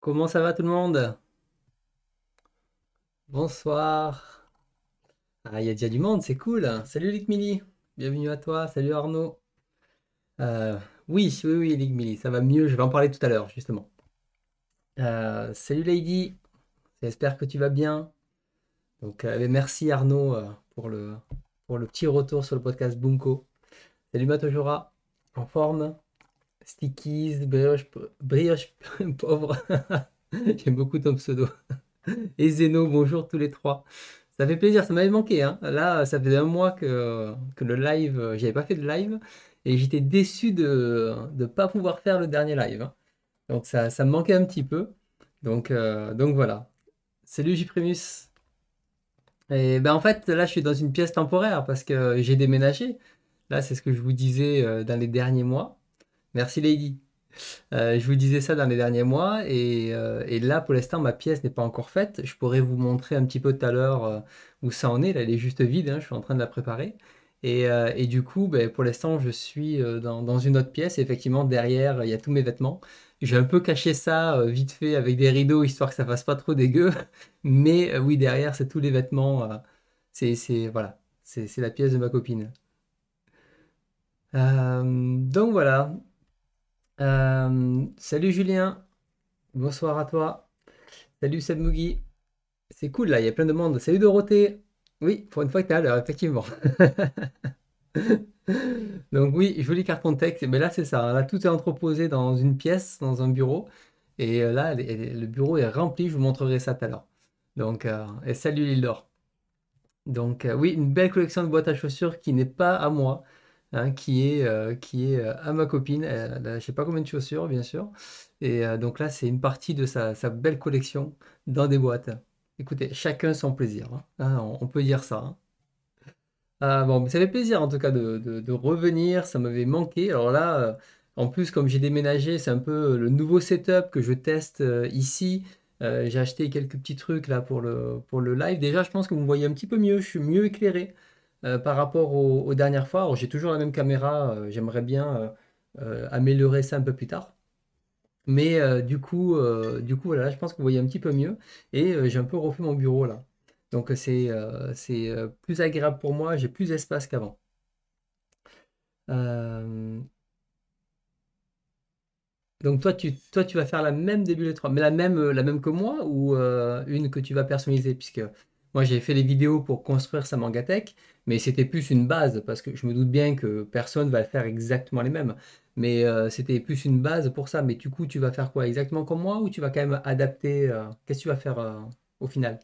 Comment ça va tout le monde Bonsoir. Ah, il y a déjà du monde, c'est cool. Salut Ligmilly, bienvenue à toi. Salut Arnaud. Euh, oui, oui, oui, Ligmilly, ça va mieux. Je vais en parler tout à l'heure, justement. Euh, salut Lady, j'espère que tu vas bien. Donc, euh, merci Arnaud euh, pour, le, pour le petit retour sur le podcast Bunko. Salut Matojora, en forme. Stickies, brioche, brioche pauvre. J'aime beaucoup ton pseudo. Et Zeno, bonjour tous les trois. Ça fait plaisir, ça m'avait manqué. Hein. Là, ça fait un mois que, que le live, euh, j'avais pas fait de live et j'étais déçu de ne pas pouvoir faire le dernier live. Hein. Donc ça, ça me manquait un petit peu. Donc, donc voilà. Salut j et ben en fait, là, je suis dans une pièce temporaire parce que j'ai déménagé. Là, c'est ce que je vous disais euh, dans les derniers mois. Merci Lady. Euh, je vous disais ça dans les derniers mois euh, et, là pour l'instant ma pièce n'est pas encore faite. Je pourrais vous montrer un petit peu tout à l'heure où ça en est. Là elle est juste vide, hein, je suis en train de la préparer. Et, du coup ben, pour l'instant je suis dans, dans, une autre pièce. effectivement derrière il y a tous mes vêtements. J'ai un peu caché ça euh, vite fait avec des rideaux, histoire que ça fasse pas trop dégueu. Mais euh, oui, derrière, c'est tous les vêtements. Euh, c'est, voilà, c'est, la pièce de ma copine. donc voilà. salut Julien. Bonsoir à toi. Salut Seb C'est cool là, il y a plein de monde. Salut Dorothée. Oui, pour une fois que tu as l'heure, effectivement. Donc oui, jolie carte texte, Mais là, c'est ça. Hein. Là, tout est entreposé dans une pièce, dans un bureau. Et euh, là, le bureau est rempli. Je vous montrerai ça tout à l'heure. Donc, euh, et salut Lildor Donc euh, oui, une belle collection de boîtes à chaussures qui n'est pas à moi, hein, qui est, qui est à ma copine. Elle ne sais pas combien de chaussures, bien sûr. Et donc là, c'est une partie de sa, belle collection dans des boîtes. Écoutez, chacun son plaisir. Hein. on, peut dire ça. Euh, bon, ça fait plaisir en tout cas de, revenir, ça m'avait manqué. Alors là, euh, en plus, comme j'ai déménagé, c'est un peu le nouveau setup que je teste euh, ici. j'ai acheté quelques petits trucs là pour le, live. Déjà, je pense que vous me voyez un petit peu mieux, je suis mieux éclairé par rapport aux dernières fois. j'ai toujours la même caméra, j'aimerais bien améliorer ça un peu plus tard. Mais du coup, du coup, voilà, je pense que vous voyez un petit peu mieux. Et j'ai un peu refait mon bureau là. Donc c'est plus agréable pour moi, j'ai plus d'espace qu'avant. Donc toi tu, toi, tu vas faire la même début de 3, mais la même, la même que moi ou une que tu vas personnaliser puisque moi j'ai fait les vidéos pour construire sa mangatech, mais c'était plus une base parce que je me doute bien que personne va faire exactement les mêmes. Mais c'était plus une base pour ça. Mais du coup, tu vas faire quoi exactement comme moi ou tu vas quand même adapter Qu'est-ce que tu vas faire au final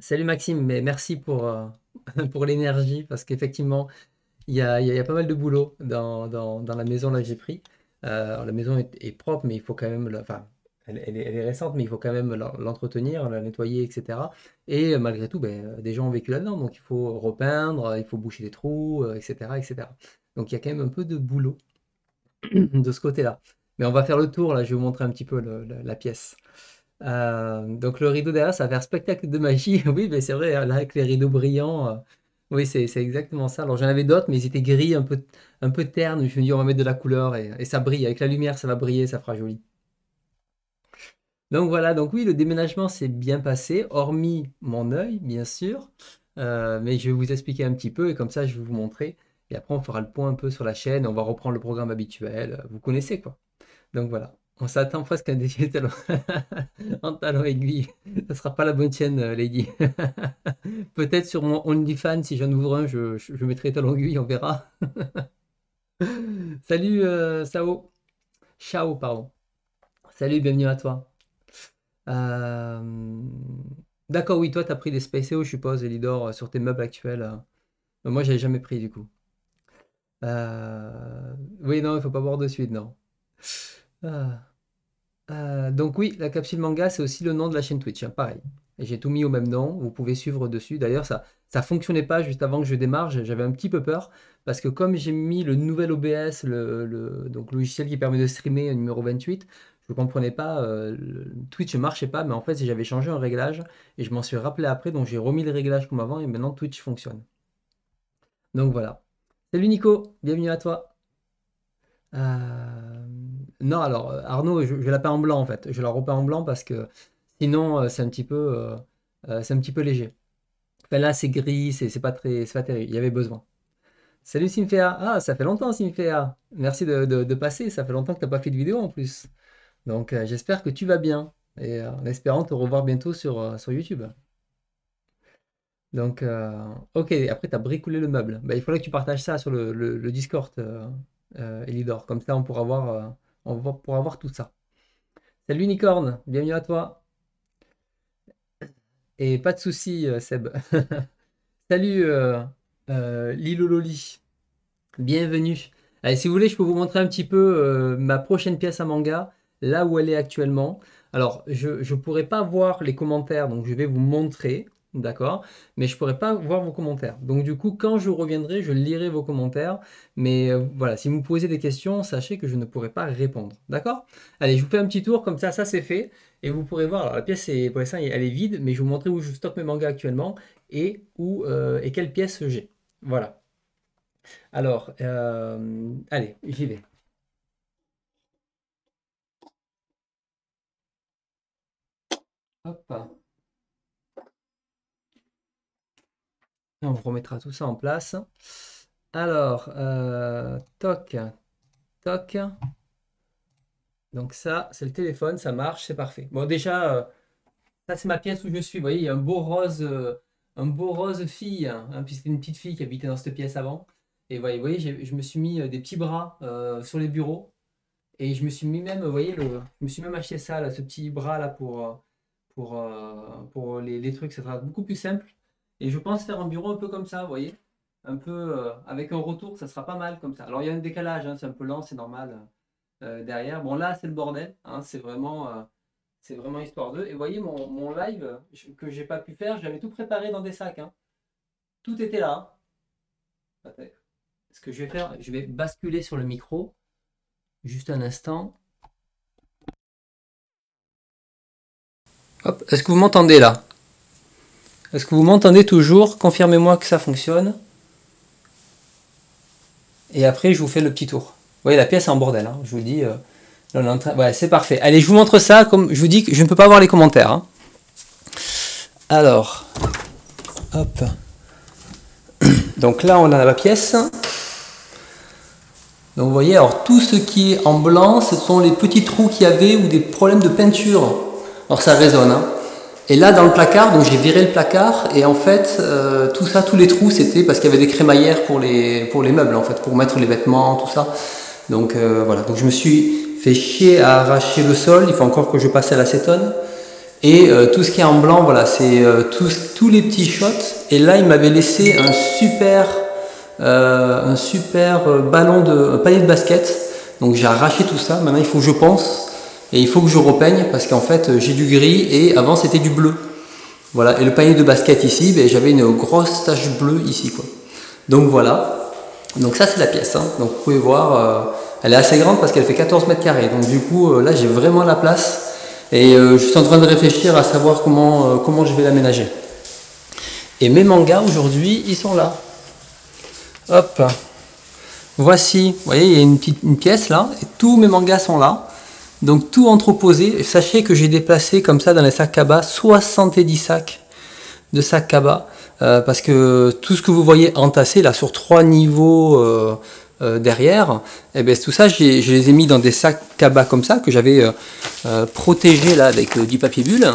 Salut Maxime, mais merci pour, euh, pour l'énergie parce qu'effectivement, il y a, y a- pas mal de boulot dans, la maison là que j'ai pris. Euh, la maison est, propre, mais il faut quand même, elle, est, récente, mais il faut quand même l'entretenir, la nettoyer, etc. Et euh, malgré tout, ben, des gens ont vécu là-dedans, donc il faut repeindre, il faut boucher des trous, etc., etc. Donc il y a quand même un peu de boulot de ce côté-là. Mais on va faire le tour là, je vais vous montrer un petit peu la pièce. Euh, donc le rideau derrière, ça va faire spectacle de magie. oui, mais c'est vrai, hein, là, avec les rideaux brillants. Euh, oui, c'est exactement ça. Alors j'en avais d'autres, mais ils étaient gris, un peu, un peu ternes. Je me dis, on va mettre de la couleur et, ça brille. Avec la lumière, ça va briller, ça fera joli. Donc voilà, donc oui, le déménagement s'est bien passé, hormis mon œil, bien sûr. Euh, mais je vais vous expliquer un petit peu et comme ça, je vais vous montrer. Et après, on fera le point un peu sur la chaîne. On va reprendre le programme habituel. Vous connaissez quoi. Donc voilà. On s'attend presque à un talons en talon aiguille. Ça sera pas la bonne chaîne, euh, Lady. Peut-être sur mon OnlyFans, si j'en ouvre un, je, mettrai talon aiguille, on verra. Salut, euh, Sao. Ciao, pardon. Salut, bienvenue à toi. Euh, d'accord, oui, toi, tu as pris des Spaceo, je suppose, Elidor, sur tes meubles actuels. Moi, n'avais jamais pris, du coup. Oui, non, il ne faut pas boire de suite, non. Ah. Euh, donc oui, la capsule manga, c'est aussi le nom de la chaîne Twitch, hein, pareil. j'ai tout mis au même nom, vous pouvez suivre dessus. D'ailleurs, ça ça fonctionnait pas juste avant que je démarre, j'avais un petit peu peur, parce que comme j'ai mis le nouvel OBS, le, logiciel qui permet de streamer numéro 28, je comprenais pas, Twitch euh, Twitch marchait pas, mais en fait j'avais changé un réglage, et je m'en suis rappelé après, donc j'ai remis le réglage comme avant, et maintenant Twitch fonctionne. Donc voilà. Salut Nico, bienvenue à toi. Euh, non, alors euh, Arnaud, je, la peins en blanc en fait. Je la repeins en blanc parce que sinon euh, c'est un petit peu, euh, c'est un petit peu léger. Enfin, là c'est gris, c'est pas très, terrible. Il y avait besoin. Salut Simfea, ah ça fait longtemps Simfea. Merci de, passer, ça fait longtemps que tu n'as pas fait de vidéo en plus. Donc j'espère que tu vas bien et en espérant te revoir bientôt sur, sur YouTube. Donc ok, après tu as bricolé le meuble. Bah, il faudrait que tu partages ça sur le, le, le Discord. Elidor, comme ça on pourra voir on va pour avoir tout ça. Salut Unicorn, bienvenue à toi. Et pas de souci euh, Seb. Salut euh, euh, Lilololi, bienvenue. Allez, si vous voulez, je peux vous montrer un petit peu euh, ma prochaine pièce à manga, là où elle est actuellement. Alors, je ne pourrais pas voir les commentaires, donc je vais vous montrer. D'accord Mais je ne pourrai pas voir vos commentaires. Donc du coup, quand je reviendrai, je lirai vos commentaires. Mais euh, voilà, si vous me posez des questions, sachez que je ne pourrai pas répondre. D'accord Allez, je vous fais un petit tour, comme ça, ça c'est fait. Et vous pourrez voir, alors la pièce, est, pour elle est vide, mais je vais vous montrer où je stocke mes mangas actuellement et, où, euh, et quelle pièce j'ai. Voilà. Alors, euh, allez, j'y vais. Hop. on remettra tout ça en place. Alors, euh, toc, toc. Donc ça, c'est le téléphone, ça marche, c'est parfait. Bon, déjà, euh, ça c'est ma pièce où je suis. Vous voyez, il y a un beau rose, euh, un beau rose fille, un hein, hein, puisque une petite fille qui habitait dans cette pièce avant. Et vous voyez, voyez je me suis mis des petits bras sur les bureaux. Et je me suis mis même, vous voyez, je me suis même acheté ça, là, ce petit bras là pour, pour, pour les trucs. Ça sera beaucoup plus simple. Et je pense faire un bureau un peu comme ça, vous voyez Un peu euh, avec un retour, ça sera pas mal comme ça. Alors il y a un décalage, hein, c'est un peu lent, c'est normal euh, euh, derrière. Bon là c'est le bordel, hein, c'est vraiment, c'est vraiment histoire d'eux. Et vous voyez mon, live que j'ai pas pu faire, j'avais tout préparé dans des sacs. Hein. Tout était là. Ce que je vais faire, je vais basculer sur le micro. Juste un instant. est-ce que vous m'entendez là est-ce que vous m'entendez toujours Confirmez-moi que ça fonctionne. Et après, je vous fais le petit tour. Vous voyez, la pièce est en bordel, hein. je vous dis. Euh, c'est parfait. Allez, je vous montre ça, comme je vous dis que je ne peux pas voir les commentaires. Hein. Alors, hop. Donc là, on a la pièce. Donc vous voyez, alors tout ce qui est en blanc, ce sont les petits trous qu'il y avait ou des problèmes de peinture. Alors ça résonne. Hein. Et là, dans le placard, donc j'ai viré le placard, et en fait, euh, tout ça, tous les trous, c'était parce qu'il y avait des crémaillères pour les, pour les meubles, en fait, pour mettre les vêtements, tout ça. Donc euh, voilà, donc je me suis fait chier à arracher le sol, il faut encore que je passe à l'acétone. Et euh, tout ce qui est en blanc, voilà, c'est tous, tous les petits shots. Et là, il m'avait laissé un super, un super ballon de, un panier de basket. Donc j'ai arraché tout ça, maintenant il faut que je pense et il faut que je repeigne parce qu'en fait euh, j'ai du gris et avant c'était du bleu. Voilà, et le panier de basket ici, ben, j'avais une grosse tache bleue ici. Quoi. Donc voilà, donc ça c'est la pièce. Hein. Donc vous pouvez voir, euh, elle est assez grande parce qu'elle fait 14 mètres carrés. Donc du coup euh, là j'ai vraiment la place et je suis en train de réfléchir à savoir comment, comment je vais l'aménager. Et mes mangas aujourd'hui, ils sont là. Hop, voici, vous voyez, il y a une petite une pièce là, et tous mes mangas sont là. Donc tout entreposé, sachez que j'ai déplacé comme ça dans les sacs cabas 70 sacs de sacs cabas euh, parce que tout ce que vous voyez entassé là sur trois niveaux euh, euh, derrière, et eh bien tout ça je les ai mis dans des sacs cabas comme ça que j'avais protégé là avec du papier bulle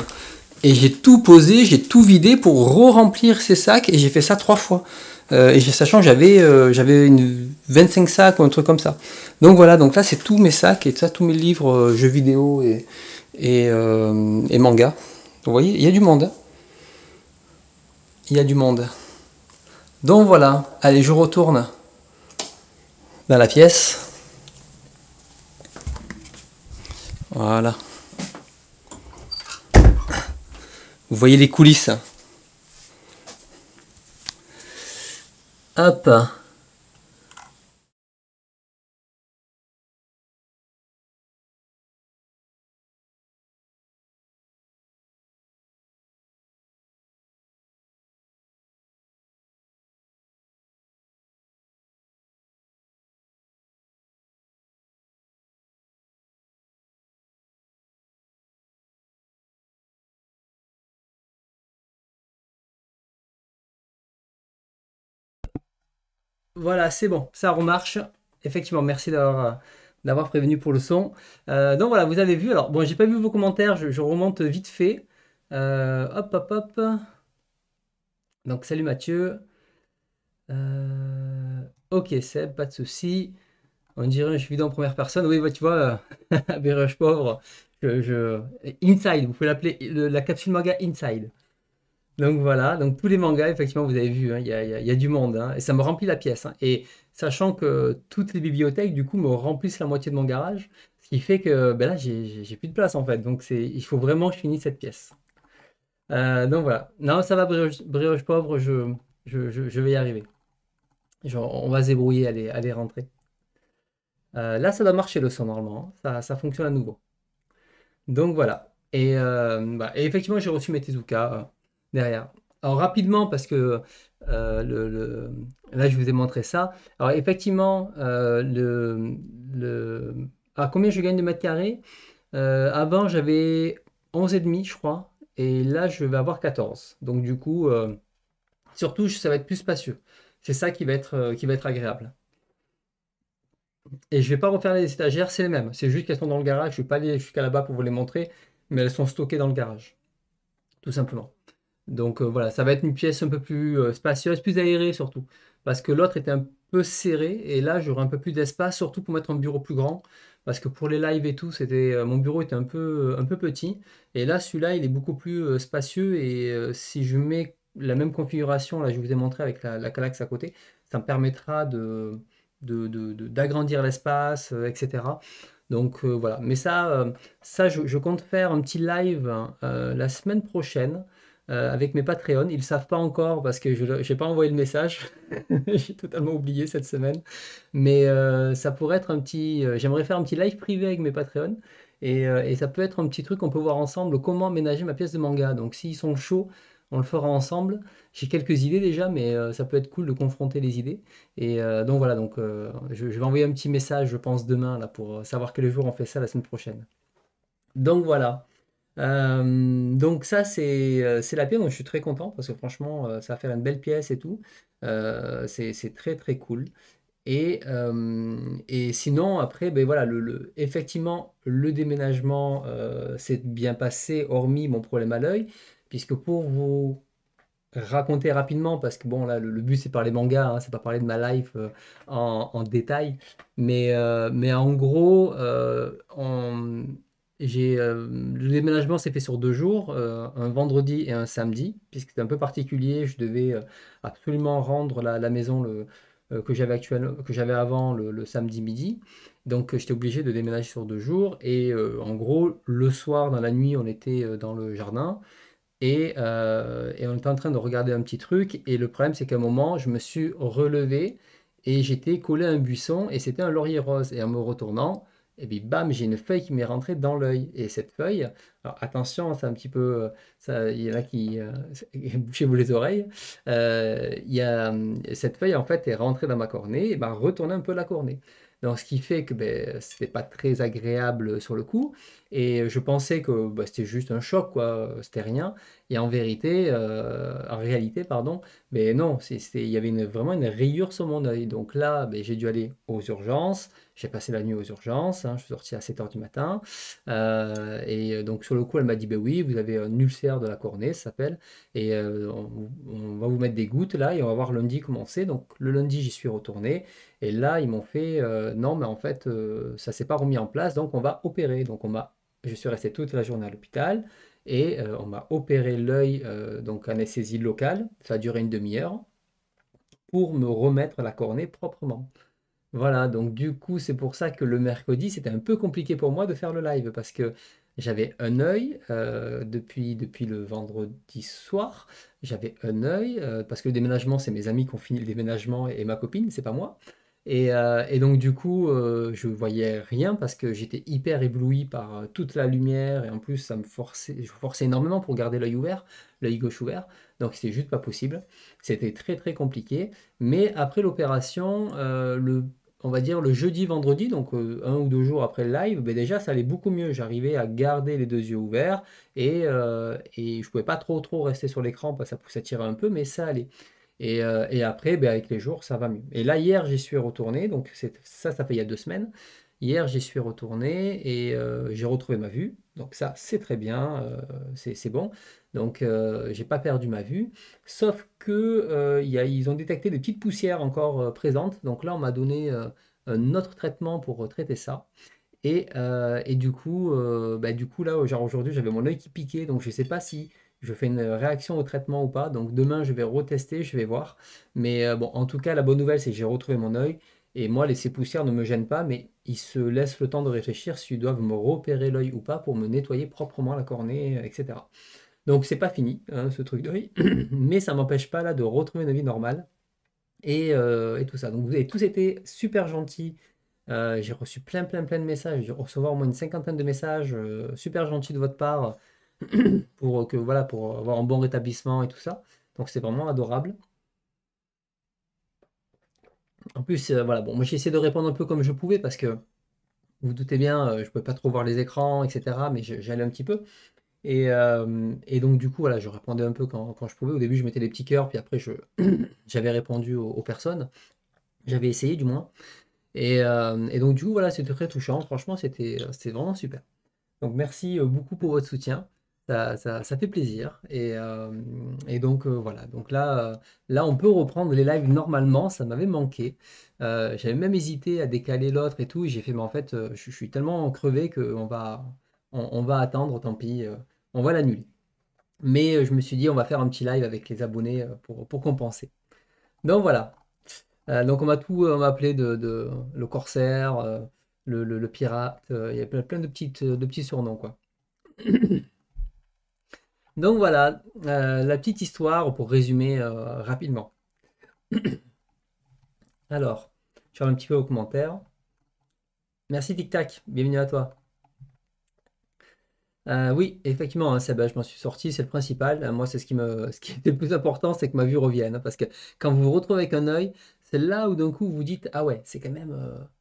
et j'ai tout posé, j'ai tout vidé pour re-remplir ces sacs et j'ai fait ça trois fois. Euh, et sachant que j'avais euh, j'avais une 25 sacs ou un truc comme ça. Donc voilà, donc là c'est tous mes sacs et ça tous mes livres euh, jeux vidéo et et, et manga. Vous voyez, il y a du monde. Hein. Il y a du monde. Donc voilà, allez, je retourne dans la pièce. Voilà. Vous voyez les coulisses. Hein. Hop. Voilà, c'est bon, ça remarche. Effectivement, merci d'avoir euh, d'avoir prévenu pour le son. Euh, donc voilà, vous avez vu. Alors bon, j'ai pas vu vos commentaires, je, remonte vite fait. Euh, hop, hop, hop. Donc salut Mathieu. ok Seb, pas de souci. On dirait je suis dans en première personne. Oui, bah, tu vois, Bérush pauvre. Inside, vous pouvez l'appeler la capsule manga Inside. Donc voilà, donc tous les mangas, effectivement, vous avez vu, hein, il y, a, du monde. Hein, et ça me remplit la pièce. Hein. Et sachant que toutes les bibliothèques, du coup, me remplissent la moitié de mon garage, ce qui fait que ben là, j'ai plus de place en fait. Donc il faut vraiment que je finisse cette pièce. Euh, donc voilà. Non, ça va, brioche, pauvre, je, vais y arriver. on va se débrouiller allez, rentrer. Euh, là, ça doit marcher le son normalement. Ça, fonctionne à nouveau. Donc voilà. Et, euh, bah, et effectivement, j'ai reçu mes Tezuka derrière. Alors rapidement, parce que euh, là, je vous ai montré ça. Alors effectivement, euh, le, le... combien je gagne de mètres carrés euh, Avant, j'avais 11,5, je crois. Et là, je vais avoir 14. Donc du coup, euh, surtout, ça va être plus spacieux. C'est ça qui va, être, qui va être agréable. Et je ne vais pas refaire les étagères, c'est les mêmes. C'est juste qu'elles sont dans le garage. Je ne vais pas aller jusqu'à là-bas pour vous les montrer, mais elles sont stockées dans le garage. Tout simplement. Donc euh, voilà, ça va être une pièce un peu plus euh, spacieuse, plus aérée surtout, parce que l'autre était un peu serré, et là j'aurai un peu plus d'espace, surtout pour mettre un bureau plus grand, parce que pour les lives et tout, c'était euh, mon bureau était un peu, un peu petit, et là celui-là il est beaucoup plus spacieux, et si je mets la même configuration, là je vous ai montré avec la, la Calax à côté, ça me permettra de, d'agrandir l'espace, etc. Donc voilà, mais ça, ça je, compte faire un petit live la semaine prochaine euh, avec mes Patreons. Ils ne savent pas encore parce que je n'ai pas envoyé le message. J'ai totalement oublié cette semaine. Mais euh, ça pourrait être un petit. Euh, j'aimerais faire un petit live privé avec mes Patreons. Et, ça peut être un petit truc qu'on peut voir ensemble comment aménager ma pièce de manga. Donc s'ils sont chauds, on le fera ensemble. J'ai quelques idées déjà, mais ça peut être cool de confronter les idées. Et donc voilà, donc, je, vais envoyer un petit message, je pense, demain là, pour savoir quel jour on fait ça la semaine prochaine. Donc voilà. Euh, donc ça, c'est euh, la pièce dont je suis très content parce que franchement, euh, ça va faire une belle pièce et tout. c'est très très cool. Et, et sinon, après, ben voilà, le, effectivement, le déménagement s'est bien passé, hormis mon problème à l'œil, puisque pour vous raconter rapidement, parce que bon, là, le, but c'est parler manga, hein, c'est pas parler de ma life en, détail, mais, mais en gros, on, j'ai, euh, le déménagement s'est fait sur deux jours, euh, un vendredi et un samedi, puisque c'était un peu particulier. Je devais euh, absolument rendre la, maison que j'avais avant le, samedi midi. Donc j'étais obligé de déménager sur deux jours. Et en gros, le soir, dans la nuit, on était dans le jardin et, et, on était en train de regarder un petit truc. Et le problème, c'est qu'à un moment, je me suis relevé et j'étais collé à un buisson et c'était un laurier rose. Et en me retournant, et puis bam, j'ai une feuille qui m'est rentrée dans l'œil. Et cette feuille, alors attention, c'est un petit peu, euh, il y en a qui, euh, bouchez-vous les oreilles, euh, cette feuille en fait est rentrée dans ma cornée et m'a retourné un peu la cornée. Donc ce qui fait que ben, n'était pas très agréable sur le coup, et je pensais que ben, c'était juste un choc, quoi, c'était rien. Et en vérité, en réalité, pardon, mais ben, non, il y avait vraiment une rayure sur mon œil. Donc là, ben, j'ai dû aller aux urgences, j'ai passé la nuit aux urgences, hein, je suis sorti à 7h du matin. Euh, et euh, donc sur le coup, elle m'a dit, ben oui, vous avez un ulcère de la cornée, ça s'appelle. Et euh, on, va vous mettre des gouttes là et on va voir lundi comment c'est. Donc le lundi, j'y suis retourné. Et là, ils m'ont fait, non, mais en fait, ça ne s'est pas remis en place, donc on va opérer. Donc on je suis resté toute la journée à l'hôpital. Et on m'a opéré l'œil, donc anesthésie locale, ça a duré une demi-heure, pour me remettre la cornée proprement. Voilà, donc du coup, c'est pour ça que le mercredi, c'était un peu compliqué pour moi de faire le live parce que j'avais un œil euh, depuis, depuis le vendredi soir. J'avais un œil euh, parce que le déménagement, c'est mes amis qui ont fini le déménagement et, ma copine, c'est pas moi. Et, euh, donc du coup, je voyais rien parce que j'étais hyper ébloui par toute la lumière et en plus, ça me forçait, je forçais énormément pour garder l'œil ouvert, l'œil gauche ouvert. Donc c'est juste pas possible. C'était très très compliqué. Mais après l'opération, euh, on va dire le jeudi, vendredi, donc euh, un ou deux jours après le live, ben déjà ça allait beaucoup mieux. J'arrivais à garder les deux yeux ouverts et, euh, je pouvais pas trop trop rester sur l'écran parce que ça tirer un peu, mais ça allait. Et, après, ben, avec les jours, ça va mieux. Et là, hier, j'y suis retourné, donc ça, ça fait il y a deux semaines. Hier, j'y suis retourné et j'ai retrouvé ma vue. Donc ça, c'est très bien, euh, c'est bon. Donc euh, j'ai pas perdu ma vue. Sauf que euh, ils ont détecté des petites poussières encore présentes. Donc là, on m'a donné un autre traitement pour traiter ça. Et, du coup, bah, du coup là, aujourd'hui, j'avais mon œil qui piquait, donc je sais pas si je fais une réaction au traitement ou pas. Donc demain, je vais retester, je vais voir. Mais bon, en tout cas, la bonne nouvelle, c'est que j'ai retrouvé mon œil. Et moi, les poussières ne me gênent pas, mais ils se laissent le temps de réfléchir s'ils doivent me repérer l'œil ou pas pour me nettoyer proprement la cornée, etc. Donc c'est pas fini, hein, ce truc d'œil, mais ça m'empêche pas là de retrouver une vie normale euh, et, tout ça. Donc vous avez tous été super gentils. Euh, j'ai reçu plein, plein, plein de messages. J'ai reçu au moins une cinquantaine de messages euh, super gentils de votre part pour que voilà pour avoir un bon rétablissement et tout ça. Donc c'est vraiment adorable en plus, euh, voilà, bon, moi j'ai essayé de répondre un peu comme je pouvais parce que vous, vous doutez bien, euh, je ne pouvais pas trop voir les écrans, etc. Mais j'allais un petit peu. Euh, et, donc, du coup, voilà, je répondais un peu quand, je pouvais. Au début, je mettais des petits cœurs, puis après, j'avais répondu aux, personnes. J'avais essayé, du moins. Et, et, donc, du coup, voilà, c'était très touchant. Franchement, c'était vraiment super. Donc, merci beaucoup pour votre soutien. Ça, fait plaisir. Et, euh, donc euh, voilà, donc là, euh, là, on peut reprendre les lives normalement, ça m'avait manqué. J'avais même hésité à décaler l'autre et tout, j'ai fait, mais en fait, je, suis tellement crevé qu'on va, on, va attendre, tant pis, on va l'annuler. Mais je me suis dit, on va faire un petit live avec les abonnés pour, pour compenser. Donc voilà. donc on m'a tout, on appelé de, le corsaire, le, pirate, il y a plein de, petites, de petits surnoms, quoi. Donc voilà, euh, la petite histoire pour résumer euh, rapidement. Alors, je vais un petit peu aux commentaires. Merci Tic Tac, bienvenue à toi. Euh, oui, effectivement, hein, hein, je m'en suis sorti, c'est le principal. moi, c'est ce qui me, était le plus important, c'est que ma vue revienne, hein, parce que quand vous vous retrouvez avec un œil, c'est là où d'un coup vous dites ah ouais, c'est quand même,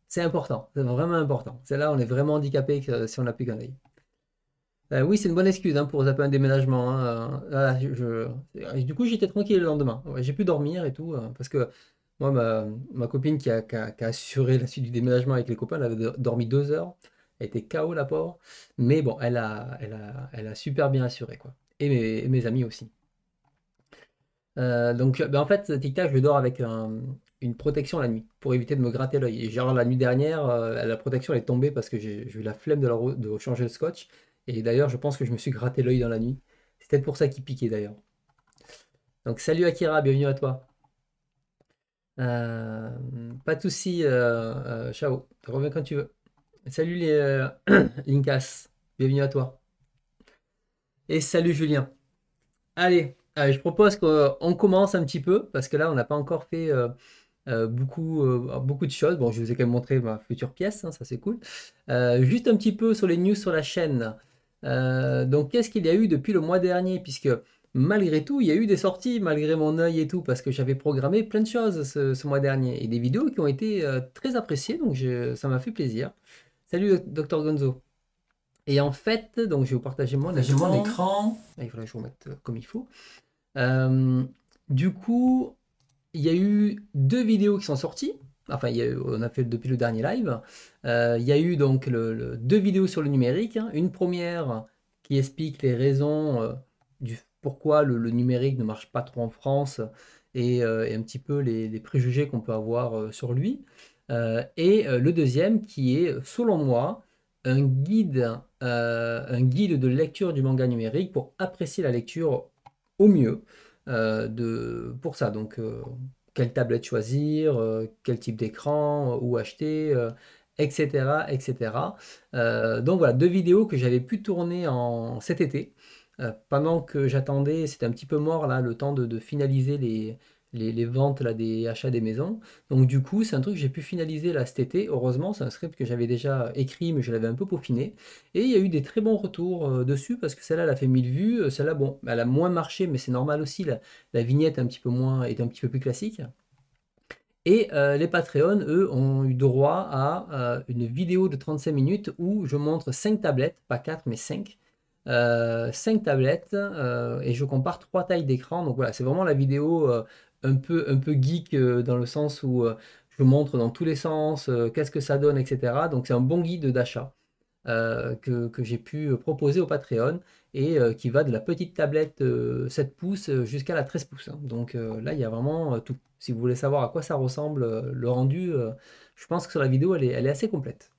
c'est important, c'est vraiment important. C'est là où on est vraiment handicapé si on n'a plus qu'un œil. Euh, oui, c'est une bonne excuse hein, pour zapper un déménagement. Hein, euh, du coup, j'étais tranquille le lendemain. j'ai pu dormir et tout. Euh, parce que moi, ma, copine qui a, assuré la suite du déménagement avec les copains, elle avait dormi deux heures. Elle était KO, la pauvre. Mais bon, elle a, elle a, super bien assuré, quoi. Et mes, amis aussi. donc, ben, en fait, Tic je dors avec une protection la nuit pour éviter de me gratter l'œil. Et genre, la nuit dernière, la protection est tombée parce que j'ai eu la flemme de, de changer le scotch. Et d'ailleurs, je pense que je me suis gratté l'œil dans la nuit. C'était pour ça qu'il piquait d'ailleurs. Donc salut Akira, bienvenue à toi. Euh, pas de soucis, euh, euh, ciao, reviens quand tu veux. Salut les euh, Linkas, bienvenue à toi. Et salut Julien. Allez, je propose qu'on commence un petit peu, parce que là, on n'a pas encore fait... beaucoup, beaucoup de choses. Bon, je vous ai quand même montré ma future pièce, hein, ça c'est cool. juste un petit peu sur les news sur la chaîne. Euh, donc qu'est-ce qu'il y a eu depuis le mois dernier Puisque malgré tout, il y a eu des sorties, malgré mon œil et tout, parce que j'avais programmé plein de choses ce, mois dernier, et des vidéos qui ont été euh, très appréciées, donc ça m'a fait plaisir. Salut Dr Gonzo. Et en fait, donc je vais vous partager mon écran. Ah, il faudrait que je vous euh, comme il faut. du coup, il y a eu deux vidéos qui sont sorties enfin on a fait depuis le dernier live, euh, il y a eu donc deux vidéos sur le numérique, hein. une première qui explique les raisons euh, du pourquoi le, numérique ne marche pas trop en France et, euh, un petit peu les, préjugés qu'on peut avoir sur lui, et le deuxième qui est selon moi un guide, un guide de lecture du manga numérique pour apprécier la lecture au mieux de, pour ça. Donc quelle tablette choisir, euh, quel type d'écran, euh, où acheter, etc. Euh, etc. donc voilà, deux vidéos que j'avais pu tourner en, cet été. pendant que j'attendais, c'était un petit peu mort là, le temps de finaliser les, les, ventes là, des achats des maisons. Donc du coup, c'est un truc que j'ai pu finaliser là cet été. Heureusement, c'est un script que j'avais déjà écrit, mais je l'avais un peu peaufiné. Et il y a eu des très bons retours euh, dessus, parce que celle-là, elle a fait 1000 vues. Euh, celle-là, bon, elle a moins marché, mais c'est normal aussi. La, vignette un petit peu moins, est un petit peu plus classique. Et euh, les Patreons, eux, ont eu droit à une vidéo de 35 minutes où je montre cinq tablettes, pas 4 mais 5. cinq 5 tablettes et je compare trois tailles d'écran. Donc voilà, c'est vraiment la vidéo un peu, un peu geek euh, dans le sens où euh, je montre dans tous les sens euh, qu'est-ce que ça donne, etc. Donc c'est un bon guide d'achat que, j'ai pu proposer au Patreon et qui va de la petite tablette 7 pouces jusqu'à la 13 pouces. Hein. Donc là, il y a vraiment tout. Si vous voulez savoir à quoi ça ressemble, le rendu, je pense que sur la vidéo, elle est, assez complète.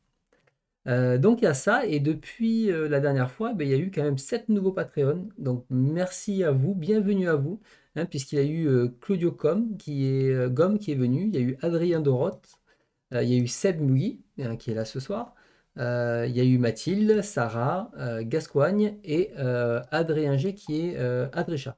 donc il y a ça, et depuis la dernière fois, ben, il y a eu quand même 7 nouveaux Patreons. Donc merci à vous, bienvenue à vous. Hein, puisqu'il y a eu euh, Claudio Com qui est, euh, Gomme qui est venu, il y a eu Adrien Doroth, euh, il y a eu Seb Mouy hein, qui est là ce soir, il y a eu Mathilde, Sarah, Gascoigne et Adrien G qui est Adrécha.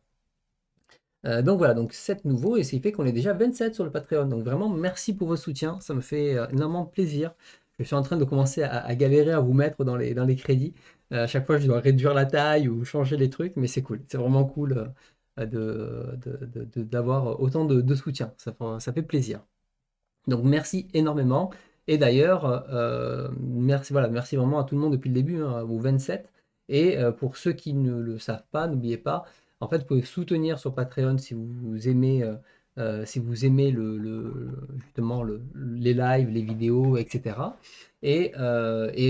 donc voilà, donc 7 nouveaux et qui fait qu'on est déjà 27 sur le Patreon. Donc vraiment, merci pour vos soutiens, ça me fait énormément plaisir. Je suis en train de commencer à, galérer à vous mettre dans les, dans les crédits. à chaque fois, je dois réduire la taille ou changer les trucs, mais c'est cool, c'est vraiment cool d'avoir euh, de, de, autant de, soutien. Ça, fait plaisir. Donc merci énormément. Et d'ailleurs, euh, merci, voilà, merci vraiment à tout le monde depuis le début, hein, 27. Et euh, pour ceux qui ne le savent pas, n'oubliez pas, en fait, vous pouvez soutenir sur Patreon si vous aimez, si vous aimez le, justement les lives, les vidéos, etc. Et,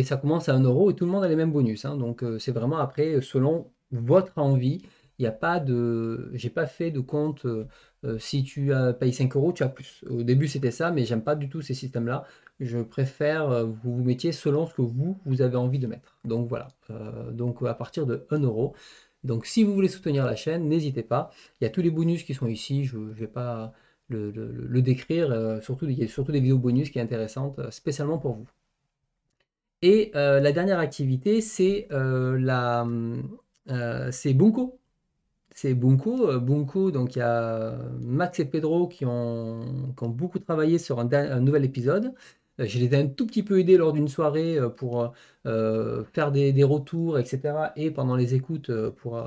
ça commence à 1 euro et tout le monde a les mêmes bonus. Hein. donc c'est vraiment après, selon votre envie, il a pas de. J'ai pas fait de compte. Euh, euh, si tu as payé 5 euros, tu as plus. Au début, c'était ça, mais j'aime pas du tout ces systèmes-là. Je préfère euh, que vous vous mettiez selon ce que vous, vous avez envie de mettre. Donc voilà. donc à partir de 1 euro. Donc si vous voulez soutenir la chaîne, n'hésitez pas. Il y a tous les bonus qui sont ici. Je ne vais pas le, décrire. surtout, il y a surtout des vidéos bonus qui est intéressantes spécialement pour vous. Et la dernière activité, c'est la. c'est Bunko c'est Bunko. Euh, Bunko, donc il y a euh, Max et Pedro qui ont, beaucoup travaillé sur un, nouvel épisode. Euh, je les ai un tout petit peu aidés lors d'une soirée pour faire des, retours, etc. Et pendant les écoutes pour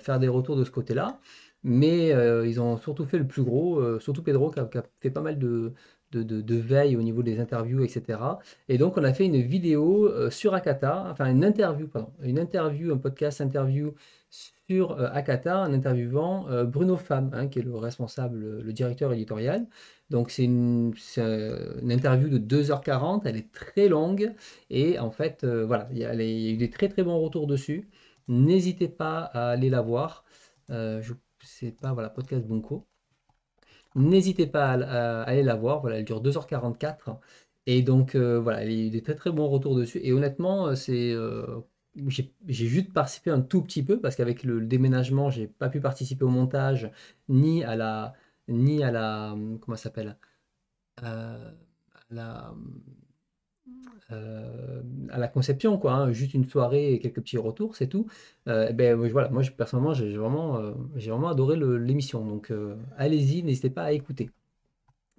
faire des retours de ce côté-là. Mais ils ont surtout fait le plus gros, surtout Pedro qui a, fait pas mal de, veilles veille au niveau des interviews, etc. Et donc on a fait une vidéo sur Akata, enfin une interview, pardon, une interview, un podcast interview euh, à Akata en interviewant euh, Bruno Pham, hein, qui est le responsable, euh, le directeur éditorial. Donc c'est une, interview de 2h40, elle est très longue et en fait voilà, il y, a eu des très très bons retours dessus. N'hésitez pas à aller la voir. je sais pas, voilà, podcast Bonco, N'hésitez pas à, aller la voir, voilà, elle dure 2h44. Et donc voilà, il y a eu des très très bons retours dessus. Et honnêtement, c'est j'ai juste participé un tout petit peu parce qu'avec le, déménagement, j'ai pas pu participer au montage ni à la ni à la comment s'appelle euh, euh, à la conception quoi hein. juste une soirée et quelques petits retours c'est tout euh, ben voilà moi personnellement j'ai vraiment j'ai vraiment adoré l'émission donc allez-y n'hésitez pas à écouter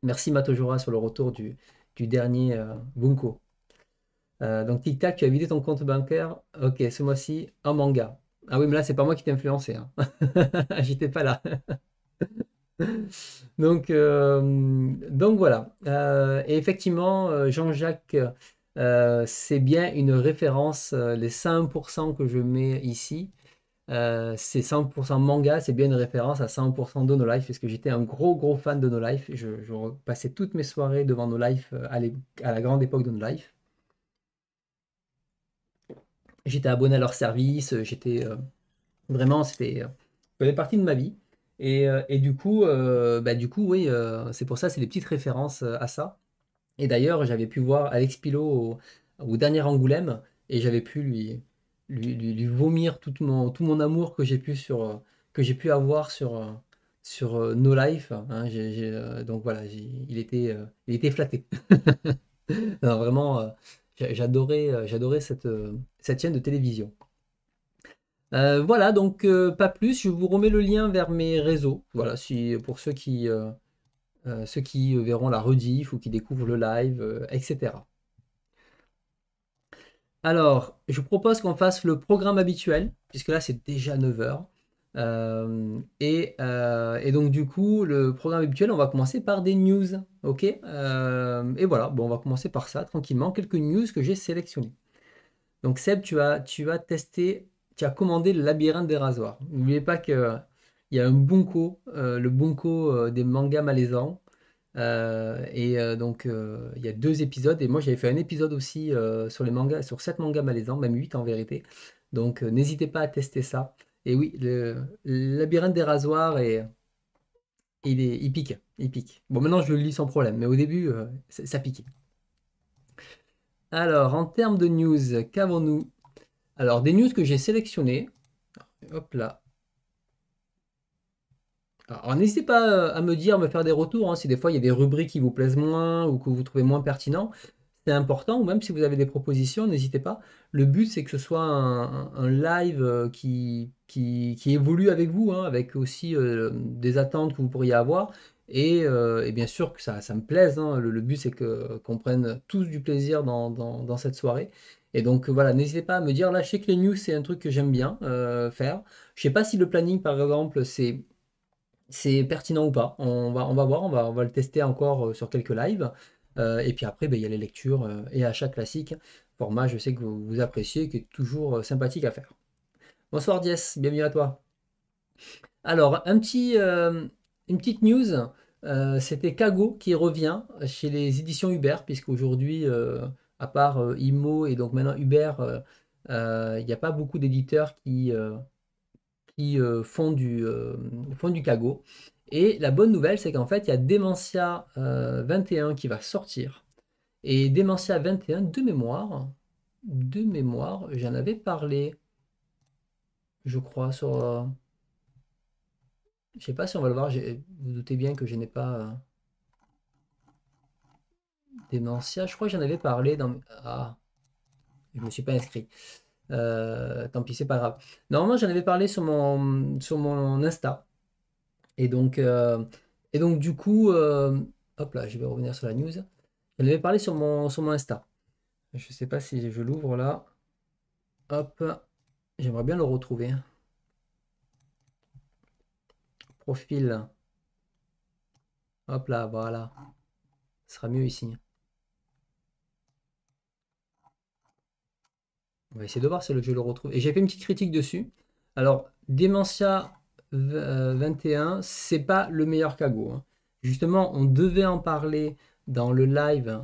merci Matojora sur le retour du, du dernier Bunko euh, donc Tic Tac, tu as vidé ton compte bancaire. Ok, ce mois-ci, un manga. Ah oui, mais là, c'est pas moi qui t'ai influencé. Hein. J'étais pas là. donc, euh, donc voilà. Euh, et effectivement, Jean-Jacques, c'est bien une référence. les 100% que je mets ici, c'est 100% manga. C'est bien une référence à 100% de No Life, parce que j'étais un gros, gros fan de No Life. Je, je, passais toutes mes soirées devant No Life à la grande époque de No Life j'étais abonné à leur service, euh, j'étais euh, vraiment, c'était euh, faisait partie de ma vie. Et, et du coup, bah, du coup, oui, c'est pour ça, c'est des petites références à ça. Et d'ailleurs, j'avais pu voir Alex Pilot au, dernier Angoulême et j'avais pu lui, lui, vomir tout mon, tout mon amour que j'ai pu, sur, que j'ai pu avoir sur, sur No Life. Hein. donc voilà, il était, il était flatté. vraiment, j'adorais, j'adorais cette, cette chaîne de télévision. Euh, voilà, donc euh, pas plus. Je vous remets le lien vers mes réseaux. Voilà, pour ceux qui, euh, ceux qui verront la rediff ou qui découvrent le live, etc. Alors, je propose qu'on fasse le programme habituel, puisque là c'est déjà 9h. Et, donc du coup, le programme habituel, on va commencer par des news. Ok Et voilà, bon, on va commencer par ça tranquillement. Quelques news que j'ai sélectionnées. Donc Seb, tu as, tu testé, tu as commandé le labyrinthe des rasoirs. N'oubliez pas qu'il y a un bunko, euh, le bunko euh, des mangas malaisants. Euh, et donc il y a deux épisodes. Et moi j'avais fait un épisode aussi sur les mangas, sur sept mangas malaisants, même huit en vérité. Donc n'hésitez pas à tester ça. Et oui, le, labyrinthe des rasoirs est, il, est, pique, Bon maintenant je le lis sans problème, mais au début ça piquait. Alors, en termes de news, qu'avons-nous Alors, des news que j'ai sélectionnées. Hop là. Alors, n'hésitez pas euh, à me dire, me faire des retours, hein, si des fois il y a des rubriques qui vous plaisent moins ou que vous trouvez moins pertinents. C'est important, ou même si vous avez des propositions, n'hésitez pas. Le but, c'est que ce soit un, live euh, qui, qui, évolue avec vous, hein, avec aussi euh, des attentes que vous pourriez avoir, euh, et, bien sûr que ça, me plaise. Hein. Le, but, c'est qu'on prenne tous du plaisir dans, cette soirée. Et donc euh, voilà, n'hésitez pas à me dire. Là, je que les news, c'est un truc que j'aime bien euh, faire. Je ne sais pas si le planning, par exemple, c'est pertinent ou pas. On va, voir, on va, le tester encore sur quelques lives. et puis après, ben, il y a les lectures et achats classiques. Format, je sais que vous, vous appréciez, qui est toujours sympathique à faire. Bonsoir Diès, bienvenue à toi. Alors, une petite news euh, c'était Kago qui revient chez les éditions Uber, puisqu'aujourd'hui, aujourd'hui, à part euh, IMO et donc maintenant Hubert, euh, il n'y a pas beaucoup d'éditeurs qui, font, du, font du Kago. Et la bonne nouvelle, c'est qu'en fait, il y a Dementia 21 qui va sortir. Et Dementia 21, de mémoire, de mémoire, j'en avais parlé, je crois, sur je sais pas si on va le voir, vous, vous doutez bien que je n'ai pas... Euh, Démentia, je crois que j'en avais parlé dans... Ah, je me suis pas inscrit. Euh, tant pis, c'est pas grave. Normalement, j'en avais parlé sur mon, sur mon Insta. Et donc, euh, et donc du coup, hop là, je vais revenir sur la news. J'en avais parlé sur mon, sur mon Insta. Je sais pas si je l'ouvre là. Hop, j'aimerais bien le retrouver profil. Hop là, voilà. Ce sera mieux ici. On va essayer de voir si le jeu le retrouve. Et j'ai fait une petite critique dessus. Alors, Dementia 21, euh, c'est pas le meilleur cago. Hein. Justement, on devait en parler dans le live.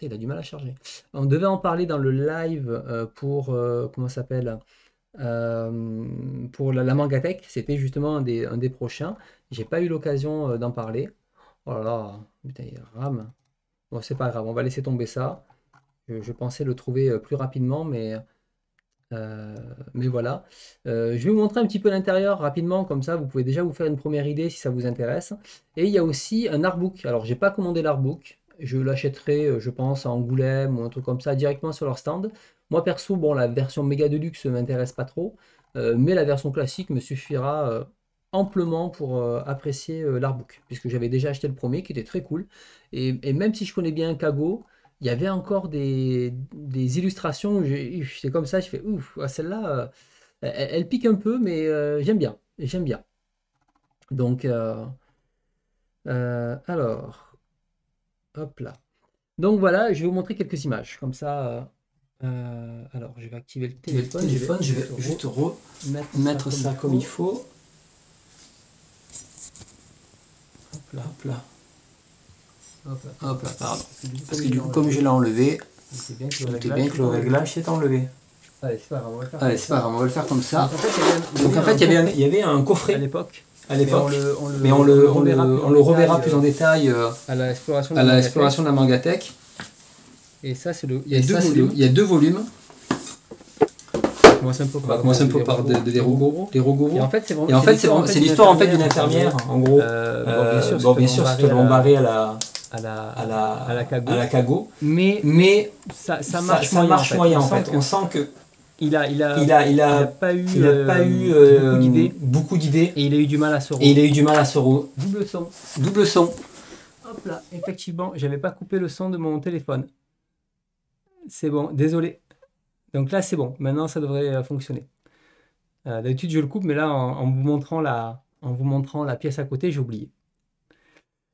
Il a du mal à charger. On devait en parler dans le live euh, pour. Euh, comment s'appelle euh, pour la, Mangatech, c'était justement un des, des prochains. J'ai pas eu l'occasion euh, d'en parler. Oh là là, putain, il rame. Bon, c'est pas grave, on va laisser tomber ça. Je, pensais le trouver euh, plus rapidement, mais, mais voilà. je vais vous montrer un petit peu l'intérieur rapidement, comme ça vous pouvez déjà vous faire une première idée si ça vous intéresse. Et il y a aussi un artbook. Alors, j'ai pas commandé l'artbook. Je l'achèterai, je pense, à Angoulême ou un truc comme ça directement sur leur stand. Moi perso, bon, la version méga de luxe m'intéresse pas trop, euh, mais la version classique me suffira euh, amplement pour euh, apprécier l'artbook, puisque j'avais déjà acheté le premier qui était très cool. Et, même si je connais bien Kago, il y avait encore des, illustrations, c'est comme ça, je fais ouf, ah, celle-là, elle, pique un peu, mais j'aime bien, j'aime bien. Donc, alors, hop là. Donc voilà, je vais vous montrer quelques images, comme ça euh, alors, je vais activer le téléphone. je vais, juste remettre ça, comme, il faut. Hop là, hop là. Hop là, pardon. Parce que du coup, comme je l'ai enlevé, c'est bien que le réglage, s'est enlevé. Allez, c'est pas grave, on va le faire, comme ça. Donc en fait, il y avait un, coffret à l'époque. mais on le, on le, on le, on le reverra plus en détail euh, euh, à l'exploration de la Mangatech. Et ça, c'est le. Il y a, deux, volumes. Le... Il y a deux volumes. un peu par, bah, un peu par des, des, des Des Et en fait, c'est vraiment. Et en fait, c'est l'histoire en fait d'une infirmière, en gros. Euh, bon, bien euh, sûr, c'est embarré à la à la, à la, à la, cago. À la cago. Mais, mais ça, marche, ça, moyen, marche moyen, en fait. On sent que. Il a, il a, il a, il a, pas eu, euh, pas eu beaucoup d'idées. Et il a eu du mal à se Et il a eu du mal à se Double son. Double son. Hop là, effectivement, j'avais pas coupé le son de mon téléphone. C'est bon, désolé. Donc là, c'est bon. Maintenant, ça devrait euh, fonctionner. Euh, d'habitude, je le coupe, mais là, en, vous montrant la, en vous montrant la pièce à côté, j'ai oublié.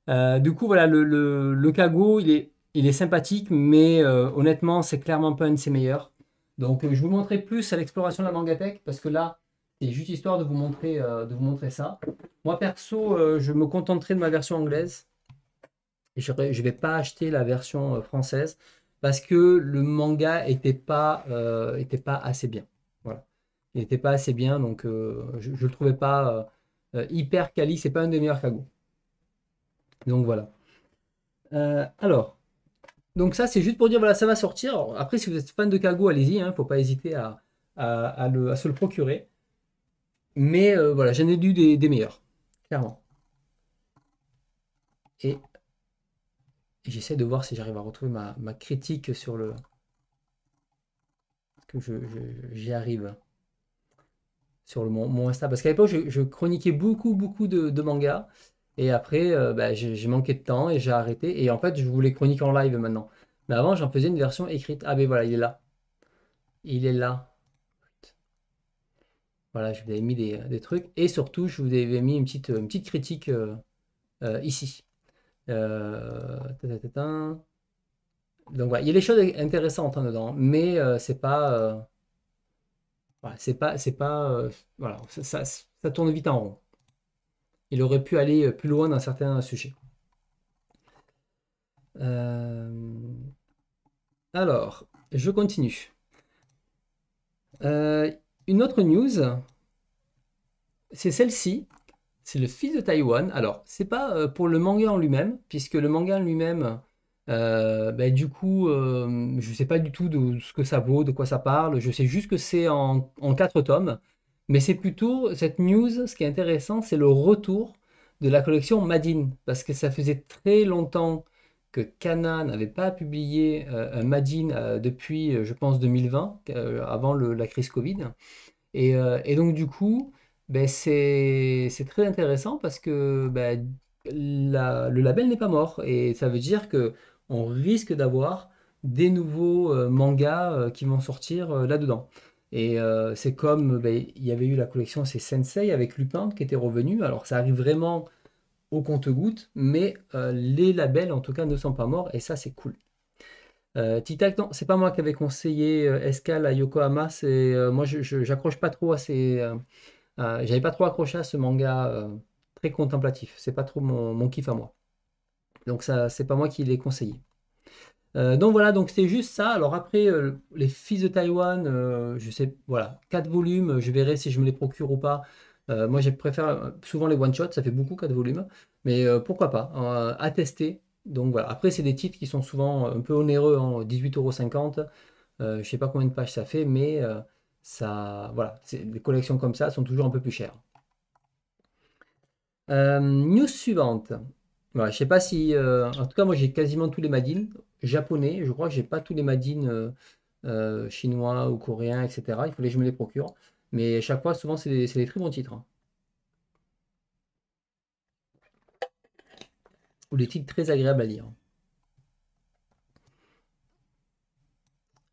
Euh, du coup, voilà, le, le, Kago, il est, sympathique, mais honnêtement, c'est clairement pas un de ses meilleurs. Donc, je vous montrerai plus à l'exploration de la Mangatech, parce que là, c'est juste histoire de vous montrer, de vous montrer ça. Moi, perso, je me contenterai de ma version anglaise. Je ne vais pas acheter la version française parce que le manga était pas, euh, était pas assez bien. Voilà. Il n'était pas assez bien, donc euh, je, ne le trouvais pas euh, hyper quali, c'est pas un des meilleurs Kago. Donc voilà. alors, donc ça c'est juste pour dire voilà, ça va sortir. après, si vous êtes fan de Kago, allez-y, hein. faut pas hésiter à, se le procurer. Mais voilà, j'en ai lu des meilleurs, clairement. Et J'essaie de voir si j'arrive à retrouver ma, critique sur le... que j'y arrive sur le, mon, mon Insta. Parce qu'à l'époque, je, chroniquais beaucoup, beaucoup de, mangas. Et après, euh, bah, j'ai manqué de temps et j'ai arrêté. Et en fait, je voulais chroniquer en live maintenant. Mais avant, j'en faisais une version écrite. Ah ben voilà, il est là. Il est là. Voilà, je vous avais mis des, trucs. Et surtout, je vous avais mis une petite, petite critique euh, euh, ici. Euh, Donc voilà, il y a des choses intéressantes en dedans, mais euh, euh, c'est pas, c'est pas, c'est pas, voilà, ça, ça, tourne vite en rond. Il aurait pu aller plus loin dans certains sujets. Alors, je continue. une autre news, c'est celle-ci. C'est le fils de Taïwan. Alors, c'est pas euh, pour le manga en lui-même, puisque le manga en lui-même, euh, ben, du coup, je euh, je sais pas du tout de ce que ça vaut, de quoi ça parle. Je sais juste que c'est en, quatre tomes. Mais c'est plutôt cette news, ce qui est intéressant, c'est le retour de la collection Madine, parce que ça faisait très longtemps que Kana n'avait pas publié un Madine depuis, je pense, 2020, avant la crise Covid. et, donc, du coup, ben, c'est très intéressant parce que ben, le label n'est pas mort et ça veut dire que on risque d'avoir des nouveaux euh, mangas euh, qui vont sortir euh, là-dedans. Et c'est comme ben, il y avait eu la collection c'est Sensei avec Lupin qui était revenu. Alors ça arrive vraiment au compte-goutte, mais les labels en tout cas ne sont pas morts et ça c'est cool. Titac, non, c'est pas moi qui avais conseillé Escal à Yokohama. C'est moi, je, n'accroche pas trop à ces euh, j'avais pas trop accroché à ce manga euh, très contemplatif. C'est pas trop mon, kiff à moi. Donc ça, c'est pas moi qui l'ai conseillé. Euh, donc voilà, donc c'est juste ça. Alors après, les fils de Taïwan, je sais, voilà, quatre volumes. Je verrai si je me les procure ou pas. moi, je préfère souvent les one shot. Ça fait beaucoup 4 volumes, mais pourquoi pas à tester. Donc voilà. Après, c'est des titres qui sont souvent un peu onéreux, en hein, 18,50 euros. Je sais pas combien de pages ça fait, mais ça, voilà, des collections comme ça sont toujours un peu plus chères. Euh, news suivante. Voilà, je sais pas si, euh, en tout cas, moi j'ai quasiment tous les madines japonais. Je crois que j'ai pas tous les madines euh, chinois ou coréens, etc. Il fallait que je me les procure. Mais à chaque fois, souvent, c'est des, très bons titres. Hein. Ou des titres très agréables à lire.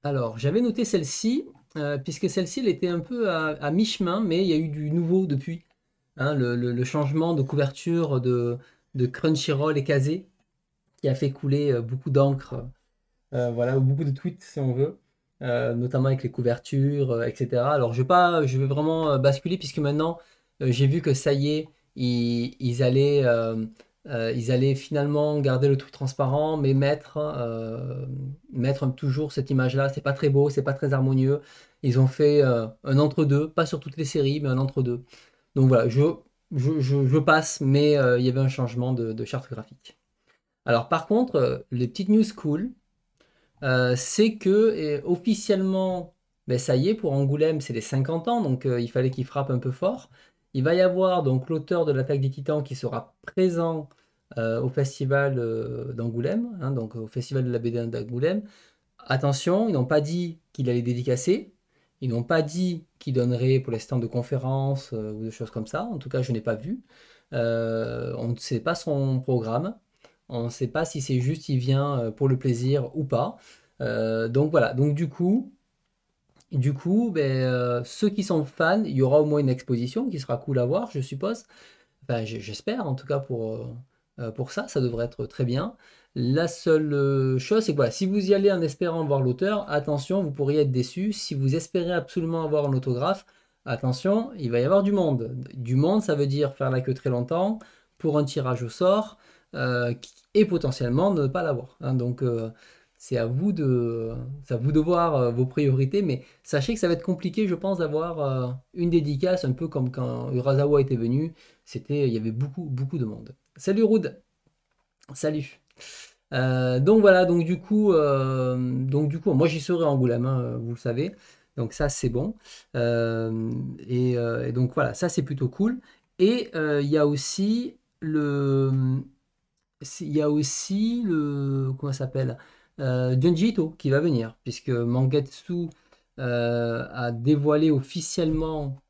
Alors, j'avais noté celle-ci. Euh, puisque celle-ci, elle était un peu à, mi-chemin, mais il y a eu du nouveau depuis. Hein, le, changement de couverture de, Crunchyroll et Casé, qui a fait couler euh, beaucoup d'encre, euh, voilà, ou beaucoup de tweets si on veut, notamment avec les couvertures, etc. Alors je vais pas, je vais vraiment basculer puisque maintenant j'ai vu que ça y est, ils allaient euh, ils allaient finalement garder le truc transparent, mais mettre, euh, mettre toujours cette image-là. C'est pas très beau, c'est pas très harmonieux. Ils ont fait euh, un entre-deux, pas sur toutes les séries, mais un entre-deux. Donc voilà, je, passe, mais il y avait un changement de, charte graphique. Alors par contre, les petites news cool, c'est que officiellement, ben, ça y est, pour Angoulême, c'est les 50 ans, donc il fallait qu'il frappe un peu fort. Il va y avoir donc l'auteur de l'attaque des titans qui sera présent euh, au festival euh, d'Angoulême, hein, donc au festival de la BD d'Angoulême. Attention, ils n'ont pas dit qu'il allait dédicacer, ils n'ont pas dit qu'il donnerait pour les stands de conférences euh, ou de choses comme ça. En tout cas, je n'ai pas vu. on ne sait pas son programme, on ne sait pas si c'est juste il vient pour le plaisir ou pas. donc voilà, donc du coup, du coup, ben, euh, ceux qui sont fans, il y aura au moins une exposition qui sera cool à voir, je suppose. J'espère, en tout cas, pour, euh, euh, pour ça, ça devrait être très bien. La seule chose, c'est que si vous y allez en espérant voir l'auteur, attention, vous pourriez être déçu. Si vous espérez absolument avoir un autographe, attention, il va y avoir du monde. Du monde, ça veut dire faire la queue très longtemps pour un tirage au sort et potentiellement ne pas l'avoir. Hein. donc, c'est à vous de, vous de voir euh, vos priorités, mais sachez que ça va être compliqué, je pense, d'avoir euh, une dédicace, un peu comme quand Urasawa était venu. C'était, il y avait beaucoup, beaucoup de monde. Salut Rude. Salut. Euh, donc voilà, donc du coup, donc du coup, moi j'y serai en goulême, hein, vous le savez. Donc ça c'est bon. Et, et, donc voilà, ça c'est plutôt cool. Et il y a aussi le, il y a aussi le, comment s'appelle euh, Junji qui va venir, puisque Mangetsu euh, a dévoilé officiellement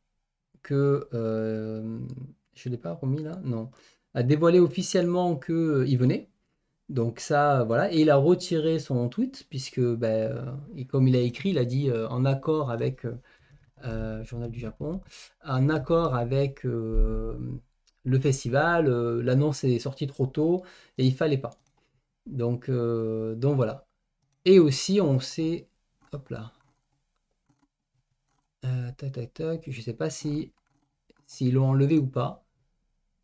que. Euh, je ne l'ai pas remis là Non. A dévoilé officiellement que il venait. Donc ça, voilà. Et il a retiré son tweet, puisque, ben, comme il a écrit, il a dit en accord avec. Journal du Japon, en accord avec le festival, l'annonce est sortie trop tôt et il fallait pas. Donc, euh, donc voilà. Et aussi, on sait. Hop là. Euh, tac, tac, Je sais pas si s'ils l'ont enlevé ou pas.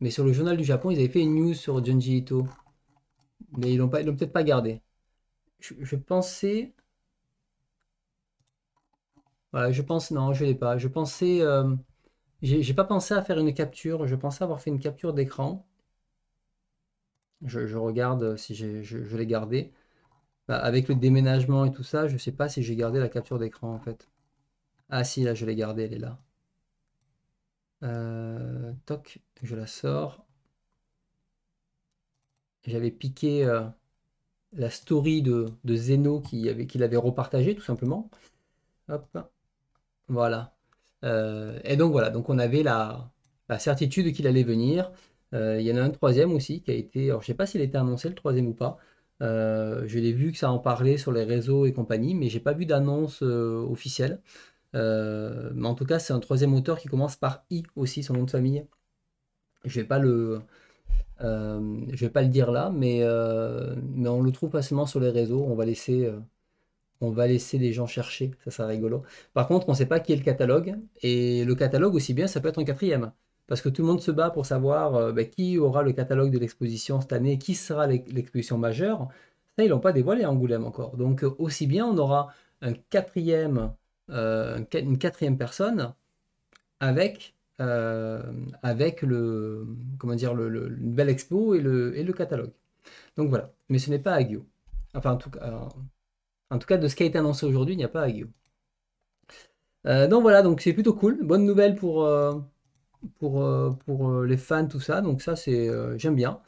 Mais sur le journal du Japon, ils avaient fait une news sur Junji Ito. Mais ils l'ont l'ont peut-être pas gardé. Je, pensais. Voilà, je pense. Non, je l'ai pas. Je pensais. Euh, j'ai pas pensé à faire une capture. Je pensais avoir fait une capture d'écran je, regarde euh, si je, l'ai gardé. Bah, avec le déménagement et tout ça, je ne sais pas si j'ai gardé la capture d'écran en fait. Ah si, là je l'ai gardé, elle est là. Euh, toc, je la sors. J'avais piqué euh, la story de, Zeno qui avait, l'avait repartagé tout simplement. Hop, voilà. et donc voilà, donc on avait la certitude qu'il allait venir. Euh, il y en a un troisième aussi qui a été, alors je sais pas s'il a été annoncé le troisième ou pas. Euh, je l'ai vu que ça en parlait sur les réseaux et compagnie, mais j'ai pas vu d'annonce euh, officielle. mais en tout cas, c'est un troisième auteur qui commence par I aussi, son nom de famille. Je vais pas le, je vais pas le dire là, mais, on le trouve facilement sur les réseaux. On va laisser, on va laisser les gens chercher. Ça, sera rigolo. Par contre, on ne sait pas qui est le catalogue. Et le catalogue, aussi bien, ça peut être un quatrième parce que tout le monde se bat pour savoir euh, ben, qui aura le catalogue de l'exposition cette année, qui sera l'exposition majeure. Ça, ils l'ont pas dévoilé à Angoulême encore. Donc euh, aussi bien, on aura euh, une quatrième personne avec, avec le, comment dire, une belle expo et le, catalogue. Donc voilà, mais ce n'est pas Agio. Enfin, en tout, cas, de ce qui a été annoncé aujourd'hui, il n'y a pas Agio. donc voilà, donc c'est plutôt cool. Bonne nouvelle pour, pour, euh, pour euh, les fans, tout ça. Donc ça, c'est euh, j'aime bien.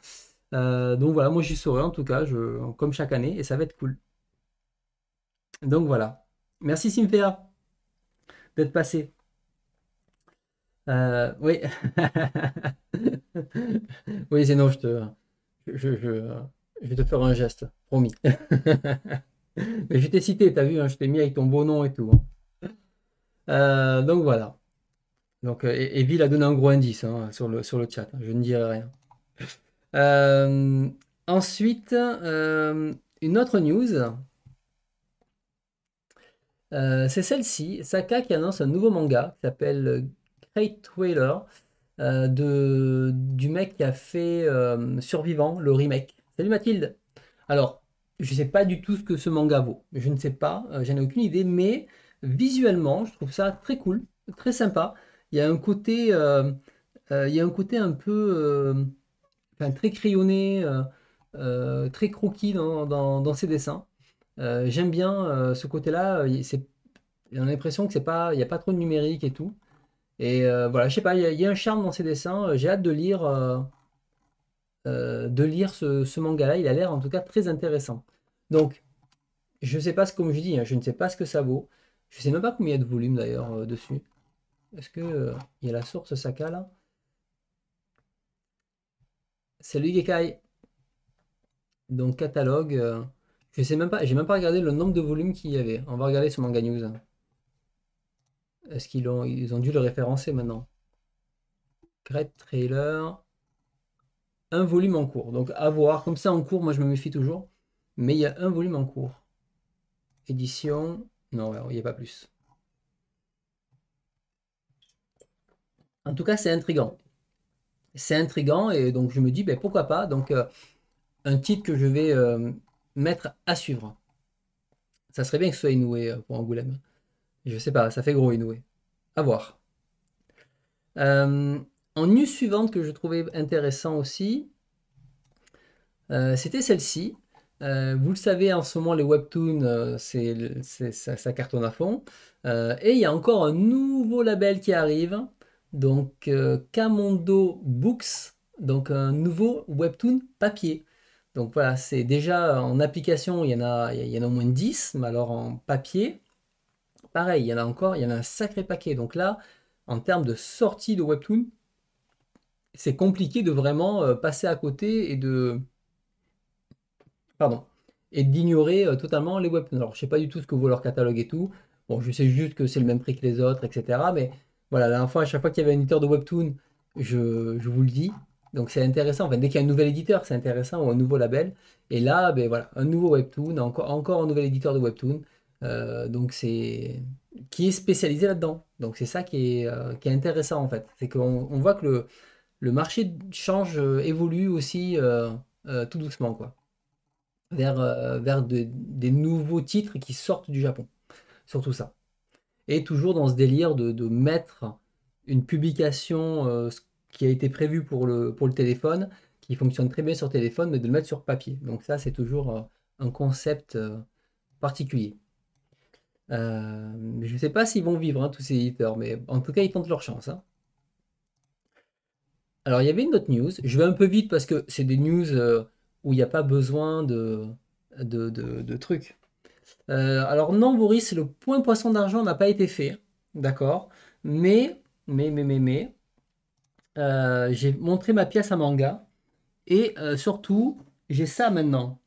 donc voilà, moi j'y serai en tout cas, je, comme chaque année, et ça va être cool. Donc voilà. Merci Simfea d'être passé. Euh, oui. oui, sinon je te. Je, vais te faire un geste, promis. Mais je t'ai cité, t'as vu, hein, je t'ai mis avec ton beau nom et tout. Hein. donc voilà. Donc, Evil euh, a donné un gros indice hein, sur, le, sur le chat. Je ne dirai rien. Euh, ensuite, euh, une autre news. c'est celle-ci, Saka qui annonce un nouveau manga qui s'appelle Great Trailer du mec qui a fait Survivant, le remake. Salut Mathilde Alors, je ne sais pas du tout ce que ce manga vaut, je ne sais pas, j'en ai aucune idée, mais visuellement, je trouve ça très cool, très sympa il y a un côté, il euh, euh, y un, côté un peu euh, très crayonné, très croquis dans, ses dessins. J'aime bien ce côté-là. On a l'impression il n'y a pas trop de numérique et tout. Et voilà, je sais pas, il y, a, un charme dans ses dessins. J'ai hâte de lire, de lire ce, manga-là. Il a l'air en tout cas très intéressant. Donc, je ne sais pas ce, comme je dis, hein, je ne sais pas ce que ça vaut. Je ne sais même pas combien de volumes d'ailleurs dessus. Est-ce que euh, il y a la source Saka là Salut Gekai. Donc catalogue. Euh, je sais même pas. J'ai même pas regardé le nombre de volumes qu'il y avait. On va regarder sur Manga News. Est-ce qu'ils ont, ils ont dû le référencer maintenant Great trailer. Un volume en cours. Donc à voir. Comme ça en cours, moi je me méfie toujours. Mais il y a un volume en cours. Édition. Non, il n'y a pas plus. En tout cas, c'est intrigant. C'est intrigant et donc je me dis, ben, pourquoi pas Donc, euh, un titre que je vais euh, mettre à suivre. Ça serait bien que ce soit Inoué euh, pour Angoulême. Je sais pas, ça fait gros Inoué. À voir. en une suivante que je trouvais intéressant aussi, c'était celle-ci. vous le savez, en ce moment, les webtoons, c'est, ça, cartonne à fond. et il y a encore un nouveau label qui arrive donc euh, Kamondo Camondo Books, donc un nouveau webtoon papier. Donc voilà, c'est déjà en application, il y en, a, il y en a au moins 10, mais alors en papier, pareil, il y en a encore, il y en a un sacré paquet. Donc là, en termes de sortie de webtoon, c'est compliqué de vraiment euh, passer à côté et de. Pardon. Et d'ignorer euh, totalement les webtoons. Alors, je ne sais pas du tout ce que vaut leur catalogue et tout. Bon, je sais juste que c'est le même prix que les autres, etc. Mais voilà, la dernière à chaque fois qu'il y avait un éditeur de webtoon, je, vous le dis. Donc c'est intéressant. Enfin, dès qu'il y a un nouvel éditeur, c'est intéressant, ou un nouveau label. Et là, ben voilà, un nouveau webtoon, encore, un nouvel éditeur de webtoon. Euh, donc c'est qui est spécialisé là-dedans. Donc c'est ça qui est, euh, intéressant en fait. C'est qu'on voit que le, marché change, euh, évolue aussi tout doucement quoi, vers, des nouveaux titres qui sortent du Japon. Surtout ça et toujours dans ce délire de, mettre une publication euh, qui a été prévue pour le, pour le téléphone, qui fonctionne très bien sur téléphone, mais de le mettre sur papier. Donc ça, c'est toujours euh, un concept euh, particulier. je ne sais pas s'ils vont vivre, hein, tous ces éditeurs, mais en tout cas, ils tentent leur chance. Hein. Alors, il y avait une autre news. Je vais un peu vite parce que c'est des news où il n'y a pas besoin de, de, de trucs. Euh, alors non, Boris, le point poisson d'argent n'a pas été fait, d'accord Mais, mais, mais, mais, mais, euh, j'ai montré ma pièce à manga. Et euh, surtout, j'ai ça maintenant.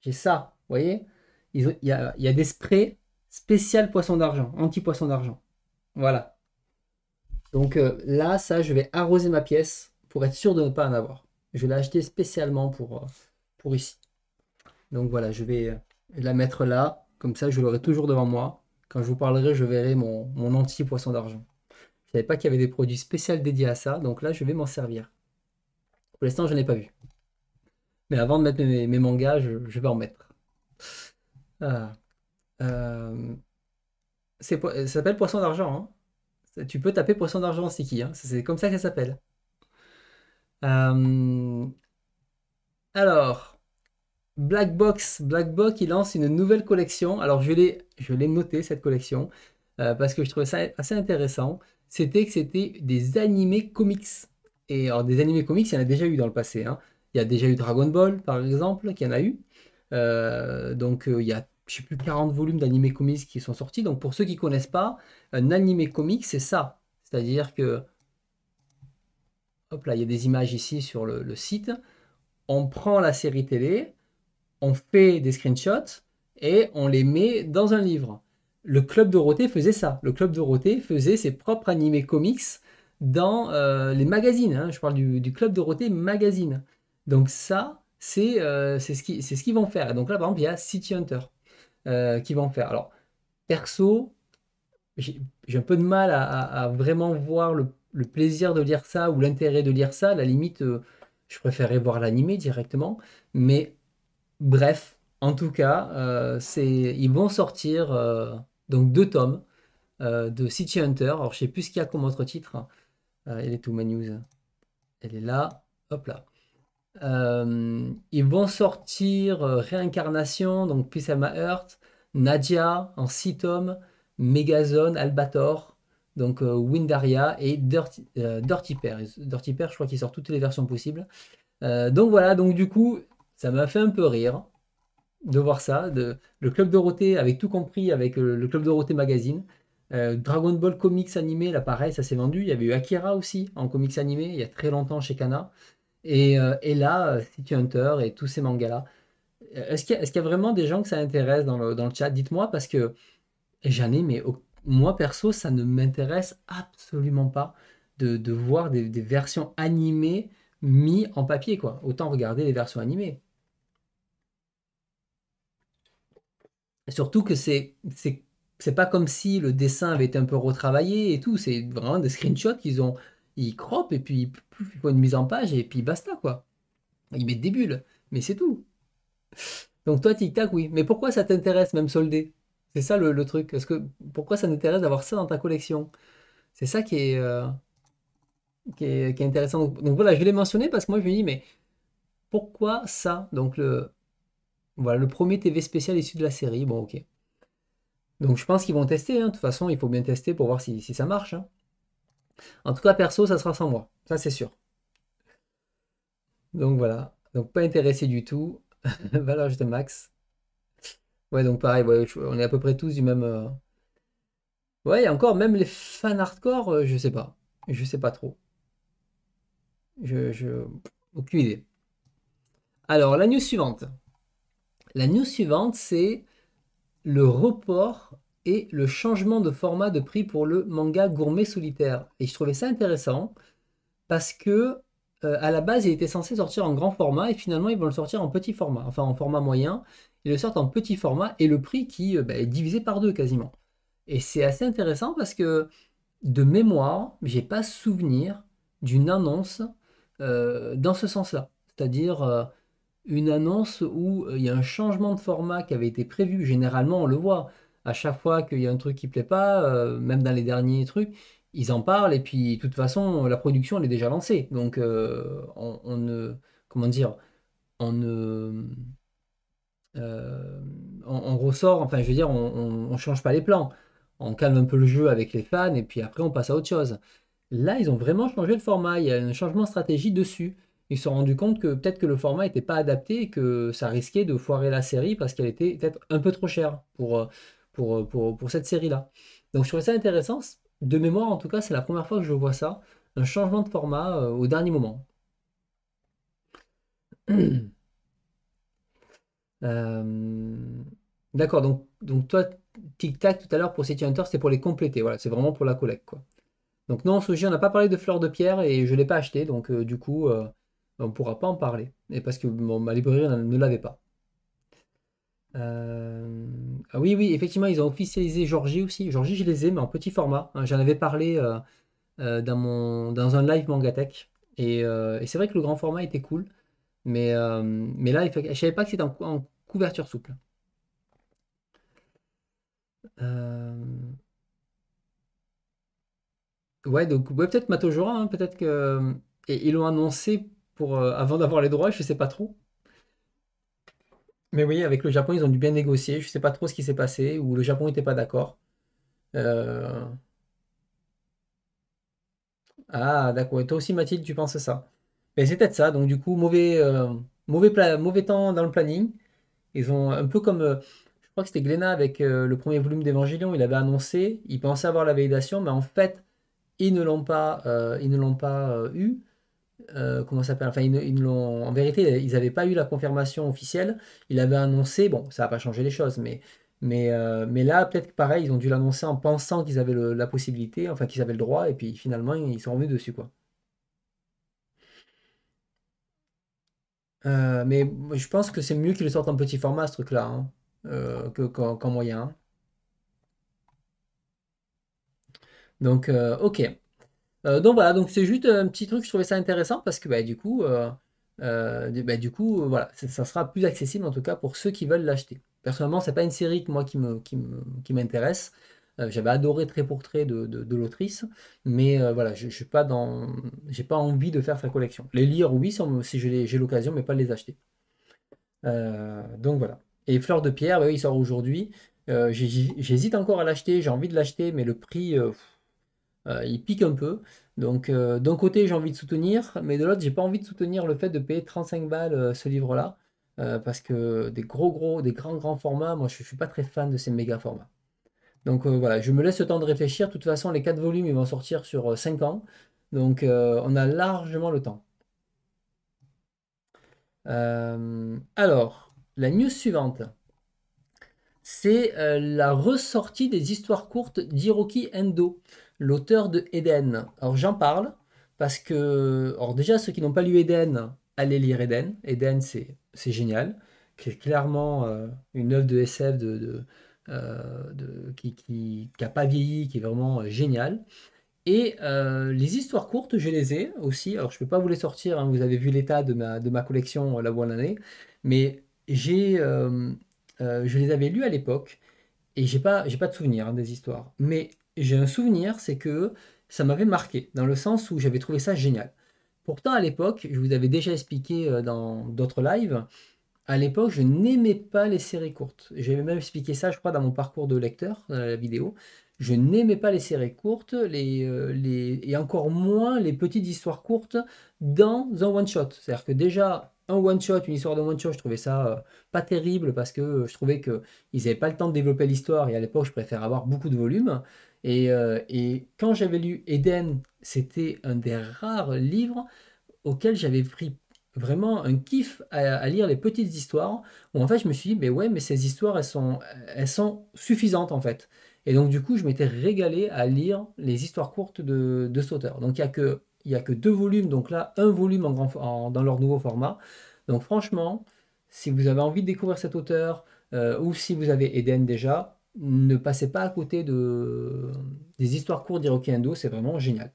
J'ai ça, vous voyez Il y a, des sprays spécial poisson d'argent, anti-poisson d'argent. Voilà. Donc là, ça, je vais arroser ma pièce pour être sûr de ne pas en avoir. Je l'ai acheté spécialement pour, pour ici. Donc voilà, je vais la mettre là. Comme ça, je l'aurai toujours devant moi. Quand je vous parlerai, je verrai mon, anti-poisson d'argent. Je ne savais pas qu'il y avait des produits spéciaux dédiés à ça, donc là, je vais m'en servir. Pour l'instant, je n'en ai pas vu. Mais avant de mettre mes, mangas, je, vais en mettre. Ah. Euh, ça s'appelle Poisson d'argent. Hein. Tu peux taper Poisson d'argent, Siki. Hein. C'est comme ça qu'elle s'appelle. Euh, alors, Black Box. Black Box, il lance une nouvelle collection. Alors, je l'ai, je l'ai noté, cette collection, euh, parce que je trouvais ça assez intéressant. C'était que c'était des animés comics. Et alors, des animés comics, il y en a déjà eu dans le passé. Hein. Il y a déjà eu Dragon Ball, par exemple, qui en a eu. Euh, donc, euh, il y a, je sais plus, 40 volumes d'animés comics qui sont sortis. Donc, pour ceux qui connaissent pas, un animé comics, c'est ça. C'est-à-dire que. Hop là, il y a des images ici sur le site. On prend la série télé, on fait des screenshots et on les met dans un livre. Le Club Dorothée faisait ça. Le Club Dorothée faisait ses propres animés comics dans euh, les magazines. Hein. Je parle du, Club Dorothée Magazine. Donc ça, c'est euh, ce qu'ils ce qu'ils vont faire. Donc là, par exemple, il y a City Hunter euh, qui vont faire. Alors, perso, j'ai un peu de mal à, vraiment voir le, plaisir de lire ça ou l'intérêt de lire ça. la limite, euh, je préférais voir l'animé directement. Mais Bref, en tout cas, euh, ils vont sortir euh, donc deux tomes euh, de City Hunter. Alors, je sais plus ce qu'il y a comme autre titre. Hein. Euh, elle est tout ma news. Elle est là. Hop là. ils vont sortir Réincarnation, donc Pissama Earth, Nadia en six tomes, Megazone, Albator, donc Windaria et Dirty, Dirty Pair. Dirty Pair, je crois qu'il sort toutes les versions possibles. donc voilà, donc du coup, ça m'a fait un peu rire de voir ça. De, le Club Dorothée, avec tout compris, avec euh, le, Club Dorothée Magazine. Euh, Dragon Ball Comics animé, là pareil, ça s'est vendu. Il y avait eu Akira aussi en comics animé, il y a très longtemps chez Kana. Et, euh, là, City Hunter et tous ces mangas-là. Est-ce qu'il y, a vraiment des gens que ça intéresse dans le, chat Dites-moi, parce que j'en ai, mais moi perso, ça ne m'intéresse absolument pas de, voir des, versions animées mises en papier, quoi. Autant regarder les versions animées. Surtout que c'est c'est pas comme si le dessin avait été un peu retravaillé et tout. C'est vraiment des screenshots qu'ils ont. Ils croppent et puis ils font une mise en page et puis basta quoi. Ils mettent des bulles, mais c'est tout. Donc toi, Tic Tac, oui. Mais pourquoi ça t'intéresse même soldé C'est ça le, le truc. ce que pourquoi ça t'intéresse d'avoir ça dans ta collection C'est ça qui est, euh, qui est, intéressant. Donc, donc voilà, je l'ai mentionné parce que moi je me dis mais pourquoi ça Donc le voilà, le premier TV spécial issu de la série. Bon, ok. Donc je pense qu'ils vont tester. Hein. De toute façon, il faut bien tester pour voir si, ça marche. Hein. En tout cas, perso, ça sera sans moi. Ça, c'est sûr. Donc voilà. Donc pas intéressé du tout. Valeur de max. Ouais, donc pareil, on est à peu près tous du même. Euh, ouais, encore, même les fans hardcore, je euh, je sais pas. Je sais pas trop. Je. je... Aucune idée. Alors, la news suivante. La news suivante, c'est le report et le changement de format de prix pour le manga gourmet solitaire. Et je trouvais ça intéressant parce que euh, à la base, il était censé sortir en grand format et finalement, ils vont le sortir en petit format, enfin en format moyen. Ils le sortent en petit format et le prix qui euh, bah, est divisé par deux quasiment. Et c'est assez intéressant parce que de mémoire, j'ai pas souvenir d'une annonce euh, dans ce sens-là. C'est-à-dire une annonce où euh, il y a un changement de format qui avait été prévu. Généralement, on le voit. À chaque fois qu'il y a un truc qui ne plaît pas, euh, même dans les derniers trucs, ils en parlent. Et puis, de toute façon, la production, elle est déjà lancée. Donc, euh, on, ne. Comment dire On ne. on, ressort, enfin, je veux dire, on, ne change pas les plans. On calme un peu le jeu avec les fans et puis après, on passe à autre chose. Là, ils ont vraiment changé de format. Il y a un changement de stratégie dessus ils se sont rendus compte que peut-être que le format n'était pas adapté et que ça risquait de foirer la série parce qu'elle était peut-être un peu trop chère pour, euh, euh, pour, pour, cette série-là. Donc je trouvais ça intéressant. De mémoire, en tout cas, c'est la première fois que je vois ça, un changement de format euh, au dernier moment. D'accord, donc, donc toi, tic-tac tout à l'heure pour City Hunter, c'était pour les compléter, voilà, c'est vraiment pour la collecte. Quoi. Donc non, Soji, on n'a pas parlé de fleurs de Pierre et je ne l'ai pas acheté, donc du coup, on ne pourra pas en parler. Et parce que ma librairie ne l'avait pas. Euh, ah oui, oui, effectivement, ils ont officialisé Georgie aussi. Georgie, je les ai, mais en petit format. Hein, j'en avais parlé euh, euh, dans, mon, dans un live Mangatech. Et, et c'est vrai que le grand format était cool. Mais, mais là, je ne savais pas que c'était en, couverture souple. Ouais, donc peut-être Matojora, hein, peut-être que. Et ils l'ont annoncé euh, avant d'avoir les droits, je ne sais pas trop. Mais oui, avec le Japon, ils ont dû bien négocier. Je ne sais pas trop ce qui s'est passé, ou le Japon n'était pas d'accord. Euh, ah, d'accord. Et toi aussi, Mathilde, tu penses ça. Mais ben, c'était ça. Donc, du coup, mauvais, euh, mauvais, temps dans le planning. Ils ont un peu comme. je crois que c'était Glenna avec le premier volume d'Évangélion. Il avait annoncé, il pensait avoir la validation, mais en fait, ils ne l'ont pas, ils ne l'ont pas eu. Euh, comment ça s'appelle ils, En vérité, ils n'avaient pas eu la confirmation officielle. Ils avaient annoncé. Bon, ça n'a pas changé les choses, mais mais euh, là, peut-être pareil, ils ont dû l'annoncer en pensant qu'ils avaient la possibilité, enfin qu'ils avaient le droit, et puis finalement, ils sont revenus dessus, quoi. Euh, mais je pense que c'est mieux qu'ils le sortent en petit format, ce truc-là, hein, qu'en, moyen. Hein. Donc, ok. Euh, donc voilà, donc c'est juste un petit truc, je trouvais ça intéressant parce que bah, du coup, euh, euh, bah, du coup voilà, ça sera plus accessible en tout cas pour ceux qui veulent l'acheter. Personnellement, c'est pas une série que moi qui me, qui m'intéresse. J'avais adoré Trait pour Trait de, l'autrice, mais voilà, je, n'ai pas dans, j'ai pas envie de faire sa collection. Les lire, oui, si j'ai l'occasion, mais pas les acheter. donc voilà. Et Fleur de Pierre, bah il sort aujourd'hui. j'hésite encore à l'acheter, j'ai envie de l'acheter, mais le prix, euh, il pique un peu. Donc euh, d'un côté, j'ai envie de soutenir, mais de l'autre, j'ai pas envie de soutenir le fait de payer 35 balles euh, ce livre-là, parce que des gros gros, des grands grands formats, moi je, ne suis pas très fan de ces méga formats. Donc voilà, je me laisse le temps de réfléchir. De toute façon, les quatre volumes, ils vont sortir sur 5 ans, donc on a largement le temps. alors, la news suivante c'est euh, la ressortie des histoires courtes d'Hiroki Endo, l'auteur de Eden. Alors j'en parle parce que, déjà ceux qui n'ont pas lu Eden, allez lire Eden. Eden c'est génial, c'est clairement euh, une œuvre de SF euh, de, qui n'a pas vieilli, qui est vraiment génial. Et les histoires courtes, je les ai aussi. Alors, je ne peux pas vous les sortir. Hein. Vous avez vu l'état de ma, de ma collection la la à l'année, Mais j'ai euh, je les avais lus à l'époque et j'ai pas, j'ai pas de souvenir hein, des histoires. Mais j'ai un souvenir, c'est que ça m'avait marqué, dans le sens où j'avais trouvé ça génial. Pourtant, à l'époque, je vous avais déjà expliqué euh, dans d'autres lives, à l'époque, je n'aimais pas les séries courtes. J'avais même expliqué ça, je crois, dans mon parcours de lecteur, dans euh, la vidéo. Je n'aimais pas les séries courtes, les, et encore moins les petites histoires courtes dans un one-shot. C'est-à-dire que déjà, un one-shot, une histoire de one-shot, je trouvais ça euh, pas terrible parce que euh, je trouvais qu'ils n'avaient pas le temps de développer l'histoire et à l'époque, je préfère avoir beaucoup de volume. Et, euh, quand j'avais lu Eden, c'était un des rares livres auxquels j'avais pris vraiment un kiff à, lire les petites histoires où en fait, je me suis dit, mais ouais, mais ces histoires, elles sont, elles sont suffisantes en fait. Et donc, du coup, je m'étais régalé à lire les histoires courtes de, de Donc, il n'y a que il n'y a que deux volumes, donc là, un volume en grand, dans leur nouveau format. Donc franchement, si vous avez envie de découvrir cet auteur, euh, ou si vous avez Eden déjà, ne passez pas à côté de, des histoires courtes d'Hiroki Endo, c'est vraiment génial.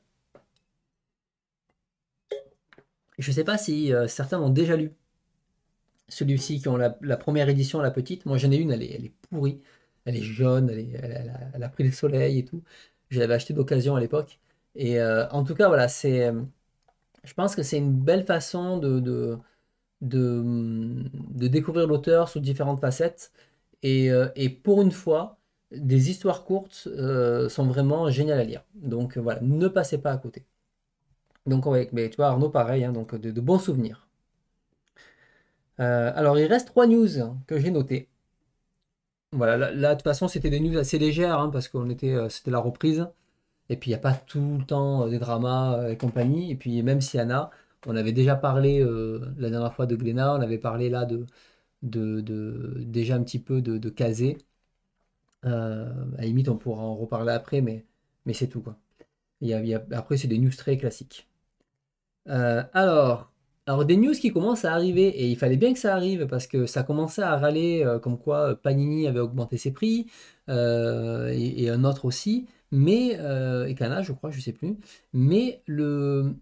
Je ne sais pas si euh, certains l'ont déjà lu. Celui-ci qui a la, première édition, la petite. Moi, j'en ai une, elle est, pourrie. Elle est jaune, elle, a, a, pris le soleil et tout. Je l'avais acheté d'occasion à l'époque. Et euh, en tout cas, voilà, c'est, euh, je pense que c'est une belle façon de, de, mm, découvrir l'auteur sous différentes facettes. Euh, et, pour une fois, des histoires courtes sont vraiment géniales à lire. Donc voilà, ne passez pas à côté. Donc ouais, mais tu vois, Arnaud, pareil, hein, donc de, bons souvenirs. alors, il reste trois news que j'ai notées. Voilà, là, de toute façon, c'était des news assez légères, hein, parce que c'était la reprise. Et puis, il n'y a pas tout le temps euh, des dramas euh, et compagnie. Et puis, même si Anna, on avait déjà parlé euh, la dernière fois de Glenna, on avait parlé là de, déjà un petit peu de, de Kazé. à la limite, on pourra en reparler après, mais, c'est tout. Quoi. après, c'est des news très classiques. alors, des news qui commencent à arriver, et il fallait bien que ça arrive parce que ça commençait à râler, comme quoi Panini avait augmenté ses prix, et, un autre aussi. Mais, et euh, je crois, je sais plus. Mais le,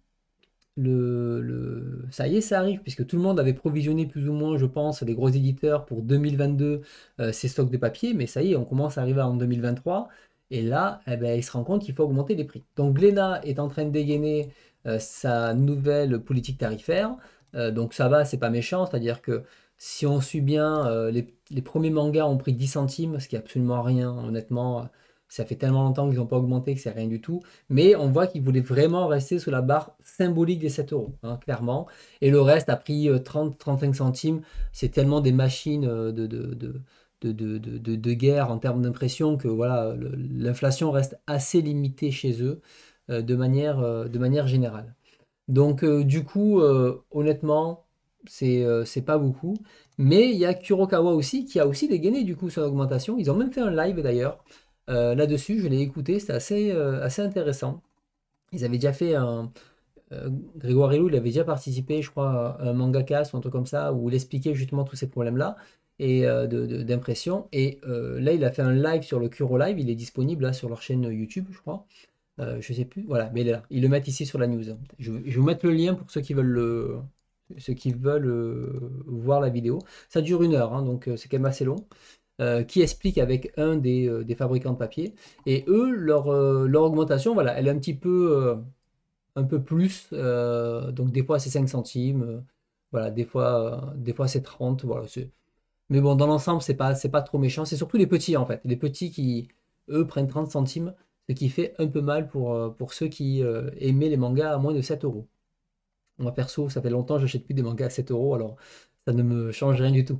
ça y est, ça arrive, puisque tout le monde avait provisionné plus ou moins, je pense, les gros éditeurs pour 2022 euh, ces stocks de papier, mais ça y est, on commence à arriver en 2023. Et là, eh ben, il se rend compte qu'il faut augmenter les prix. Donc Glénat est en train de dégainer euh, sa nouvelle politique tarifaire. donc ça va, c'est pas méchant, c'est-à-dire que si on suit bien, les, les, premiers mangas ont pris 10 centimes, ce qui est absolument rien, honnêtement ça fait tellement longtemps qu'ils n'ont pas augmenté que c'est rien du tout. Mais on voit qu'ils voulaient vraiment rester sous la barre symbolique des 7 euros, hein, clairement. Et le reste a pris 30-35 euh, centimes. C'est tellement des machines euh, de, de, guerre en termes d'impression que voilà, l'inflation reste assez limitée chez eux euh, de, manière, de manière générale. Donc du coup, honnêtement, c'est c'est pas beaucoup. Mais il y a Kurokawa aussi qui a aussi dégainé du coup son augmentation. Ils ont même fait un live d'ailleurs euh, là-dessus. Je l'ai écouté, c'était euh, assez, intéressant. Ils avaient déjà fait un. Euh, Grégoire Hélou, il avait déjà participé, je crois, à un manga cast ou un truc comme ça, où il expliquait justement tous ces problèmes-là et d'impression. Et là, il a fait un live sur le Curo Live. Il est disponible là, hein, sur leur chaîne YouTube, je crois. je sais plus, voilà, mais il là. Ils le mettent ici sur la news. Hein. Je, vais vous mettre le lien pour ceux qui veulent le, ceux qui veulent voir la vidéo. Ça dure une heure, hein, donc c'est quand même assez long. Euh, qui explique avec un euh, des, fabricants de papier. Et eux, euh, leur, augmentation, voilà, elle est un petit peu, un peu plus. donc des fois c'est 5 centimes, voilà, des fois, des fois c'est 30. Voilà, Mais bon, dans l'ensemble, c'est pas, pas trop méchant. C'est surtout les petits en fait. Les petits qui, eux, prennent 30 centimes, ce qui fait un peu mal pour, pour ceux qui aimaient les mangas à moins de 7 euros. Moi perso, ça fait longtemps que j'achète plus des mangas à 7 euros, alors ça ne me change rien du tout.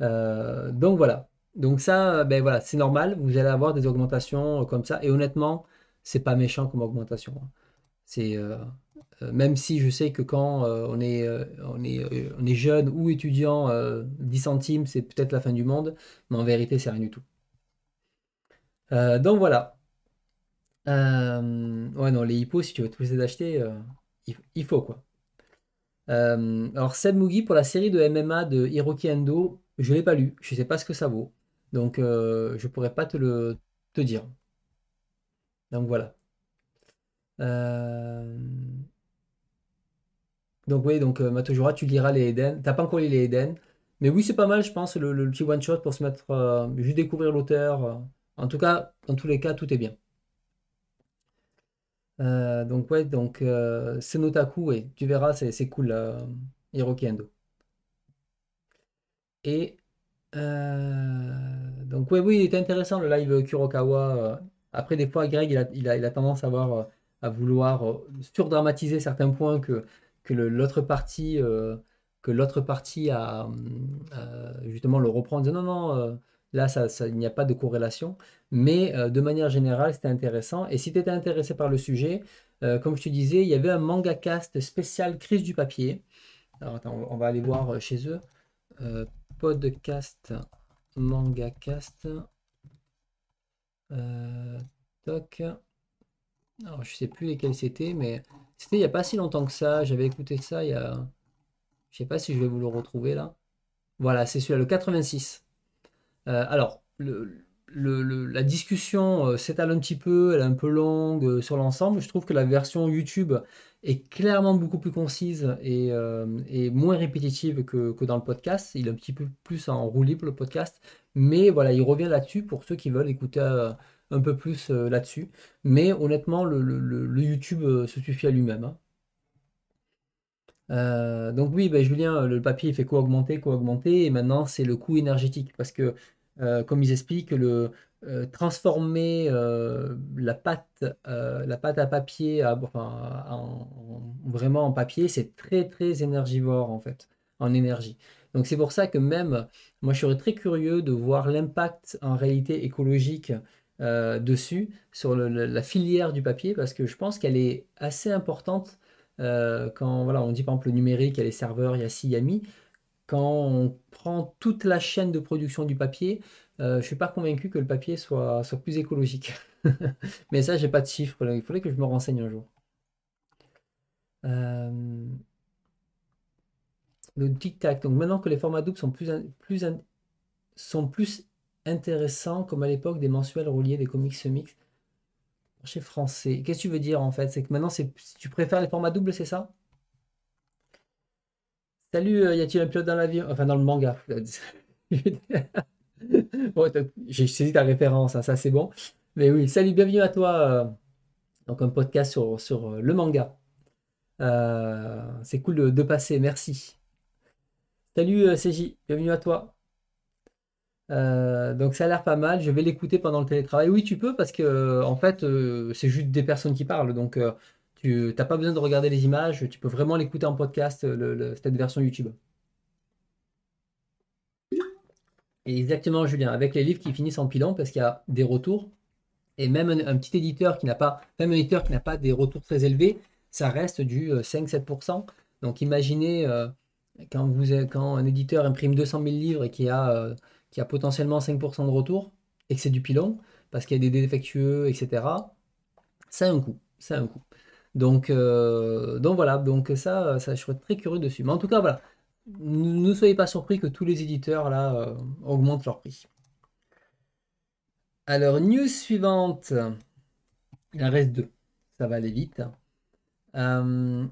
Euh, donc voilà. Donc ça, ben voilà, c'est normal. Vous allez avoir des augmentations euh, comme ça. Et honnêtement, c'est pas méchant comme augmentation. Hein. C'est euh, même si je sais que quand on, est, on, est, on est jeune ou étudiant, 10 centimes, c'est peut-être la fin du monde, mais en vérité, c'est rien du tout. donc voilà. ouais, non, les hippos, si tu veux tous les acheter, il, faut quoi. alors, Seb Mugi pour la série de MMA de Hiroki Endo, je ne l'ai pas lu, je ne sais pas ce que ça vaut. Donc euh, je ne pourrais pas te le te dire. Donc voilà. Euh, donc oui, donc euh, Matojura, tu liras les Eden. T'as pas encore lu les Eden. Mais oui, c'est pas mal, je pense, le, petit one-shot pour se mettre, juste découvrir l'auteur. En tout cas, dans tous les cas, tout est bien. donc ouais, donc Senotaku, et tu verras, c'est cool, Hiroki Endo. Et euh, donc, oui, oui, il était intéressant le live Kurokawa. Euh. Après, des fois, Greg, il a, tendance à, euh, à vouloir surdramatiser certains points que, l'autre partie, que l'autre partie a, justement le reprend non, non, là, ça, il n'y a pas de corrélation. Mais de manière générale, c'était intéressant. Et si tu étais intéressé par le sujet, comme je te disais, il y avait un manga cast spécial crise du papier. on va aller voir chez eux podcast, manga cast. Euh, toc. Alors, je sais plus lesquels c'était, mais c'était il n'y a pas si longtemps que ça. J'avais écouté ça il y a. Je sais pas si je vais vous le retrouver là. Voilà, c'est celui-là, le 86. Euh, alors, le, la discussion euh, s'étale un petit peu, elle est un peu longue sur l'ensemble. Je trouve que la version YouTube est clairement beaucoup plus concise et, euh, moins répétitive que, dans le podcast. Il est un petit peu plus en pour le podcast, mais voilà, il revient là-dessus pour ceux qui veulent écouter euh, un peu plus euh, là-dessus. Mais honnêtement, le, YouTube se suffit à lui-même. Hein. donc oui, ben, Julien, le papier fait co-augmenter, co-augmenter, et maintenant c'est le coût énergétique parce que, comme ils expliquent, le, euh, transformer euh, la, pâte, euh, la pâte à papier en, vraiment en papier, c'est très très énergivore en fait, en énergie. Donc c'est pour ça que même moi je serais très curieux de voir l'impact en réalité écologique dessus, sur la filière du papier, parce que je pense qu'elle est assez importante quand voilà, on dit par exemple le numérique, il y a les serveurs, il y a siami Quand on prend toute la chaîne de production du papier, euh, je ne suis pas convaincu que le papier soit, soit plus écologique. Mais ça, j'ai pas de chiffres. Il faudrait que je me renseigne un jour. Euh, le tic-tac. Donc maintenant que les formats doubles sont plus, sont plus intéressants, comme à l'époque des mensuels reliés des comics mix marché français. Qu'est-ce que tu veux dire en fait C'est que maintenant, tu préfères les formats doubles, c'est ça Salut, euh, y a-t-il un pilote dans la vie Enfin, dans le manga. bon, j'ai saisi ta référence, hein, ça c'est bon. Mais oui, salut, bienvenue à toi. Euh, donc un podcast sur, euh, le manga. Euh, c'est cool de, passer, merci. Salut CJ, bienvenue à toi. donc ça a l'air pas mal, je vais l'écouter pendant le télétravail. Oui, tu peux parce que en fait, c'est juste des personnes qui parlent. Donc tu n'as pas besoin de regarder les images, tu peux vraiment l'écouter en podcast, cette version YouTube. Exactement, Julien, avec les livres qui finissent en pilon, parce qu'il y a des retours. Et même un, petit éditeur qui n'a pas, un éditeur qui n'a pas des retours très élevés, ça reste du 5-7%. Euh, donc imaginez euh, quand, vous, quand un éditeur imprime 200 000 livres et qui a, euh, qui a potentiellement 5% de retour et que c'est du pilon parce qu'il y a des défectueux, etc. Ça a un coût, ça a un coût. Donc, donc voilà, donc ça, ça, je serais très curieux dessus. Mais en tout cas, voilà, ne soyez pas surpris que tous les éditeurs là euh, augmentent leur prix. Alors, news suivante. Il en reste deux. Ça va aller vite. Euh,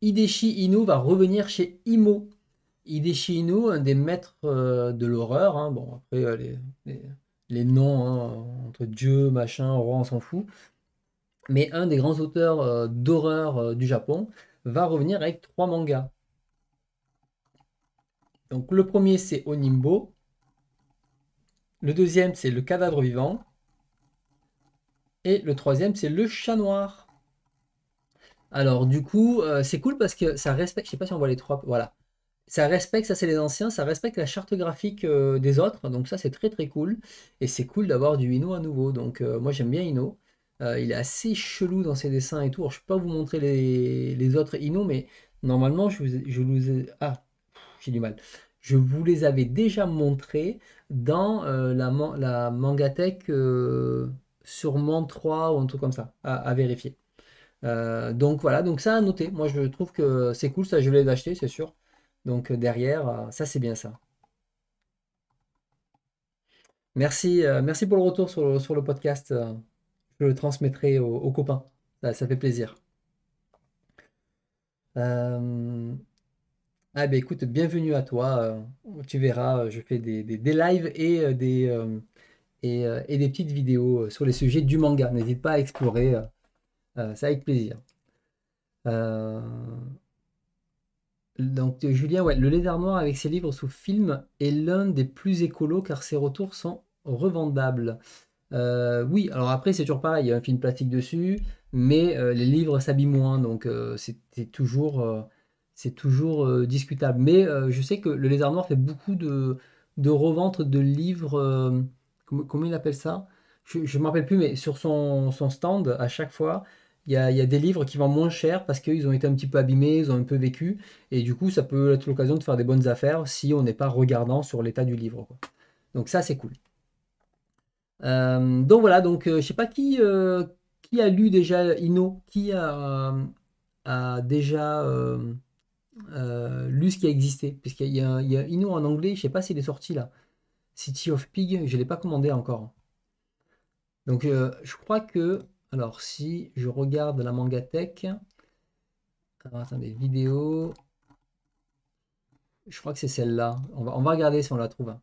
Hideshi va revenir chez Imo. Hideshi Inou, un des maîtres euh, de l'horreur. Hein. Bon, après, euh, les, noms hein, entre Dieu, machin, roi, on s'en fout. Mais un des grands auteurs d'horreur du Japon va revenir avec trois mangas. Donc le premier c'est Onimbo. Le deuxième c'est le cadavre vivant. Et le troisième c'est le chat noir. Alors du coup euh, c'est cool parce que ça respecte, je sais pas si on voit les trois, voilà. Ça respecte, ça c'est les anciens, ça respecte la charte graphique euh, des autres, donc ça c'est très très cool. Et c'est cool d'avoir du Ino à nouveau, donc euh, moi j'aime bien Ino. il est assez chelou dans ses dessins et tout. je ne peux pas vous montrer les, autres Inno. mais normalement je vous, je vous ai... Ah, du mal. Je vous les avais déjà montrés dans euh, la, la Mangatech euh, sur sûrement 3 ou un truc comme ça, à, vérifier. Euh, donc voilà, donc ça à noter. Moi je trouve que c'est cool, ça je vais l'acheter, c'est sûr. Donc derrière, ça c'est bien ça. Merci, merci pour le retour sur le, podcast. je le transmettrai aux, copains. Ça, fait plaisir. Euh... Ah ben écoute, bienvenue à toi. Euh, tu verras, euh, je fais des, lives et, euh, des, et, des petites vidéos sur les sujets du manga. N'hésite pas à explorer, ça c'est avec plaisir. Donc Julien, ouais, Le Lézard Noir avec ses livres sous film est l'un des plus écolos car ses retours sont revendables. oui, alors après c'est toujours pareil, il y a un film plastique dessus, mais les livres s'habillent moins, donc c'était toujours c'est toujours euh, discutable. Mais euh, je sais que le Lézard Noir fait beaucoup de, de de livres. Euh, comment, il appelle ça Je ne me rappelle plus, mais sur son, stand, à chaque fois, il y a, des livres qui vendent moins cher parce qu'ils ont été un petit peu abîmés, ils ont un peu vécu. Et du coup, ça peut être l'occasion de faire des bonnes affaires si on n'est pas regardant sur l'état du livre. Donc, ça, c'est cool. donc voilà, donc je sais pas qui, qui a lu déjà Inno, qui a, a déjà euh, qui a existé. Puisqu'il y, a, il y a en anglais, je sais pas s'il est sorti là. City of Pig, je ne l'ai pas commandé encore. Donc euh, je crois que. Alors si je regarde la mangatech. Alors attendez, vidéo. Je crois que c'est celle-là. On va, on va regarder si on la trouve.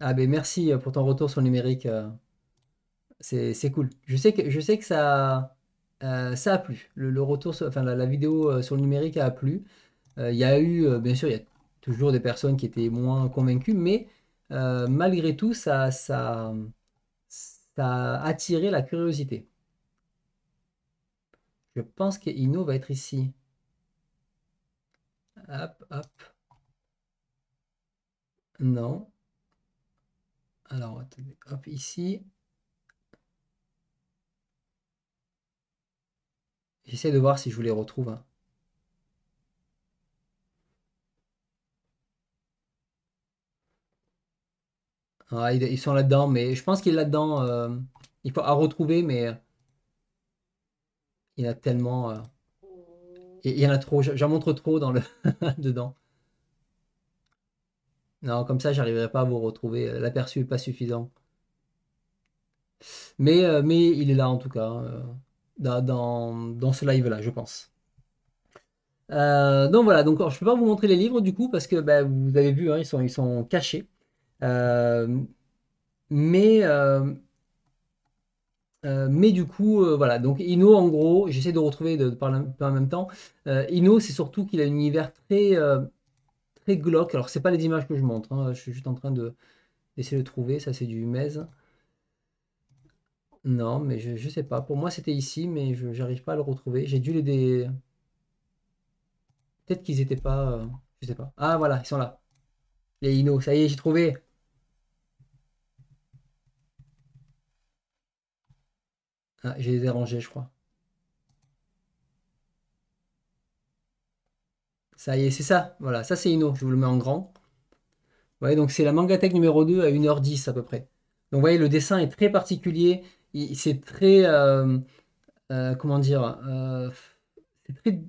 Ah ben merci euh, pour ton retour sur le numérique. Euh. C'est cool. Je sais que, je sais que ça euh, ça a plu. Le, retour, la, vidéo euh, sur le numérique a plu. Euh, il y a eu, bien sûr, il y a toujours des personnes qui étaient moins convaincues, mais malgré tout, ça, ça, ça a attiré la curiosité. Je pense que Ino va être ici. Hop, hop. Non. Alors, hop, ici. J'essaie de voir si je vous les retrouve. Hein. ils, sont là-dedans, mais je pense qu'il est là-dedans. Euh, il faut à retrouver, mais euh, il y en a tellement. Euh, il y en a trop. J'en montre trop dans le dedans. Non, comme ça, j'arriverai pas à vous retrouver. L'aperçu n'est pas suffisant. Mais, mais il est là en tout cas. Hein, dans, ce live-là, je pense. Euh, donc voilà, donc, je ne peux pas vous montrer les livres du coup parce que ben, vous avez vu, hein, ils, sont, ils sont cachés. Euh, mais, euh, mais du coup, voilà, donc Ino en gros, j'essaie de retrouver de, parler en même temps. Ino, c'est surtout qu'il a un univers très, très glauque. Alors, c'est pas les images que je montre, hein, je suis juste en train de d'essayer de trouver, ça c'est du Mez. Non, mais je, ne sais pas. Pour moi, c'était ici, mais je n'arrive pas à le retrouver. J'ai dû les dé... Peut-être qu'ils n'étaient pas... Euh, je sais pas. Ah, voilà, ils sont là. Les Inno. ça y est, j'ai trouvé. Ah, je les ai rangés, je crois. Ça y est, c'est ça. Voilà, ça c'est Ino. Je vous le mets en grand. Vous voyez, donc c'est la Mangatech numéro 2 à 1h10 à peu près. Donc vous voyez, le dessin est très particulier c'est très. Euh, euh, comment dire euh, C'est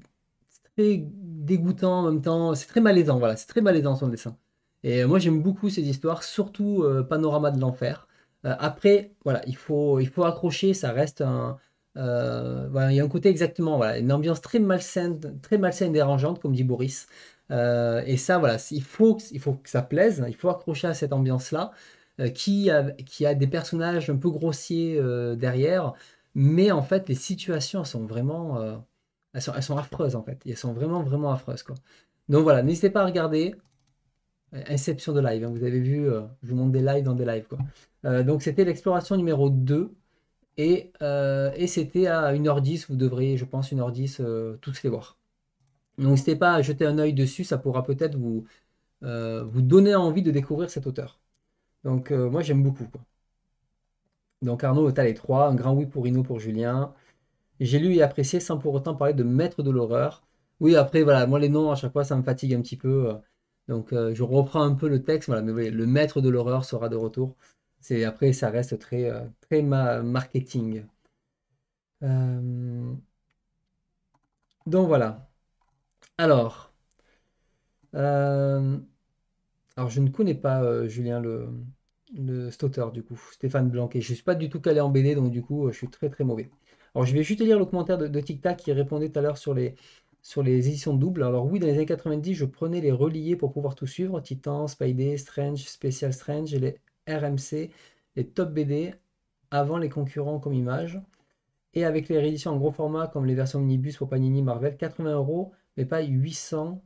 très, dégoûtant en même temps. C'est très malaisant, voilà. C'est très malaisant son dessin. Et moi, j'aime beaucoup ces histoires, surtout Panorama de l'Enfer. après, voilà, il faut, il faut accrocher, ça reste un. voilà, il y a un côté exactement, voilà, une ambiance très malsaine, très malsaine, dérangeante, comme dit Boris. et ça, voilà, il faut, il faut que ça plaise, il faut accrocher à cette ambiance-là. Euh, qui a, des personnages un peu grossiers euh, derrière, mais en fait les situations sont vraiment euh, elles sont, affreuses en fait. Elles sont vraiment, vraiment affreuses. Quoi. Donc voilà, n'hésitez pas à regarder. Inception de live, hein. vous avez vu, je vous montre des lives dans des lives. Quoi. donc c'était l'exploration numéro 2. Et, c'était à 1h10, vous devriez, je pense, 1h10, tous les voir. Donc n'hésitez pas à jeter un œil dessus, ça pourra peut-être vous, vous donner envie de découvrir cet auteur. Donc euh, moi j'aime beaucoup. Donc Arnaud t'as les trois, un grand oui pour Rino pour Julien. J'ai lu et apprécié sans pour autant parler de maître de l'horreur. Oui, après voilà, moi les noms à chaque fois ça me fatigue un petit peu. Euh. Donc euh, je reprends un peu le texte, voilà, mais le maître de l'horreur sera de retour. C'est après ça reste très très marketing. Donc voilà. Alors, alors, je ne connais pas, euh, Julien, le, le, du coup, Stéphane Blanquet. Je ne suis pas du tout calé en BD, donc du coup, euh, je suis très très mauvais. Alors, je vais juste lire le commentaire de, de Tic Tac qui répondait tout à l'heure sur les, sur les éditions doubles. Alors, oui, dans les années 90, je prenais les reliés pour pouvoir tout suivre Titan, Spidey, Strange, Special Strange, et les RMC, les top BD, avant les concurrents comme image. Et avec les rééditions en gros format, comme les versions omnibus pour Panini Marvel, 80 euros, mais pas 800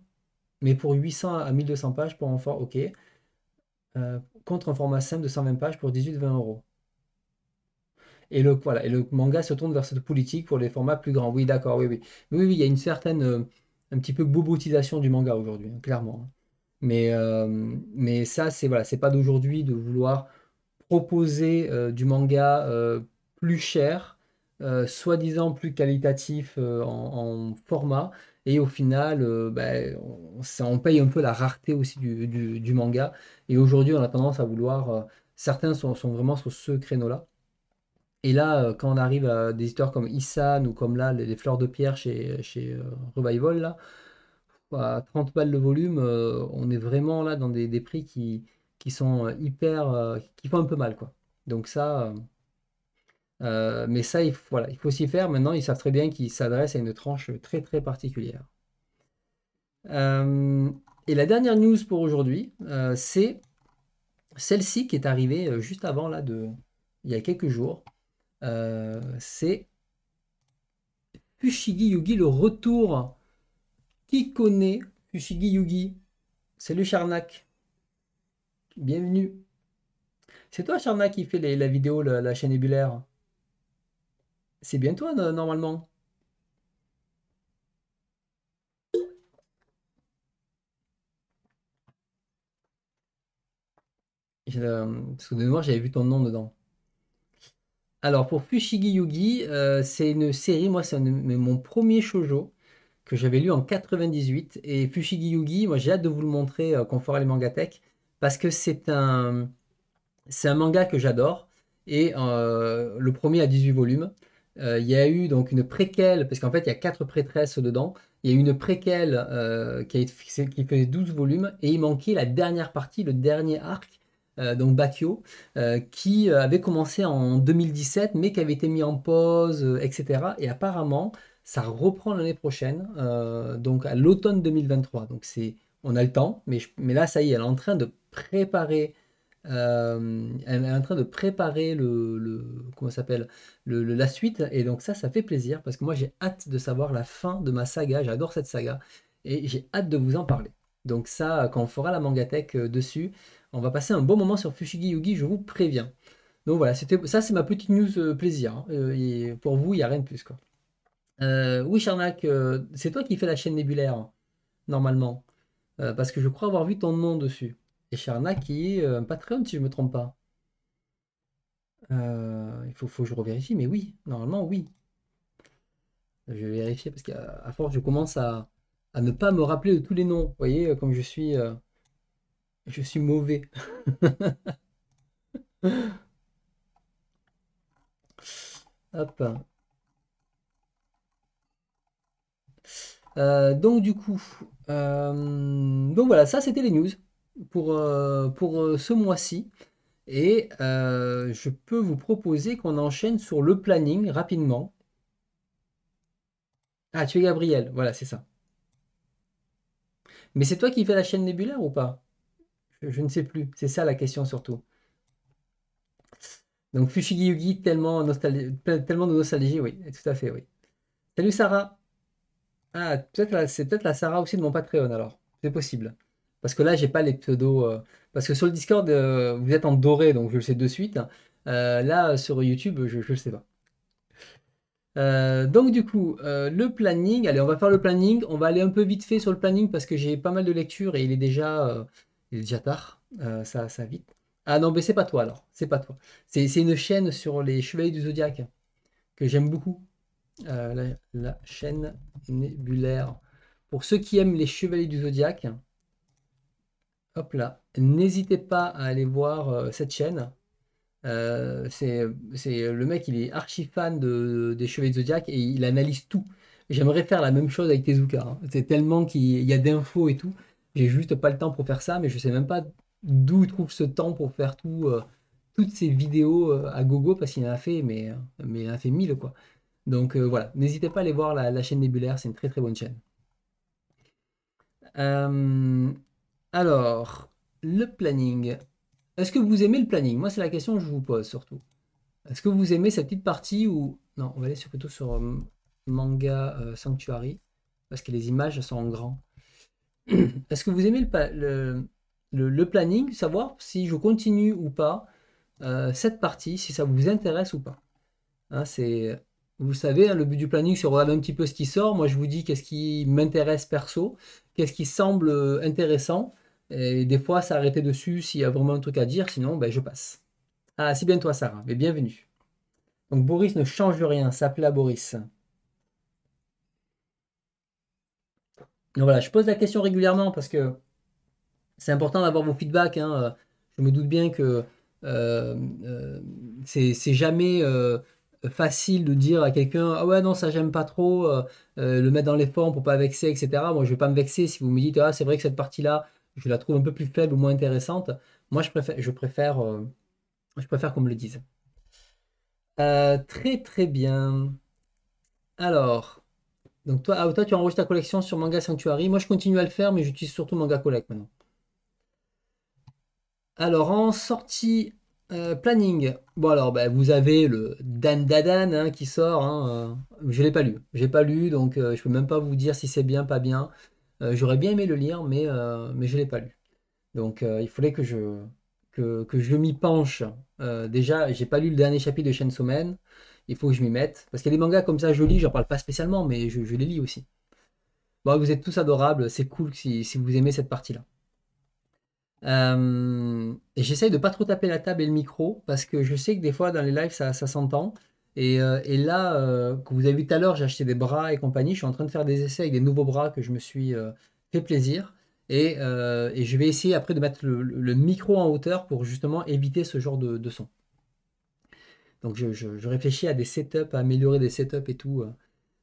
mais pour 800 à 1200 pages pour un ok. Euh, contre un format simple de 120 pages pour 18-20 euros. Et le, voilà, et le manga se tourne vers cette politique pour les formats plus grands. Oui, d'accord, oui, oui. oui, il y a une certaine, euh, un petit peu bobotisation du manga aujourd'hui, hein, clairement. Hein. Mais, euh, mais ça, c'est voilà, c'est pas d'aujourd'hui de vouloir proposer du manga plus cher, soi-disant plus qualitatif en, format, et au final, euh, ben, on, ça, paye un peu la rareté aussi du, manga. Et aujourd'hui, on a tendance à vouloir. Euh, certains sont, vraiment sur ce créneau-là. Et là, euh, quand on arrive à des histoires comme Issan ou comme là, les, Fleurs de Pierre chez, chez Revival, là, à 30 balles de volume, on est vraiment là dans des, prix qui, qui sont hyper. qui font un peu mal, quoi. Donc ça. Euh, mais ça, il, voilà, il faut s'y faire. Maintenant, ils savent très bien qu'ils s'adressent à une tranche très très particulière. Euh, et la dernière news pour aujourd'hui, euh, c'est celle-ci qui est arrivée juste avant, là, de, il y a quelques jours. c'est Fushigi Yugi, le retour. Qui connaît Fushigi Yugi Salut Charnac. Bienvenue. C'est toi Charnac qui fait la vidéo, la, la chaîne ébulaire. C'est bien toi, normalement. Euh, parce que de j'avais vu ton nom dedans. Alors, pour Fushigi Yugi, euh, c'est une série, moi, c'est mon premier shojo que j'avais lu en 98. Et Fushigi Yugi, moi, j'ai hâte de vous le montrer euh, à fera les mangatech, parce que c'est un, c'est un manga que j'adore. Et euh, le premier a 18 volumes. Euh, il y a eu donc une préquelle, parce qu'en fait il y a quatre prêtresses dedans, il y a eu une préquelle euh, qui, a été, qui faisait 12 volumes, et il manquait la dernière partie, le dernier arc, euh, donc Bakio, qui avait commencé en 2017, mais qui avait été mis en pause, etc. Et apparemment, ça reprend l'année prochaine, donc à l'automne 2023. Donc c'est, on a le temps, mais là ça y est, elle est en train de préparer euh, elle est en train de préparer le, le comment s'appelle le, la suite et donc ça ça fait plaisir parce que moi j'ai hâte de savoir la fin de ma saga j'adore cette saga et j'ai hâte de vous en parler donc ça quand on fera la mangatech euh, dessus on va passer un bon moment sur Fushigi Yugi je vous préviens donc voilà c'était ça c'est ma petite news euh, plaisir hein. et pour vous il n'y a rien de plus quoi oui Charnac c'est toi qui fais la chaîne nébulaire normalement parce que je crois avoir vu ton nom dessus et Charna qui est euh, un Patreon, si je me trompe pas. Euh, il faut, faut, que je revérifie, mais oui, normalement, oui. Je vais vérifier parce qu'à force, je commence à, à, ne pas me rappeler de tous les noms. Vous voyez, euh, comme je suis, je suis mauvais. Hop. donc du coup, donc voilà, ça c'était les news pour, euh, pour euh, ce mois-ci. Et euh, je peux vous proposer qu'on enchaîne sur le planning rapidement. Ah, tu es Gabriel, voilà, c'est ça. Mais c'est toi qui fais la chaîne nébulaire ou pas je, ne sais plus, c'est ça la question surtout. Donc Fushigi Yugi, tellement, de nostalgie, oui, tout à fait, oui. Salut Sarah. Ah, peut-être c'est peut-être la Sarah aussi de mon Patreon alors. C'est possible. Parce que là, j'ai pas les pseudos. Euh, parce que sur le Discord, euh, vous êtes en doré, donc je le sais de suite. Euh, là, sur YouTube, je, ne le sais pas. donc du coup, le planning, allez, on va faire le planning, on va aller un peu vite fait sur le planning parce que j'ai pas mal de lectures et il est déjà, il déjà tard, ça, ça vite. Ah non, mais c'est pas toi alors, c'est pas toi. C'est une chaîne sur les Chevaliers du Zodiaque que j'aime beaucoup, la, la chaîne nébulaire. Pour ceux qui aiment les Chevaliers du Zodiaque, Hop là. N'hésitez pas à aller voir euh, cette chaîne. Euh, c'est le mec, il est archi fan de, des cheveux de Zodiac et il analyse tout. J'aimerais faire la même chose avec Tezuka. Hein. C'est tellement qu'il y a d'infos et tout. J'ai juste pas le temps pour faire ça, mais je sais même pas d'où il trouve ce temps pour faire tout, euh, toutes ces vidéos à gogo parce qu'il en a fait, mais, mais il en a fait mille quoi. Donc voilà, n'hésitez pas à aller voir la, chaîne Nebulaire. c'est une très très bonne chaîne. Alors, le planning. Est-ce que vous aimez le planning Moi, c'est la question que je vous pose surtout. Est-ce que vous aimez cette petite partie où... Non, on va aller surtout plutôt sur euh, Manga euh, Sanctuary, parce que les images sont en grand. Est-ce que vous aimez le, le, planning, savoir si je continue ou pas euh, cette partie, si ça vous intéresse ou pas hein, c'est, Vous savez, hein, le but du planning, c'est regarder un petit peu ce qui sort. Moi, je vous dis qu'est-ce qui m'intéresse perso, qu'est-ce qui semble intéressant. Et des fois, s'arrêter dessus s'il y a vraiment un truc à dire, sinon, ben, je passe. Ah, si bien toi, Sarah, mais bienvenue. Donc Boris ne change rien, à Boris. Donc voilà, je pose la question régulièrement parce que c'est important d'avoir vos feedbacks. Hein. Je me doute bien que euh, euh, c'est jamais euh, facile de dire à quelqu'un Ah ouais, non, ça j'aime pas trop, le mettre dans les formes pour pas vexer, etc. Moi, je vais pas me vexer si vous me dites Ah, c'est vrai que cette partie-là, je la trouve un peu plus faible ou moins intéressante. Moi, je préfère, je préfère, euh, je préfère qu'on me le dise. Euh, très très bien. Alors, donc toi, ah, toi, tu enregistres ta collection sur Manga Sanctuary. Moi, je continue à le faire, mais j'utilise surtout Manga Collect maintenant. Alors, en sortie euh, planning. Bon, alors, ben, vous avez le Dan Dadan hein, qui sort. Hein, je ne l'ai pas lu. Je pas lu, donc je ne peux même pas vous dire si c'est bien, pas bien. Euh, j'aurais bien aimé le lire, mais, euh, mais je ne l'ai pas lu. Donc euh, il fallait que je, que, je m'y penche. déjà, j'ai pas lu le dernier chapitre de Chainsaw Man. Il faut que je m'y mette. Parce qu'il y a des mangas comme ça, je lis, j'en parle pas spécialement, mais je, les lis aussi. Bon, vous êtes tous adorables, c'est cool si, vous aimez cette partie-là. j'essaye de pas trop taper la table et le micro, parce que je sais que des fois dans les lives ça s'entend. Euh, et, là, euh, que vous avez vu tout à l'heure, j'ai acheté des bras et compagnie. Je suis en train de faire des essais avec des nouveaux bras que je me suis euh, fait plaisir. Et, je vais essayer après de mettre le, micro en hauteur pour justement éviter ce genre de, son. Donc je, réfléchis à des setups, à améliorer des setups et tout.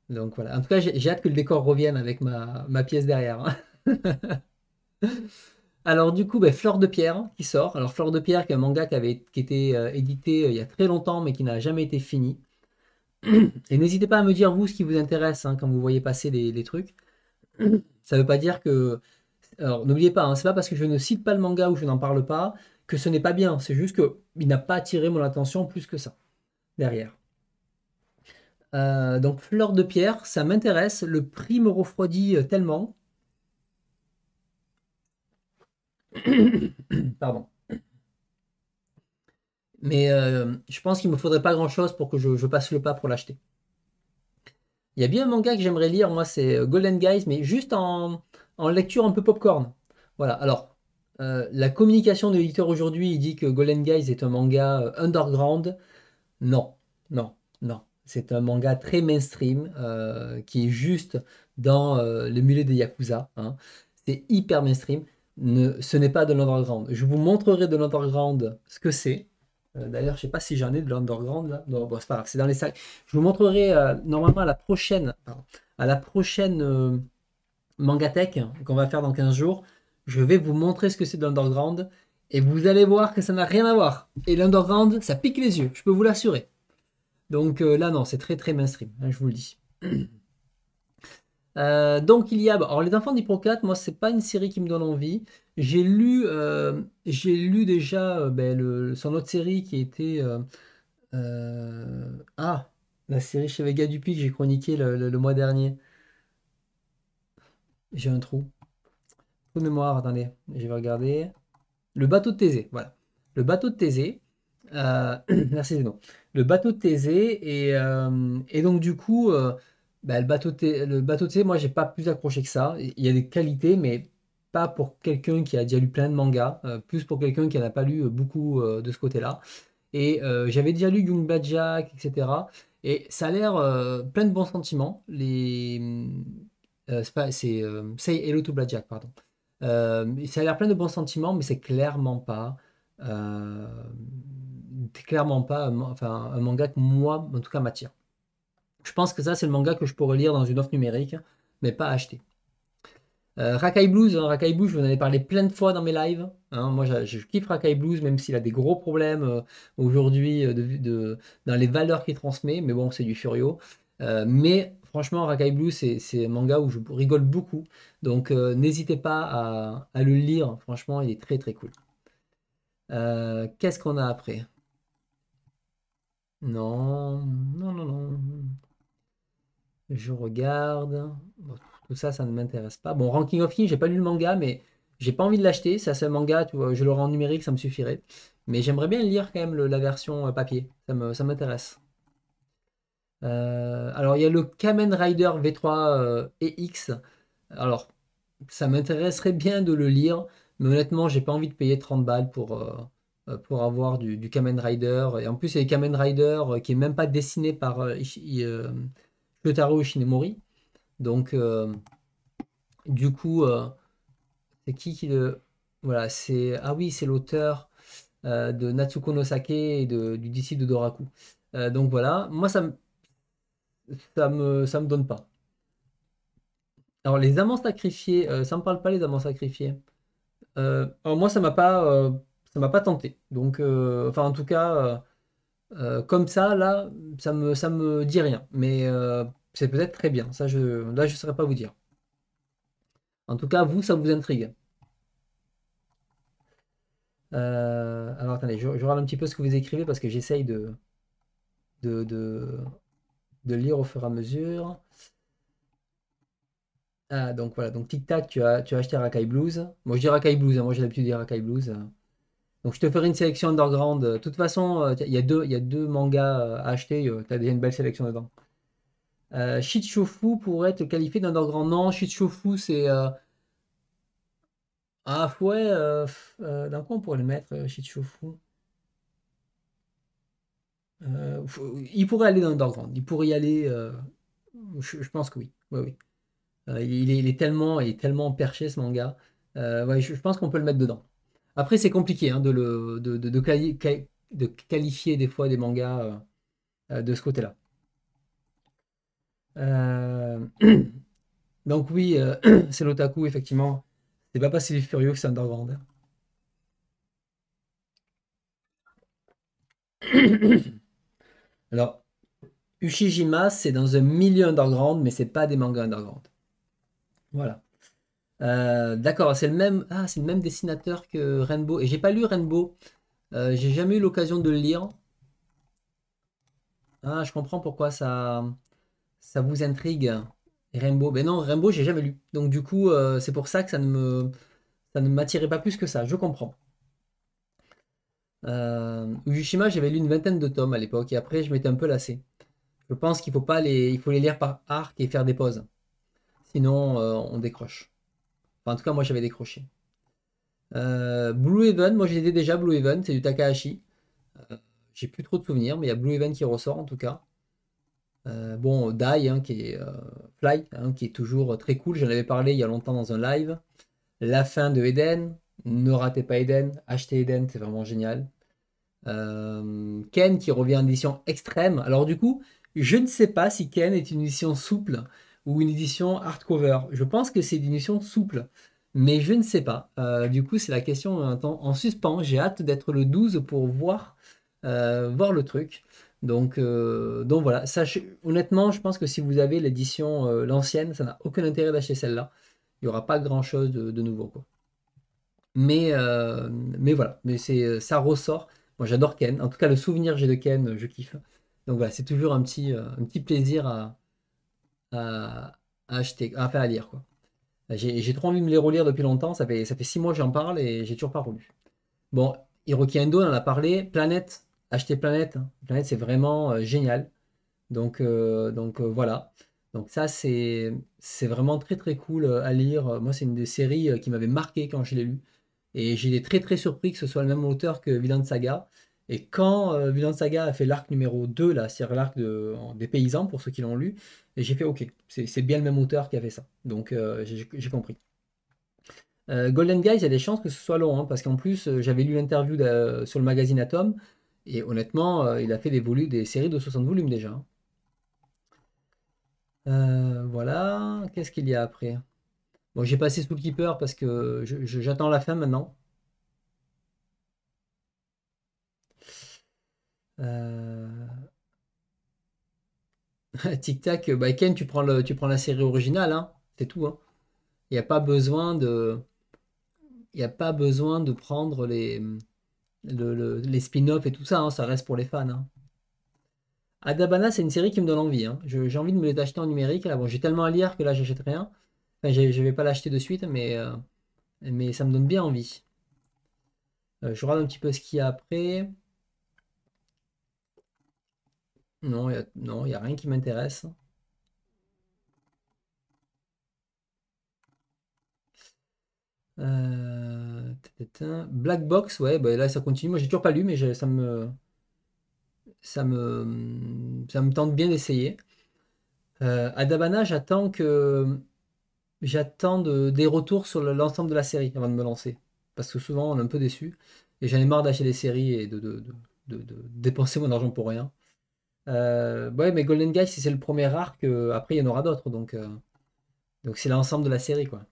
Donc voilà. En tout cas, j'ai hâte que le décor revienne avec ma, pièce derrière. Hein. Alors du coup, ben, Fleur de Pierre qui sort. Alors Fleur de Pierre, qui est un manga qui, avait, été euh, édité euh, il y a très longtemps, mais qui n'a jamais été fini. Et n'hésitez pas à me dire vous ce qui vous intéresse hein, quand vous voyez passer les trucs. Ça ne veut pas dire que. Alors n'oubliez pas, hein, c'est pas parce que je ne cite pas le manga ou je n'en parle pas que ce n'est pas bien. C'est juste qu'il n'a pas attiré mon attention plus que ça derrière. Euh, donc Fleur de Pierre, ça m'intéresse. Le prix me refroidit tellement Pardon. Mais euh, je pense qu'il me faudrait pas grand-chose pour que je, passe le pas pour l'acheter. Il y a bien un manga que j'aimerais lire, moi, c'est euh, Golden Guys, mais juste en, lecture un peu popcorn. Voilà, alors, euh, la communication de l'éditeur aujourd'hui, il dit que Golden Guys est un manga underground. Non, non, non. C'est un manga très mainstream, qui est juste dans le milieu des Yakuza. Hein. C'est hyper mainstream ce n'est pas de l'underground. Je vous montrerai de l'underground ce que c'est. Euh, d'ailleurs, je sais pas si j'en ai de l'underground là. Non, c'est pas grave, c'est dans les sacs. Je vous montrerai euh, normalement à la prochaine, à la prochaine euh, Mangatech hein, qu'on va faire dans 15 jours. Je vais vous montrer ce que c'est de l'underground et vous allez voir que ça n'a rien à voir. Et l'underground, ça pique les yeux, je peux vous l'assurer. Donc là, non, c'est très très mainstream, hein, je vous le dis. Euh, donc il y a, alors les enfants d'Ipro4, moi c'est pas une série qui me donne envie. J'ai lu, euh, j'ai lu déjà euh, ben, son autre série qui était ah la série chez Vega Dupuis que j'ai chroniqué le, mois dernier. J'ai un trou, trou de mémoire. Attendez, je vais regarder. Le bateau de Thésée, voilà. Le bateau de Thésée. merci non. Le bateau de Thésée. Et, donc, du coup, bah, le bateau de, le bateau sais moi j'ai pas plus accroché que ça. Il y a des qualités, mais pas pour quelqu'un qui a déjà lu plein de mangas, euh, plus pour quelqu'un qui n'a pas lu euh, beaucoup euh, de ce côté-là. Et j'avais déjà lu Young Badjak Jack, etc. Et ça a l'air plein de bons sentiments. Les, c'est pas, c'est Say Hello to Jack, pardon. ça a l'air plein de bons sentiments, mais c'est clairement pas clairement pas enfin, un manga que moi, en tout cas, m'attire. Je pense que ça, c'est le manga que je pourrais lire dans une offre numérique, mais pas acheter. Euh, Blues, hein, Blues, je vous en avais parlé plein de fois dans mes lives. Hein. moi, je, kiffe Rakai Blues, même s'il a des gros problèmes euh, aujourd'hui euh, dans les valeurs qu'il transmet. Mais bon, c'est du furio. Euh, mais franchement, Rakai Blues, c'est un manga où je rigole beaucoup. Donc, n'hésitez pas à, à, le lire. Franchement, il est très très cool. Qu'est-ce qu'on a après Non, non, non, non. Je regarde. tout ça, ça ne m'intéresse pas. Bon, Ranking of Kings, j'ai pas lu le manga, mais j'ai pas envie de l'acheter. Ça, c'est un manga, je le rends numérique, ça me suffirait. Mais j'aimerais bien lire quand même la version euh, papier. Ça m'intéresse. Euh, alors, il y a le Kamen Rider V3 EX. Euh, e alors, ça m'intéresserait bien de le lire, mais honnêtement, j'ai pas envie de payer 30 balles pour, pour avoir du, Kamen Rider. Et en plus, il y a le Kamen Rider qui est même pas dessiné par. Taro Shinemori. Donc, euh, du coup, euh, c'est qui qui le. Voilà, c'est. Ah oui, c'est l'auteur euh, de Natsuko no Sake et du disciple de Doraku. donc voilà, moi, ça me. Ça me, ça me donne pas. Alors, les amants sacrifiés, ça me parle pas, les amants sacrifiés. alors, moi, ça m'a pas. ça m'a pas tenté. Donc, enfin, en tout cas euh, comme ça, là, ça me, ça me dit rien. Mais euh, c'est peut-être très bien. Ça, je, là, je ne saurais pas vous dire. En tout cas, vous, ça vous intrigue. Euh, alors, attendez, je, je, regarde un petit peu ce que vous écrivez parce que j'essaye de de, de, lire au fur et à mesure. Ah, donc voilà, donc tic-tac, tu as, tu as acheté Rakai Blues. Moi, je dis Rakai Blues, hein. moi j'ai l'habitude de dire Rakai Blues. Donc je te ferai une sélection underground. De toute façon, euh, il y, a deux, mangas euh, à acheter, euh, tu as déjà une belle sélection dedans. Euh, pourrait être qualifié d'underground. Non, Shichofu, c'est. Ah, ouais, euh, d'un coup on pourrait le mettre, Shichofu Il pourrait aller dans underground. Il pourrait y aller. Je, pense que oui. oui, oui. Il est, tellement, tellement perché ce manga. Ouais, je pense qu'on peut le mettre dedans. Après, c'est compliqué hein, de, qualifier des fois des mangas euh, euh, de ce côté-là. Euh, donc oui, c'est l'otaku, effectivement. C'est pas pas si furieux que c'est underground. Alors, Ushijima, c'est dans un milieu underground, mais c'est pas des mangas underground. Voilà. Euh, d'accord, c'est le même. Ah, c'est le même dessinateur que Rainbow. Et j'ai pas lu Rainbow. Euh, j'ai jamais eu l'occasion de le lire. Ah, je comprends pourquoi ça, ça vous intrigue. Rainbow. Mais non, Rainbow, j'ai jamais lu. Donc du coup, euh, c'est pour ça que ça ne me, ça ne m'attirait pas plus que ça. Je comprends. Ujishima j'avais lu une vingtaine de tomes à l'époque et après, je m'étais un peu lassé. Je pense qu'il faut pas les, il faut les lire par arc et faire des pauses. Sinon, on décroche en tout cas, moi j'avais décroché. Euh, Blue Heaven, moi j'ai déjà Blue Heaven, c'est du Takahashi. Euh, j'ai plus trop de souvenirs, mais il y a Blue Heaven qui ressort en tout cas. Euh, bon, Die, hein, qui est Fly, hein, qui est toujours très cool. J'en avais parlé il y a longtemps dans un live. La fin de Eden, ne ratez pas Eden, achetez Eden, c'est vraiment génial. Ken qui revient en édition extrême. Alors du coup, je ne sais pas si Ken est une édition souple ou une édition hardcover. Je pense que c'est une édition souple, mais je ne sais pas. Euh, du coup, c'est la question en, suspens. J'ai hâte d'être le 12 pour voir, euh, voir le truc. Donc, euh, donc voilà, honnêtement, je pense que si vous avez l'édition, l'ancienne, ça n'a aucun intérêt d'acheter celle-là. Il n'y aura pas grand-chose de, nouveau. Quoi. Mais, mais voilà, mais ça ressort. Moi, j'adore Ken. En tout cas, le souvenir j'ai de Ken, je kiffe. Donc voilà, c'est toujours un petit, un petit plaisir à, à, acheter, à, à lire. Quoi. J'ai, trop envie de me les relire depuis longtemps. Ça fait, ça fait six mois que j'en parle et j'ai toujours pas relu. Bon, Hiroki Endo, en a parlé. Planète, acheter Planète. Hein. Planète, c'est vraiment euh, génial. Donc, euh, donc euh, voilà. Donc ça, c'est, c'est vraiment très très cool à lire. Moi, c'est une des séries qui m'avait marqué quand je l'ai lu. Et j'ai été très très surpris que ce soit le même auteur que Villain Saga. Et quand euh, Saga a fait l'arc numéro 2, c'est-à-dire l'arc des paysans, pour ceux qui l'ont lu, j'ai fait OK, c'est bien le même auteur qui a fait ça. Donc euh, j'ai compris. Euh, Golden Guys, il y a des chances que ce soit long, hein, parce qu'en plus, euh, j'avais lu l'interview sur le magazine Atom, et honnêtement, il a fait des, séries de 60 volumes déjà. Hein. voilà, qu'est-ce qu'il y a après Bon, j'ai passé keeper parce que j'attends la fin maintenant. Euh, Tic Tac, euh, bah, Ken, tu prends, la série originale, hein. c'est tout. Hein. Il n'y a pas besoin de, prendre les, spin-offs et tout ça. Hein. ça reste pour les fans. Adabana, c'est une série qui me donne envie. j'ai envie de me les acheter en numérique. bon, j'ai tellement à lire que là, j'achète rien. je, ne vais pas l'acheter de suite, mais, euh, ça me donne bien envie. je regarde un petit peu ce qu'il y a après. Non, il non, n'y a rien qui m'intéresse. Euh, Black Box, ouais, bah, là ça continue. Moi j'ai toujours pas lu, mais ça me. Ça me. Ça me tente bien d'essayer. Euh, Adabana, j'attends que. J'attends des retours sur l'ensemble de la série avant de me lancer. Parce que souvent on est un peu déçu. Et j'en ai marre d'acheter des séries et de dépenser mon argent pour rien. Euh, ouais, mais Golden Guy, si c'est le premier arc, euh, après il y en aura d'autres. Donc euh, donc c'est l'ensemble de la série. quoi.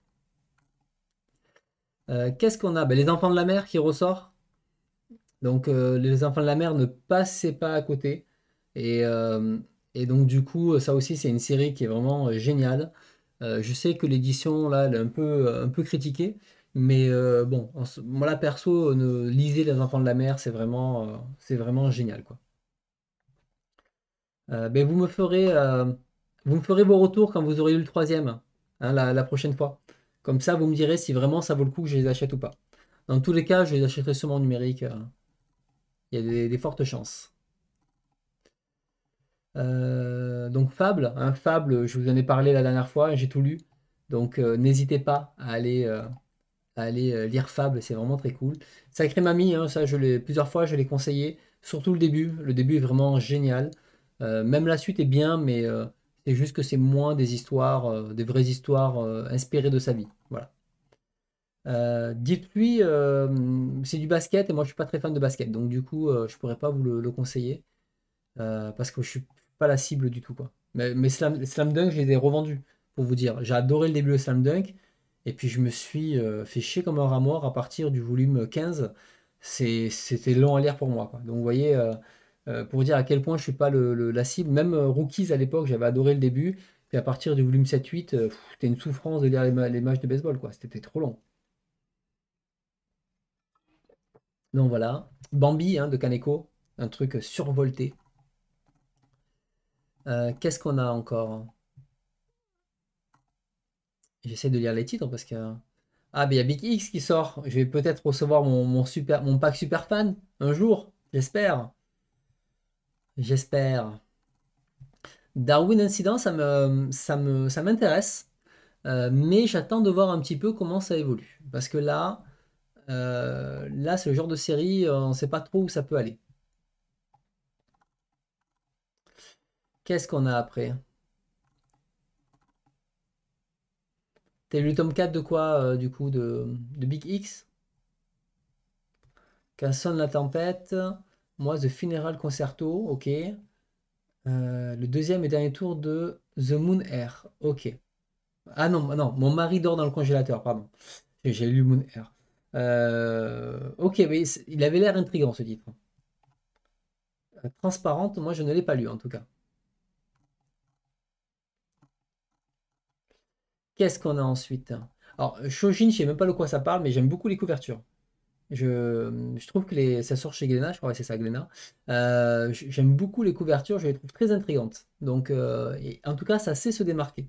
Qu'est-ce qu'on a ben, Les enfants de la mer qui ressort. Donc les enfants de la mer ne passaient pas à côté. Et, et donc du coup, ça aussi c'est une série qui est vraiment géniale. je sais que l'édition là, elle est un peu, un peu critiquée. Mais bon, moi là perso, ne, lisez les enfants de la mer, c'est vraiment, c'est vraiment génial. quoi. Euh, ben, euh, vous, me ferez, vos retours quand vous aurez eu le troisième, hein, la, prochaine fois. Comme ça, vous me direz si vraiment ça vaut le coup que je les achète ou pas. Dans tous les cas, je les achèterai sûrement en numérique. Euh. Il y a des, fortes chances. donc Fable, hein, Fable, je vous en ai parlé la dernière fois, j'ai tout lu. Donc n'hésitez pas à aller, lire Fable, c'est vraiment très cool. Sacré Mamie, hein, ça je l'ai plusieurs fois, je l'ai conseillé, surtout le début. Le début est vraiment génial. Euh, même la suite est bien, mais euh, c'est juste que c'est moins des histoires, euh, des vraies histoires inspirées de sa vie. Voilà. Dites-lui, c'est du basket et moi je suis pas très fan de basket, donc du coup je pourrais pas vous le, conseiller parce que je suis pas la cible du tout quoi. Mais, slam, Dunk, je les ai pour vous dire. J'ai adoré le début de Slam Dunk et puis je me suis fait chier comme un rat à partir du volume 15. C'était long à lire pour moi Donc vous voyez euh, pour dire à quel point je suis pas le, la cible. Même euh, Rookies à l'époque, j'avais adoré le début. Et à partir du volume 7-8, c'était euh, une souffrance de lire les, matchs de baseball, quoi. C'était trop long. Donc voilà. Bambi hein, de Kaneko, un truc survolté. Qu'est-ce qu'on a encore J'essaie de lire les titres parce que. Ah, mais il y a Big X qui sort. Je vais peut-être recevoir mon, mon pack super fan un jour, j'espère. J'espère. Darwin Incident, ça m'intéresse, euh, mais j'attends de voir un petit peu comment ça évolue, parce que là, euh, là, c'est le genre de série, euh, on ne sait pas trop où ça peut aller. Qu'est-ce qu'on a après T'as lu le tome 4 de quoi, du coup, de, Big X Qu'un sonne la tempête, moi, The Funeral Concerto, ok. Euh, le deuxième et dernier tour de The Moon Air, ok. Ah non, non, mon mari dort dans le congélateur, pardon. J'ai lu Moon Air. Euh, ok, mais il avait l'air intriguant ce titre. Euh, transparente, moi je ne l'ai pas lu en tout cas. Qu'est-ce qu'on a ensuite Alors, Shojin, je sais même pas de quoi ça parle, mais j'aime beaucoup les couvertures. Je, trouve que ça sort chez Glénat, je crois que c'est ça, Glenna, euh, J'aime beaucoup les couvertures, je les trouve très intrigantes. Donc, euh, en tout cas, ça sait se démarquer.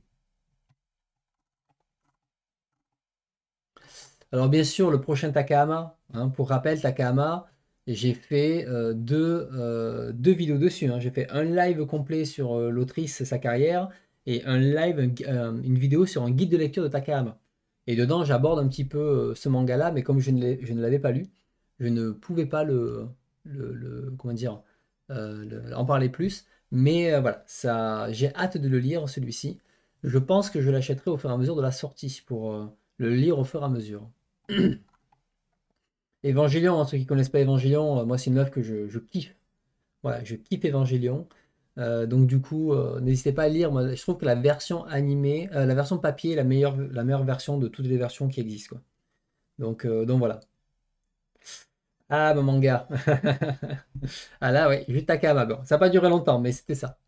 Alors, bien sûr, le prochain Takahama, hein, pour rappel, Takahama, j'ai fait euh, deux, vidéos dessus. Hein. J'ai fait un live complet sur l'autrice, sa carrière, et un live, une vidéo sur un guide de lecture de Takahama. Et dedans, j'aborde un petit peu euh, ce manga-là, mais comme je ne l'avais pas lu, je ne pouvais pas le, comment dire, euh, en parler plus. Mais euh, voilà, ça, j'ai hâte de le lire celui-ci. Je pense que je l'achèterai au fur et à mesure de la sortie pour le lire au fur et à mesure. Évangélion, hein, ceux qui connaissent pas Évangélion, moi c'est une œuvre que je, kiffe. Voilà, je kiffe Évangélion. Euh, donc du coup, euh, n'hésitez pas à lire. Moi, je trouve que la version animée, euh, la version papier est la meilleure, la meilleure version de toutes les versions qui existent. Donc, donc voilà. Ah, mon manga. ah là, oui, juste Takahama. Bon, ça n'a pas duré longtemps, mais c'était ça.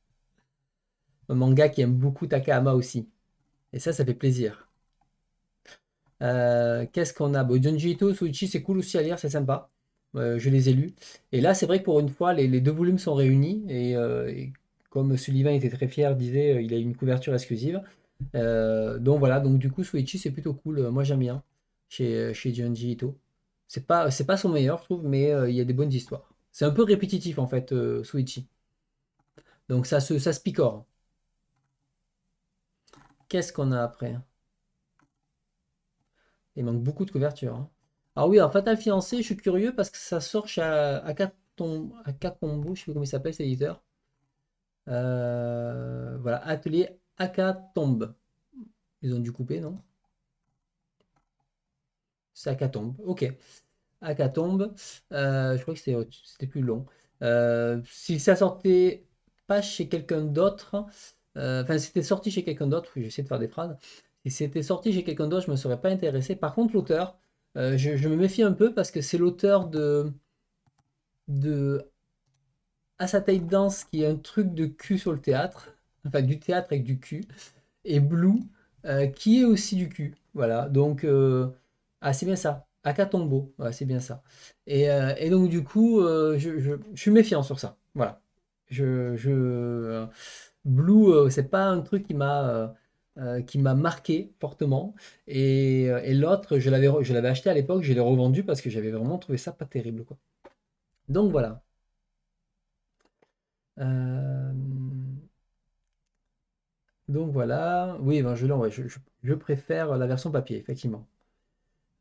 Un manga qui aime beaucoup Takahama aussi. Et ça, ça fait plaisir. Qu'est-ce qu'on a bon, Junji Ito, Suichi, c'est cool aussi à lire, c'est sympa. je les ai lus. Et là, c'est vrai que pour une fois, les, deux volumes sont réunis comme Sullivan était très fier, disait, euh, il a une couverture exclusive. Euh, donc voilà, donc du coup, Suichi, c'est plutôt cool. Euh, moi, j'aime bien chez, chez Junji Ito. C'est pas, c'est pas son meilleur, je trouve, mais il y a des bonnes histoires. C'est un peu répétitif, en fait, euh, Donc ça se, ça se picore. Qu'est-ce qu'on a après Il manque beaucoup de couverture. Hein. Ah oui, alors Fatal Fiancé, je suis curieux parce que ça sort chez Akatombo, je sais pas comment il s'appelle, cet éditeur. Euh, voilà, atelier Acatombe. Ils ont dû couper, non C'est Acatombe... ok. Acatombe, euh, je crois que c'était plus long. Euh, si ça sortait pas chez quelqu'un d'autre, enfin, c'était sorti chez quelqu'un d'autre, j'essaie de faire des phrases. Si c'était sorti chez quelqu'un d'autre, je ne me serais pas intéressé. Par contre, l'auteur, je, me méfie un peu parce que c'est l'auteur de, de à sa taille danse qui est un truc de cul sur le théâtre, enfin du théâtre avec du cul, et Blue euh, qui est aussi du cul. Voilà, donc euh, assez ah, bien ça. Akatombo, c'est bien ça. Et, euh, donc du coup, je, suis méfiant sur ça. Voilà. Je, je Blue, c'est pas un truc qui m'a qui m'a marqué fortement. Et, et l'autre, je l'avais acheté à l'époque, je l'ai revendu parce que j'avais vraiment trouvé ça pas terrible. Quoi. Donc voilà. Euh, donc voilà, oui, ben je, je, préfère la version papier, effectivement.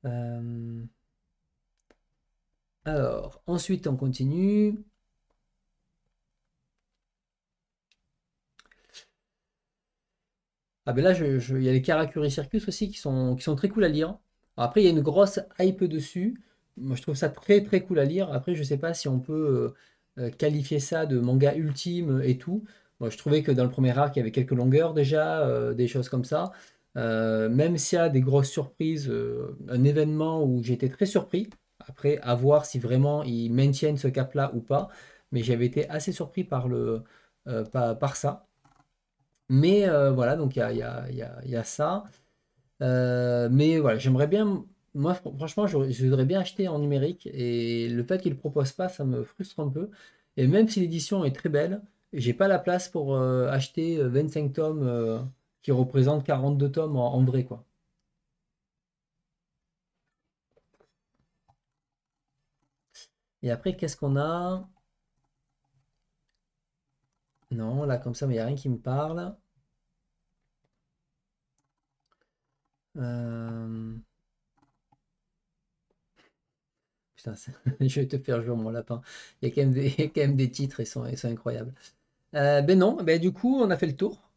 Euh, alors, ensuite on continue. Ah ben là, il y a les Karakuri Circus aussi qui sont, qui sont très cool à lire. après, il y a une grosse hype dessus. Moi, je trouve ça très très cool à lire. Après, je ne sais pas si on peut, euh, euh, qualifier ça de manga ultime et tout. Moi, je trouvais que dans le premier arc, il y avait quelques longueurs déjà, euh, des choses comme ça. Euh, même s'il y a des grosses surprises, un événement où j'étais très surpris, après à voir si vraiment ils maintiennent ce cap-là ou pas, mais j'avais été assez surpris par, le, par, par, ça. Mais voilà, donc il y a, y, a, y a, ça. mais voilà, j'aimerais bien moi, franchement, je, voudrais bien acheter en numérique et le fait qu'il ne propose pas, ça me frustre un peu. Et même si l'édition est très belle, j'ai pas la place pour euh, acheter 25 euh, tomes euh, qui représentent 42 tomes en, vrai, quoi. Et après, qu'est-ce qu'on a Non, là, comme ça, il n'y a rien qui me parle. Euh... je vais te faire jouer mon lapin. Il y a quand même des, titres, et sont, incroyables. Euh, ben non, ben du coup, on a fait le tour.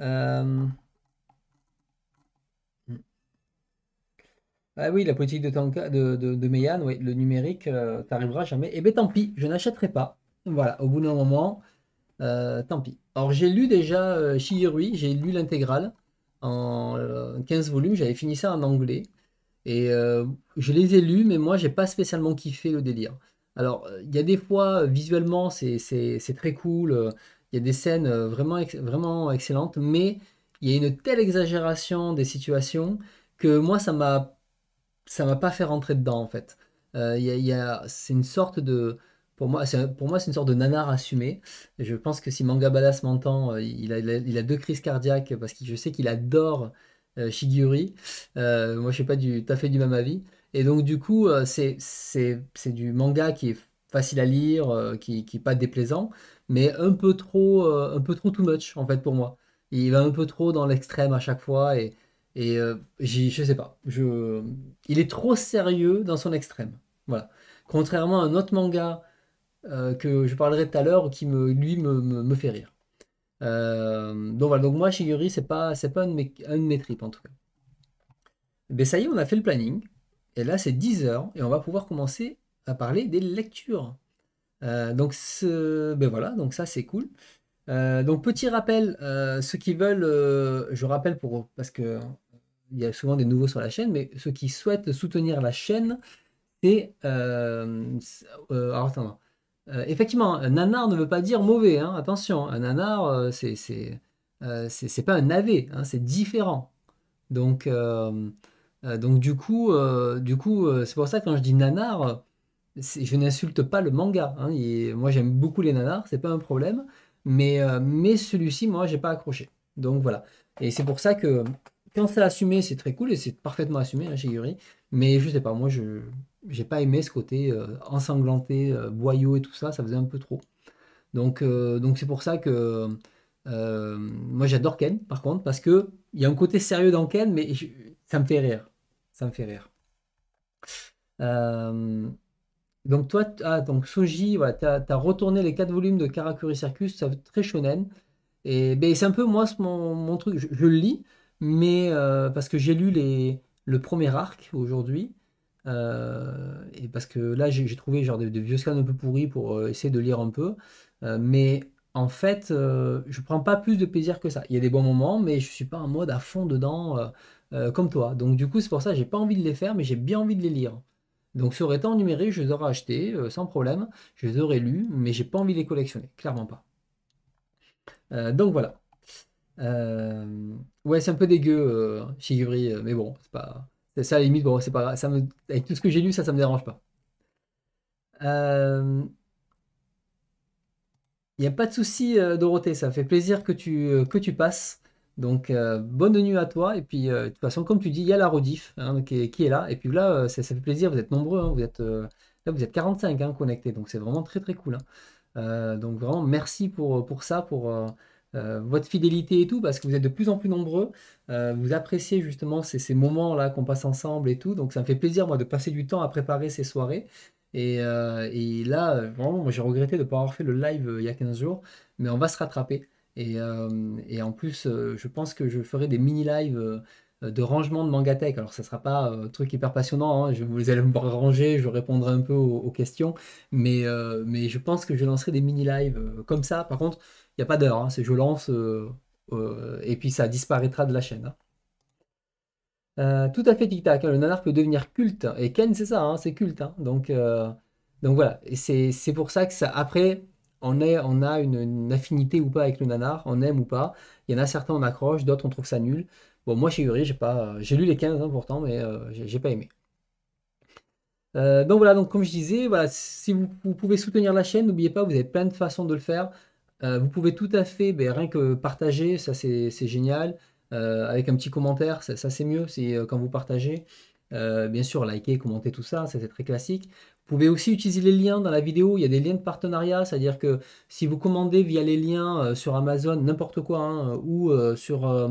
Euh, ah oui, la politique de, Tanka, de, oui, le numérique, euh, t'arriveras jamais. Eh ben tant pis, je n'achèterai pas. Voilà, au bout d'un moment, tant pis. Alors j'ai lu déjà Shigeru, j'ai lu l'intégrale en 15 volumes, j'avais fini ça en anglais. Et euh, je les ai lus, mais moi, j'ai pas spécialement kiffé le délire. Alors, euh, il y a des fois, euh, visuellement, c'est très cool. Il y a des scènes vraiment, vraiment excellentes, mais il y a une telle exagération des situations que moi, ça m'a m'a pas fait rentrer dedans, en fait. y a, c'est une sorte de. Pour moi, c'est, pour moi, c'est une sorte de nanar assumé. Je pense que si Manga Badass m'entend, il a, il a deux crises cardiaques parce que je sais qu'il adore euh, Shigiori. Euh, moi, je suis pas du, tout à fait du même avis. Et donc, du coup, euh, c'est, c'est, du manga qui est facile à lire, qui, qui pas déplaisant, mais un peu trop, un peu trop too much, en fait, pour moi. Il va un peu trop dans l'extrême à chaque fois et, et ne je sais pas. Je... Il est trop sérieux dans son extrême. Voilà. Contrairement à un autre manga que je parlerai tout à l'heure qui me, lui me, me fait rire. Euh, donc voilà, donc moi Shiguri, c'est pas, c'est pas un de, en tout cas. Ben ça y est, on a fait le planning. Et là, c'est 10 heures et on va pouvoir commencer à parler des lectures. Euh, donc, ce, ben voilà, donc ça, c'est cool. Euh, donc, petit rappel, ceux qui veulent, je rappelle pour parce que il y a souvent des nouveaux sur la chaîne, mais ceux qui souhaitent soutenir la chaîne, c'est. alors, attends, euh, effectivement, un nanar ne veut pas dire mauvais, hein, attention, un nanar, euh, c'est, euh, c'est, c'est, pas un navet, hein, c'est différent. Donc, donc du coup, du coup c'est pour ça que quand je dis nanar, je n'insulte pas le manga. Hein, moi, j'aime beaucoup les nanars, c'est pas un problème, mais, mais celui-ci, moi, j'ai pas accroché. Donc voilà. Et c'est pour ça que quand c'est assumé, c'est très cool et c'est parfaitement assumé j'ai Yuri, mais je sais pas, moi, je, j'ai pas aimé ce côté euh, ensanglanté, euh, boyau et tout ça, ça faisait un peu trop. Donc euh, donc c'est pour ça que moi j'adore Ken par contre parce que il y a un côté sérieux dans Ken, mais ça me fait rire, ça me fait rire. donc toi, ah, Soji, voilà, tu as, retourné les quatre volumes de Karakuri Circus, ça très shonen. Et ben, c'est un peu moi mon, truc, je, le lis, mais parce que j'ai lu les, le premier arc aujourd'hui, euh, et parce que là, j'ai trouvé genre de, vieux scans un peu pourris pour euh, essayer de lire un peu. Euh, mais en fait, je prends pas plus de plaisir que ça. Il y a des bons moments, mais je suis pas en mode à fond dedans comme toi. Donc du coup, c'est pour ça, j'ai pas envie de les faire, mais j'ai bien envie de les lire. Donc sur étant numérique, je les aurais achetés sans problème, je les aurais lus, mais j'ai pas envie de les collectionner, clairement pas. donc voilà. ouais, c'est un peu dégueu, Shiguri, mais bon, c'est pas ça, à la limite, bon, c'est pas Ça me, avec tout ce que j'ai lu, ça, ça me dérange pas. Il euh, n'y a pas de souci, euh, Dorothée. Ça fait plaisir que tu, euh, que tu passes. Donc, bonne nuit à toi. Et puis, de toute façon, comme tu dis, il y a la Rodif hein, qui, est, là. Et puis là, ça, fait plaisir. Vous êtes nombreux. Hein. vous êtes, là, vous êtes 45 hein, connectés. Donc, c'est vraiment très, très cool. donc, vraiment, merci pour, pour ça. Pour, euh, votre fidélité et tout, parce que vous êtes de plus en plus nombreux. Euh, vous appréciez justement ces, moments-là qu'on passe ensemble et tout. Donc ça me fait plaisir, moi, de passer du temps à préparer ces soirées. Et, euh, là, vraiment, j'ai regretté de ne pas avoir fait le live il y a 15 jours, mais on va se rattraper. Et, en plus, je pense que je ferai des mini-lives de rangement de Mangatech. Alors, ça ne sera pas un truc hyper passionnant, hein, je, vous allez me ranger, je répondrai un peu aux, questions, mais, je pense que je lancerai des mini-lives comme ça. Par contre, il n'y a pas d'heure, hein, c'est je lance euh, euh, et puis ça disparaîtra de la chaîne. Hein. Euh, tout à fait tic-tac, hein, le nanar peut devenir culte. Et Ken, c'est ça, c'est culte. Donc, voilà, c'est pour ça que ça. Après, on, a une, affinité ou pas avec le nanar, on aime ou pas. Il y en a certains on accroche, d'autres on trouve ça nul. Bon, moi chez Uri, j'ai pas, j'ai lu les 15 hein, pourtant, mais j'ai pas aimé. donc voilà, donc comme je disais, si vous, vous pouvez soutenir la chaîne, n'oubliez pas, vous avez plein de façons de le faire. Euh, vous pouvez tout à fait, ben, rien que partager, ça c'est génial. Euh, avec un petit commentaire, ça, c'est mieux euh, quand vous partagez. bien sûr, liker, commenter tout ça, c'est très classique. Vous pouvez aussi utiliser les liens dans la vidéo. Il y a des liens de partenariat, c'est-à-dire que si vous commandez via les liens sur Amazon, n'importe quoi, hein, ou sur,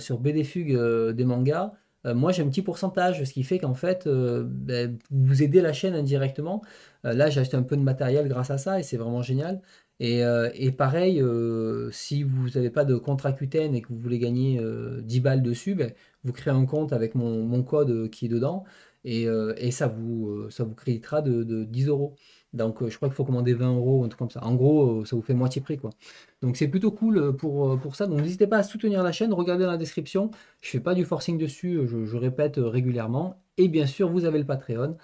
sur BDFug des mangas, moi j'ai un petit pourcentage, ce qui fait qu'en fait ben, vous aidez la chaîne indirectement. là j'ai acheté un peu de matériel grâce à ça et c'est vraiment génial. Euh, et, pareil, euh, si vous n'avez pas de contrat QTN et que vous voulez gagner 10 euh, balles dessus, ben, vous créez un compte avec mon, code qui est dedans et, ça, vous, ça vous créditera de, 10 euros. Donc je crois qu'il faut commander 20 euros, ou un truc comme ça. En gros, ça vous fait moitié prix. quoi. Donc c'est plutôt cool pour, pour ça. Donc n'hésitez pas à soutenir la chaîne, regardez dans la description. Je ne fais pas du forcing dessus, je, répète régulièrement. Et bien sûr, vous avez le Patreon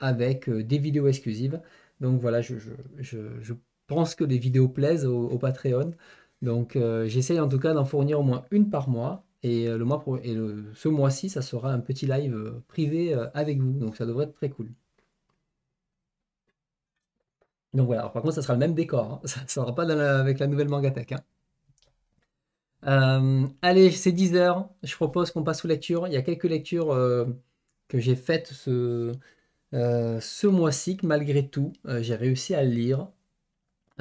avec des vidéos exclusives. Donc voilà, je, je pense que les vidéos plaisent au, Patreon. Donc euh, j'essaye en tout cas d'en fournir au moins une par mois. Et, euh, le mois et le, ce mois-ci, ça sera un petit live euh, privé avec vous. Donc ça devrait être très cool. Donc voilà, par contre, ça sera le même décor. Hein. Ça ne sera pas avec la nouvelle Mangatech. Hein. allez, c'est 10h. Je propose qu'on passe aux lectures. Il y a quelques lectures que j'ai faites ce, ce mois-ci, que malgré tout, j'ai réussi à lire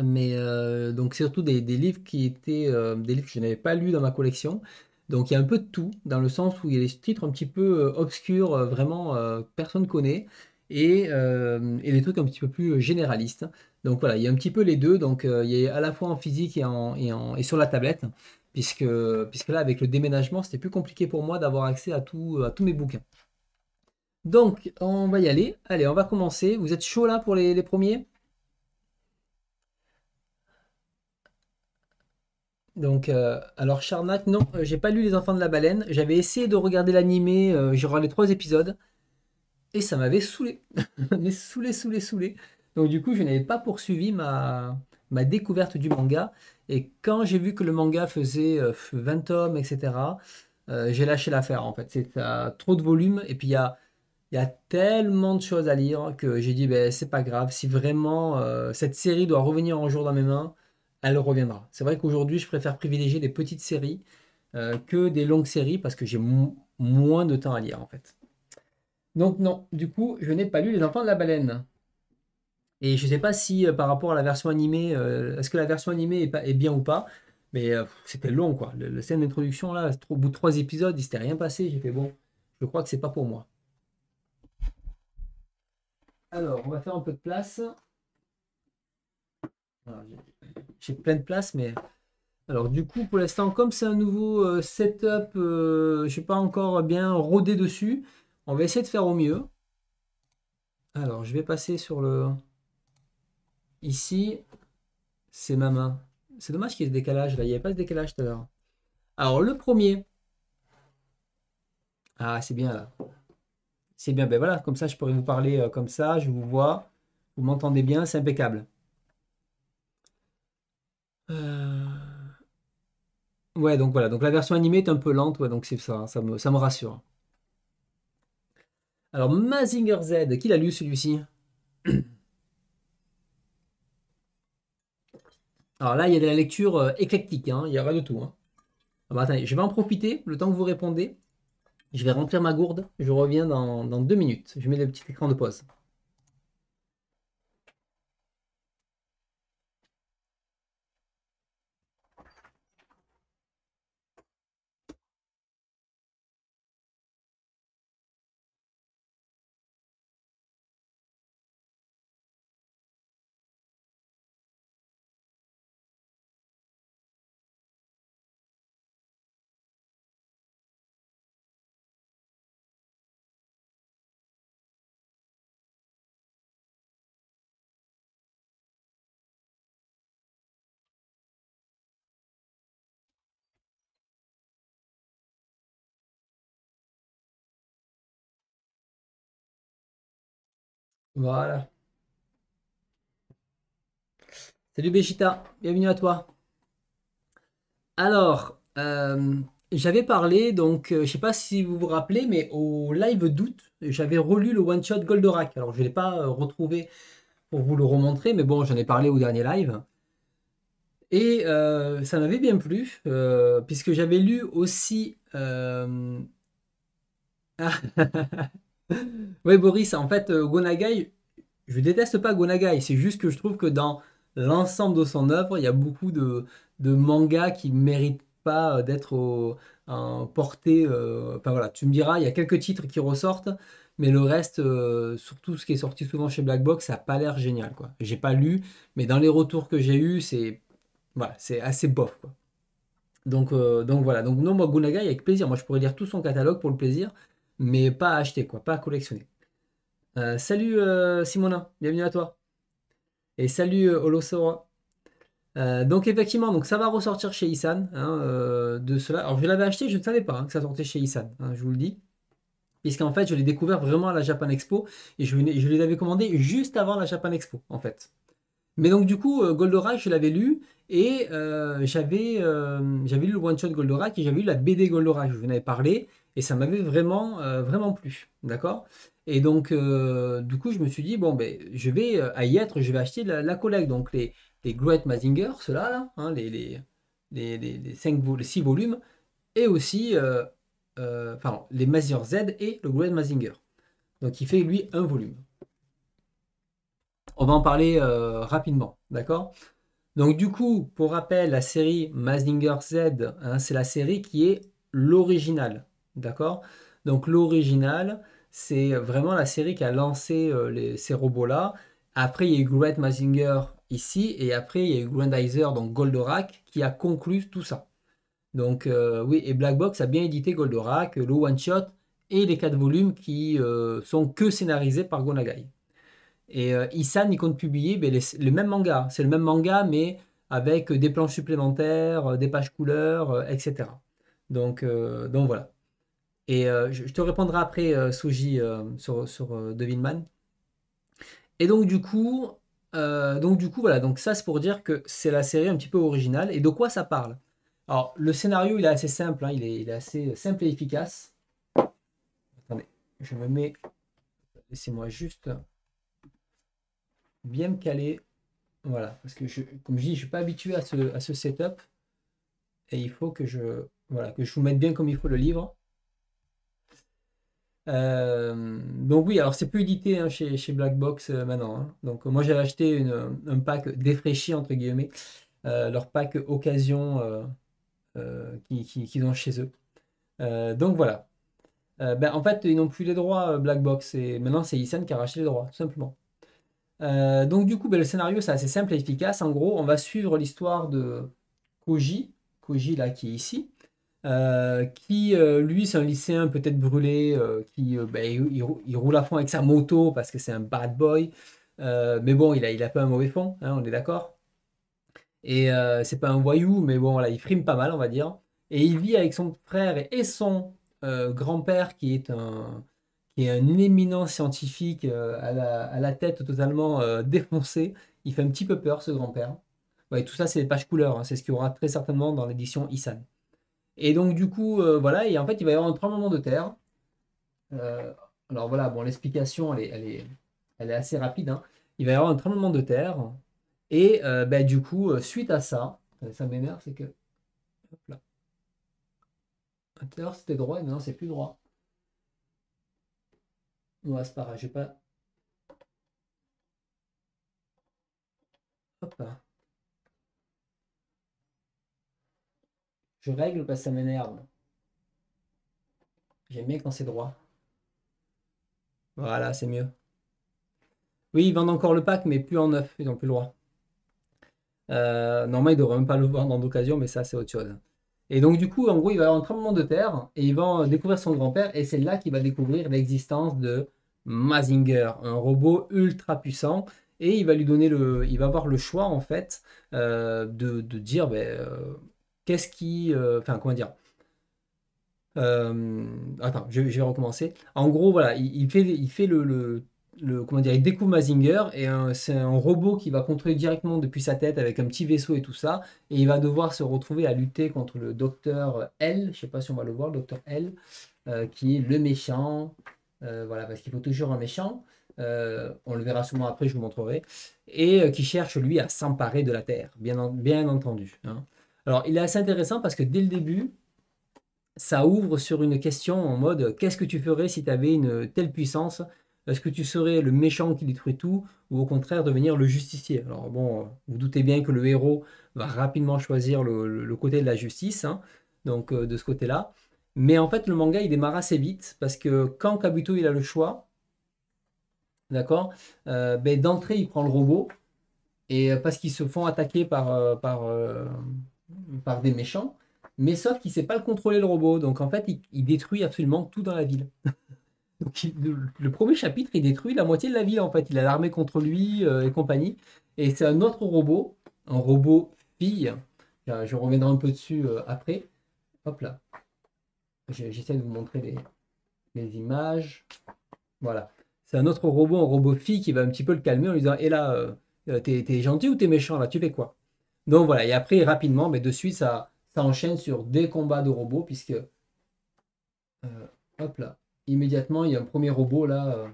mais euh, donc surtout des, livres qui étaient euh, des livres que je n'avais pas lu dans ma collection. Donc il y a un peu de tout, dans le sens où il y a des titres un petit peu euh, obscurs, vraiment personne connaît, et, et, des trucs un petit peu plus généralistes. Donc voilà, il y a un petit peu les deux, donc il y a à la fois en physique et, et, sur la tablette, puisque, puisque là avec le déménagement, c'était plus compliqué pour moi d'avoir accès à, à tous mes bouquins. Donc on va y aller, allez on va commencer, vous êtes chaud là pour les premiers Donc, euh, alors Charnac, non, euh, j'ai pas lu Les Enfants de la Baleine. J'avais essayé de regarder l'animé, j'ai euh, regardé trois épisodes, et ça m'avait saoulé. Mais saoulé, saoulé, saoulé. Donc du coup, je n'avais pas poursuivi ma, ma découverte du manga. Et quand j'ai vu que le manga faisait 20 tomes, etc., j'ai lâché l'affaire en fait. C'est trop de volume, et puis il y a, y a tellement de choses à lire que j'ai dit, ben, c'est pas grave, si vraiment cette série doit revenir un jour dans mes mains, elle reviendra. C'est vrai qu'aujourd'hui, je préfère privilégier des petites séries euh, que des longues séries parce que j'ai moins de temps à lire en fait. Donc non, du coup, je n'ai pas lu Les Enfants de la Baleine. Et je ne sais pas si euh, par rapport à la version animée, euh, est-ce que la version animée est, bien ou pas, mais c'était long quoi. Le, scène d'introduction là, au bout de trois épisodes, il s'était rien passé. J'ai fait bon, je crois que c'est pas pour moi. Alors, on va faire un peu de place. J'ai plein de place, mais. Alors du coup, pour l'instant, comme c'est un nouveau euh, setup, euh, je pas encore bien rodé dessus. On va essayer de faire au mieux. Alors, je vais passer sur le... Ici, c'est ma main. C'est dommage qu'il y ait ce décalage là. Il n'y avait pas ce décalage tout à l'heure. Alors, le premier. Ah, c'est bien là. C'est bien. Ben voilà, comme ça, je pourrais vous parler euh, comme ça. Je vous vois. Vous m'entendez bien. C'est impeccable. Euh, ouais, donc voilà. Donc la version animée est un peu lente, ouais, donc c'est ça, hein, ça me, ça me rassure. Alors Mazinger Z, qui l'a lu celui-ci Alors là, il y a de la lecture euh, éclectique, hein, il y rien de tout. Hein. Ah bah, je vais en profiter, le temps que vous répondez, je vais remplir ma gourde, je reviens dans, dans deux minutes. Je mets le petit écran de pause. Voilà. Salut Béchita, bienvenue à toi. Alors, euh, j'avais parlé, donc, euh, je ne sais pas si vous vous rappelez, mais au live d'août, j'avais relu le one-shot Goldorak. Alors, je ne l'ai pas euh, retrouvé pour vous le remontrer, mais bon, j'en ai parlé au dernier live. Et ça m'avait bien plu, puisque j'avais lu aussi... Ah, oui, Boris, en fait, euh, Gonagai, je déteste pas Gonagai, c'est juste que je trouve que dans l'ensemble de son œuvre, il y a beaucoup de, mangas qui méritent pas euh, d'être portés. Euh, enfin voilà, tu me diras, il y a quelques titres qui ressortent, mais le reste, surtout ce qui est sorti souvent chez Black Box, ça n'a pas l'air génial. quoi. J'ai pas lu, mais dans les retours que j'ai eus, c'est voilà, c'est assez bof. Quoi. Donc, donc voilà, donc non, moi Gonagai avec plaisir, moi je pourrais lire tout son catalogue pour le plaisir mais pas à acheter, quoi, pas à collectionner. Euh, salut euh, Simona, bienvenue à toi. Et salut euh, euh, donc effectivement, donc ça va ressortir chez Isan hein, de cela. Alors je l'avais acheté, je ne savais pas hein, que ça sortait chez Isan, hein, je vous le dis. Puisqu'en fait, je l'ai découvert vraiment à la Japan Expo et je, je les avais commandé juste avant la Japan Expo, en fait. Mais donc du coup, Goldorak, je l'avais lu et j'avais lu le one-shot Goldorak et j'avais lu la BD Goldorak, je vous en avais parlé. Et ça m'avait vraiment, euh, vraiment plu. D'accord Et donc, euh, du coup, je me suis dit, bon, ben, je vais euh, à y être, je vais acheter la, la collègue. Donc, les, Great Mazinger, ceux-là, hein, hein, les, les, les, les, 6 volumes, et aussi, les Mazinger Z et le Great Mazinger. Donc, il fait, lui, un volume. On va en parler rapidement. D'accord donc du coup, pour rappel, la série Mazinger Z, hein, c'est la série qui est l'original. D'accord Donc l'original, c'est vraiment la série qui a lancé euh, ces robots-là. Après, il y a eu Great Mazinger ici, et après, il y a eu Grandizer, donc Goldorak, qui a conclu tout ça. Donc euh, oui, et Black Box a bien édité Goldorak, le one-shot et les quatre volumes qui euh, sont que scénarisés par Gonagai. Et Isan, il compte publier ben, le les, manga, mêmes C'est le même manga, mais avec des planches supplémentaires, des pages couleurs, etc. Donc, donc voilà. Et euh, je, te répondrai après, euh, Soji, euh, sur, sur Et donc du coup, donc du coup voilà, donc ça c'est pour dire que c'est la série un petit peu originale. Et de quoi ça parle Alors le scénario il est assez simple, hein. il, est, assez simple et efficace. Attendez, je me mets, laissez-moi juste bien me caler. Voilà, parce que je, comme je dis, je suis pas habitué à ce, ce setup et il faut que je, voilà, que je vous mette bien comme il faut le livre. Euh, donc oui, alors c'est plus édité hein, chez, Blackbox euh, maintenant. Hein. Donc moi j'avais acheté un pack défraîchi entre guillemets, euh, leur pack occasion qu'ils ont chez eux. donc voilà. Ben, en fait, ils n'ont plus les droits Blackbox, et maintenant c'est Isan qui a racheté les droits, tout simplement. donc du coup, ben, le scénario c'est assez simple et efficace. En gros, on va suivre l'histoire de Koji, Koji là qui est ici, euh, qui, euh, lui, c'est un lycéen peut-être brûlé, euh, qui bah, il, roule à fond avec sa moto parce que c'est un bad boy. mais bon, il a, il a pas un mauvais fond, hein, on est d'accord. Et c'est pas un voyou, mais bon, là il frime pas mal, on va dire. Et il vit avec son frère et son grand-père, qui est un qui est un éminent scientifique à la, tête totalement défoncée. Il fait un petit peu peur, ce grand-père. tout ça, c'est les pages couleurs. Hein, c'est ce qu'il y aura très certainement dans l'édition ISAN et donc, du coup, euh, voilà, et en fait, il va y avoir un tremblement de terre. Euh, alors voilà, bon, l'explication, elle est, elle, est, elle est, assez rapide. Hein. Il va y avoir un tremblement de terre. Et euh, ben, du coup, suite à ça, ça m'énerve, c'est que... Hop là. l'heure, c'était droit, et maintenant, c'est plus droit. Ouais, c'est pareil, j'ai pas... Hop là. Je règle parce que ça m'énerve. J'aime bien quand c'est droit. Voilà, c'est mieux. Oui, ils vendent encore le pack, mais plus en neuf, ils n'ont plus le droit. Euh, normalement, ils ne devraient même pas le vendre dans d'occasion, mais ça, c'est autre chose. Et donc, du coup, en gros, il va avoir un tremblement de terre et il va découvrir son grand-père. Et c'est là qu'il va découvrir l'existence de Mazinger, un robot ultra puissant. Et il va lui donner le, il va avoir le choix en fait euh, de, dire, ben, euh, Qu'est-ce qui. Euh, enfin, comment dire euh, Attends, je, vais recommencer. En gros, voilà, il, fait, il fait le, le comment dire, il découvre Mazinger et c'est un robot qui va contrôler directement depuis sa tête avec un petit vaisseau et tout ça. Et il va devoir se retrouver à lutter contre le docteur L, je sais pas si on va le voir, le docteur L, euh, qui est le méchant. voilà, parce qu'il faut toujours un méchant. on le verra sûrement après, je vous montrerai. Et qui cherche, lui, à s'emparer de la Terre, bien, bien entendu. Hein. Alors, il est assez intéressant parce que dès le début, ça ouvre sur une question en mode qu'est-ce que tu ferais si tu avais une telle puissance Est-ce que tu serais le méchant qui détruit tout ou au contraire devenir le justicier Alors, bon, vous doutez bien que le héros va rapidement choisir le, côté de la justice, hein, donc euh, de ce côté-là. Mais en fait, le manga, il démarre assez vite parce que quand Kabuto il a le choix, d'accord, euh, ben, d'entrée il prend le robot et euh, parce qu'ils se font attaquer par, par, par des méchants, mais sauf qu'il sait pas le contrôler le robot. Donc en fait, il, détruit absolument tout dans la ville. le premier chapitre, il détruit la moitié de la ville en fait. Il a l'armée contre lui euh, et compagnie. Et c'est un autre robot, un robot fille. Euh, je, reviendrai un peu dessus euh, après. Hop là. J'essaie de vous montrer les, images. Voilà. C'est un autre robot, un robot fille qui va un petit peu le calmer en lui disant, et eh là, t'es gentil ou t'es méchant là Tu fais quoi donc voilà, et après, rapidement, mais ben, de suite, ça, ça enchaîne sur des combats de robots, puisque. Euh, hop là, immédiatement, il y a un premier robot là euh,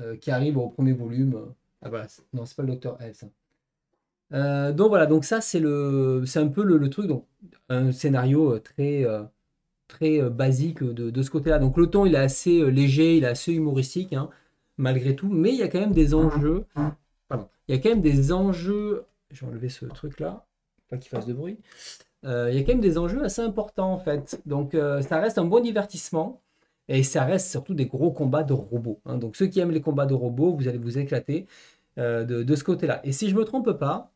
euh, qui arrive au premier volume. Ah voilà, non, c'est pas le docteur F, donc voilà, donc ça c'est le, c'est un peu le, truc, donc un scénario très, très basique de, ce côté-là. Donc le ton il est assez léger, il est assez humoristique hein, malgré tout, mais il y a quand même des enjeux, il y a quand même des enjeux je vais enlever ce truc là, pas qu'il fasse de bruit. Euh, il y a quand même des enjeux assez importants en fait. Donc euh, ça reste un bon divertissement et ça reste surtout des gros combats de robots. Hein. Donc ceux qui aiment les combats de robots, vous allez vous éclater euh, de, ce côté-là. Et si je me trompe pas,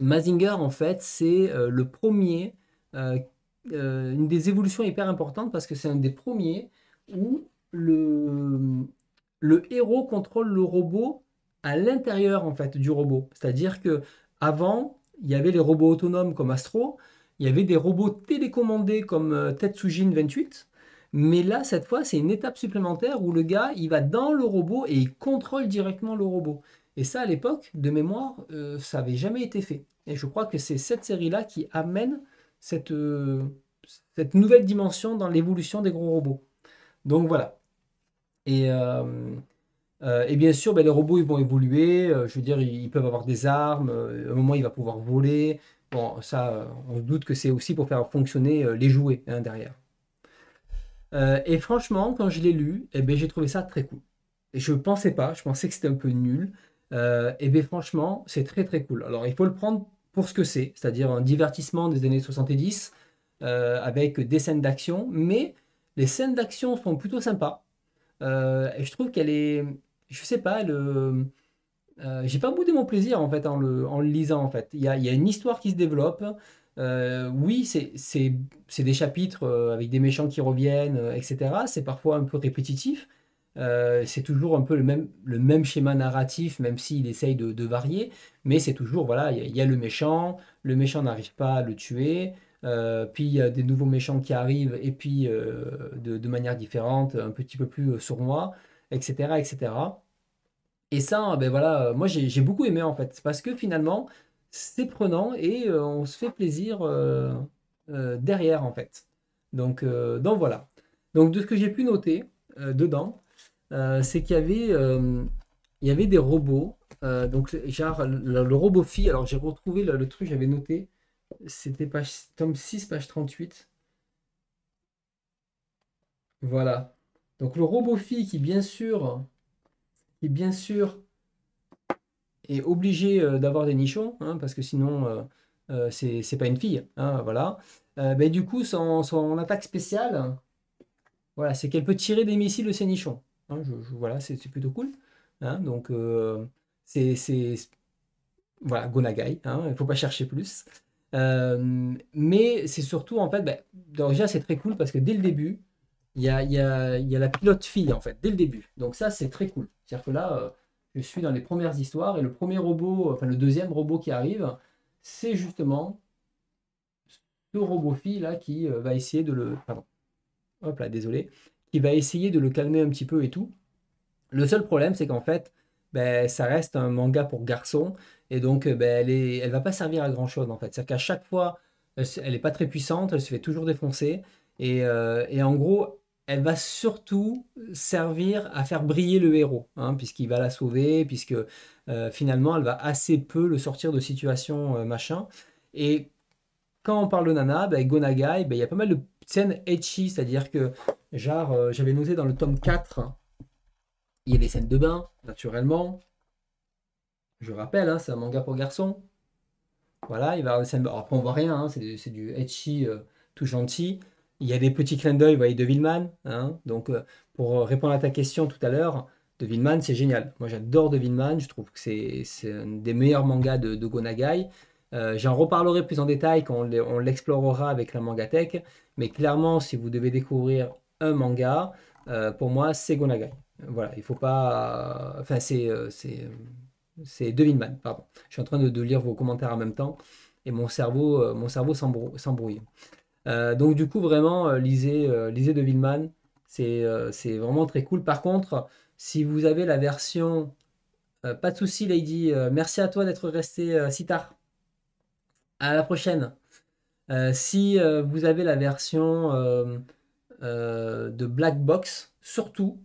Mazinger en fait c'est le premier, une des évolutions hyper importantes parce que c'est un des premiers où le, le héros contrôle le robot à l'intérieur en fait du robot. C'est-à-dire que avant, il y avait les robots autonomes comme Astro, il y avait des robots télécommandés comme euh, Tetsujin 28, mais là, cette fois, c'est une étape supplémentaire où le gars, il va dans le robot et il contrôle directement le robot. Et ça, à l'époque, de mémoire, euh, ça n'avait jamais été fait. Et je crois que c'est cette série-là qui amène cette, euh, nouvelle dimension dans l'évolution des gros robots. Donc voilà. Et, euh, et bien sûr, ben, les robots ils vont évoluer. Euh, je veux dire, ils, peuvent avoir des armes. Euh, à un moment, il va pouvoir voler. Bon, ça, on se doute que c'est aussi pour faire fonctionner les jouets hein, derrière. et franchement, quand je l'ai lu, eh ben, j'ai trouvé ça très cool. Et je ne pensais pas, je pensais que c'était un peu nul. et bien franchement, c'est très très cool. Alors, il faut le prendre pour ce que c'est, c'est-à-dire un divertissement des années 70 avec des scènes d'action. Mais les scènes d'action sont plutôt sympas. et je trouve qu'elle est, je sais pas, le, euh, j'ai pas boudé mon plaisir en fait en le, lisant en fait. Il y a, une histoire qui se développe. Euh, oui, c'est des chapitres euh, avec des méchants qui reviennent, etc. C'est parfois un peu répétitif. c'est toujours un peu le même, schéma narratif, même s'il essaye de, varier. Mais c'est toujours, voilà, il y, a le méchant, le méchant n'arrive pas à le tuer. puis il y a des nouveaux méchants qui arrivent, et puis de, de, manière différente, un petit peu plus sournois etc. etc. Et ça, hein, ben voilà, euh, moi j'ai beaucoup aimé en fait, parce que finalement, c'est prenant et euh, on se fait plaisir euh, derrière en fait. Donc, donc voilà. Donc de ce que j'ai pu noter dedans, c'est qu'il y avait il y avait des robots. donc genre le, robot fille. Alors j'ai retrouvé le, le truc j'avais noté. C'était page tome 6 page 38. Voilà. Donc le robot fille qui bien sûr, qui bien sûr est obligé euh, d'avoir des nichons, hein, parce que sinon euh, euh, ce c'est pas une fille, hein, voilà. Ben, du coup son, son attaque spéciale, voilà, c'est qu'elle peut tirer des missiles de ses nichons. Hein, voilà, c'est plutôt cool. donc c'est voilà Gonagai, il ne faut pas chercher plus. mais c'est surtout en fait, ben, déjà c'est très cool parce que dès le début, il y a, la pilote fille, en fait, dès le début. Donc ça, c'est très cool. C'est-à-dire que là, euh, je suis dans les premières histoires, et le premier robot, euh, enfin le deuxième robot qui arrive, c'est justement ce robot fille là qui euh, va essayer de le. Pardon. Hop là, désolé. Qui va essayer de le calmer un petit peu et tout. Le seul problème, c'est qu'en fait, ben, ça reste un manga pour garçons, et donc ben, elle, est, elle va pas servir à grand chose en fait. C'est-à-dire qu'à chaque fois, elle n'est pas très puissante, elle se fait toujours défoncer. Et, et en gros, elle va surtout servir à faire briller le héros, hein, puisqu'il va la sauver, puisque euh, finalement elle va assez peu le sortir de situation euh, machin. Et quand on parle de Nana, avec bah, Gonagai, bah, il y a pas mal de scènes etchi, c'est-à-dire que, genre, euh, j'avais noté dans le tome 4, hein, il y a des scènes de bain, naturellement. Je rappelle, hein, c'est un manga pour garçons. Voilà, il va avoir des scènes. après, on voit rien, c'est du etchi tout gentil il y a des petits clins d'œil, vous voyez, de Villeman. Hein. Donc, euh, pour euh, répondre à ta question tout à l'heure, de Villeman, c'est génial. Moi, j'adore de Villeman. Je trouve que c'est un des meilleurs mangas de, Gonagai. Euh, j'en reparlerai plus en détail quand on l'explorera avec la mangatech. Mais clairement, si vous devez découvrir un manga, pour moi, c'est Gonagai. Voilà, il faut pas. Enfin, c'est. C'est Devinman, pardon. Je suis en train de, de, lire vos commentaires en même temps et mon cerveau, mon cerveau s'embrouille. Euh, donc du coup, vraiment, euh, lisez, euh, lisez de Villeman. C'est vraiment très cool. Par contre, si vous avez la version... pas de souci, Lady. merci à toi d'être resté si tard. À la prochaine. si vous avez la version de Black Box, surtout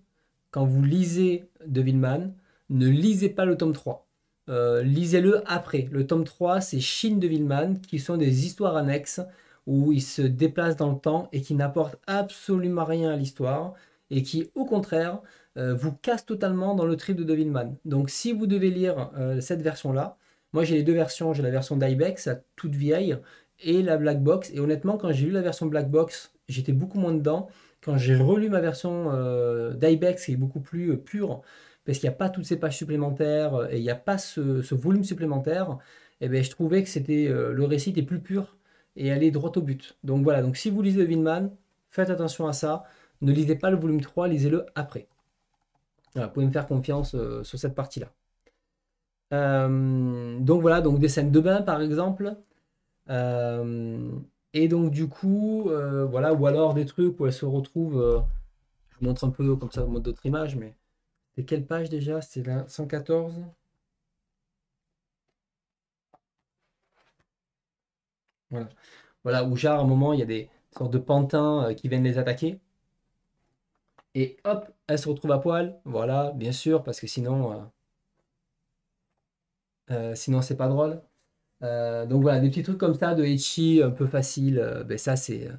quand vous lisez de Villeman, ne lisez pas le tome 3. Lisez-le après. Le tome 3, c'est Chine de Villeman, qui sont des histoires annexes où il se déplace dans le temps et qui n'apporte absolument rien à l'histoire et qui, au contraire, euh, vous casse totalement dans le trip de Devilman. Donc, si vous devez lire euh, cette version-là, moi j'ai les deux versions, j'ai la version d'Ibex, toute vieille, et la Black Box. Et honnêtement, quand j'ai lu la version Black Box, j'étais beaucoup moins dedans. Quand j'ai relu ma version euh, d'Ibex, qui est beaucoup plus pure, parce qu'il n'y a pas toutes ces pages supplémentaires et il n'y a pas ce, volume supplémentaire, et eh ben, je trouvais que c'était le récit était plus pur et aller droit au but. Donc voilà, donc si vous lisez Winman, faites attention à ça. Ne lisez pas le volume 3, lisez-le après. Voilà, vous pouvez me faire confiance euh, sur cette partie-là. Euh, donc voilà, donc des scènes de bain par exemple. Euh, et donc du coup, voilà, ou alors des trucs où elle se retrouve. je vous montre un peu comme ça, mode d'autres images, mais c'est quelle page déjà C'est la 114 Voilà. voilà, où genre, à un moment, il y a des sortes de pantins euh, qui viennent les attaquer. Et hop, elle se retrouve à poil. Voilà, bien sûr, parce que sinon, euh, euh, sinon c'est pas drôle. donc voilà, des petits trucs comme ça de Echi, un peu facile. ben ça c'est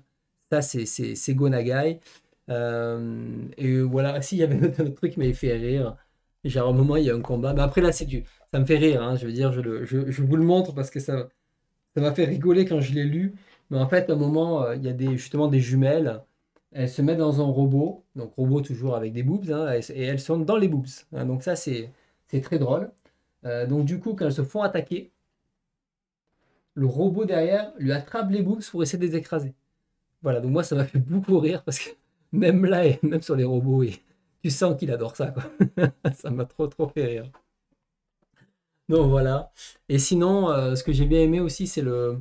ça c'est c'est Go Nagai. et voilà, si il y avait un autre truc qui m'avait fait rire. Genre, à un moment, il y a un combat. Mais après, là, c'est du. Ça me fait rire. Hein. je veux dire, je, je vous le montre parce que ça, ça m'a fait rigoler quand je l'ai lu. Mais en fait, à un moment, euh, il y a des, justement des jumelles. Elles se mettent dans un robot, donc robot toujours avec des boobs, hein, et elles sont dans les boobs. Hein. donc ça, c'est très drôle. Euh, donc du coup, quand elles se font attaquer, le robot derrière lui attrape les boobs pour essayer de les écraser. Voilà, donc moi, ça m'a fait beaucoup rire parce que même là, même sur les robots, et tu sens qu'il adore ça. ça m'a trop, trop fait rire. Donc voilà. Et sinon, euh, ce que j'ai bien aimé aussi, c'est le.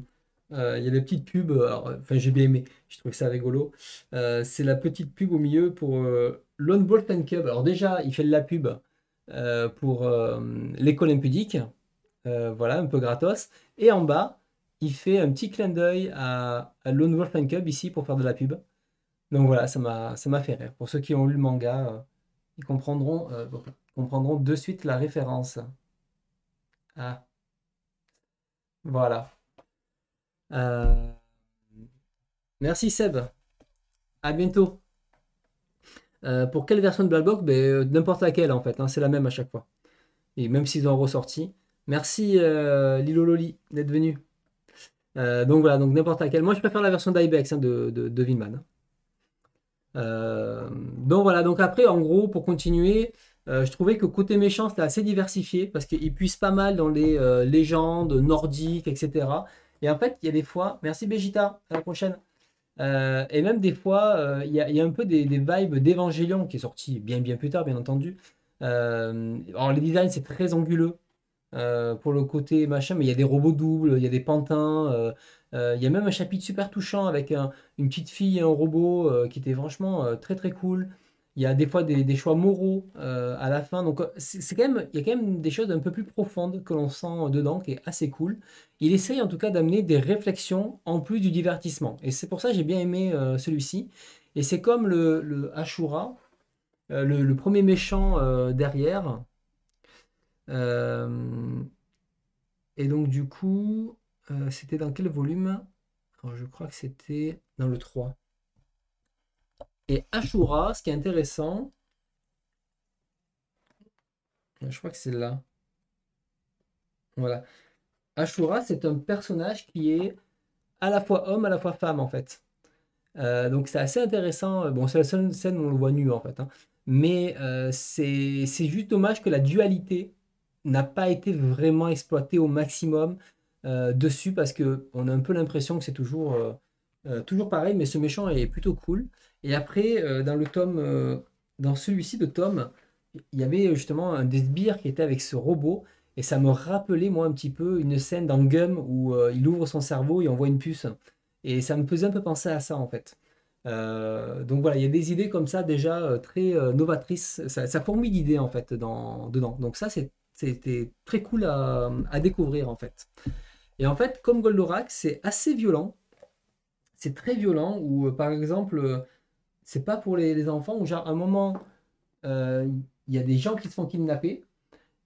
Euh, il y a des petites pubs. enfin, j'ai bien aimé. J'ai trouvé ça rigolo. Euh, c'est la petite pub au milieu pour Lone Wolf and Cub. Alors, déjà, il fait de la pub pour l'école impudique. voilà, un peu gratos. Et en bas, il fait un petit clin d'œil à, Lone Wolf and Cub ici pour faire de la pub. Donc voilà, ça m'a fait rire. Pour ceux qui ont lu le manga, ils comprendront de suite la référence. Ah. Voilà. Euh, merci Seb. À bientôt. Euh, pour quelle version de Black Box ben, euh, N'importe laquelle en fait, hein, c'est la même à chaque fois. Et même s'ils ont ressorti. Merci euh, Lilo Loli d'être venu. donc voilà, donc n'importe laquelle. Moi je préfère la version d'Ibex hein, de, de, de Vinman. donc voilà, donc après en gros pour continuer, euh, je trouvais que côté méchant, c'était assez diversifié parce qu'il puissent pas mal dans les euh, légendes nordiques, etc. Et en fait, il y a des fois, merci bégita à la prochaine. Euh, et même des fois, il y, a un peu des, vibes d'Evangélion qui est sorti bien, bien plus tard, bien entendu. alors, les designs, c'est très anguleux pour le côté machin, mais il y a des robots doubles, il y a des pantins. il y a même un chapitre super touchant avec une petite fille et un robot qui était franchement très très cool. Il y a des fois des, choix moraux euh, à la fin. Donc, c'est quand même, il y a quand même des choses un peu plus profondes que l'on sent dedans, qui est assez cool. Il essaye en tout cas d'amener des réflexions en plus du divertissement. Et c'est pour ça que j'ai bien aimé euh, celui-ci. Et c'est comme le, le Ashura, euh, le, premier méchant derrière. et donc, du coup, c'était dans quel volume Je crois que c'était dans le 3. Et Ashura, ce qui est intéressant, je crois que c'est là. Voilà. Ashura, c'est un personnage qui est à la fois homme, à la fois femme, en fait. Euh, donc c'est assez intéressant. Euh, bon, c'est la seule scène où on le voit nu, en fait. Hein. Mais euh, c'est juste dommage que la dualité n'a pas été vraiment exploitée au maximum dessus, parce qu'on a un peu l'impression que c'est toujours, toujours pareil, mais ce méchant est plutôt cool. Et après, euh, dans le tome, euh, dans celui-ci de Tom, il y avait euh, justement un des qui était avec ce robot. Et ça me rappelait, moi, un petit peu une scène dans Gum où il ouvre son cerveau et envoie une puce. Et ça me faisait un peu penser à ça, en fait. donc voilà, il y a des idées comme ça déjà très novatrices. Ça, ça fourmille d'idées, en fait, dans, dedans. Donc ça, c'était très cool à, à, découvrir, en fait. Et en fait, comme Goldorak, c'est assez violent. C'est très violent, où par exemple, c'est pas pour les, enfants où genre à un moment euh, il y a des gens qui se font kidnapper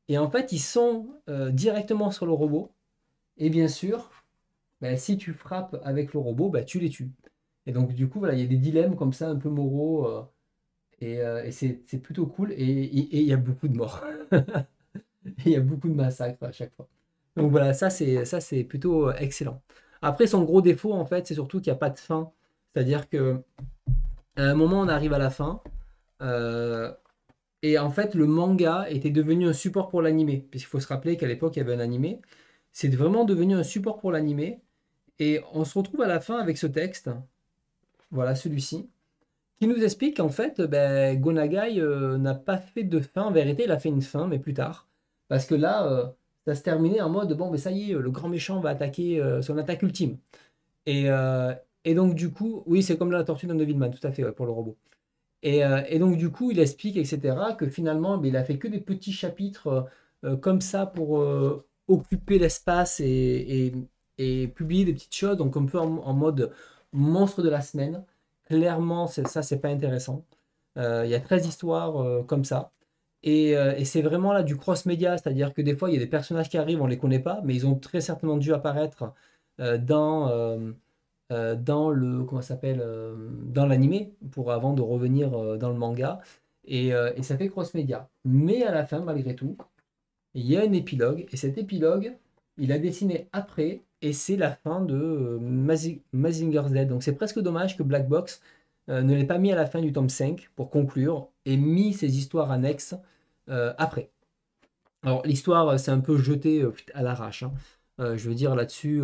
et en fait ils sont euh, directement sur le robot et bien sûr ben, si tu frappes avec le robot ben, tu les tues et donc du coup voilà il y a des dilemmes comme ça un peu moraux euh, et, c'est plutôt cool et il y a beaucoup de morts il y a beaucoup de massacres à chaque fois donc voilà ça c'est ça c'est plutôt excellent après son gros défaut en fait c'est surtout qu'il n'y a pas de fin c'est à dire que à un moment, on arrive à la fin. Euh, et en fait, le manga était devenu un support pour l'animé. Puisqu'il faut se rappeler qu'à l'époque, il y avait un animé. C'est vraiment devenu un support pour l'animé. Et on se retrouve à la fin avec ce texte. Voilà, celui-ci. Qui nous explique qu'en fait, ben, Gonagai euh, n'a pas fait de fin. En vérité, il a fait une fin, mais plus tard. Parce que là, euh, ça se terminait en mode bon, mais ça y est, le grand méchant va attaquer son attaque ultime. Et, et donc, du coup, oui, c'est comme la tortue d'un Devilman, tout à fait, pour le robot. Euh, et, donc, du coup, il explique, etc., que finalement, ben, il a fait que des petits chapitres euh, euh, comme ça pour occuper l'espace et, publier des petites choses, donc un peu en, mode monstre de la semaine. Clairement, ça, c'est pas intéressant. Il y a 13 histoires comme ça. Et, c'est vraiment là du cross-média, c'est-à-dire que des fois, il y a des personnages qui arrivent, on les connaît pas, mais ils ont très certainement dû apparaître dans euh, dans le comment s'appelle euh, dans l'animé pour avant de revenir euh, dans le manga et, ça fait cross média mais à la fin malgré tout il y a un épilogue et cet épilogue il a dessiné après et c'est la fin de Mazinger Z donc c'est presque dommage que Black Box ne l'ait pas mis à la fin du tome 5 pour conclure et mis ses histoires annexes après alors l'histoire c'est un peu jeté à l'arrache hein. je veux dire là-dessus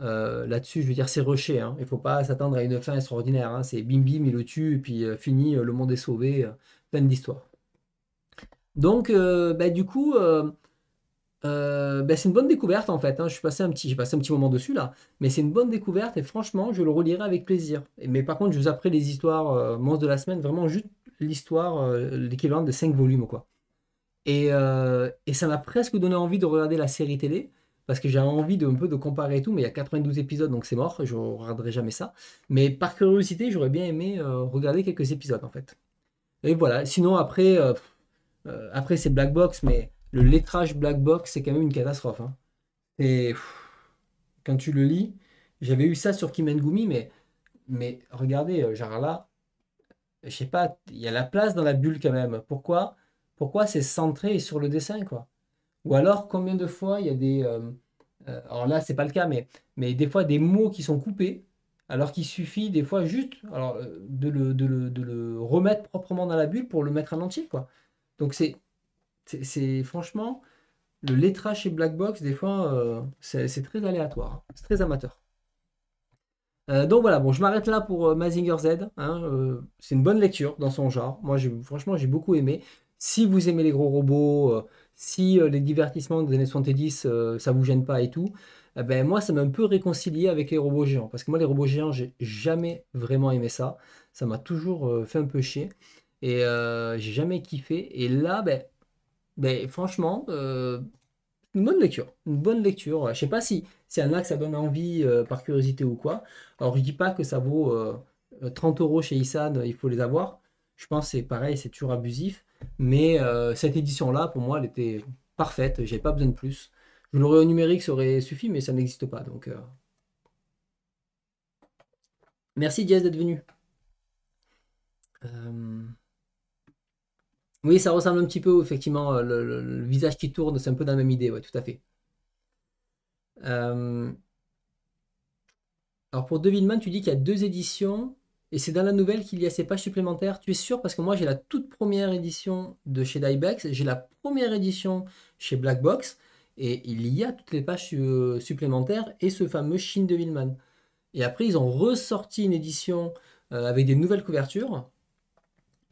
euh, là-dessus, je veux dire, c'est rusher. Hein. Il ne faut pas s'attendre à une fin extraordinaire. Hein. C'est bim bim, il le tue, et puis euh, fini, euh, le monde est sauvé. plein d'histoires. Donc, bah, du coup, bah, c'est une bonne découverte en fait. Hein. Je suis passé un petit, j'ai passé un petit moment dessus là, mais c'est une bonne découverte et franchement, je le relirai avec plaisir. mais par contre, je vous apprends les histoires monstres de la semaine, vraiment juste l'histoire, l'équivalent de 5 volumes quoi. Et, et, ça m'a presque donné envie de regarder la série télé parce que j'ai envie de un peu de comparer tout, mais il y a 92 épisodes, donc c'est mort, je ne regarderai jamais ça. Mais par curiosité, j'aurais bien aimé euh, regarder quelques épisodes en fait. Et voilà. Sinon après, euh, euh, après c'est Black Box, mais le lettrage Black Box c'est quand même une catastrophe. Hein. Et quand tu le lis, j'avais eu ça sur Kimengumi, mais mais regardez, genre là, je sais pas, il y a la place dans la bulle quand même. Pourquoi Pourquoi c'est centré sur le dessin quoi ou alors, combien de fois il y a des. Euh, euh, alors là, ce n'est pas le cas, mais, mais des fois des mots qui sont coupés, alors qu'il suffit des fois juste alors, euh, de, le, remettre proprement dans la bulle pour le mettre à entier. Quoi. Donc c'est, c'est, franchement, le lettrage chez Blackbox, des fois, c'est, très aléatoire, c'est très amateur. donc voilà, bon, je m'arrête là pour Mazinger Z. Hein, c'est une bonne lecture dans son genre. Moi, franchement, j'ai beaucoup aimé. Si vous aimez les gros robots, si euh, les divertissements des années 70, euh, ça vous gêne pas et tout, eh ben moi, ça m'a un peu réconcilié avec les robots géants. Parce que moi, les robots géants, j'ai jamais vraiment aimé ça. Ça m'a toujours euh, fait un peu chier. Et j'ai jamais kiffé. Et là, ben, ben franchement, une bonne lecture. Une bonne lecture. Je sais pas si c'est un axe, ça donne envie par curiosité ou quoi. Alors, je dis pas que ça vaut 30 euros chez Issan, il faut les avoir. Je pense que c'est pareil, c'est toujours abusif. Mais euh, cette édition-là, pour moi, elle était parfaite. J'avais pas besoin de plus. Je l'aurais au numérique, ça aurait suffi, mais ça n'existe pas. Donc, euh. Merci Diaz d'être venu. Euh, oui, ça ressemble un petit peu, effectivement, le, visage qui tourne, c'est un peu dans la même idée, Oui, tout à fait. Alors pour Devilman, tu dis qu'il y a deux éditions et c'est dans la nouvelle qu'il y a ces pages supplémentaires. Tu es sûr Parce que moi, j'ai la toute première édition de chez Dybex, j'ai la première édition chez Blackbox. et il y a toutes les pages euh, supplémentaires et ce fameux Shin de Willman. Et après, ils ont ressorti une édition euh, avec des nouvelles couvertures.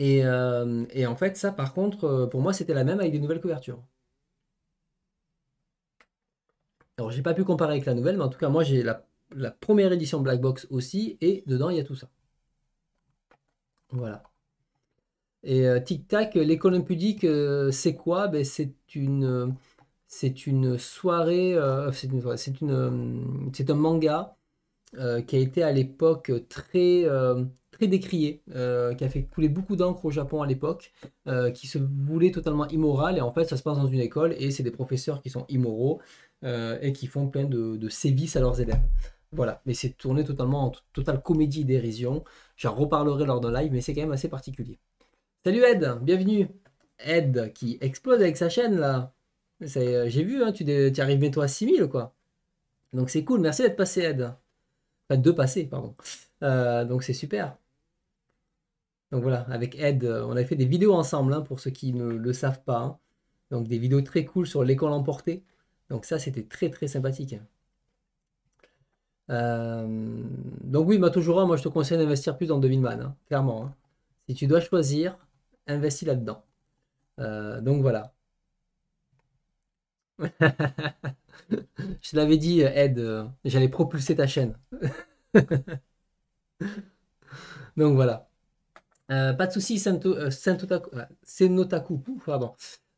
Euh, et, en fait, ça, par contre, pour moi, c'était la même avec des nouvelles couvertures. Alors, j'ai pas pu comparer avec la nouvelle, mais en tout cas, moi, j'ai la, la première édition Black Box aussi, et dedans, il y a tout ça. Voilà. Et euh, tic-tac, l'école impudique, euh, c'est quoi ben, C'est une, c'est une soirée, euh, c'est, un manga qui a été à l'époque très, très décrié, qui a fait couler beaucoup d'encre au Japon à l'époque, qui se voulait totalement immoral. Et en fait, ça se passe dans une école et c'est des professeurs qui sont immoraux et qui font plein de, sévices à leurs élèves. Voilà, mais c'est tourné totalement en totale comédie dérision. J'en reparlerai lors de live, mais c'est quand même assez particulier. Salut Ed, bienvenue. Ed qui explose avec sa chaîne là. Euh, j'ai vu, hein, tu arrives bientôt à 6000 quoi. Donc c'est cool, merci d'être passé Ed. Enfin de passer, pardon. Euh, donc c'est super. Donc voilà, avec Ed, euh, on a fait des vidéos ensemble hein, pour ceux qui ne le savent pas. Hein. Donc des vidéos très cool sur l'école emportée. Donc ça c'était très très sympathique. Euh, donc oui, toujours moi je te conseille d'investir plus dans Devinman, Man, hein, clairement. Hein. Si tu dois choisir, investis là-dedans. Euh, donc voilà. je l'avais dit, euh, Ed, j'allais propulser ta chaîne. donc voilà. pas de souci, Senotaku.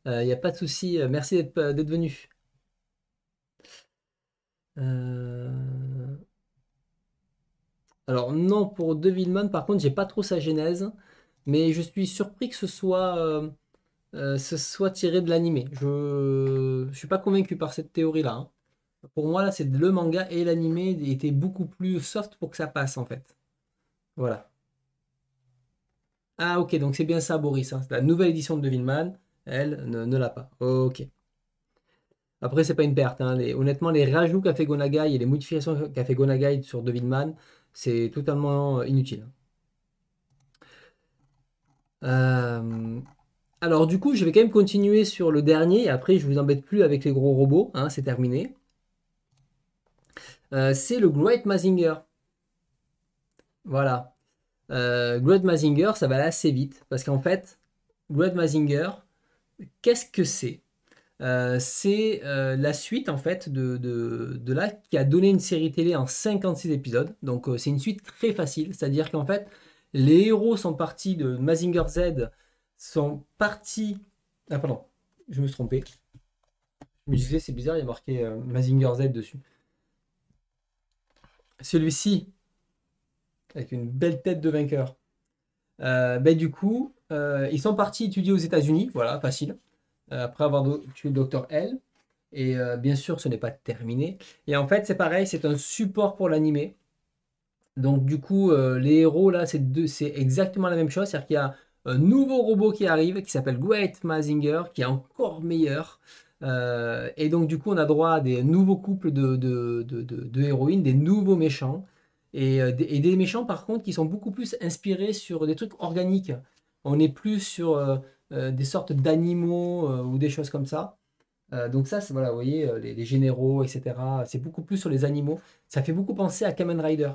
Il n'y a pas de souci. Merci d'être venu. Euh, Alors non, pour Devilman, par contre, j'ai pas trop sa genèse, mais je suis surpris que ce soit, euh, euh, ce soit tiré de l'animé. Je... ne suis pas convaincu par cette théorie-là. Hein. Pour moi, là, c'est le manga et l'animé étaient beaucoup plus soft pour que ça passe, en fait. Voilà. Ah ok, donc c'est bien ça, Boris. Hein. La nouvelle édition de Devilman, elle ne l'a pas. Ok. Après, c'est pas une perte. Hein. honnêtement, les rajouts qu'a fait Gonagai et les modifications qu'a fait Gonagai sur Devilman, c'est totalement inutile. Euh, alors du coup, je vais quand même continuer sur le dernier. après, je vous embête plus avec les gros robots. Hein, c'est terminé. Euh, c'est le Great Mazinger. Voilà. Euh, Great Mazinger, ça va aller assez vite. Parce qu'en fait, Great Mazinger, qu'est-ce que c'est euh, c'est euh, la suite en fait de, de, là qui a donné une série télé en 56 épisodes. Donc euh, c'est une suite très facile, c'est-à-dire qu'en fait les héros sont partis de Mazinger Z, sont partis... Ah pardon, je me suis trompé. Je me disais c'est bizarre, il y a marqué Mazinger Z dessus. Celui-ci, avec une belle tête de vainqueur. ben, du coup, ils sont partis étudier aux États-Unis, voilà, facile. Euh, après avoir tué le docteur L. Et euh, bien sûr, ce n'est pas terminé. Et en fait, c'est pareil, c'est un support pour l'animé. Donc du coup, euh, les héros, là, c'est, c'est exactement la même chose. C'est-à-dire qu'il y a un nouveau robot qui arrive, qui s'appelle Great Mazinger, qui est encore meilleur. et donc du coup, on a droit à des nouveaux couples de, de, héroïnes, des nouveaux méchants. Et, et, des méchants, par contre, qui sont beaucoup plus inspirés sur des trucs organiques. On est plus sur euh, des sortes d'animaux euh, ou des choses comme ça. Euh, donc ça, voilà, vous voyez, les, généraux, etc. C'est beaucoup plus sur les animaux. Ça fait beaucoup penser à Kamen Rider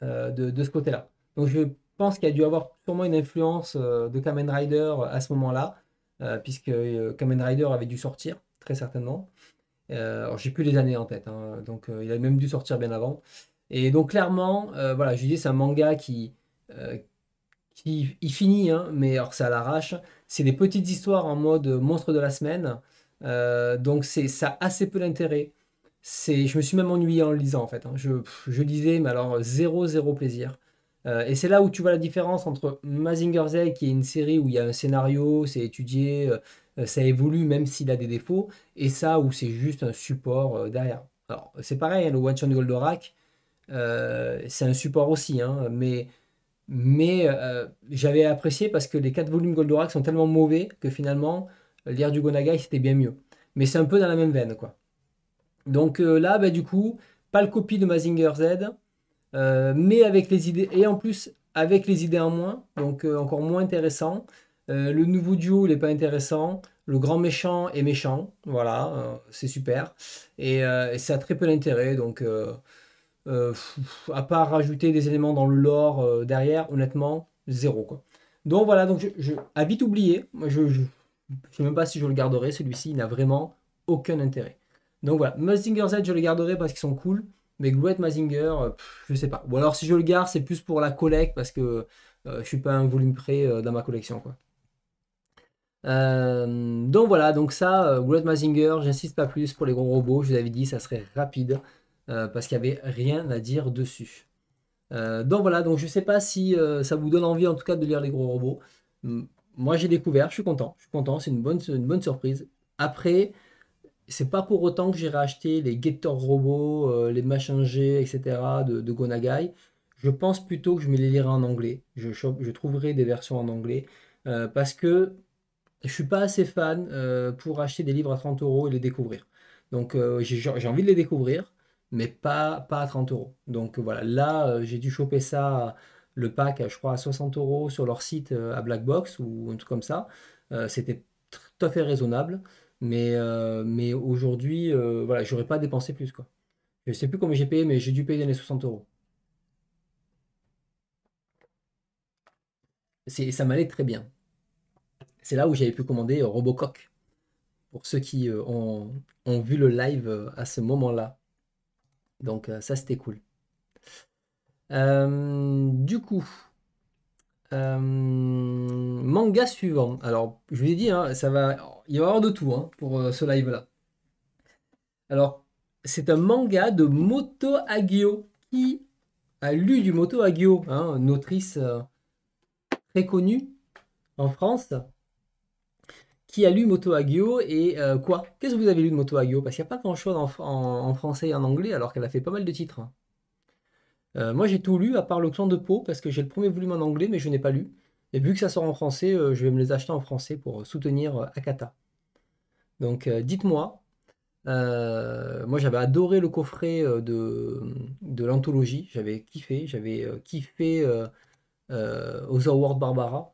de, ce côté-là. Donc je pense qu'il y a dû avoir sûrement une influence de Kamen Rider à ce moment-là, puisque Kamen Rider avait dû sortir, très certainement. alors j'ai plus les années en tête, hein, donc il avait même dû sortir bien avant. Et donc clairement, voilà, je dis c'est un manga qui, il finit, hein, mais alors c'est à l'arrache. C'est des petites histoires en mode euh, monstre de la semaine. Euh, donc c'est ça a assez peu d'intérêt. C'est, je me suis même ennuyé en le lisant en fait. Hein. Je, je, lisais, mais alors euh, zéro, zéro plaisir. et c'est là où tu vois la différence entre Mazinger's Eye, qui est une série où il y a un scénario, c'est étudié, ça évolue même s'il a des défauts, et ça où c'est juste un support derrière. Alors c'est pareil, hein, le One Shot Goldorak, c'est un support aussi, hein, mais mais euh, j'avais apprécié parce que les quatre volumes Goldorak sont tellement mauvais que finalement, euh, l'ère du Gonagai, c'était bien mieux. Mais c'est un peu dans la même veine, quoi. Donc euh, là, bah, du coup, pas le copie de Mazinger Z, mais avec les idées, et en plus, avec les idées en moins, donc encore moins intéressant. le nouveau duo, il n'est pas intéressant. Le grand méchant est méchant, voilà, c'est super. Et, et, ça a très peu d'intérêt, donc... Euh, à part rajouter des éléments dans le lore euh, derrière, honnêtement, zéro quoi. Donc voilà, donc je, vite oublié, je, ne sais même pas si je le garderai, celui-ci n'a vraiment aucun intérêt. Donc voilà, Mazinger Z je le garderai parce qu'ils sont cool, mais Great Mazinger, je euh, ne je sais pas. Ou alors si je le garde, c'est plus pour la collecte parce que je suis pas un volume près dans ma collection quoi. donc voilà, donc ça, Great Mazinger, j'insiste pas plus pour les gros robots, je vous avais dit, ça serait rapide. Euh, parce qu'il n'y avait rien à dire dessus. Euh, donc voilà, donc je ne sais pas si euh, ça vous donne envie en tout cas de lire les gros robots. Moi j'ai découvert, je suis content, je suis content, c'est une bonne, une bonne surprise. Après, c'est pas pour autant que j'irai acheter les Gator robots, les Machin G, etc. de, Gonagai. Je pense plutôt que je me les lirai en anglais. Je, je trouverai des versions en anglais parce que je suis pas assez fan pour acheter des livres à 30 euros et les découvrir. Donc j'ai envie de les découvrir mais pas, pas à 30 euros. Donc euh, voilà, là, euh, j'ai dû choper ça, le pack, je crois, à 60 euros sur leur site euh, à Blackbox ou un truc comme ça. C'était tout à fait raisonnable, mais, aujourd'hui, je voilà, j'aurais pas dépensé plus. Quoi. Je sais plus combien j'ai payé, mais j'ai dû payer les 60 euros. Ça m'allait très bien. C'est là où j'avais pu commander Robocock. Pour ceux qui ont vu le live à ce moment-là. Donc euh, ça, c'était cool. Euh, du coup, euh, manga suivant. Alors, je vous ai dit, hein, ça va, il va y avoir de tout hein, pour ce live-là. Alors, c'est un manga de Moto Agio. Qui a lu du Moto Agio hein, Une autrice très connue en France qui a lu Moto Agio et euh, quoi Qu'est-ce que vous avez lu de Moto Agio Parce qu'il n'y a pas grand-chose en, français et en anglais, alors qu'elle a fait pas mal de titres. Euh, moi, j'ai tout lu, à part Le Clan de peau, parce que j'ai le premier volume en anglais, mais je n'ai pas lu. Et vu que ça sort en français, euh, je vais me les acheter en français pour soutenir Akata. Donc, dites-moi. moi, j'avais adoré le coffret de, l'anthologie. J'avais kiffé. J'avais kiffé Otherworld Barbara.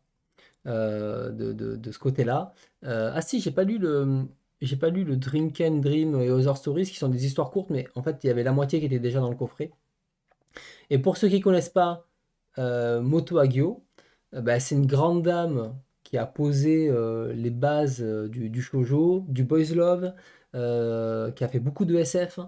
Euh, de, ce côté-là. Euh, ah si, j'ai pas lu le j'ai pas lu le Dream et Other Stories qui sont des histoires courtes, mais en fait il y avait la moitié qui était déjà dans le coffret. Et pour ceux qui ne connaissent pas euh, Moto Agio, bah, c'est une grande dame qui a posé les bases du, du shoujo, du boys love, qui a fait beaucoup de SF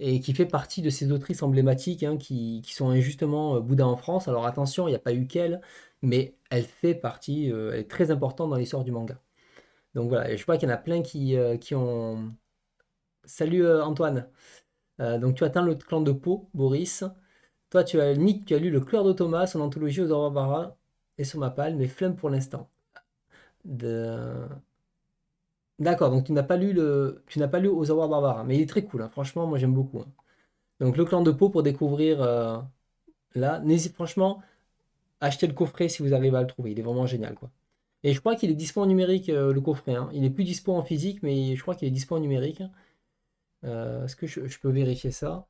et qui fait partie de ces autrices emblématiques hein, qui, sont injustement boudées en France. Alors attention, il n'y a pas eu qu'elle mais elle fait partie, euh, elle est très importante dans l'histoire du manga. Donc voilà, je crois qu'il y en a plein qui, euh, qui ont. Salut euh, Antoine. donc tu atteins le clan de Pau, Boris. Toi, tu as Nick, tu as lu le Cœur de Thomas, son anthologie aux Barbaras et son Mapal, mais flemme pour l'instant. D'accord, donc tu n'as pas lu le, tu n'as pas lu mais il est très cool. Hein. Franchement, moi j'aime beaucoup. Hein. Donc le clan de Pau pour découvrir euh, là. N'hésite franchement, achetez le coffret si vous arrivez à le trouver. Il est vraiment génial, quoi. Et je crois qu'il est dispo en numérique, euh, le coffret. Hein. Il n'est plus dispo en physique, mais je crois qu'il est dispo en numérique. Euh, est-ce que je, peux vérifier ça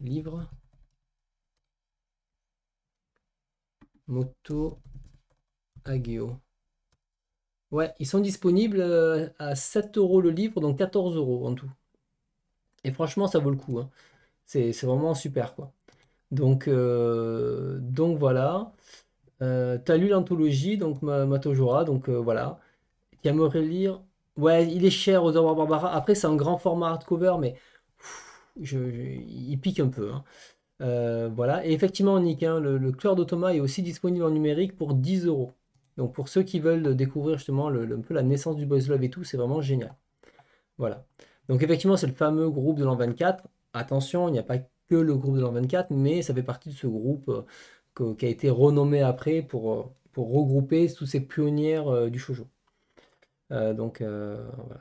Livre. Moto Agio. Ouais, ils sont disponibles euh, à 7 euros le livre, donc 14 euros en tout. Et franchement, ça vaut le coup. Hein. C'est vraiment super, quoi. Donc, euh, donc voilà. Euh, T'as lu l'anthologie, donc Matojora, donc euh, voilà. Tu aimerais lire. Ouais, il est cher aux œuvres Barbara. Après, c'est un grand format hardcover, mais je, il pique un peu. Hein. Euh, voilà. Et effectivement, Nick, hein, le, le cœur est aussi disponible en numérique pour 10 euros. Donc pour ceux qui veulent découvrir justement le, un peu la naissance du Boys Love et tout, c'est vraiment génial. Voilà. Donc effectivement, c'est le fameux groupe de l'an 24. Attention, il n'y a pas le groupe de l'an 24, mais ça fait partie de ce groupe euh, qui a été renommé après pour, euh, regrouper tous ces pionnières euh, du shoujo. donc,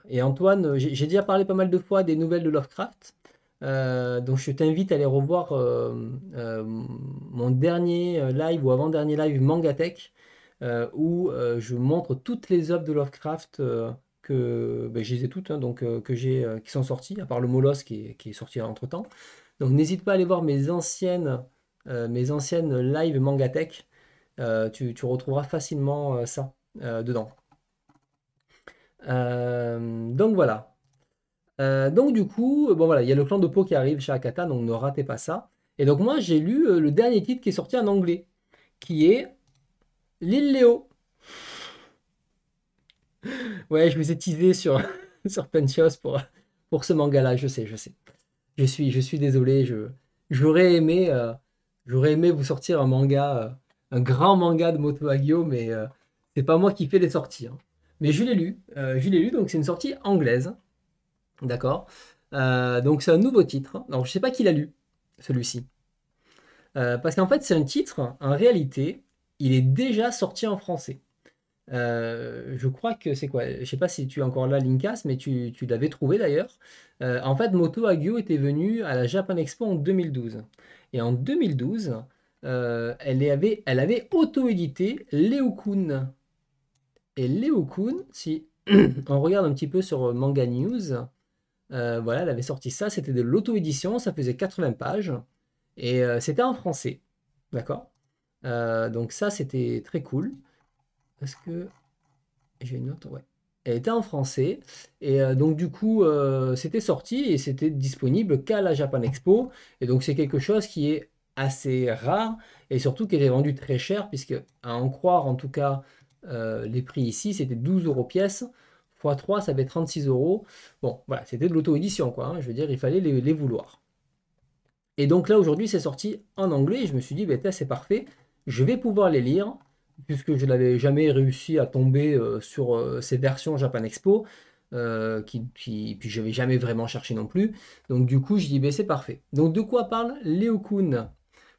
Et Antoine, j'ai déjà parlé pas mal de fois des nouvelles de Lovecraft. donc je t'invite à aller revoir mon dernier live ou avant-dernier live Mangatech, où je montre toutes les œuvres de Lovecraft que ben, les ai toutes, hein, donc, que j'ai, qui sont sorties, à part le Molos qui qui est sorti entre temps. Donc n'hésite pas à aller voir mes anciennes, euh, mes anciennes lives Mangatech. Euh, tu, retrouveras facilement euh, ça euh, dedans. donc voilà. donc du coup, bon voilà, il y a le clan de Po qui arrive chez Akata, donc ne ratez pas ça. Et donc moi j'ai lu le dernier titre qui est sorti en anglais, qui est L'île Léo. Ouais, je vous ai teasé sur, sur Penchos pour, pour ce manga-là, je sais, je sais. Je suis, je suis désolé. j'aurais aimé, euh, aimé vous sortir un manga, euh, un grand manga de Moto Hagio, mais euh, c'est pas moi qui fais les sorties. Hein. Mais je l'ai lu, je lu. Donc c'est une sortie anglaise, d'accord. donc c'est un nouveau titre. je je sais pas qui l'a lu celui-ci, parce qu'en fait c'est un titre. En réalité, il est déjà sorti en français. Euh, je crois que c'est quoi Je ne sais pas si tu es encore là Linkas, mais tu, l'avais trouvé d'ailleurs. Euh, en fait, Moto Agio était venue à la Japan Expo en 2012. Et en 2012, euh, elle, avait, elle avait auto-édité kun Et kun si on regarde un petit peu sur Manga News, voilà, elle avait sorti ça, c'était de l'auto-édition, ça faisait 80 pages. Et c'était en français. D'accord Donc ça, c'était très cool. Est-ce que j'ai une autre Ouais. Elle était en français. Et euh, donc, du coup, euh, c'était sorti et c'était disponible qu'à la Japan Expo. Et donc, c'est quelque chose qui est assez rare et surtout qui était vendu très cher, puisque, à en croire en tout cas, euh, les prix ici, c'était 12 euros pièce. x 3, ça fait 36 euros. Bon, voilà, c'était de l'auto-édition, quoi. Hein. Je veux dire, il fallait les, vouloir. Et donc là, aujourd'hui, c'est sorti en anglais. je me suis dit, ben, c'est parfait. Je vais pouvoir les lire puisque je n'avais jamais réussi à tomber euh, sur euh, ces versions Japan Expo, euh, qui, puis je n'avais jamais vraiment cherché non plus. Donc du coup, je dis, ben, c'est parfait. Donc de quoi parle Léo kun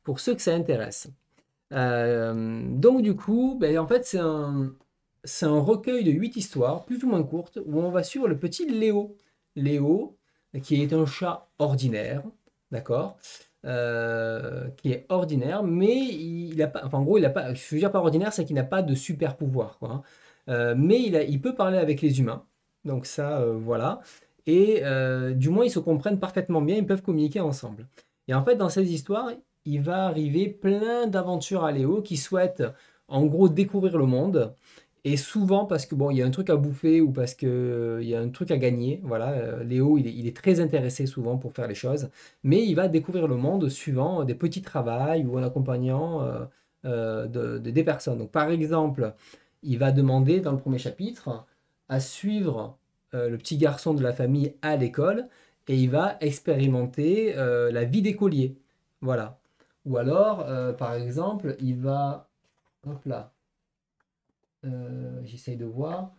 pour ceux que ça intéresse Donc du coup, ben, en fait, c'est un, c'est un recueil de huit histoires, plus ou moins courtes, où on va sur le petit Léo. Léo, qui est un chat ordinaire, d'accord euh, qui est ordinaire, mais il n'a pas, enfin, en gros, il a pas, je veux dire ordinaire, c'est qu'il n'a pas de super pouvoir, quoi. Hein. Euh, mais il, peut parler avec les humains, donc ça, euh, voilà. Et du moins, ils se comprennent parfaitement bien, ils peuvent communiquer ensemble. Et en fait, dans cette histoire, il va arriver plein d'aventures à Léo qui souhaite, en gros, découvrir le monde, et souvent parce que bon, il y a un truc à bouffer ou parce que euh, il y a un truc à gagner. Voilà, euh, Léo, il est, très intéressé souvent pour faire les choses, mais il va découvrir le monde suivant des petits travaux ou en accompagnant euh, de, des personnes. Donc par exemple, il va demander dans le premier chapitre à suivre le petit garçon de la famille à l'école et il va expérimenter la vie d'écolier. Voilà. Ou alors, par exemple, il va hop là euh, j'essaye de voir.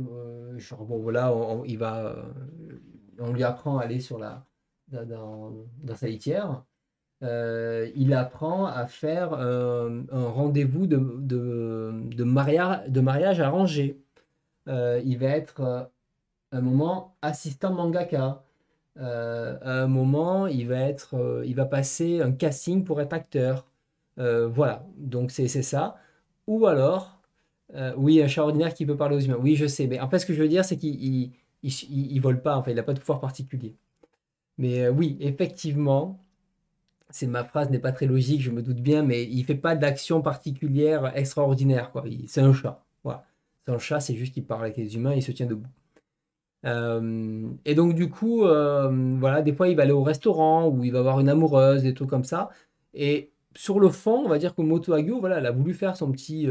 Euh, genre, bon, voilà, on, il va, euh, on lui apprend à aller sur la, dans, sa litière. il apprend à faire un, rendez-vous de, mariage, de mariage arrangé. il va être un moment assistant mangaka. un moment, il va être, il va passer un casting pour être acteur. voilà, donc c'est ça. Ou alors, euh, oui, un chat ordinaire qui peut parler aux humains. Oui, je sais. Mais en fait, ce que je veux dire, c'est qu'il ne vole pas. Enfin, il n'a pas de pouvoir particulier. Mais euh, oui, effectivement, c'est ma phrase n'est pas très logique, je me doute bien, mais il ne fait pas d'action particulière extraordinaire. quoi. C'est un chat. Voilà. C'est un chat, c'est juste qu'il parle avec les humains, il se tient debout. Euh, et donc du coup, voilà, des fois il va aller au restaurant ou il va voir une amoureuse, des trucs comme ça. Et sur le fond, on va dire que Moto voilà, elle a voulu faire son petit,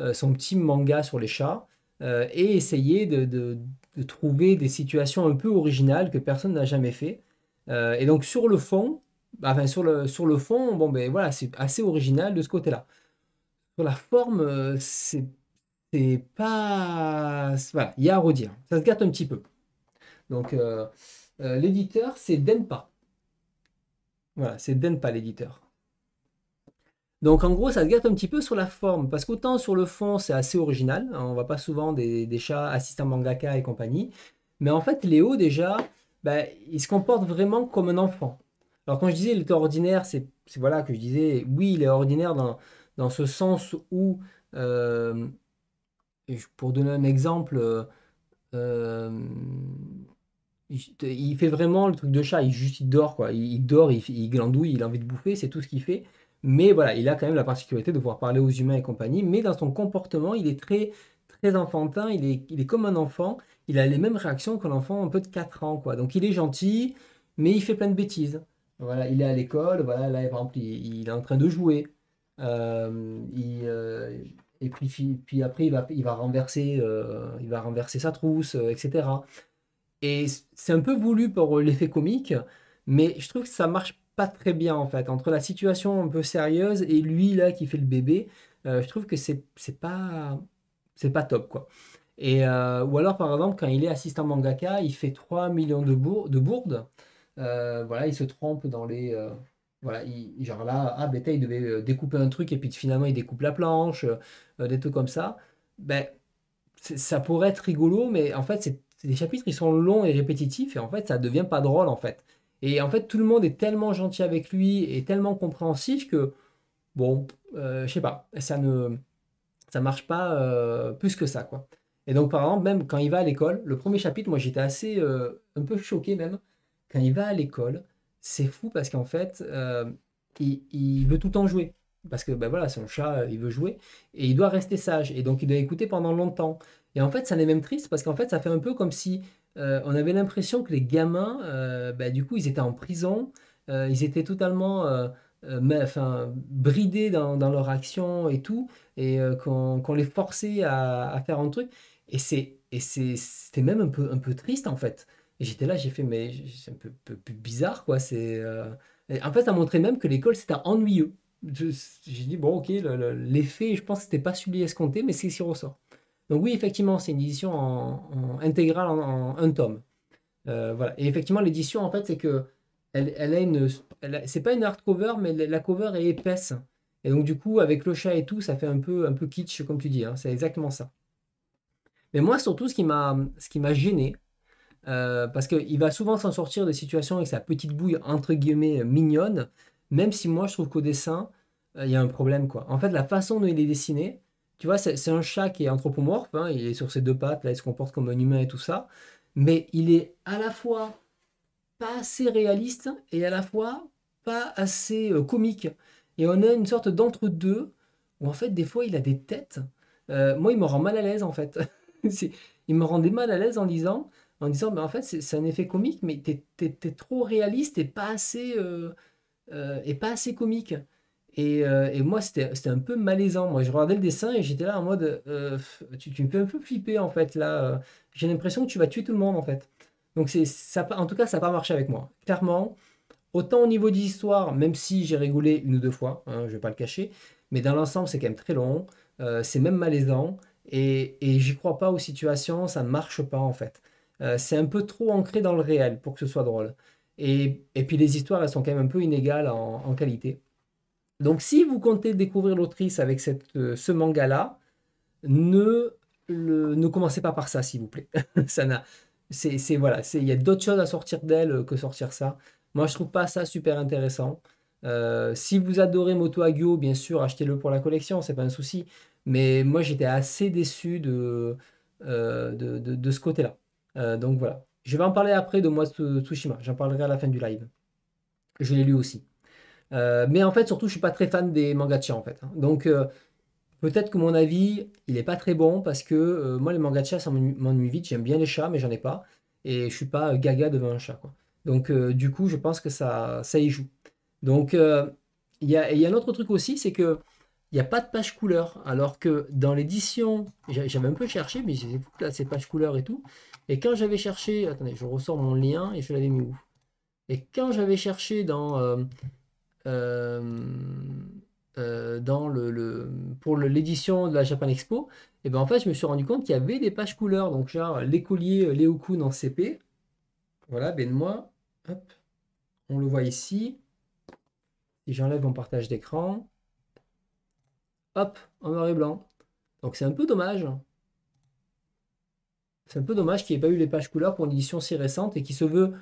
euh, son petit manga sur les chats euh, et essayer de, trouver des situations un peu originales que personne n'a jamais fait. Euh, et donc sur le fond, enfin sur le, sur le fond, bon ben voilà, c'est assez original de ce côté-là. Sur la forme, c'est c'est pas. Voilà, il y a à redire. Ça se gâte un petit peu. Donc, l'éditeur, c'est Denpa. Voilà, c'est Denpa l'éditeur. Donc en gros, ça se gâte un petit peu sur la forme, parce qu'autant sur le fond, c'est assez original, hein, on voit pas souvent des, chats assistants mangaka et compagnie, mais en fait, Léo, déjà, ben, il se comporte vraiment comme un enfant. Alors quand je disais il était ordinaire, c'est voilà que je disais, oui, il est ordinaire dans, dans ce sens où, euh, pour donner un exemple, euh, euh, il fait vraiment le truc de chat, il juste dort, quoi. Il, dort, il glandouille, il a envie de bouffer, c'est tout ce qu'il fait. Mais voilà, il a quand même la particularité de pouvoir parler aux humains et compagnie, mais dans son comportement, il est très, très enfantin, il est, il est comme un enfant, il a les mêmes réactions qu'un enfant un peu de 4 ans, quoi. Donc il est gentil, mais il fait plein de bêtises. Voilà, il est à l'école, voilà, là, par exemple, il, est en train de jouer. Euh, euh, et puis, puis après, il va, il va, renverser, euh, il va renverser sa trousse, etc. Et c'est un peu voulu pour l'effet comique, mais je trouve que ça marche pas très bien en fait. Entre la situation un peu sérieuse et lui là qui fait le bébé, euh, je trouve que c'est pas c'est pas top quoi. Et euh, ou alors par exemple quand il est assistant mangaka, il fait 3 millions de, de bourdes. Euh, voilà, il se trompe dans les voilà, il, genre là ah bêta ben, il devait découper un truc et puis finalement il découpe la planche, des trucs comme ça. Ben ça pourrait être rigolo mais en fait c'est des chapitres qui sont longs et répétitifs et en fait ça devient pas drôle en fait. Et en fait, tout le monde est tellement gentil avec lui et tellement compréhensif que, bon, euh, je sais pas, ça ne ça marche pas euh, plus que ça, quoi. Et donc, par exemple, même quand il va à l'école, le premier chapitre, moi, j'étais assez, euh, un peu choqué même, quand il va à l'école, c'est fou parce qu'en fait, euh, il, veut tout le temps jouer. Parce que, ben voilà, son chat, il veut jouer et il doit rester sage. Et donc, il doit écouter pendant longtemps. Et en fait, ça n'est même triste parce qu'en fait, ça fait un peu comme si euh, on avait l'impression que les gamins, euh, bah, du coup, ils étaient en prison, euh, ils étaient totalement enfin, bridés dans, leur action et tout, et qu'on les forçait à, faire un truc. Et c'était même un peu, un peu triste, en fait. Et j'étais là, j'ai fait, mais c'est un peu, bizarre, quoi. c'est En fait, ça montrait même que l'école, c'était ennuyeux. J'ai dit, bon, ok, l'effet, je pense, que c'était pas celui escompté, mais c'est ce qui ressort. Donc oui, effectivement, c'est une édition en, intégrale en, un tome. Euh, et effectivement, l'édition, en fait, c'est que elle, elle a une, c'est pas une hardcover, mais la cover est épaisse. Et donc du coup, avec le chat et tout, ça fait un peu, un peu kitsch, comme tu dis. Hein. c'est exactement ça. Mais moi, surtout, ce qui m'a, ce qui m'a gêné, euh, parce qu'il va souvent s'en sortir des situations avec sa petite bouille entre guillemets euh, mignonne, même si moi je trouve qu'au dessin, il y a un problème quoi. En fait, la façon dont il est dessiné, tu vois, c'est un chat qui est anthropomorphe, hein. il est sur ses deux pattes, là, il se comporte comme un humain et tout ça, mais il est à la fois pas assez réaliste et à la fois pas assez euh, comique. Et on a une sorte d'entre-deux où en fait, des fois, il a des têtes. Euh, moi, il me rend mal à l'aise en fait. il me rendait mal à l'aise en disant, en disant, mais en fait, c'est un effet comique, mais t'es trop réaliste et pas assez, euh, et pas assez comique. Euh, et, moi, c'était un peu malaisant. Moi, je regardais le dessin et j'étais là en mode, euh, tu, me fais un peu flipper, en fait, là. Euh. J'ai l'impression que tu vas tuer tout le monde, en fait. Donc, ça, en tout cas, ça n'a pas marché avec moi. Clairement, autant au niveau des histoires, même si j'ai rigolé une ou deux fois, hein, je ne vais pas le cacher, mais dans l'ensemble, c'est quand même très long, c'est même malaisant, et, et j'y crois pas aux situations, ça ne marche pas, en fait. c'est un peu trop ancré dans le réel pour que ce soit drôle. Et, et, puis, les histoires, elles sont quand même un peu inégales en qualité. Donc si vous comptez découvrir l'autrice avec euh, ce manga-là, ne, commencez pas par ça, s'il vous plaît. ça n'a, c'est, c'est il y a d'autres choses à sortir d'elle euh, que sortir ça. Moi, je trouve pas ça super intéressant. Euh, si vous adorez Moto Agio, bien sûr, achetez-le pour la collection, c'est pas un souci. Mais moi, j'étais assez déçu de, de, ce côté-là. donc voilà. Je vais en parler après de moi Tsushima. J'en parlerai à la fin du live. Je l'ai lu aussi. Euh, mais en fait, surtout, je suis pas très fan des mangas de en fait. Hein. Donc, euh, peut-être que mon avis, il est pas très bon parce que euh, moi, les mangas de ça m'ennuie vite. J'aime bien les chats, mais j'en ai pas. Et je suis pas gaga devant un chat, Donc, du coup, je pense que ça, ça y joue. Donc, il y, a, un autre truc aussi, c'est que il n'y a pas de page couleur. Alors que dans l'édition, j'avais un peu cherché, mais j'ai là, ces pages couleurs et tout. Et quand j'avais cherché, attendez, je ressors mon lien et je l'avais mis où Et quand j'avais cherché dans euh, euh, dans le, pour l'édition de la Japan Expo, et ben en fait, je me suis rendu compte qu'il y avait des pages couleurs. Donc, genre, l'écolier euh, Léo dans en CP. Voilà, ben moi, on le voit ici. Si j'enlève mon partage d'écran, hop, en noir et blanc. Donc, c'est un peu dommage. C'est un peu dommage qu'il n'y ait pas eu les pages couleurs pour une édition si récente et qui se veut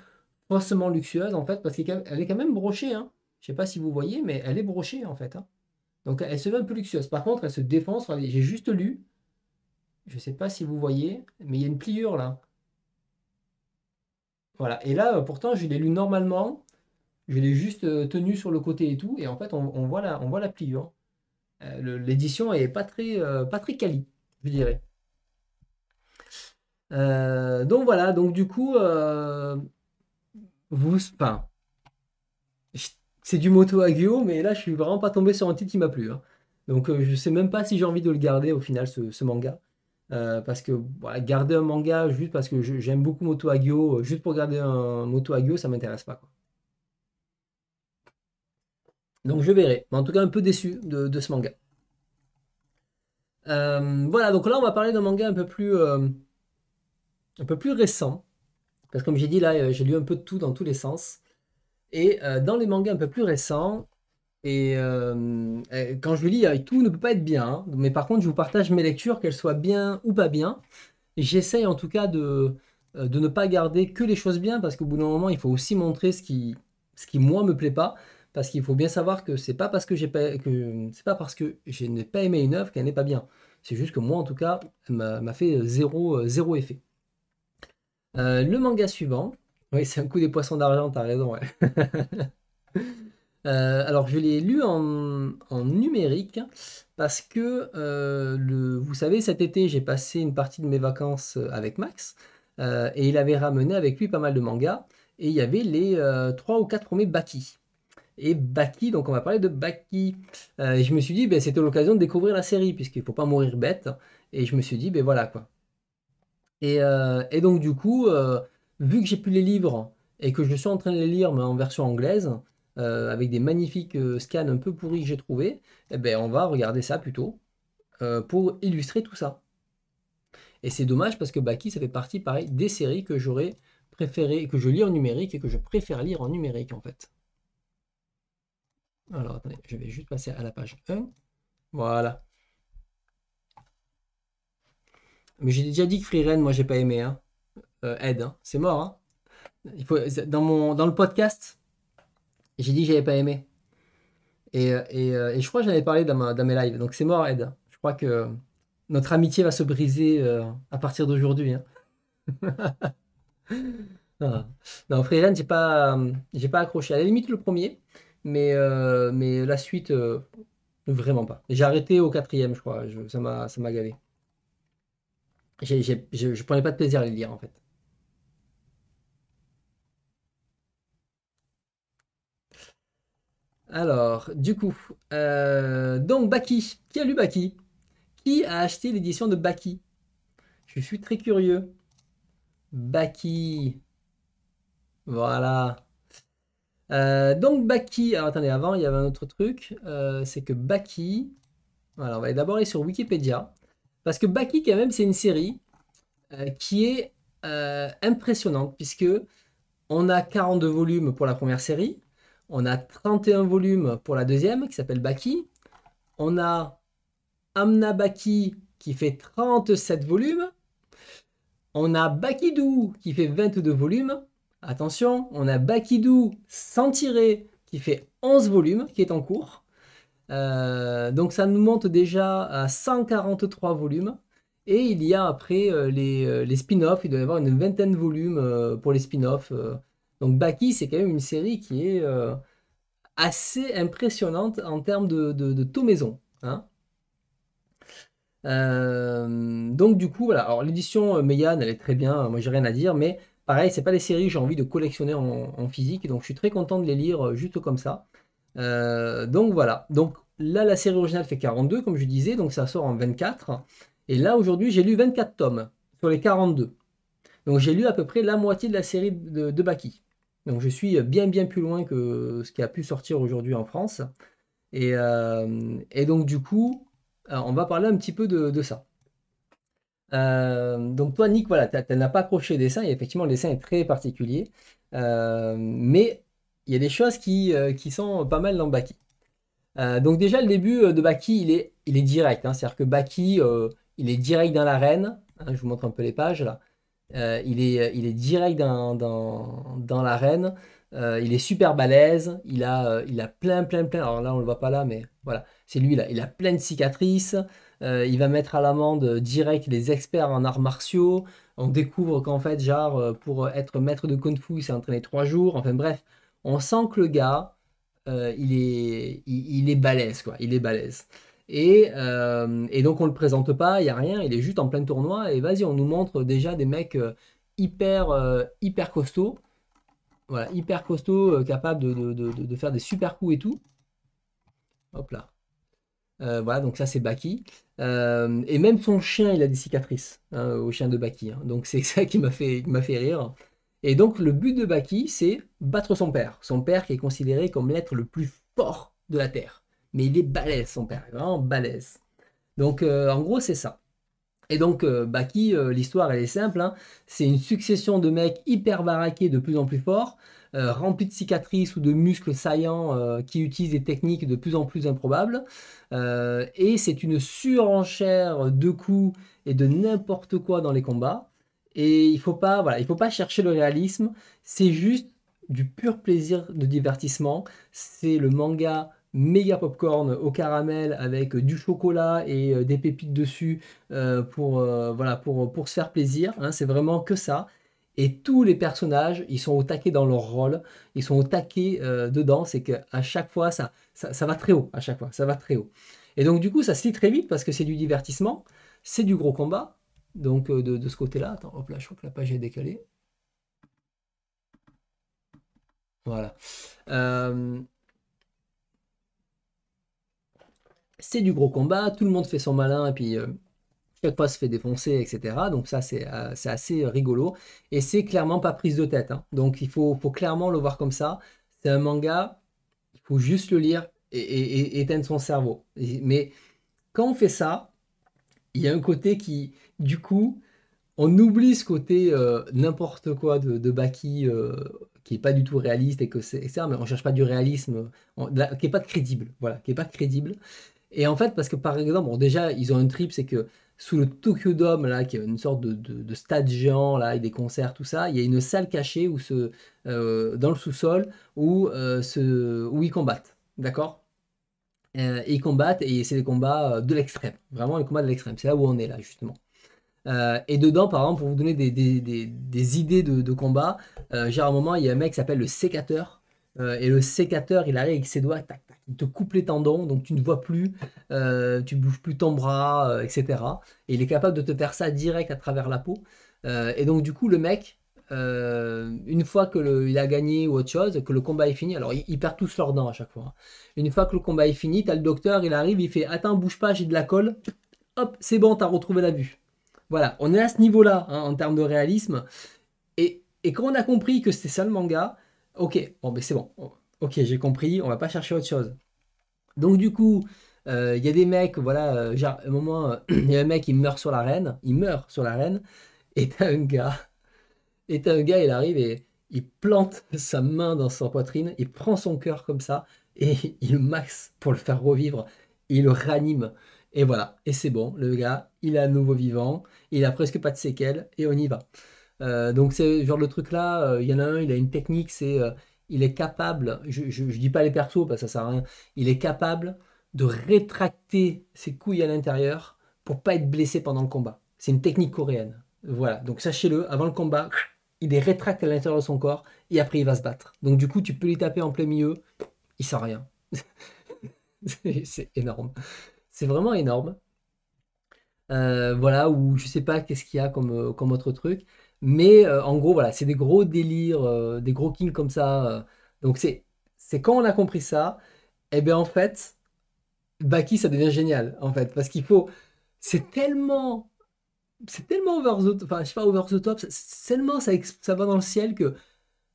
forcément luxueuse, en fait, parce qu'elle est quand même brochée. Hein. Je ne sais pas si vous voyez, mais elle est brochée en fait. Hein. Donc elle se veut un peu luxueuse. Par contre, elle se défonce. J'ai juste lu. Je ne sais pas si vous voyez, mais il y a une pliure là. Voilà. Et là, euh, pourtant, je l'ai lu normalement. Je l'ai juste euh, tenu sur le côté et tout. Et en fait, on, voit, la, on voit la pliure. Euh, l'édition n'est pas très, quali, je dirais. donc voilà, donc du coup, vous, enfin, c'est du moto Agio, mais là, je suis vraiment pas tombé sur un titre qui m'a plu. Hein. Donc, je euh, je sais même pas si j'ai envie de le garder au final, ce, manga. Euh, parce que garder un manga juste parce que j'aime beaucoup Moto Agio, euh, juste pour garder un Moto Agio, ça m'intéresse pas. Donc je verrai. Mais en tout cas, un peu déçu de, ce manga. voilà, donc là, on va parler d'un manga un peu plus, un peu plus récent. Parce que comme j'ai dit, là, j'ai lu un peu de tout dans tous les sens. Et euh, dans les mangas un peu plus récents, et euh, euh, quand je lis, tout ne peut pas être bien. Hein. mais par contre, je vous partage mes lectures, qu'elles soient bien ou pas bien. J'essaye en tout cas de, ne pas garder que les choses bien, parce qu'au bout d'un moment, il faut aussi montrer ce qui, ce qui moi, me plaît pas. Parce qu'il faut bien savoir que c'est pas parce que j'ai pas, c'est pas parce que je n'ai pas aimé une œuvre qu'elle n'est pas bien. C'est juste que moi, en tout cas, m'a fait zéro, effet. le manga suivant, oui, c'est un coup des poissons d'argent, t'as raison. Euh, alors, je l'ai lu en, numérique parce que, euh, vous savez, cet été, j'ai passé une partie de mes vacances euh, avec Max et il avait ramené avec lui pas mal de mangas et il y avait les trois ou quatre premiers Baki. Et Baki, donc on va parler de Baki. et je me suis dit, ben, c'était l'occasion de découvrir la série puisqu'il ne faut pas mourir bête. Et je me suis dit, ben voilà quoi. et donc, du coup, vu que j'ai plus les livres et que je suis en train de les lire mais en version anglaise, euh, avec des magnifiques euh, scans un peu pourris que j'ai trouvés, eh ben, on va regarder ça plutôt euh, pour illustrer tout ça. Et c'est dommage parce que Baki, ça fait partie, pareil, des séries que j'aurais préféré, que je lis en numérique et que je préfère lire en numérique en fait. Alors attendez, je vais juste passer à la page 1. Voilà. Mais j'ai déjà dit que Free moi j'ai pas aimé. Hein. Ed, euh, hein. c'est mort. Hein. Il dans, mon, dans le podcast, j'ai dit que j'avais pas aimé. Et, euh, euh, je crois que j'en j'avais parlé dans, ma, mes lives. Donc c'est mort, Ed. Je crois que notre amitié va se briser à partir d'aujourd'hui. Hein. non, non j'ai pas, j'ai pas accroché. À la limite, le premier, mais, mais la suite, vraiment pas. J'ai arrêté au quatrième, je crois. Je, ça m'a gavé. je, je prenais pas de plaisir à les lire, en fait. Alors, du coup, euh, donc Baki, qui a lu Baki Qui a acheté l'édition de Baki Je suis très curieux. Baki. Voilà. Euh, donc Baki, alors attendez, avant il y avait un autre truc, euh, c'est que Baki, voilà, on va d'abord aller sur Wikipédia, parce que Baki quand même c'est une série qui est impressionnante, puisque on a 42 volumes pour la première série, on a 31 volumes pour la deuxième qui s'appelle Baki. On a Amna Baki qui fait 37 volumes. On a Bakidou qui fait 22 volumes. Attention, on a Bakidou sans tirer qui fait 11 volumes, qui est en cours. Euh, donc ça nous monte déjà à 143 volumes. Et il y a après euh, les, euh, les spin-offs, il doit y avoir une vingtaine de volumes pour les spin-offs. Donc Baki, c'est quand même une série qui est euh, assez impressionnante en termes de, de, taux maison. Hein. Euh, donc du coup, voilà. Alors l'édition euh, meyane elle est très bien, moi j'ai rien à dire, mais pareil, c'est pas les séries que j'ai envie de collectionner en, physique, donc je suis très content de les lire juste comme ça. donc voilà. Donc là, la série originale fait 42, comme je disais, donc ça sort en 24. Et là, aujourd'hui, j'ai lu 24 tomes sur les 42. Donc j'ai lu à peu près la moitié de la série de, de Baki. Donc je suis bien bien plus loin que ce qui a pu sortir aujourd'hui en France. Et, euh, donc du coup, euh, on va parler un petit peu de, ça. Euh, donc toi, Nick, voilà, tu n'as pas accroché le dessin, et effectivement, le dessin est très particulier. mais il y a des choses qui, qui sont pas mal dans Baki. donc déjà, le début de Baki, il est, il est direct. Hein. C'est-à-dire que Baki, il est direct dans l'arène. Hein. je vous montre un peu les pages là. Euh, il, est, euh, il est direct dans, dans, l'arène. Euh, il est super balèze. Il a, il a plein, plein, plein. Alors là, on le voit pas là, mais voilà, c'est lui là. Il a plein de cicatrices. il va mettre à l'amende direct les experts en arts martiaux. On découvre qu'en fait, genre, pour être maître de kung fu, il s'est entraîné trois jours. Enfin bref, on sent que le gars, il, est, est balèze, quoi. Il est balèze. Euh, et, donc on le présente pas, il n'y a rien, il est juste en plein tournoi. Et vas-y, on nous montre déjà des mecs euh, hyper, euh, hyper costauds. Voilà, hyper costauds, capables de, faire des super coups et tout. Hop là. voilà, donc ça c'est Baki. et même son chien, il a des cicatrices hein, au chien de Baki. Hein. Donc c'est ça qui m'a fait, fait rire. Et donc le but de Baki, c'est battre son père. Son père qui est considéré comme l'être le plus fort de la Terre. Mais il est balèze, son père, vraiment balèze. Donc, euh, en gros, c'est ça. Et donc, euh, Baki, euh, l'histoire, elle est simple. Hein. C'est une succession de mecs hyper baraqués, de plus en plus forts, remplis de cicatrices ou de muscles saillants qui utilisent des techniques de plus en plus improbables. et c'est une surenchère de coups et de n'importe quoi dans les combats. Et il faut il faut pas chercher le réalisme. C'est juste du pur plaisir de divertissement. C'est le manga méga popcorn au caramel avec euh, du chocolat et euh, des pépites dessus euh, pour, voilà, pour, pour se faire plaisir. Hein. c'est vraiment que ça. Et tous les personnages, ils sont au taquet dans leur rôle, ils sont au taquet dedans, c'est qu'à chaque fois, ça, ça, ça, va très haut, à chaque fois, ça va très haut. Et donc du coup, ça se lit très vite parce que c'est du divertissement, c'est du gros combat, donc de, ce côté-là, attends, hop là, je crois que la page est décalée. Voilà. Euh, c'est du gros combat, tout le monde fait son malin et puis euh, chaque fois se fait défoncer, etc. Donc ça, euh, c'est assez rigolo. Et c'est clairement pas prise de tête. Hein. Donc il faut, faut, clairement le voir comme ça. C'est un manga, il faut juste le lire et, éteindre son cerveau. mais quand on fait ça, il y a un côté qui, du coup, on oublie ce côté euh, n'importe quoi de, Baki qui n'est pas du tout réaliste et que c'est ça mais on cherche pas du réalisme qui est pas crédible voilà qui est pas crédible et en fait, parce que par exemple, déjà, ils ont un trip, c'est que sous le Tokyo Dome, là, qui est une sorte de, stade géant, là, avec des concerts, tout ça, il y a une salle cachée où euh, dans le sous-sol où, euh, où ils combattent. D'accord euh, ils combattent, et c'est des combats de l'extrême. Vraiment les combats de l'extrême. C'est là où on est, là, justement. et dedans, par exemple, pour vous donner des, idées de, de combat, j'ai un moment, il y a un mec qui s'appelle le sécateur euh, et le sécateur, il arrive avec ses doigts, tac, tac, il te coupe les tendons, donc tu ne vois plus, euh, tu bouges plus ton bras, euh, etc. Et il est capable de te faire ça direct à travers la peau. Euh, et donc du coup, le mec, une fois que a gagné ou autre chose, que le combat est fini, alors ils, il perdent tous leurs dents à chaque fois. Hein. Une fois que le combat est fini, as le docteur, il arrive, il fait attends, bouge pas, j'ai de la colle. Hop, c'est bon, t'as retrouvé la vue. Voilà, on est à ce niveau-là hein, en termes de réalisme. Et, et quand on a compris que c'était ça le manga, Ok, bon, mais ben, c'est bon. Ok, j'ai compris, on va pas chercher autre chose. Donc, du coup, il euh, y a des mecs, voilà, euh, genre, un moment, il euh, y a un mec, qui meurt sur l'arène, il meurt sur l'arène, et t'as un gars, et t'as un gars, il arrive et il plante sa main dans sa poitrine, il prend son cœur comme ça, et il max pour le faire revivre, il le ranime. Et voilà, et c'est bon, le gars, il est à nouveau vivant, il a presque pas de séquelles, et on y va. Euh, donc c'est genre le truc là, euh, il y en a un, il a une technique, c'est euh, il est capable, je, ne dis pas les persos parce que ça sert à rien, il est capable de rétracter ses couilles à l'intérieur pour pas être blessé pendant le combat. C'est une technique coréenne. Voilà, donc sachez-le, avant le combat, il est rétracte à l'intérieur de son corps et après il va se battre. Donc du coup, tu peux lui taper en plein milieu, il sent rien. c'est énorme. C'est vraiment énorme. voilà, ou je sais pas qu'est-ce qu'il y a comme, comme autre truc. Mais euh, en gros, voilà, c'est des gros délires, euh, des gros kings comme ça. Euh. donc c'est c'est quand on a compris ça, et eh bien en fait, Baki, ça devient génial, en fait. Parce qu'il faut. C'est tellement. C'est tellement over the top. Enfin, je sais pas, over the top. Tellement ça, ça va dans le ciel que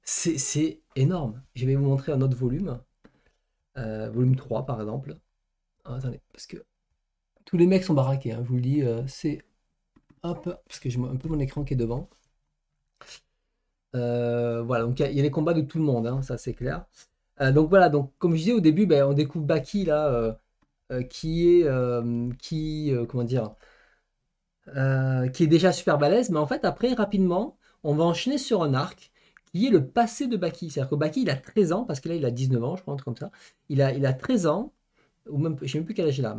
c'est- c'est énorme. Je vais vous montrer un autre volume. volume 3, par exemple. Ah, attendez, parce que. Tous les mecs sont baraqués, hein. je vous le dis. c'est. Hop, parce que j'ai un peu mon écran qui est devant. Euh, voilà, donc il y, a les combats de tout le monde, hein, ça c'est clair. Euh, donc voilà, donc comme je disais au début, ben, on découvre Baki là, euh, qui est, qui, comment dire, qui est déjà super balèze, mais en fait après rapidement, on va enchaîner sur un arc qui est le passé de Baki. C'est-à-dire que Baki, il a 13 ans, parce que là, il a 19 ans, je pense, comme ça. Il a, il a 13 ans, ou même, je ne sais même plus quel âge il a,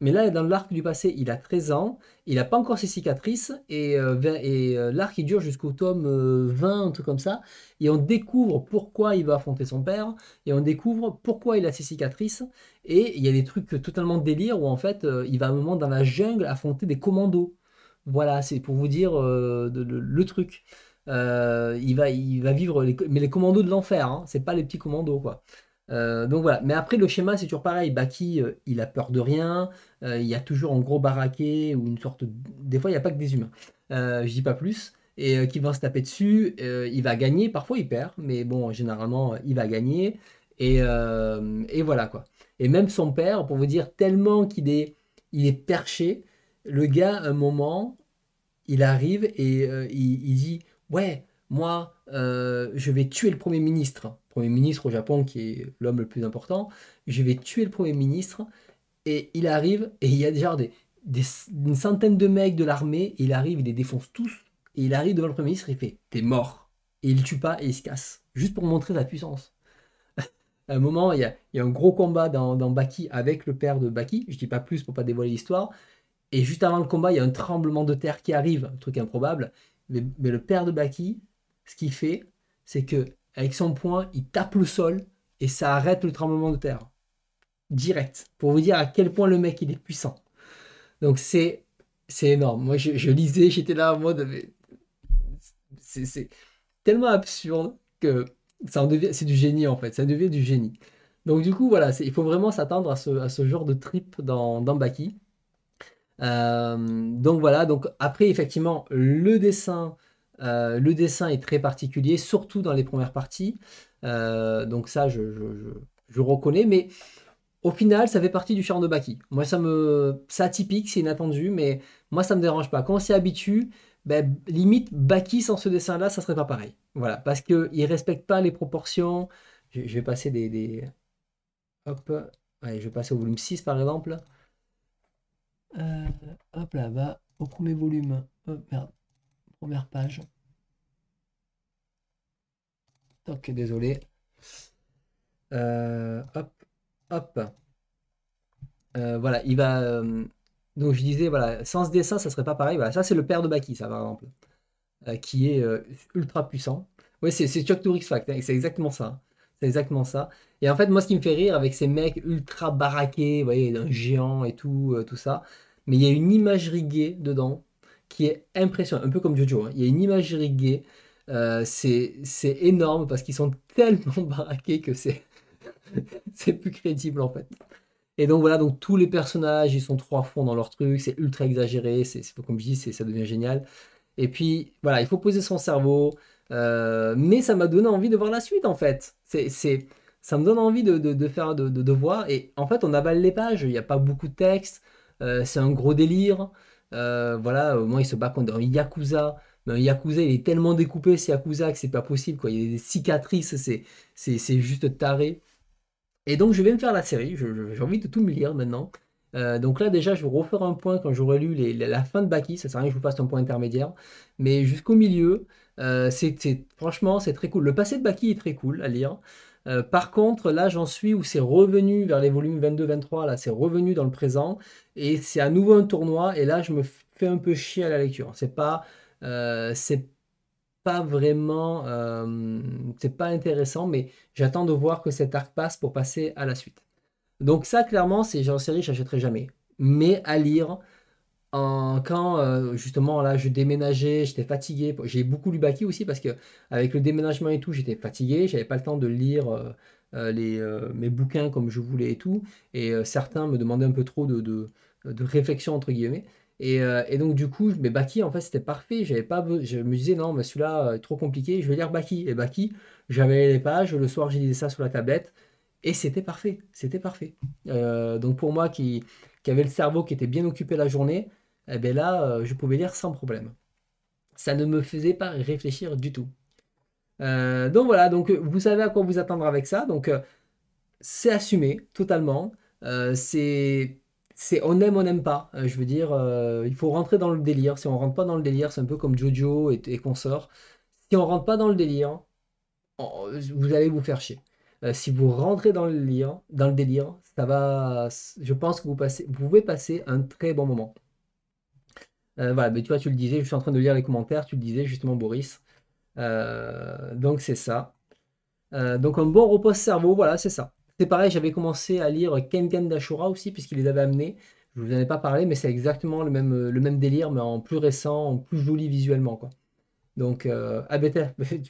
mais là, dans l'arc du passé, il a 13 ans, il n'a pas encore ses cicatrices, et, euh, et euh, l'arc, il dure jusqu'au tome 20, euh, un truc comme ça, et on découvre pourquoi il va affronter son père, et on découvre pourquoi il a ses cicatrices, et il y a des trucs totalement délire où en fait, il va à un moment dans la jungle affronter des commandos. Voilà, c'est pour vous dire le truc. il, va, il va vivre, mais les commandos de l'enfer, hein, c'est pas les petits commandos, quoi. donc voilà, mais après le schéma c'est toujours pareil, Baki il a peur de rien, euh, il y a toujours un gros baraqué ou une sorte. De... Des fois, il n'y a pas que des humains. Euh, je dis pas plus et euh, qui va se taper dessus. il va gagner, parfois il perd, mais bon, généralement il va gagner. Et, voilà quoi. Et même son père, pour vous dire, tellement qu'il est, il est perché, le gars, un moment, il arrive et il, dit Ouais, moi, je vais tuer le Premier ministre. Premier ministre au Japon, qui est l'homme le plus important, je vais tuer le Premier ministre et il arrive, et il y a déjà des, une centaine de mecs de l'armée, il arrive, il les défonce tous, et il arrive devant le Premier ministre, il fait T'es mort Et il tue pas, et il se casse, juste pour montrer sa puissance. à un moment, il y, a, un gros combat dans, Baki avec le père de Baki, je ne dis pas plus pour pas dévoiler l'histoire, et juste avant le combat, il y a un tremblement de terre qui arrive, un truc improbable, mais, le père de Baki, ce qu'il fait, c'est que avec son poing, il tape le sol, et ça arrête le tremblement de terre direct pour vous dire à quel point le mec il est puissant. Donc c'est c'est énorme. Moi je, lisais, j'étais là en c'est tellement absurde que ça en devient c'est du génie en fait, ça devient du génie. Donc du coup voilà, il faut vraiment s'attendre à ce, à ce, genre de trip dans, dans Baki. Euh, donc voilà, donc après effectivement le dessin euh, le dessin est très particulier, surtout dans les premières parties. Euh, donc ça, je, je, je, je reconnais. Mais au final, ça fait partie du charme de Baki. Moi, ça me. C'est atypique, c'est inattendu, mais moi, ça me dérange pas. Quand on s'y habitue, ben, limite, Baki sans ce dessin-là, ça serait pas pareil. Voilà, parce qu'il respecte pas les proportions. Je, vais passer des, Hop. Allez, je vais passer au volume 6 par exemple. Euh, hop là-bas, au premier volume. Oh, Première page. Ok, désolé. Euh, hop. Hop. Euh, voilà, il va. Euh, donc je disais, voilà, sans ce dessin, ça serait pas pareil. Voilà, ça c'est le père de Baki, ça par exemple, euh, qui est ultra puissant. Oui, c'est Chuck Tour X Fact, hein, c'est exactement ça. Hein. C'est exactement ça. Et en fait, moi, ce qui me fait rire avec ces mecs ultra baraqués, vous voyez, d'un géant et tout, tout ça, mais il y a une imagerie gay dedans qui est impressionnante, un peu comme Jojo. Hein. Il y a une imagerie gay, c'est énorme parce qu'ils sont tellement baraqués que c'est c'est plus crédible en fait. Et donc voilà, donc tous les personnages, ils sont trois fonds dans leur truc, c'est ultra exagéré, c'est comme je dis, ça devient génial. Et puis voilà, il faut poser son cerveau, euh, mais ça m'a donné envie de voir la suite en fait. C'est ça me donne envie de, de, faire de, de, voir. Et en fait, on avale les pages, il n'y a pas beaucoup de texte, euh, c'est un gros délire. Euh, voilà, moins il se bat contre un yakuza. Mais un yakuza, il est tellement découpé, ce yakuza, que c'est pas possible. Quoi. Il y a des cicatrices, c'est juste taré. Et donc je vais me faire la série, j'ai envie de tout me lire maintenant. Euh, donc là déjà je vous referai un point quand j'aurai lu la fin de Baki, ça sert à rien que je vous fasse un point intermédiaire, mais jusqu'au milieu, euh, c'est franchement c'est très cool. Le passé de Baki est très cool à lire. Euh, par contre, là, j'en suis où c'est revenu vers les volumes 22-23, là, c'est revenu dans le présent, et c'est à nouveau un tournoi, et là, je me fais un peu chier à la lecture. C'est pas, vraiment, euh, c'est pas intéressant, mais j'attends de voir que cet arc passe pour passer à la suite. Donc ça, clairement, c'est genre série, j'achèterai jamais. Mais à lire, en, quand euh, justement là, je déménageais, j'étais fatigué. J'ai beaucoup lu Baki aussi parce que avec le déménagement et tout, j'étais fatigué, j'avais pas le temps de lire. Euh, les, mes bouquins comme je voulais et tout, et certains me demandaient un peu trop de réflexion entre guillemets, euh, et, donc, du coup, mais Baki, en fait, c'était parfait. J'avais pas, je me disais, non, mais celui-là, euh, trop compliqué, je vais lire Baki. Et Baki, j'avais les pages, le soir, j'ai lisé ça sur la tablette. Et c'était parfait, c'était parfait. Euh, donc, pour moi qui, avait le cerveau qui était bien occupé la journée, et eh bien là, je pouvais lire sans problème. Ça ne me faisait pas réfléchir du tout. donc voilà, donc vous savez à quoi vous attendre avec ça. Donc c'est assumé totalement. c'est c'est on aime, on n'aime pas. Euh, je veux dire, euh, il faut rentrer dans le délire. Si on rentre pas dans le délire, c'est un peu comme Jojo et, consorts. Si on rentre pas dans le délire, vous allez vous faire chier. Euh, si vous rentrez dans le délire, dans le délire, ça va. Je pense que vous passez, pouvez passer un très bon moment. voilà, mais tu vois, tu le disais, je suis en train de lire les commentaires, tu le disais justement, Boris. donc c'est ça. donc un bon repos cerveau, voilà, c'est ça. C'est pareil, j'avais commencé à lire Kengan d'Ashura aussi, puisqu'il les avait amenés. Je vous en ai pas parlé, mais c'est exactement le même, délire, mais en plus récent, en plus joli visuellement. quoi. Donc, euh, ah, tu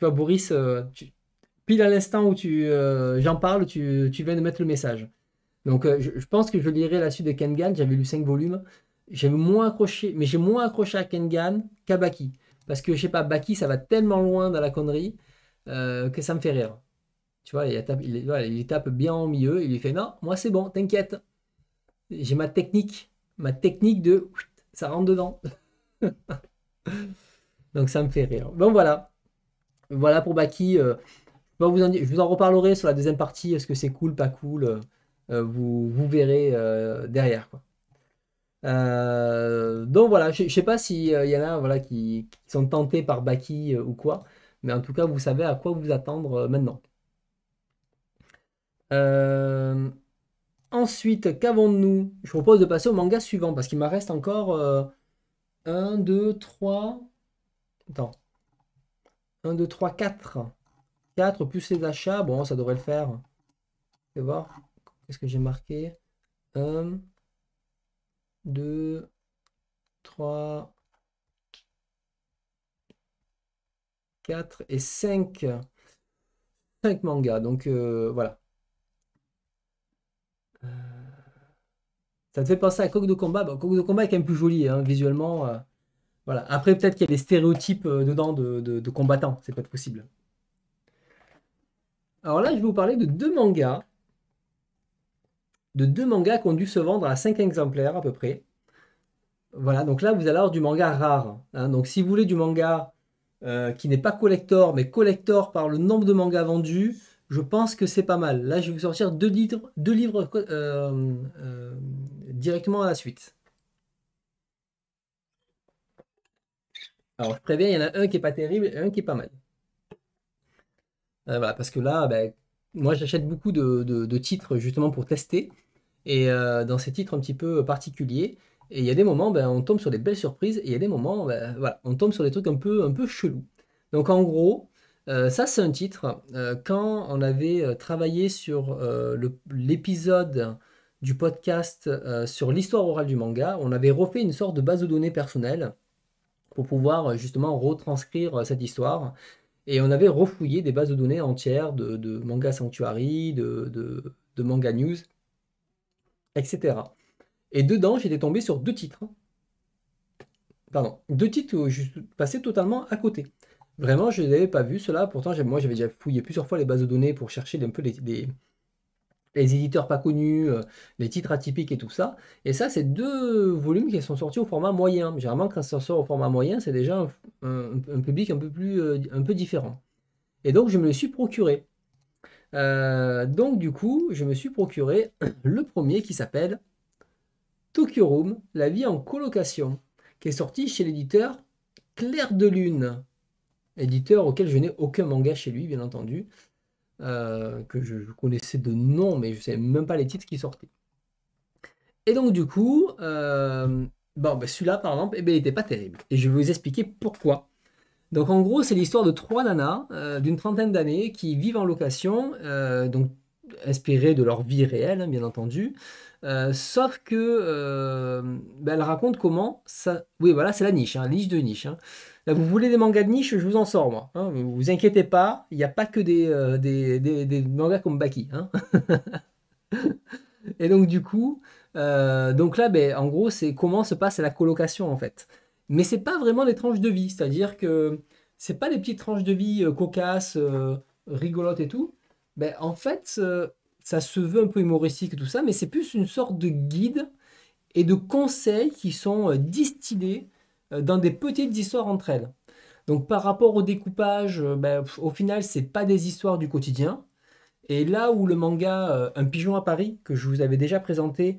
vois, Boris, euh, pile à l'instant où tu euh, j'en parle, tu, viens de mettre le message. Donc, euh, je, pense que je lirai la suite de Kengan. J'avais lu cinq volumes. J'ai moins accroché, mais j'ai moins accroché à Kengan qu'à Baki. Parce que, je sais pas, Baki, ça va tellement loin dans la connerie que ça me fait rire. Tu vois, il, tape, tape bien au milieu, il lui fait non, moi c'est bon, t'inquiète. J'ai ma technique, ma technique de ça rentre dedans. Donc ça me fait rire. Bon voilà. Voilà pour Baki. Euh, je vous en reparlerai sur la deuxième partie. Est-ce que c'est cool, pas cool euh, euh, vous, verrez derrière. Quoi. donc voilà, je ne sais pas s'il y en a voilà, qui, qui sont tentés par Baki ou quoi. Mais en tout cas, vous savez à quoi vous attendre maintenant. Euh, ensuite, qu'avons-nous Je propose de passer au manga suivant parce qu'il me reste encore 1, 2, 3. Attends. 1, 2, 3, 4. 4 plus les achats. Bon, ça devrait le faire. Je vais voir. Qu'est-ce que j'ai marqué 1, 2, 3, 4 et 5. 5 mangas. Donc euh, voilà. Ça te fait penser à coque de combat. Bah, de combat est quand même plus joli hein, visuellement. Euh. voilà. Après, peut-être qu'il y a des stéréotypes euh, dedans de, de, combattants. C'est pas possible. Alors là, je vais vous parler de deux mangas. De deux mangas qui ont dû se vendre à 5 exemplaires à peu près. Voilà, donc là, vous allez avoir du manga rare. Hein. Donc si vous voulez du manga euh, qui n'est pas collector, mais collector par le nombre de mangas vendus, je pense que c'est pas mal. Là, je vais vous sortir deux livres, euh, euh, directement à la suite. Alors, je préviens, il y en a un qui n'est pas terrible et un qui est pas mal. Euh, voilà, parce que là, ben, moi, j'achète beaucoup de, titres justement pour tester. Et dans ces titres un petit peu particuliers, et il y a des moments, ben, on tombe sur des belles surprises. Et il y a des moments, ben, on tombe sur des trucs un peu, un peu chelous. Donc, en gros, euh, ça, c'est un titre. Euh, quand on avait euh, travaillé sur l'épisode du podcast sur l'histoire orale du manga, on avait refait une sorte de base de données personnelle pour pouvoir justement retranscrire cette histoire. Et on avait refouillé des bases de données entières de, manga sanctuary, de, manga news, etc. Et dedans, j'étais tombé sur deux titres. Pardon, deux titres où je passais totalement à côté. Vraiment, je n'avais pas vu cela. Pourtant, moi, j'avais déjà fouillé plusieurs fois les bases de données pour chercher un peu les, éditeurs pas connus, euh, les titres atypiques et tout ça. Et ça, c'est deux volumes qui sont sortis au format moyen. Généralement, quand ça sort au format moyen, c'est déjà un, public un peu, plus, euh, un peu différent. Et donc, je me le suis procuré. Euh, donc, du coup, je me suis procuré le premier qui s'appelle Tokyo Room, la vie en colocation, qui est sorti chez l'éditeur Claire de Lune éditeur auquel je n'ai aucun manga chez lui, bien entendu, euh, que je, connaissais de nom, mais je ne savais même pas les titres qui sortaient. Et donc du coup, euh, bon, ben, celui-là par exemple, eh ben, il n'était pas terrible. Et je vais vous expliquer pourquoi. Donc en gros, c'est l'histoire de trois nanas euh, d'une trentaine d'années qui vivent en location, donc inspirées de leur vie réelle, hein, bien entendu. sauf que euh, ben, elle raconte comment ça. Oui, voilà, c'est la niche, un hein, niche de niche. Hein vous voulez des mangas de niche, je vous en sors, moi. Hein. vous inquiétez pas, il n'y a pas que des, euh, mangas comme Baki. Hein. et donc, du coup, euh, donc là, ben, en gros, c'est comment se passe la colocation, en fait. Mais c'est pas vraiment des tranches de vie, c'est-à-dire que c'est pas des petites tranches de vie euh, cocasses, rigolotes et tout. Ben, en fait, ça se veut un peu humoristique, tout ça, mais c'est plus une sorte de guide et de conseils qui sont distillés euh, dans des petites histoires entre elles. Donc par rapport au découpage, euh, ben, au final, c'est pas des histoires du quotidien. Et là où le manga euh, Un pigeon à Paris, que je vous avais déjà présenté,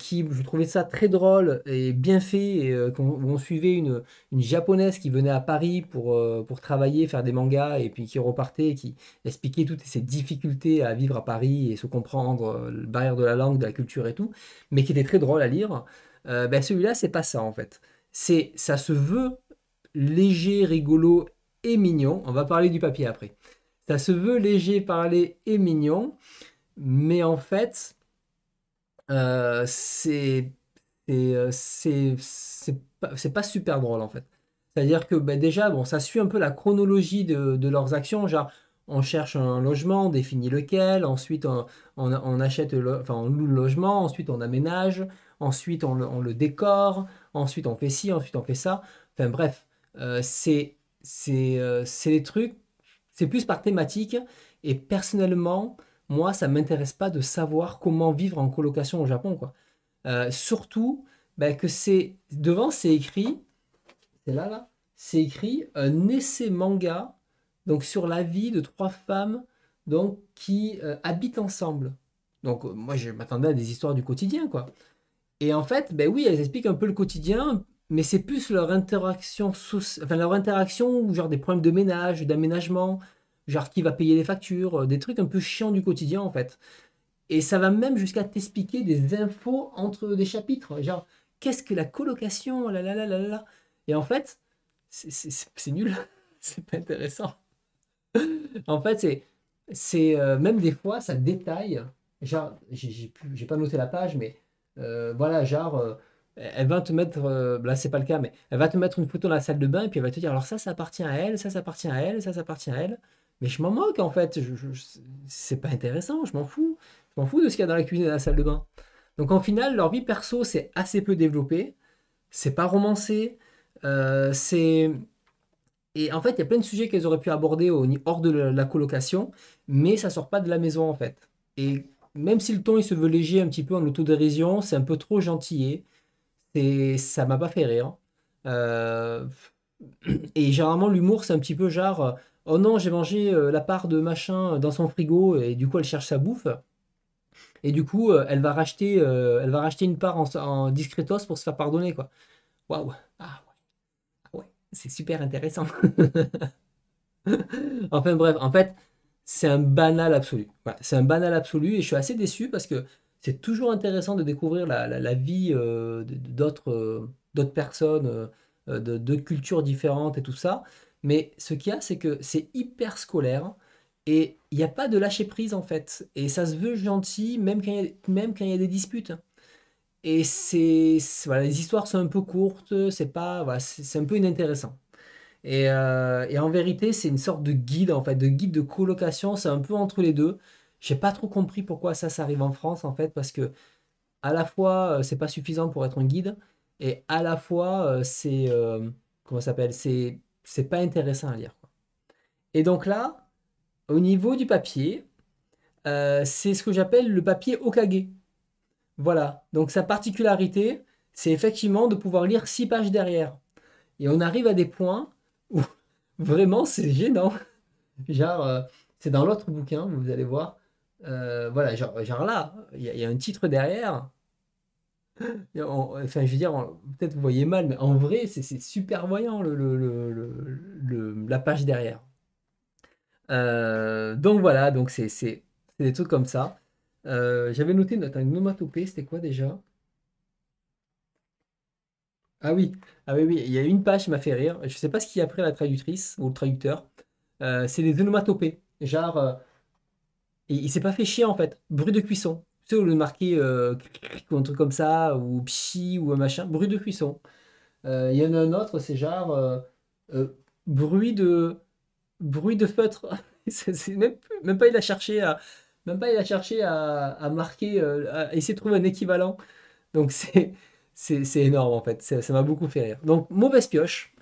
qui je trouvais ça très drôle et bien fait, et, euh, on, suivait une, japonaise qui venait à Paris pour, pour travailler, faire des mangas, et puis qui repartait, et qui expliquait toutes ses difficultés à vivre à Paris et se comprendre, le barrière de la langue, de la culture et tout, mais qui était très drôle à lire. Ben, celui-là, c'est pas ça en fait c'est ça se veut léger, rigolo et mignon. On va parler du papier après. Ça se veut léger, parler et mignon, mais en fait, euh, c'est euh, pas, super drôle en fait. C'est-à-dire que ben, déjà, bon, ça suit un peu la chronologie de, leurs actions. Genre, on cherche un logement, on définit lequel, ensuite on, achète, loue le logement, ensuite on aménage, ensuite on on le décore, ensuite on fait ci, ensuite on fait ça. Enfin bref, euh, c'est les euh, trucs, c'est plus par thématique. Et personnellement, moi, ça m'intéresse pas de savoir comment vivre en colocation au Japon. Quoi. Euh, surtout ben, que c'est devant, c'est écrit, c'est là, là, c'est écrit un essai manga donc sur la vie de trois femmes donc qui euh, habitent ensemble. Donc moi, je m'attendais à des histoires du quotidien, quoi. Et en fait, ben oui, elles expliquent un peu le quotidien, mais c'est plus leur interaction, sous... enfin, leur interaction genre des problèmes de ménage, d'aménagement, genre qui va payer les factures, euh, des trucs un peu chiants du quotidien en fait. Et ça va même jusqu'à t'expliquer des infos entre des chapitres, genre qu'est-ce que la colocation, la la la la la. Et en fait, c'est nul, c'est pas intéressant. en fait, c'est c'est euh, même des fois ça détaille. Genre, j'ai pas noté la page, mais euh, voilà, genre, euh, elle va te mettre, euh, là c'est pas le cas, mais elle va te mettre une photo dans la salle de bain et puis elle va te dire, alors ça, ça appartient à elle, ça, ça appartient à elle, ça, ça appartient à elle. Mais je m'en moque en fait, c'est pas intéressant, je m'en fous. Je m'en fous de ce qu'il y a dans la cuisine et dans la salle de bain. Donc en final, leur vie perso, c'est assez peu développé, c'est pas romancé, c'est. Et en fait, il y a plein de sujets qu'elles auraient pu aborder hors de la colocation, mais ça sort pas de la maison en fait. Et même si le ton il se veut léger un petit peu en autodérision, c'est un peu trop gentil Et ça m'a pas fait rire. Euh, et généralement, l'humour, c'est un petit peu genre Oh non, j'ai mangé euh, la part de machin dans son frigo et du coup, elle cherche sa bouffe. Et du coup, euh, elle va racheter, elle va racheter une part en, discrétos discretos pour se faire pardonner. quoi. Waouh Ah ouais, ah ouais. c'est super intéressant. enfin bref, en fait, c'est un banal absolu. c'est un banal absolu et je suis assez déçu parce que c'est toujours intéressant de découvrir la, vie euh, euh, d'autres personnes, euh, de, cultures différentes et tout ça. Mais ce qu'il y a, c'est que c'est hyper scolaire et il n'y a pas de lâcher prise en fait. Et ça se veut gentil même quand il y, a, des disputes. Et c'est les histoires sont un peu courtes, c'est pas c'est un peu inintéressant. Euh, et, en vérité, c'est une sorte de guide, en fait, de guide de colocation. C'est un peu entre les deux. J'ai pas trop compris pourquoi ça, ça arrive en France, en fait, parce que à la fois, euh, c'est pas suffisant pour être un guide, et à la fois, euh, c'est. comment ça s'appelle C'est pas intéressant à lire. Et donc là, au niveau du papier, c'est ce que j'appelle le papier Okage. Voilà, donc sa particularité, c'est effectivement de pouvoir lire six pages derrière. Et on arrive à des points vraiment c'est gênant. Genre, euh, c'est dans l'autre bouquin, vous allez voir. Euh, voilà, genre, là, il y, a un titre derrière. enfin, je veux dire, peut-être vous voyez mal, mais en vrai, c'est super voyant le, la page derrière. Euh, donc voilà, donc c'est des trucs comme ça. J'avais noté une, nomatopée, c'était quoi déjà ah oui, ah oui, oui, il y a une page qui m'a fait rire. Je ne sais pas ce qu'il a après la traductrice ou le traducteur. Euh, c'est les onomatopées. Genre, euh, il, s'est pas fait chier en fait. Bruit de cuisson. Tu sais, le marquer euh, un truc comme ça, ou pchi, ou un machin. Bruit de cuisson. Euh, il y en a un autre, c'est genre bruit de bruit de feutre. même, pas il a cherché à même pas il a cherché à, à marquer, à essayer de trouver un équivalent. Donc c'est c'est énorme en fait. Ça m'a beaucoup fait rire. Donc, mauvaise pioche.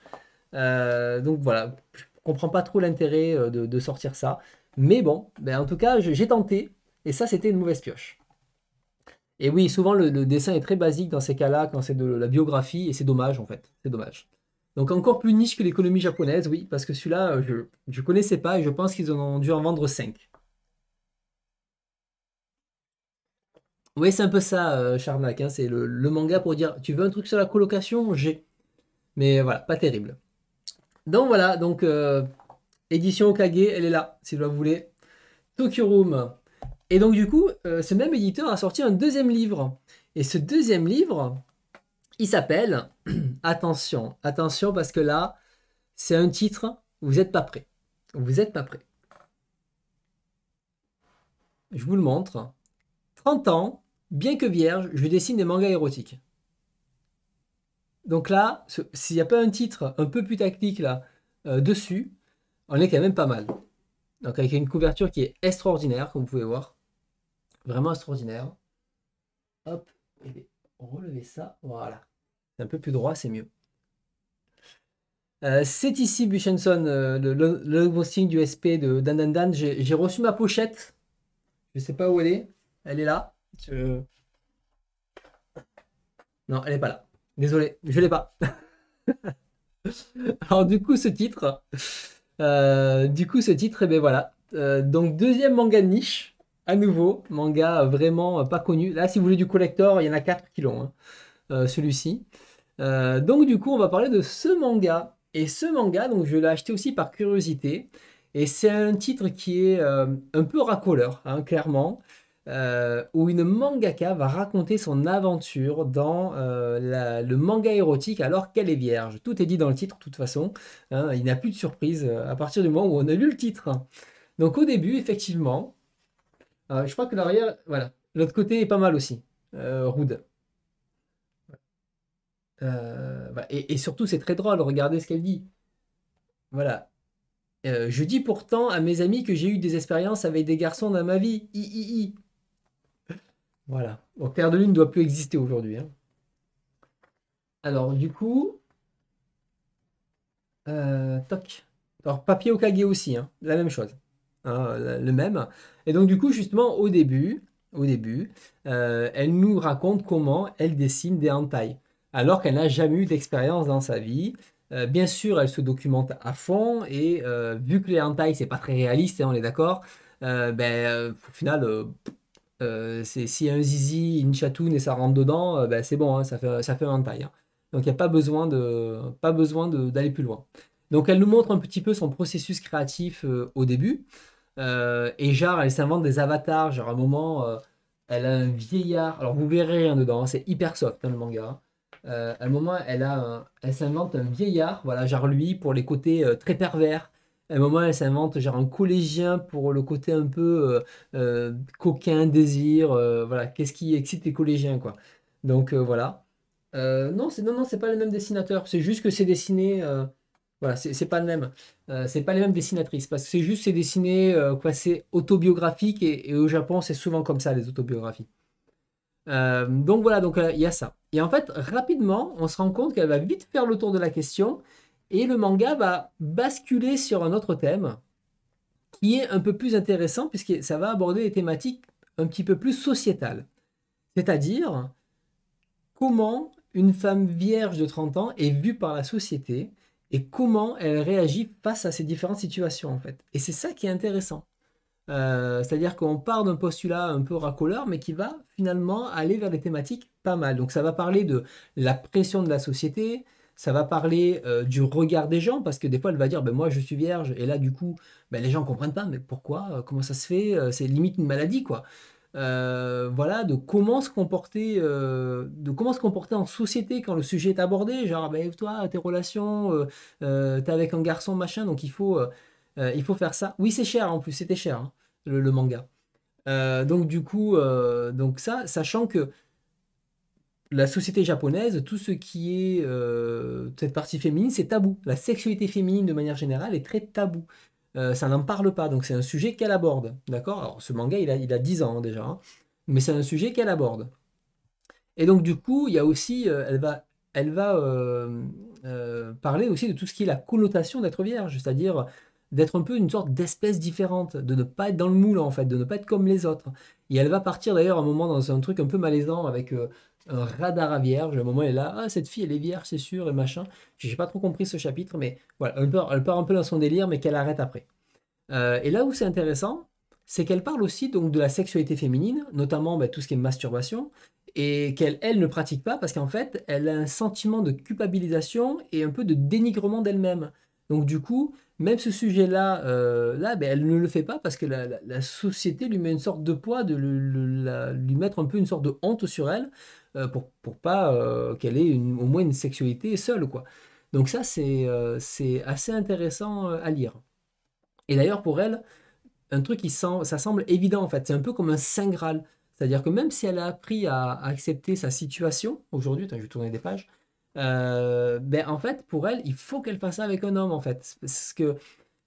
Euh, donc voilà, je comprends pas trop l'intérêt euh, de, sortir ça. Mais bon, ben, en tout cas, j'ai tenté. Et ça, c'était une mauvaise pioche. Et oui, souvent le, le, dessin est très basique dans ces cas-là, quand c'est de la biographie, et c'est dommage en fait. C'est dommage. Donc encore plus niche que l'économie japonaise, oui, parce que celui-là, euh, je ne connaissais pas et je pense qu'ils en ont dû en vendre 5. Oui, c'est un peu ça, euh, Charnac. Hein, c'est le, manga pour dire tu veux un truc sur la colocation? J'ai. Mais voilà, pas terrible. Donc voilà, donc euh, édition Okage, elle est là, si vous la voulez. Tokyo Room. Et donc du coup, euh, ce même éditeur a sorti un deuxième livre. Et ce deuxième livre, il s'appelle Attention, attention parce que là, c'est un titre, vous n'êtes pas prêt. Vous n'êtes pas prêt. Je vous le montre. 30 ans, bien que vierge, je dessine des mangas érotiques. Donc là, s'il n'y a pas un titre un peu tactique là euh, dessus, on est quand même pas mal. Donc avec une couverture qui est extraordinaire, comme vous pouvez voir. Vraiment extraordinaire. Hop, et relever ça, voilà. C'est un peu plus droit, c'est mieux. Euh, c'est ici Buchenson, euh, le, le, du SP de Dan Dan Dan. J'ai reçu ma pochette. Je ne sais pas où elle est. Elle est là. Non, elle n'est pas là. Désolé, je l'ai pas. Alors du coup, ce titre, euh, du coup, ce titre, et eh ben, voilà. Euh, donc deuxième manga de niche, à nouveau, manga vraiment pas connu. Là, si vous voulez du collector, il y en a quatre qui l'ont, hein, euh, celui-ci. donc du coup, on va parler de ce manga. Et ce manga, donc je l'ai acheté aussi par curiosité. Et c'est un titre qui est un peu racoleur, hein, clairement. Euh, où une mangaka va raconter son aventure dans euh, le manga érotique alors qu'elle est vierge. Tout est dit dans le titre, de toute façon. Hein, il n'y a plus de surprise euh, à partir du moment où on a lu le titre. Donc au début, effectivement, je crois que l'arrière, voilà, l'autre côté est pas mal aussi. rude. Bah, et, surtout, c'est très drôle. Regardez ce qu'elle dit. Voilà, je dis pourtant à mes amis que j'ai eu des expériences avec des garçons dans ma vie. I, voilà. Bon, Terre de Lune ne doit plus exister aujourd'hui. Hein. Alors, du coup, euh, toc. Alors, papier au cagé aussi, hein. la même chose. Hein, le même. Et donc, du coup, justement, au début, au début euh, elle nous raconte comment elle dessine des entailles, alors qu'elle n'a jamais eu d'expérience dans sa vie. Euh, bien sûr, elle se documente à fond, et vu que les ce c'est pas très réaliste, et on est d'accord, ben, au final euh, un zizi, une chatoune et ça rentre dedans, euh, ben, c'est bon, hein, ça, fait, ça fait un taille. Hein. Donc il n'y a pas besoin d'aller plus loin. Donc elle nous montre un petit peu son processus créatif euh, au début. et genre, elle s'invente des avatars. Genre à un moment, elle a un vieillard. Alors vous verrez rien dedans, hein, c'est hyper soft le manga. à un moment, elle, a elle s'invente un vieillard, voilà, genre lui, pour les côtés très pervers, à un euh, moment, elle s'invente genre un collégien pour le côté un peu euh, euh, coquin, désir. voilà, qu'est-ce qui excite les collégiens, quoi. Donc voilà. non, c'est non, non, c'est pas le même dessinateur. C'est juste que c'est dessiné. voilà, c'est pas le même. c'est pas les mêmes dessinatrices parce que c'est juste c'est dessiné quoi, c'est autobiographique et, au Japon c'est souvent comme ça les autobiographies. donc voilà, donc il y a ça. Et en fait, rapidement, on se rend compte qu'elle va vite faire le tour de la question et le manga va basculer sur un autre thème qui est un peu plus intéressant puisque ça va aborder des thématiques un petit peu plus sociétales. C'est-à-dire comment une femme vierge de 30 ans est vue par la société et comment elle réagit face à ces différentes situations en fait. Et c'est ça qui est intéressant. Euh, c'est-à-dire qu'on part d'un postulat un peu racoleur, mais qui va finalement aller vers des thématiques pas mal. Donc ça va parler de la pression de la société, ça va parler euh, du regard des gens, parce que des fois, elle va dire, ben, moi, je suis vierge, et là, du coup, ben, les gens ne comprennent pas, mais pourquoi, euh, comment ça se fait, euh, c'est limite une maladie, quoi. voilà, de comment se comporter, de comment se comporter en société quand le sujet est abordé, genre, ben, toi, tes relations, t'es avec un garçon, machin, donc il faut, il faut faire ça. Oui, c'est cher, en plus, c'était cher, hein, le, le, manga. donc, du coup, donc ça, sachant que la société japonaise, tout ce qui est euh, cette partie féminine, c'est tabou. La sexualité féminine, de manière générale, est très tabou. Euh, ça n'en parle pas, donc c'est un sujet qu'elle aborde. D'accord Alors, ce manga, il a, il a 10 ans hein, déjà, hein. mais c'est un sujet qu'elle aborde. Et donc, du coup, il y a aussi, euh, elle va, elle va parler aussi de tout ce qui est la connotation d'être vierge, c'est-à-dire d'être un peu une sorte d'espèce différente, de ne pas être dans le moule en fait, de ne pas être comme les autres. Et elle va partir d'ailleurs un moment dans un truc un peu malaisant avec un radar à vierge. À un moment, elle est là, ah, cette fille, elle est vierge, c'est sûr, et machin. J'ai pas trop compris ce chapitre, mais voilà, elle part, elle part un peu dans son délire, mais qu'elle arrête après. Euh, et là où c'est intéressant, c'est qu'elle parle aussi donc de la sexualité féminine, notamment bah, tout ce qui est masturbation, et qu'elle, elle, ne pratique pas parce qu'en fait, elle a un sentiment de culpabilisation et un peu de dénigrement d'elle-même. Donc du coup, même ce sujet-là, euh, ben, elle ne le fait pas parce que la, société lui met une sorte de poids, de lui mettre un peu une sorte de honte sur elle. Euh, pour, pas euh, qu'elle ait au moins une sexualité seule. quoi. Donc ça, c'est euh, assez intéressant à lire. Et d'ailleurs, pour elle, un truc qui sent, ça semble évident en fait. C'est un peu comme un saint Graal. C'est-à-dire que même si elle a appris à, accepter sa situation, aujourd'hui, je vais tourner des pages, ben en fait, pour elle, il faut qu'elle fasse ça avec un homme en fait. Parce que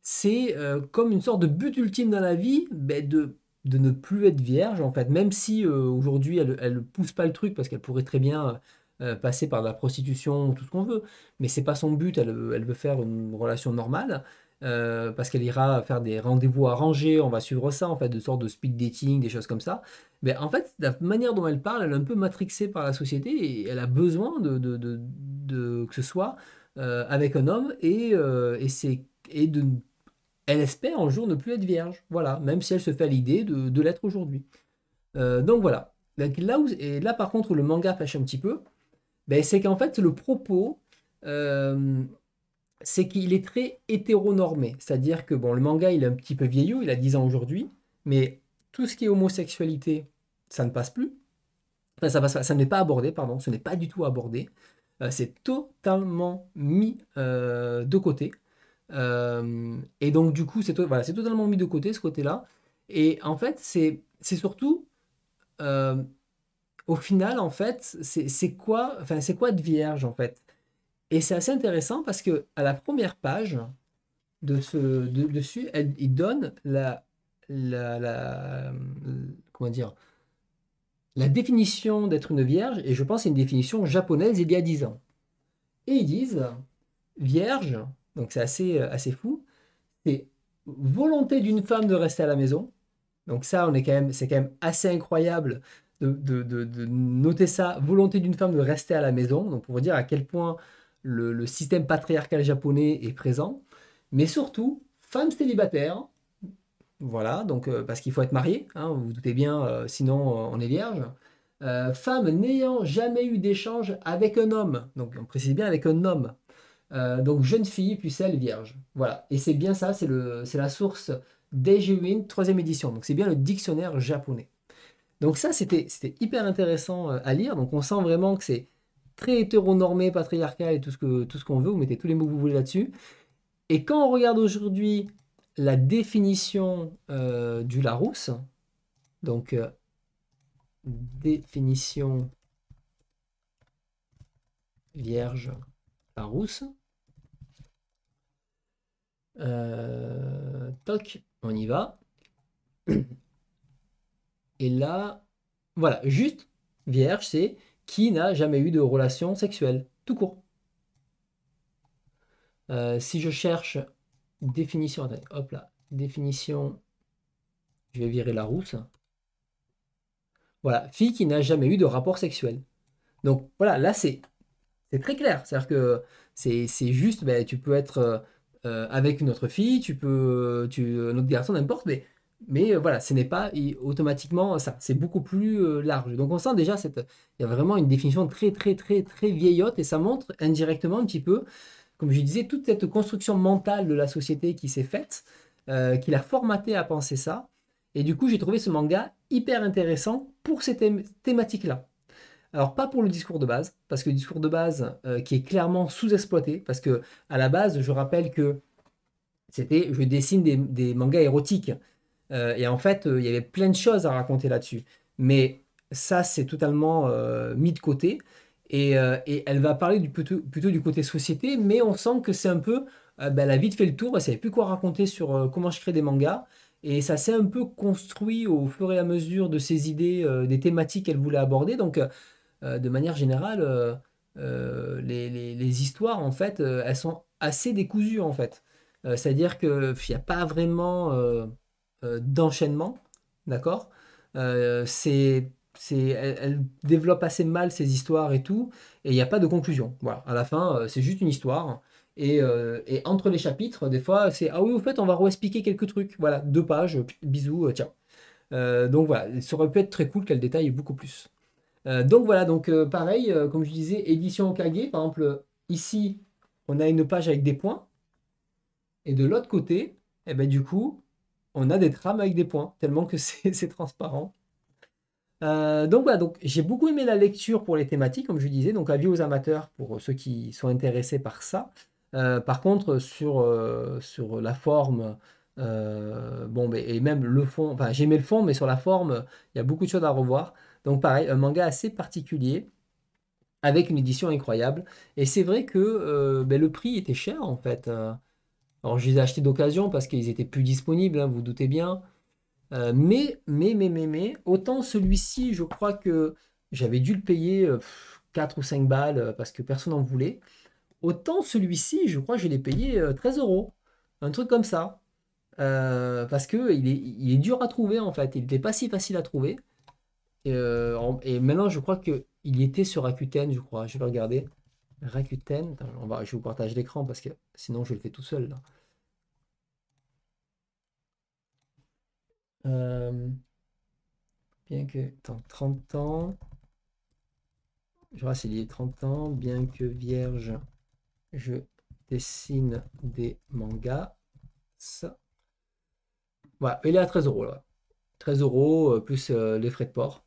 c'est comme une sorte de but ultime dans la vie, ben de de ne plus être vierge, en fait, même si euh, aujourd'hui elle, elle pousse pas le truc parce qu'elle pourrait très bien euh, passer par la prostitution ou tout ce qu'on veut, mais c'est pas son but, elle, veut faire une relation normale. Euh, parce qu'elle ira faire des rendez-vous arrangés, on va suivre ça en fait, de sorte de speed dating, des choses comme ça. Mais en fait, la manière dont elle parle, elle est un peu matrixée par la société et elle a besoin de, de, que ce soit avec un homme et, et c'est et de elle espère un jour ne plus être vierge, voilà, même si elle se fait l'idée de, l'être aujourd'hui. Euh, donc voilà. là, où, là par contre, où le manga pêche un petit peu, ben, c'est qu'en fait, le propos, euh, c'est qu'il est très hétéronormé. C'est-à-dire que bon, le manga, il est un petit peu vieillot, il a 10 ans aujourd'hui, mais tout ce qui est homosexualité, ça ne passe plus. Enfin, ça, passe, ça n'est pas abordé, pardon, ce n'est pas du tout abordé. Euh, c'est totalement mis de côté. Euh, et donc, du coup, c'est totalement mis de côté, ce côté-là. Et en fait, c'est surtout, euh, au final, en fait, c'est quoi, enfin, quoi de vierge, en fait Et c'est assez intéressant parce que à la première page de ce, dessus, elle, il donne la, la, comment dire, la définition d'être une vierge, et je pense c'est une définition japonaise il y a 10 ans. Et ils disent, vierge, donc c'est assez, euh, assez fou. C'est volonté d'une femme de rester à la maison. Donc ça, on est quand même, c'est quand même assez incroyable de, noter ça. Volonté d'une femme de rester à la maison. Donc pour vous dire à quel point le, système patriarcal japonais est présent. Mais surtout, femme célibataire. Voilà, donc euh, parce qu'il faut être marié, hein, vous vous doutez bien, euh, sinon on est vierge. femme n'ayant jamais eu d'échange avec un homme, donc on précise bien avec un homme, euh, donc jeune fille, plus celle vierge. Voilà. Et c'est bien ça, c'est la source Deijiwin, troisième édition. Donc c'est bien le dictionnaire japonais. Donc ça, c'était hyper intéressant euh, à lire. Donc on sent vraiment que c'est très hétéronormé, patriarcal et tout ce qu'on veut. Vous mettez tous les mots que vous voulez là-dessus. Et quand on regarde aujourd'hui la définition euh, du Larousse, donc définition vierge Larousse, euh, toc, on y va. Et là, voilà, juste vierge, c'est qui n'a jamais eu de relation sexuelle, tout court. Euh, si je cherche définition, hop là, définition, je vais virer la rousse. Voilà, fille qui n'a jamais eu de rapport sexuel. Donc voilà, là c'est très clair. C'est-à-dire que c'est juste, ben, tu peux être euh, euh, avec une autre fille, tu peux, tu, un autre garçon, n'importe, mais, euh, voilà, ce n'est pas automatiquement ça. C'est beaucoup plus euh, large. Donc on sent déjà cette, il y a vraiment une définition très très très très vieillotte et ça montre indirectement un petit peu, comme je disais, toute cette construction mentale de la société qui s'est faite, qui l'a formatée à penser ça. Et du coup, j'ai trouvé ce manga hyper intéressant pour ces thématiques-là. Alors pas pour le discours de base, parce que le discours de base euh, qui est clairement sous-exploité, parce que à la base, je rappelle que c'était je dessine des, mangas érotiques. Euh, et en fait, euh, il y avait plein de choses à raconter là-dessus. Mais ça, c'est totalement mis de côté. Et, elle va parler plutôt, du côté société, mais on sent que c'est un peu, ben, elle a vite fait le tour, elle ne savait plus quoi raconter sur comment je crée des mangas. Et ça s'est un peu construit au fur et à mesure de ses idées, des thématiques qu'elle voulait aborder. Donc euh, de manière générale, euh, euh, les, histoires, en fait, elles sont assez décousues, en fait. C'est-à-dire qu'il n'y a pas vraiment d'enchaînement, d'accord C'est elle, elle, développe assez mal ces histoires et tout, et il n'y a pas de conclusion. Voilà, à la fin, c'est juste une histoire. Et, entre les chapitres, des fois, c'est ah oui, au fait, on va re-expliquer quelques trucs. Voilà, deux pages, bisous, tiens. donc voilà, ça aurait pu être très cool qu'elle détaille beaucoup plus. Euh, donc voilà, donc euh, pareil, euh, comme je disais, édition Okage, par exemple, ici, on a une page avec des points. Et de l'autre côté, eh ben, du coup, on a des trames avec des points, tellement que c'est transparent. donc voilà, donc j'ai beaucoup aimé la lecture pour les thématiques, comme je disais, donc avis aux amateurs pour ceux qui sont intéressés par ça. par contre, sur, la forme, bon, et même le fond, enfin j'aimais le fond, mais sur la forme, il y a beaucoup de choses à revoir. Donc pareil, un manga assez particulier avec une édition incroyable. Et c'est vrai que euh, ben, le prix était cher en fait. Euh. Alors je les ai achetés d'occasion parce qu'ils étaient plus disponibles, vous, hein, vous doutez bien. Euh, mais, mais, mais, mais, mais, autant celui-ci, je crois que j'avais dû le payer 4 ou 5 balles parce que personne n'en voulait. Autant celui-ci, je crois que je l'ai payé 13 euros. Un truc comme ça. parce que est, dur à trouver en fait. Il n'était pas si facile à trouver. Euh, et, maintenant, je crois qu'il était sur Rakuten, je crois. Je vais regarder. Rakuten. je vous partage l'écran parce que sinon, je le fais tout seul. Euh, bien que. tant 30 ans. Je vois, y a 30 ans. Bien que vierge, je dessine des mangas. Voilà, il est à 13 euros là. 13 euros euh, plus les frais de port.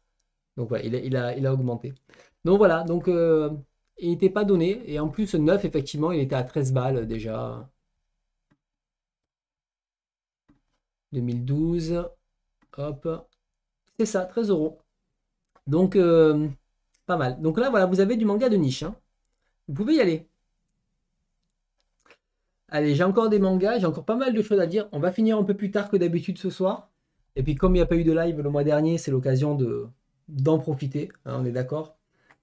Donc voilà, il a, augmenté. Donc voilà, donc euh, il n'était pas donné. Et en plus, 9, effectivement, il était à 13 balles euh, déjà. 2012. Hop. C'est ça, 13 euros. Donc, euh, pas mal. Donc là, voilà, vous avez du manga de niche. Hein. Vous pouvez y aller. Allez, j'ai encore des mangas, j'ai encore pas mal de choses à dire. On va finir un peu plus tard que d'habitude ce soir. Et puis comme il n'y a pas eu de live le mois dernier, c'est l'occasion de, d'en profiter, hein, on est d'accord.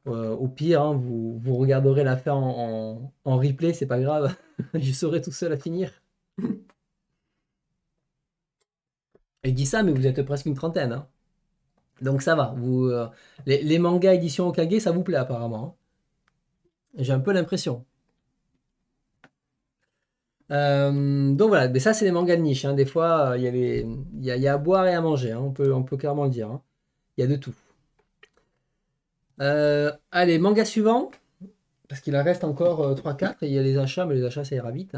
Euh, au pire, hein, vous, regarderez l'affaire en, en, replay, c'est pas grave, je serai tout seul à finir. Je dis ça, mais vous êtes presque une trentaine. Hein. Donc ça va, vous, euh, les, mangas édition Okage, ça vous plaît apparemment. J'ai un peu l'impression. Euh, donc voilà, mais ça c'est les mangas de niche. Des fois, il y, a, y a à boire et à manger, on, peut, on peut clairement le dire. Il y a de tout. Euh, allez, manga suivant. Parce qu'il en reste encore 3-4 euh, il y a les achats, mais les achats, ça ira vite.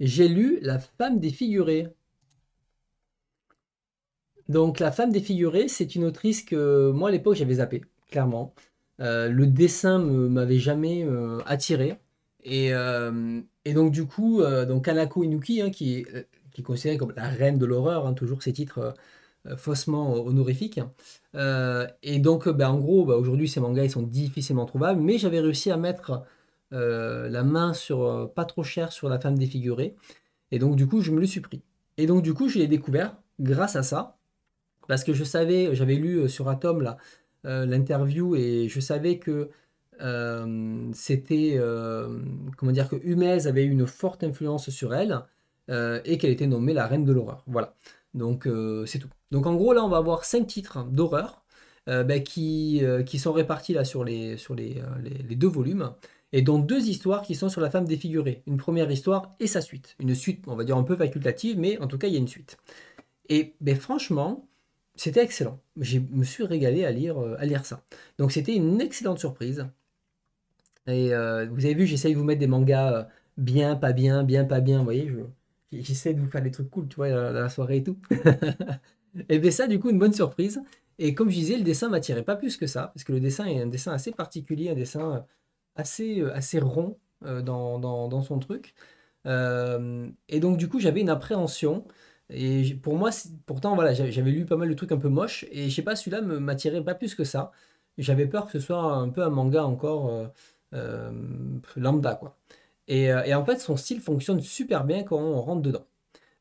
J'ai lu La femme défigurée. Donc, La femme défigurée, c'est une autrice que moi à l'époque j'avais zappé, clairement. Euh, le dessin ne m'avait jamais attiré. Et, donc, du coup, donc Kanako Inuki, hein, qui, est, considérée comme la reine de l'horreur, hein, toujours ses titres euh, faussement honorifique. Euh, et donc, ben, en gros, ben, aujourd'hui, ces mangas, ils sont difficilement trouvables, mais j'avais réussi à mettre euh, la main sur, pas trop cher sur la femme défigurée. Et donc, du coup, je me le suis pris. Et donc, du coup, je l'ai découvert grâce à ça, parce que je savais, j'avais lu sur Atom, là, l'interview et je savais que c'était comment dire que Humez avait eu une forte influence sur elle et qu'elle était nommée la reine de l'horreur. Voilà. Donc c'est tout. Donc en gros, là, on va avoir cinq titres d'horreur euh, ben, qui, euh, qui, sont répartis là sur, les, sur euh, les, deux volumes, et dont deux histoires qui sont sur la femme défigurée. Une première histoire et sa suite. Une suite, on va dire, un peu facultative, mais en tout cas, il y a une suite. Et ben, franchement, c'était excellent. Je me suis régalé à lire, à lire ça. Donc c'était une excellente surprise. Et vous avez vu, j'essaye de vous mettre des mangas bien, pas bien, bien, pas bien. Vous voyez, j'essaie de vous faire des trucs cool, tu vois, dans la soirée et tout. Et eh bien ça, du coup, une bonne surprise. Et comme je disais, le dessin m'attirait pas plus que ça, parce que le dessin est un dessin assez particulier, un dessin euh, assez, euh, assez rond euh, dans, son truc. et donc, du coup, j'avais une appréhension. Et pour moi, pourtant, voilà, j'avais lu pas mal de trucs un peu moches, et je sais pas, celui-là m'attirait pas plus que ça. J'avais peur que ce soit un peu un manga encore lambda, quoi. Et, et en fait, son style fonctionne super bien quand on rentre dedans.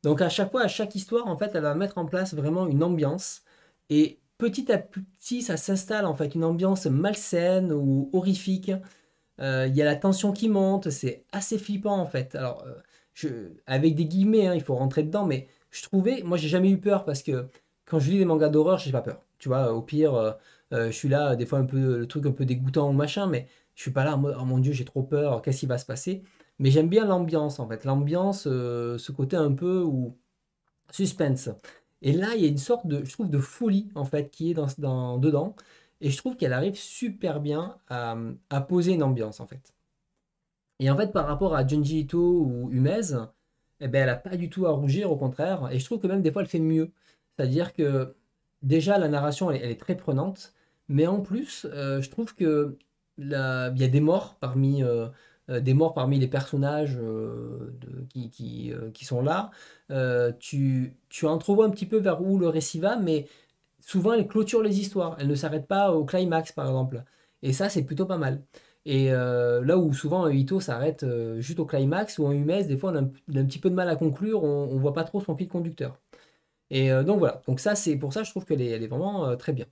Donc à chaque fois, à chaque histoire, en fait, elle va mettre en place vraiment une ambiance. Et petit à petit, ça s'installe en fait, une ambiance malsaine ou horrifique. Euh, il y a la tension qui monte, c'est assez flippant en fait. Alors, euh, avec des guillemets, hein, il faut rentrer dedans, mais je trouvais, moi j'ai jamais eu peur parce que quand je lis des mangas d'horreur, j'ai pas peur. Tu vois, au pire, euh, je suis là, des fois un peu le truc un peu dégoûtant ou machin, mais je suis pas là, oh mon dieu, j'ai trop peur, qu'est-ce qui va se passer mais j'aime bien l'ambiance, en fait. L'ambiance, euh, ce côté un peu ou suspense. Et là, il y a une sorte de, je trouve, de folie, en fait, qui est dedans. Et je trouve qu'elle arrive super bien à, poser une ambiance, en fait. Et en fait, par rapport à Junji Ito ou Humez, eh ben, elle n'a pas du tout à rougir, au contraire. Et je trouve que même des fois, elle fait mieux. C'est-à-dire que déjà, la narration, elle, est très prenante. Mais en plus, euh, je trouve que il y a des morts parmi euh, euh, des morts parmi les personnages euh, qui, qui, euh, qui, sont là. tu, tu entrevois un petit peu vers où le récit va, mais souvent elle clôture les histoires. Elle ne s'arrête pas au climax, par exemple. Et ça, c'est plutôt pas mal. Et là où souvent Ito s'arrête juste au climax, ou en Humès, des fois on a, un, petit peu de mal à conclure, on, voit pas trop son fil conducteur. Et donc voilà, donc ça c'est pour ça je trouve qu'elle elle est, vraiment très bien.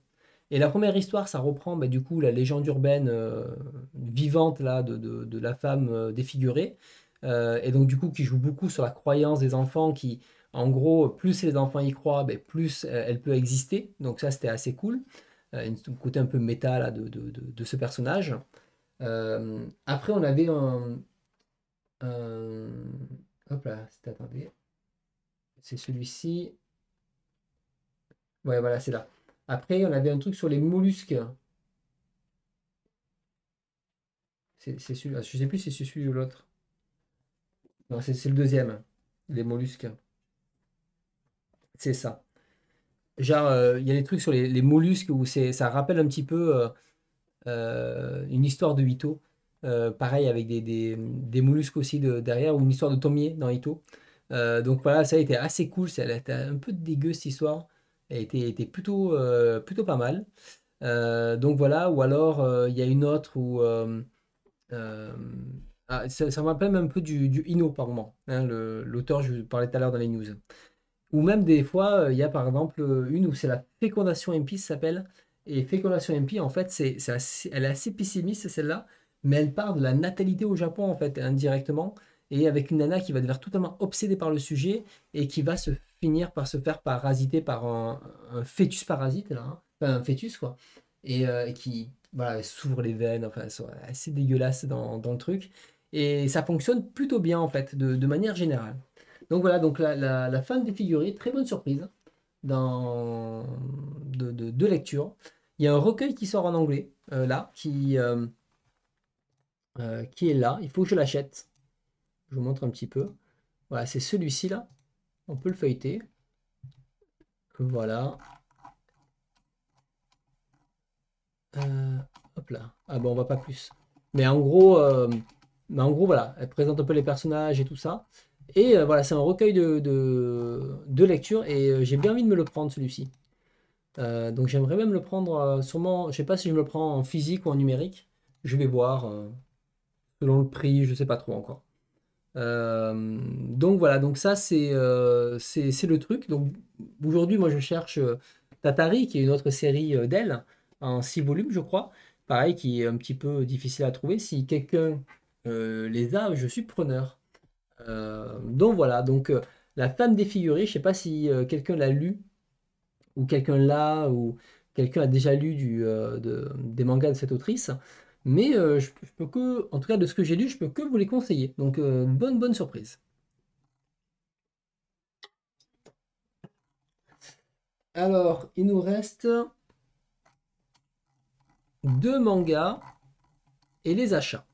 Et la première histoire, ça reprend bah, du coup la légende urbaine euh, vivante là, de, de, la femme euh, défigurée. Euh, et donc du coup qui joue beaucoup sur la croyance des enfants qui, en gros, plus les enfants y croient, bah, plus elle peut exister. Donc ça, c'était assez cool. une côté un peu méta là, de, de, ce personnage. après, on avait un... un... Hop là, c'est... Attendez. C'est celui-ci. Ouais, voilà, c'est là. Après, on avait un truc sur les mollusques. C'est ne ah, Je sais plus si c'est celui ou l'autre. Non, c'est le deuxième. Les mollusques. C'est ça. Genre, euh, il y a des trucs sur les, mollusques où ça rappelle un petit peu euh, euh, une histoire de Ito. pareil avec des, mollusques aussi de, derrière ou une histoire de Tomier dans Ito. donc voilà, ça a été assez cool. Ça un peu dégueu cette histoire était, était plutôt, euh, plutôt pas mal. Euh, donc voilà, ou alors euh, il y a une autre où. Ah, ça, ça, rappelle même un peu du, du Inno par moment, hein, l'auteur, je vous parlais tout à l'heure dans les news. Ou même des fois, il y a par exemple une où c'est la fécondation MP s'appelle. Et fécondation MP en fait, c'est elle est assez pessimiste celle-là, mais elle part de la natalité au Japon, en fait, indirectement et avec une nana qui va devenir totalement obsédée par le sujet et qui va se finir par se faire parasiter par un, fœtus parasite, là, hein. un fœtus, quoi, euh, et qui voilà, s'ouvre les veines, enfin, c'est dégueulasse dans, le truc. Et ça fonctionne plutôt bien, en fait, de, manière générale. Donc voilà, donc la, fin des figurines. très bonne surprise dans, de, lectures. lecture. Il y a un recueil qui sort en anglais, euh, là, qui, euh, qui est là. Il faut que je l'achète. Je vous montre un petit peu. Voilà, c'est celui-ci, là on peut le feuilleter. Voilà. Euh, hop là. Ah bon, on va pas plus. Mais en gros, euh, mais en gros, voilà, elle présente un peu les personnages et tout ça. Et euh, voilà, c'est un recueil de, de, de lecture et j'ai bien envie de me le prendre celui-ci. donc j'aimerais même le prendre sûrement, je sais pas si je me le prends en physique ou en numérique. Je vais voir selon le prix, je sais pas trop encore. Euh, donc voilà, donc ça euh, c'est c'est le truc. Donc aujourd'hui, moi je cherche euh, Tatari, qui est une autre série d'elle, en 6 volumes, je crois. Pareil, qui est un petit peu difficile à trouver. Si quelqu'un les a, je suis preneur. donc voilà, donc La femme défigurée, je sais pas si quelqu'un l'a lu, ou quelqu'un l'a, ou quelqu'un a déjà lu du, des mangas de cette autrice. Mais euh, je, peux que, en tout cas de ce que j'ai lu, je peux que vous les conseiller. Donc euh, bonne bonne surprise. Alors, il nous reste deux mangas et les achats.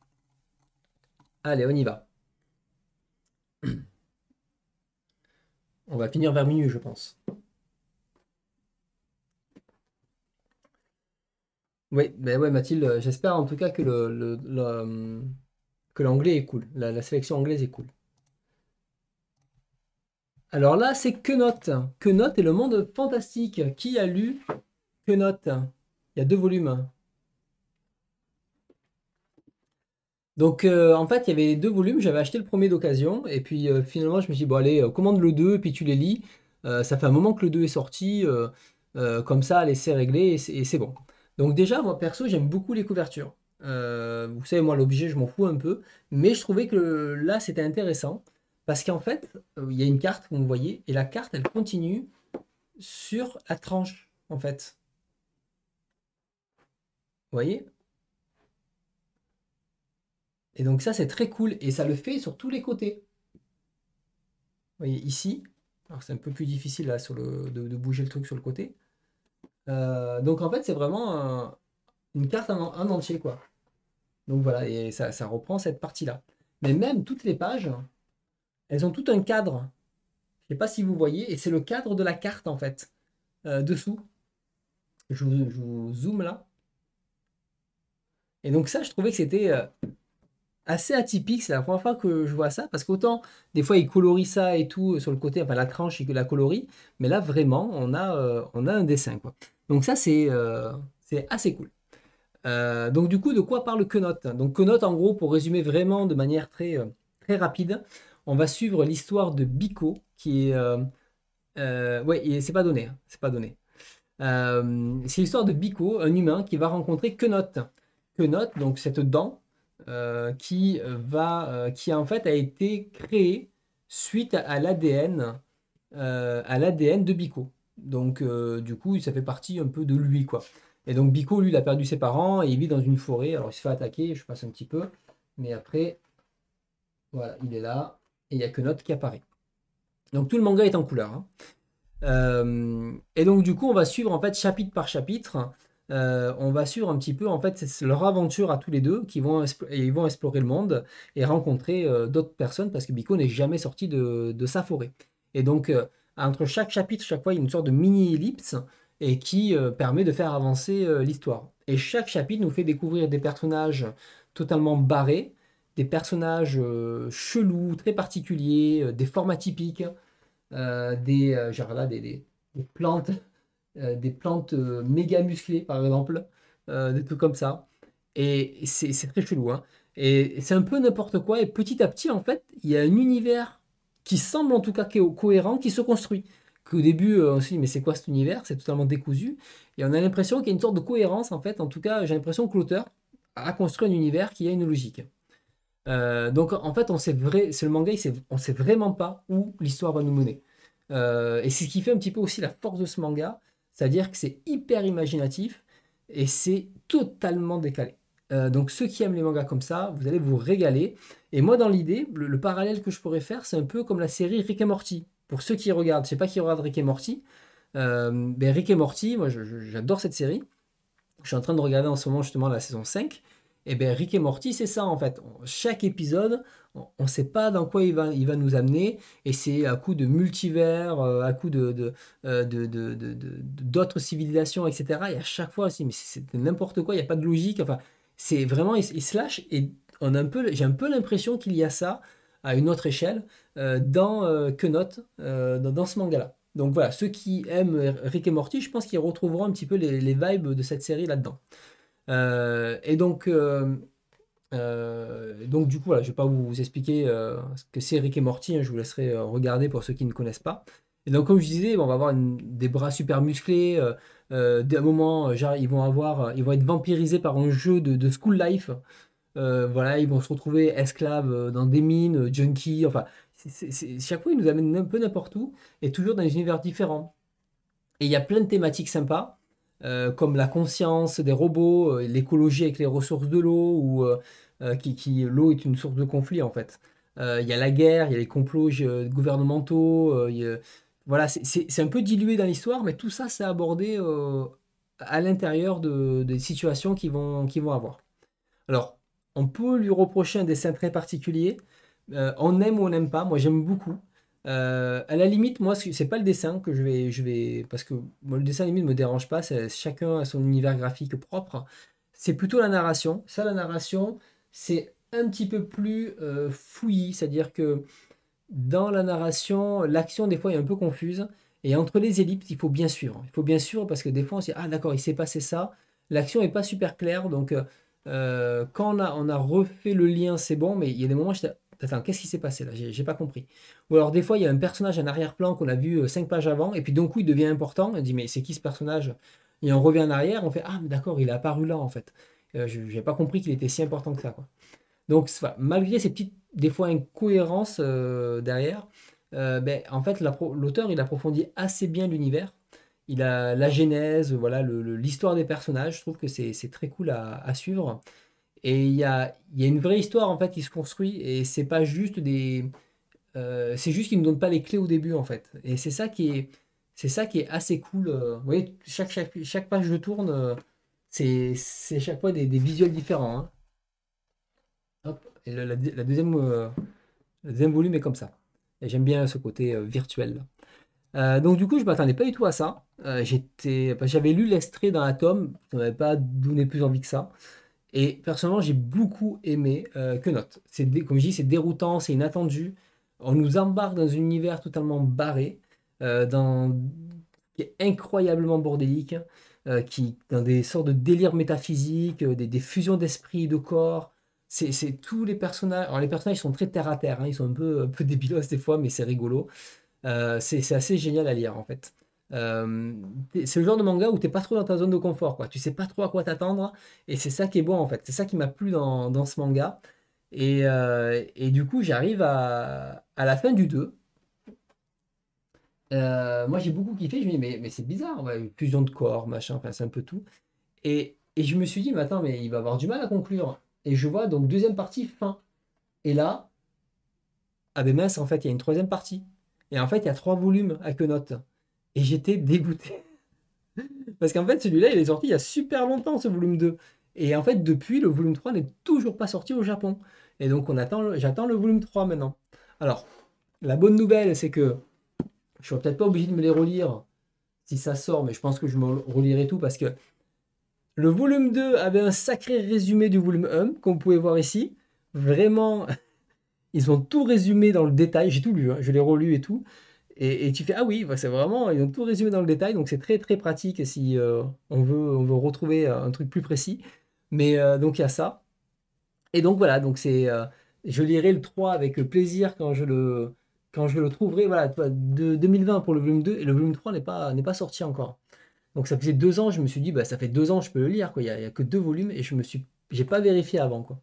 Allez, on y va. On va finir vers minuit, je pense. Oui, ben ouais, Mathilde, euh, j'espère en tout cas que le, euh, que l'anglais est cool. La, sélection anglaise est cool. Alors là, c'est Que Note. Que Note est le monde fantastique. Qui a lu Que Note Il y a deux volumes. Donc euh, en fait, il y avait deux volumes. J'avais acheté le premier d'occasion. Et puis finalement, je me suis dit, bon, allez, commande le 2 et puis tu les lis. ça fait un moment que le 2 est sorti. comme ça, allez, c'est réglé et c'est bon. Donc déjà, moi perso, j'aime beaucoup les couvertures. Euh, vous savez, moi, l'objet, je m'en fous un peu. Mais je trouvais que là, c'était intéressant. Parce qu'en fait, euh, il y a une carte, vous voyez, et la carte, elle continue sur la tranche, en fait. Vous voyez Et donc ça, c'est très cool. Et ça le fait sur tous les côtés. Vous voyez, ici, alors c'est un peu plus difficile sur le, de bouger le truc sur le côté. Euh, donc en fait, c'est vraiment une carte, un, entier, quoi. Donc voilà, et ça, ça reprend cette partie-là. Mais même toutes les pages, elles ont tout un cadre. Je ne sais pas si vous voyez, et c'est le cadre de la carte, en fait, euh, dessous. je vous zoome là. Et donc ça, je trouvais que c'était euh, assez atypique. C'est la première fois que je vois ça, parce qu'autant des fois il colorie ça et tout euh, sur le côté, enfin la tranche il la colorie, mais là vraiment on a, euh, on a un dessin quoi. Donc ça c'est euh, assez cool. Euh, donc du coup de quoi parle Kenote Donc Kenote, en gros pour résumer vraiment de manière très, très rapide, on va suivre l'histoire de Bico qui est... ouais, c'est pas donné, hein, c'est pas donné. c'est l'histoire de Bico, un humain qui va rencontrer Kenote. Kenote, donc cette dent euh, qui, euh, va, euh, qui en fait a été créé suite à, l'ADN à l'ADN de Biko. Donc du coup, ça fait partie un peu de lui quoi. Et donc Biko lui, il a perdu ses parents et il vit dans une forêt. Alors il se fait attaquer, je passe un petit peu, mais après, voilà, il est là et il n'y a que Note qui apparaît. Donc tout le manga est en couleur. Hein. et donc du coup, on va suivre en fait chapitre par chapitre euh, on va suivre un petit peu en fait c'est leur aventure à tous les deux qui vont ils vont explorer le monde et rencontrer euh, d'autres personnes parce que Biko n'est jamais sorti de, sa forêt. Et donc euh, entre chaque chapitre, chaque fois, il y a une sorte de mini ellipse et qui permet de faire avancer l'histoire. Et chaque chapitre nous fait découvrir des personnages totalement barrés, des personnages chelous, très particuliers, des formats atypiques, des des plantes euh, des plantes euh, méga musclées, par exemple, euh, des trucs comme ça. Et c'est très chelou. Hein. Et c'est un peu n'importe quoi. Et petit à petit, en fait, il y a un univers qui semble en tout cas cohérent, qui se construit. Qu'au début, on se dit, mais c'est quoi cet univers C'est totalement décousu. Et on a l'impression qu'il y a une sorte de cohérence, en fait. En tout cas, j'ai l'impression que l'auteur a construit un univers qui a une logique. donc, en fait, on sait vrai, c'est le manga, on sait vraiment pas où l'histoire va nous mener. et c'est ce qui fait un petit peu aussi la force de ce manga, c'est-à-dire que c'est hyper imaginatif et c'est totalement décalé. Euh, donc ceux qui aiment les mangas comme ça, vous allez vous régaler. Et moi, dans l'idée, le, parallèle que je pourrais faire, c'est un peu comme la série Rick et Morty. Pour ceux qui regardent, je sais pas qui regarde Rick et Morty, euh, ben Rick et Morty, moi j'adore cette série. Je suis en train de regarder en ce moment justement la saison 5. Et bien Rick et Morty, c'est ça en fait. Chaque épisode, on ne sait pas dans quoi il va, il va nous amener, et c'est à coup de multivers, euh, à coup de, euh, d'autres civilisations, etc. Et à chaque fois aussi, mais c'est, n'importe quoi, il n'y a pas de logique, enfin, c'est vraiment, il, se lâche, et j'ai un peu l'impression qu'il y a ça, à une autre échelle, euh, dans dans, ce manga-là. Donc voilà, ceux qui aiment Rick et Morty, je pense qu'ils retrouveront un petit peu les vibes de cette série là-dedans. et donc, euh, donc du coup, voilà, je ne vais pas vous expliquer euh, ce que c'est Rick et Morty, hein, je vous laisserai euh, regarder pour ceux qui ne connaissent pas. Et donc comme je disais, on va avoir des bras super musclés, d'un moment, ils, vont avoir, ils vont être vampirisés par un jeu de, school life. voilà, ils vont se retrouver esclaves dans des mines, junkies, enfin, chaque fois ils nous amènent un peu n'importe où, et toujours dans des univers différents. Et il y a plein de thématiques sympas. Euh, comme la conscience des robots, euh, l'écologie avec les ressources de l'eau, ou euh, qui, l'eau est une source de conflit en fait. Il y a la guerre, il y a les complots gouvernementaux. voilà, c'est un peu dilué dans l'histoire, mais tout ça, c'est abordé à l'intérieur de, des situations qu'ils vont, vont avoir. Alors, on peut lui reprocher un dessin très particulier. on aime ou on n'aime pas. Moi, j'aime beaucoup. Euh, à la limite, moi, c'est pas le dessin que je vais, je vais, parce que le dessin à la limite me dérange pas. Chacun a son univers graphique propre. C'est plutôt la narration. Ça, la narration, c'est un petit peu plus euh, c'est-à-dire que dans la narration, l'action des fois est un peu confuse. Et entre les ellipses, il faut bien suivre. Il faut bien suivre parce que des fois, on se dit ah d'accord, il s'est passé ça. L'action n'est pas super claire, donc euh, euh, quand on a, refait le lien, c'est bon, mais il y a des moments, je attends, qu'est-ce qui s'est passé là J'ai pas compris. Ou alors des fois, il y a un personnage en arrière-plan qu'on a vu euh, cinq pages avant, et puis d'un coup, il devient important, on dit, mais c'est qui ce personnage Et on revient en arrière, on fait, ah, d'accord, il est apparu là, en fait. Euh, j'ai je n'ai pas compris qu'il était si important que ça. Quoi. Donc, malgré ces petites, des fois, incohérences euh, derrière, ben, en fait, l'auteur, il approfondit assez bien l'univers. Il a la genèse, voilà, l'histoire des personnages. Je trouve que c'est très cool à suivre. Et il y a, une vraie histoire en fait qui se construit et c'est pas juste des. Euh, c'est juste qu'ils ne donnent pas les clés au début en fait. Et c'est ça qui est, c'est ça qui est assez cool. Euh, vous voyez, chaque, chaque, page je tourne, euh, c'est, chaque fois des, visuels différents. Hein. Hop. Et deuxième, le deuxième volume est comme ça. j'aime bien ce côté virtuel. donc du coup, je m'attendais pas du tout à ça. j'étais, j'avais lu l'extrait dans la tome ça m'avait pas donné plus envie que ça. Et personnellement, j'ai beaucoup aimé que euh, note. C'est comme je dis, c'est déroutant, c'est inattendu. On nous embarque dans un univers totalement barré, euh, qui est incroyablement bordélique, hein, euh, qui dans des sortes de délires métaphysiques, des, fusions d'esprit, de corps. C'est tous les personnages. les personnages sont très terre à terre, hein. ils sont un peu un peu débilos des fois, mais c'est rigolo. c'est assez génial à lire en fait. Euh, c'est le genre de manga où t'es pas trop dans ta zone de confort, quoi. Tu sais pas trop à quoi t'attendre, et c'est ça qui est bon en fait. C'est ça qui m'a plu dans, dans, ce manga. Et, euh, et du coup, j'arrive à, à, la fin du 2. Euh, moi, j'ai beaucoup kiffé. Je me dis, mais, mais c'est bizarre, fusion de corps, machin, enfin, c'est un peu tout. Et, et, je me suis dit, mais attends, mais il va avoir du mal à conclure. Et je vois donc deuxième partie, fin. Et là, ah ben mince, en fait, il y a une troisième partie. Et en fait, il y a trois volumes à que note. Et j'étais dégoûté. Parce qu'en fait, celui-là, il est sorti il y a super longtemps, ce volume 2. Et en fait, depuis, le volume 3 n'est toujours pas sorti au Japon. Et donc, on attend, j'attends le volume 3 maintenant. Alors, la bonne nouvelle, c'est que je ne serai peut-être pas obligé de me les relire si ça sort, mais je pense que je me relirai tout parce que le volume 2 avait un sacré résumé du volume 1, qu'on pouvait voir ici. Vraiment, ils ont tout résumé dans le détail. J'ai tout lu, hein. je l'ai relu et tout. Et, tu fais ah oui, bah, c'est vraiment ils ont tout résumé dans le détail, donc c'est très très pratique si euh, on veut on veut retrouver euh, un truc plus précis. Mais euh, donc il y a ça. Et donc voilà, donc c'est je lirai le 3 avec plaisir quand je le quand je le trouverai. Voilà, de 2020 pour le volume 2 et le volume 3 n'est pas n'est pas sorti encore. Donc ça faisait deux ans, je me suis dit bah ça fait deux ans je peux le lire quoi. Il n'y a, a que deux volumes et je me suis j'ai pas vérifié avant quoi.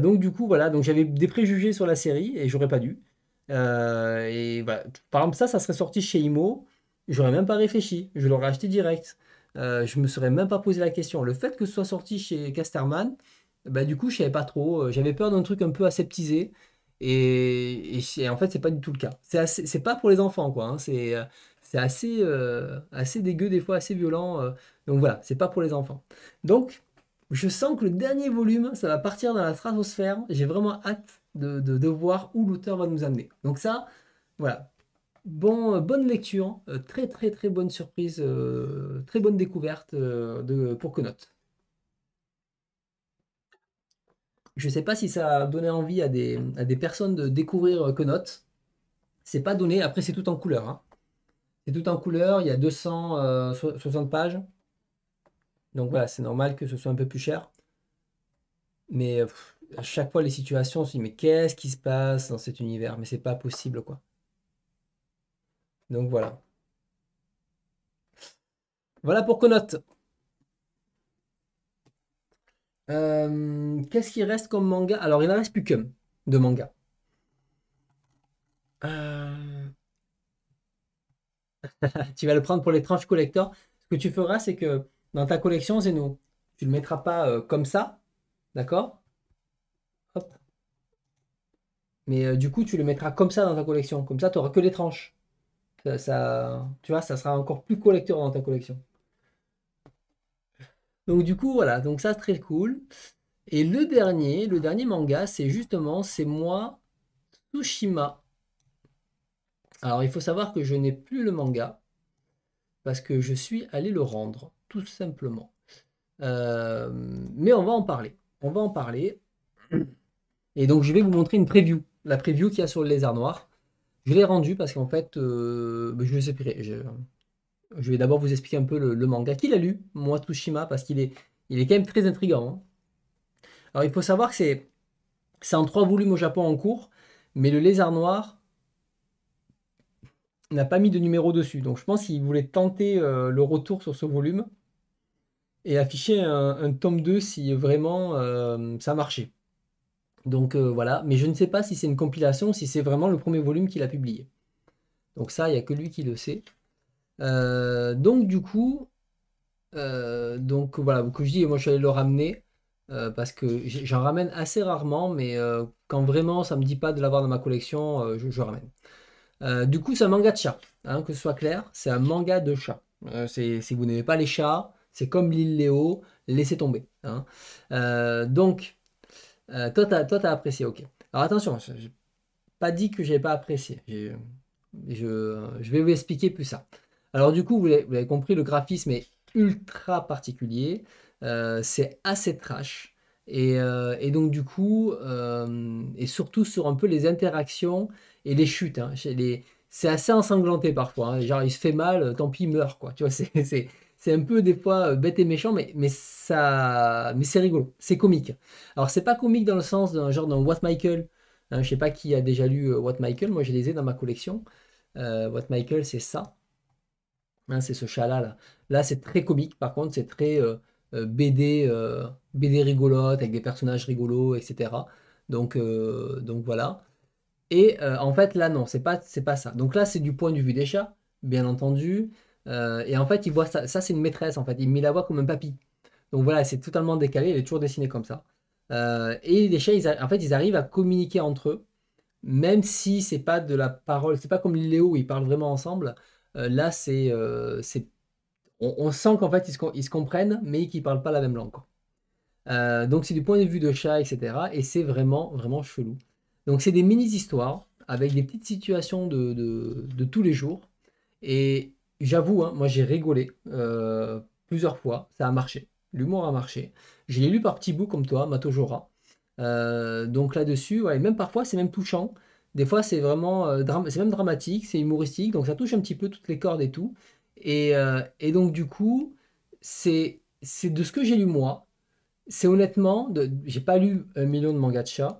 donc du coup voilà, donc j'avais des préjugés sur la série et j'aurais pas dû. Euh, et bah, Par exemple, ça, ça serait sorti chez Imo. J'aurais même pas réfléchi. Je l'aurais acheté direct. Euh, je me serais même pas posé la question. Le fait que ce soit sorti chez Casterman, bah, du coup, je savais pas trop. Euh, j'avais peur d'un truc un peu aseptisé. Et, en fait, c'est pas du tout le cas. C'est pas pour les enfants, quoi. Hein. C'est assez, assez dégueu, des fois assez violent. donc voilà, c'est pas pour les enfants. Donc, je sens que le dernier volume, ça va partir dans la stratosphère. J'ai vraiment hâte de, voir où l'auteur va nous amener. Donc ça, voilà. Bon, euh, bonne lecture, euh, très très très bonne surprise, euh, très bonne découverte de, pour Conot. Je ne sais pas si ça a donné envie à des, personnes de découvrir Ce C'est pas donné, après c'est tout en couleur. Hein. C'est tout en couleur, il y a 260 pages. Donc voilà, c'est normal que ce soit un peu plus cher. Mais à chaque fois les situations, on se dit mais qu'est-ce qui se passe dans cet univers Mais c'est pas possible quoi. Donc voilà. Voilà pour Conote. Euh, qu'est-ce qui reste comme manga Alors il n'en reste plus qu'un de manga. Euh. tu vas le prendre pour les tranches collector. Ce que tu feras, c'est que dans ta collection, Zeno, tu ne le mettras pas euh, comme ça, d'accord mais euh, du coup, tu le mettras comme ça dans ta collection. Comme ça, tu n'auras que les tranches. Ça, tu vois, ça sera encore plus collecteur dans ta collection. Donc du coup, voilà. Donc ça, c'est très cool. Et le dernier, le dernier manga, c'est justement, c'est moi, Tsushima. Alors, il faut savoir que je n'ai plus le manga parce que je suis allé le rendre, tout simplement. Euh, mais on va en parler. On va en parler. Et donc, je vais vous montrer une preview la preview qu'il y a sur le lézard noir. Je l'ai rendu parce qu'en fait, euh, bah, je vais Je, vais d'abord vous expliquer un peu le, manga qu'il a lu, moi parce qu'il est, il est quand même très intrigant. Hein. Alors il faut savoir que c'est, en trois volumes au Japon en cours, mais le lézard noir n'a pas mis de numéro dessus. Donc je pense qu'il voulait tenter euh, le retour sur ce volume et afficher un, tome 2 si vraiment euh, ça marchait. Donc euh, voilà, mais je ne sais pas si c'est une compilation, si c'est vraiment le premier volume qu'il a publié. Donc ça, il n'y a que lui qui le sait. Euh, donc du coup, euh, donc voilà, que je dis, moi je suis le ramener parce que j'en ramène assez rarement, mais quand vraiment ça me dit pas de l'avoir dans ma collection, je, ramène. du coup, c'est un manga de chat, hein, que ce soit clair, c'est un manga de chat. si vous n'aimez pas les chats, c'est comme l'île Léo, laissez tomber. Hein. donc euh, toi, tu as apprécié, ok. Alors attention, je n'ai pas dit que j'ai pas apprécié. Je, vais vous expliquer plus ça. Alors du coup, vous avez compris, le graphisme est ultra particulier. Euh, c'est assez trash. Et, euh, donc du coup, et surtout sur un peu les interactions et les chutes. Hein. c'est assez ensanglanté parfois. Hein. genre, il se fait mal, tant pis, il meurt. Quoi. Tu vois, c'est, c'est un peu des fois euh, bête et méchant, mais, mais ça, mais c'est rigolo, c'est comique. Alors c'est pas comique dans le sens d'un genre d'un What Michael. Hein, je sais pas qui a déjà lu euh, What Michael. Moi, je les ai dans ma collection. Euh, What Michael, c'est ça. Hein, c'est ce chat-là. Là, là c'est très comique. Par contre, c'est très BD, BD rigolote avec des personnages rigolos, etc. Donc, donc voilà. Et en fait, là, non, c'est pas, c'est pas ça. Donc là, c'est du point de vue des chats, bien entendu. Euh, et en fait, il voit ça, c'est une maîtresse en fait, il met la voix comme un papy. Donc voilà, c'est totalement décalé, elle est toujours dessinée comme ça. Euh, et les chats, ils en fait, ils arrivent à communiquer entre eux, même si c'est pas de la parole, c'est pas comme Léo, ils parlent vraiment ensemble. Euh, là, c'est, on, on, sent qu'en fait, ils se, ils se, comprennent, mais qu'ils parlent pas la même langue. donc c'est du point de vue de chat, etc. Et c'est vraiment, vraiment chelou. Donc c'est des mini-histoires avec des petites situations de, de, de tous les jours. Et j'avoue, hein, moi j'ai rigolé euh, plusieurs fois, ça a marché. L'humour a marché. Je l'ai lu par petits bouts comme toi, Matojora. Euh, donc là-dessus, même parfois c'est même touchant. Des fois c'est vraiment euh, même dramatique, c'est humoristique, donc ça touche un petit peu toutes les cordes et tout. Et, euh, donc du coup, c'est de ce que j'ai lu moi. C'est honnêtement, j'ai pas lu un million de mangas de chat,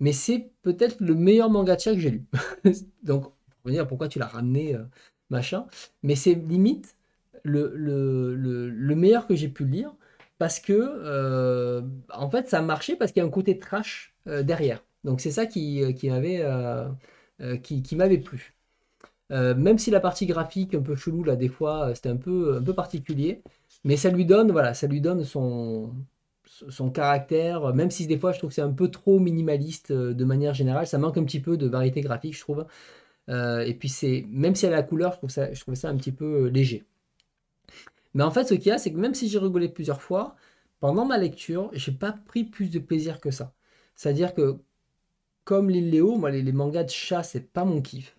mais c'est peut-être le meilleur manga de chat que j'ai lu. donc va dire pourquoi tu l'as ramené, euh, machin. Mais c'est limite le, meilleur que j'ai pu lire parce que, euh, en fait, ça marchait parce qu'il y a un côté trash euh, derrière. Donc c'est ça qui, m'avait qui, qui m'avait plu. même si la partie graphique un peu chelou là des fois c'était un peu un peu particulier, mais ça lui donne voilà ça lui donne son son caractère, même si des fois je trouve que c'est un peu trop minimaliste de manière générale, ça manque un petit peu de variété graphique, je trouve. Euh, et puis c'est même si elle a la couleur, je, ça, je trouvais ça un petit peu euh, léger. Mais en fait, ce qu'il y a, c'est que même si j'ai rigolé plusieurs fois, pendant ma lecture, j'ai pas pris plus de plaisir que ça. C'est-à-dire que, comme les Léo, moi, les, mangas de chat, c'est pas mon kiff.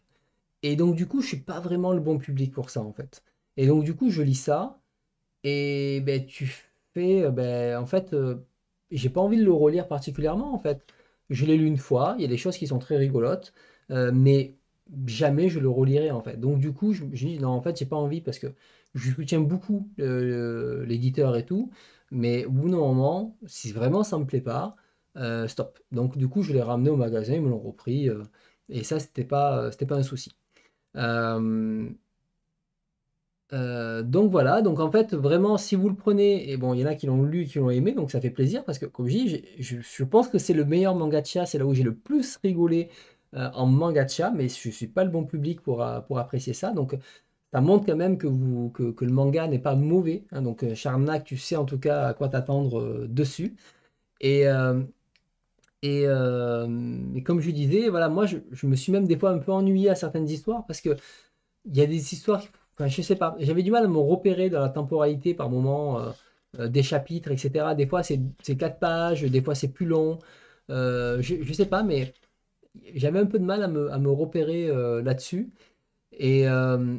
Et donc, du coup, je suis pas vraiment le bon public pour ça, en fait. Et donc, du coup, je lis ça, et ben, tu fais, euh, ben, en fait, j'ai pas envie de le relire particulièrement, en fait. Je l'ai lu une fois, il y a des choses qui sont très rigolotes, mais jamais je le relirai en fait. Donc du coup, je, je dis non, en fait, j'ai pas envie parce que je soutiens beaucoup euh, l'éditeur et tout, mais au bout d'un moment, si vraiment ça me plaît pas, euh, stop. Donc du coup, je l'ai ramené au magasin, ils me l'ont repris euh, et ça, c'était pas, c'était pas un souci. donc voilà, donc en fait vraiment si vous le prenez, et bon il y en a qui l'ont lu, qui l'ont aimé, donc ça fait plaisir parce que comme je dis, je, je pense que c'est le meilleur manga c'est là où j'ai le plus rigolé, euh, en mangacha, mais je ne suis pas le bon public euh, pour, apprécier ça. Donc, ça montre quand même que, vous, que, le manga n'est pas mauvais. Hein. donc, Charnac, euh, tu sais en tout cas à quoi t'attendre dessus. Et. Et, comme je disais, voilà, moi, je, me suis même des fois un peu ennuyé à certaines histoires parce que il y a des histoires, enfin, je sais pas, j'avais du mal à me repérer dans la temporalité par moment des chapitres, etc. Des fois, c'est quatre pages, des fois, c'est plus long. je, ne sais pas, mais j'avais un peu de mal à me, à me repérer euh, là-dessus. Et, euh,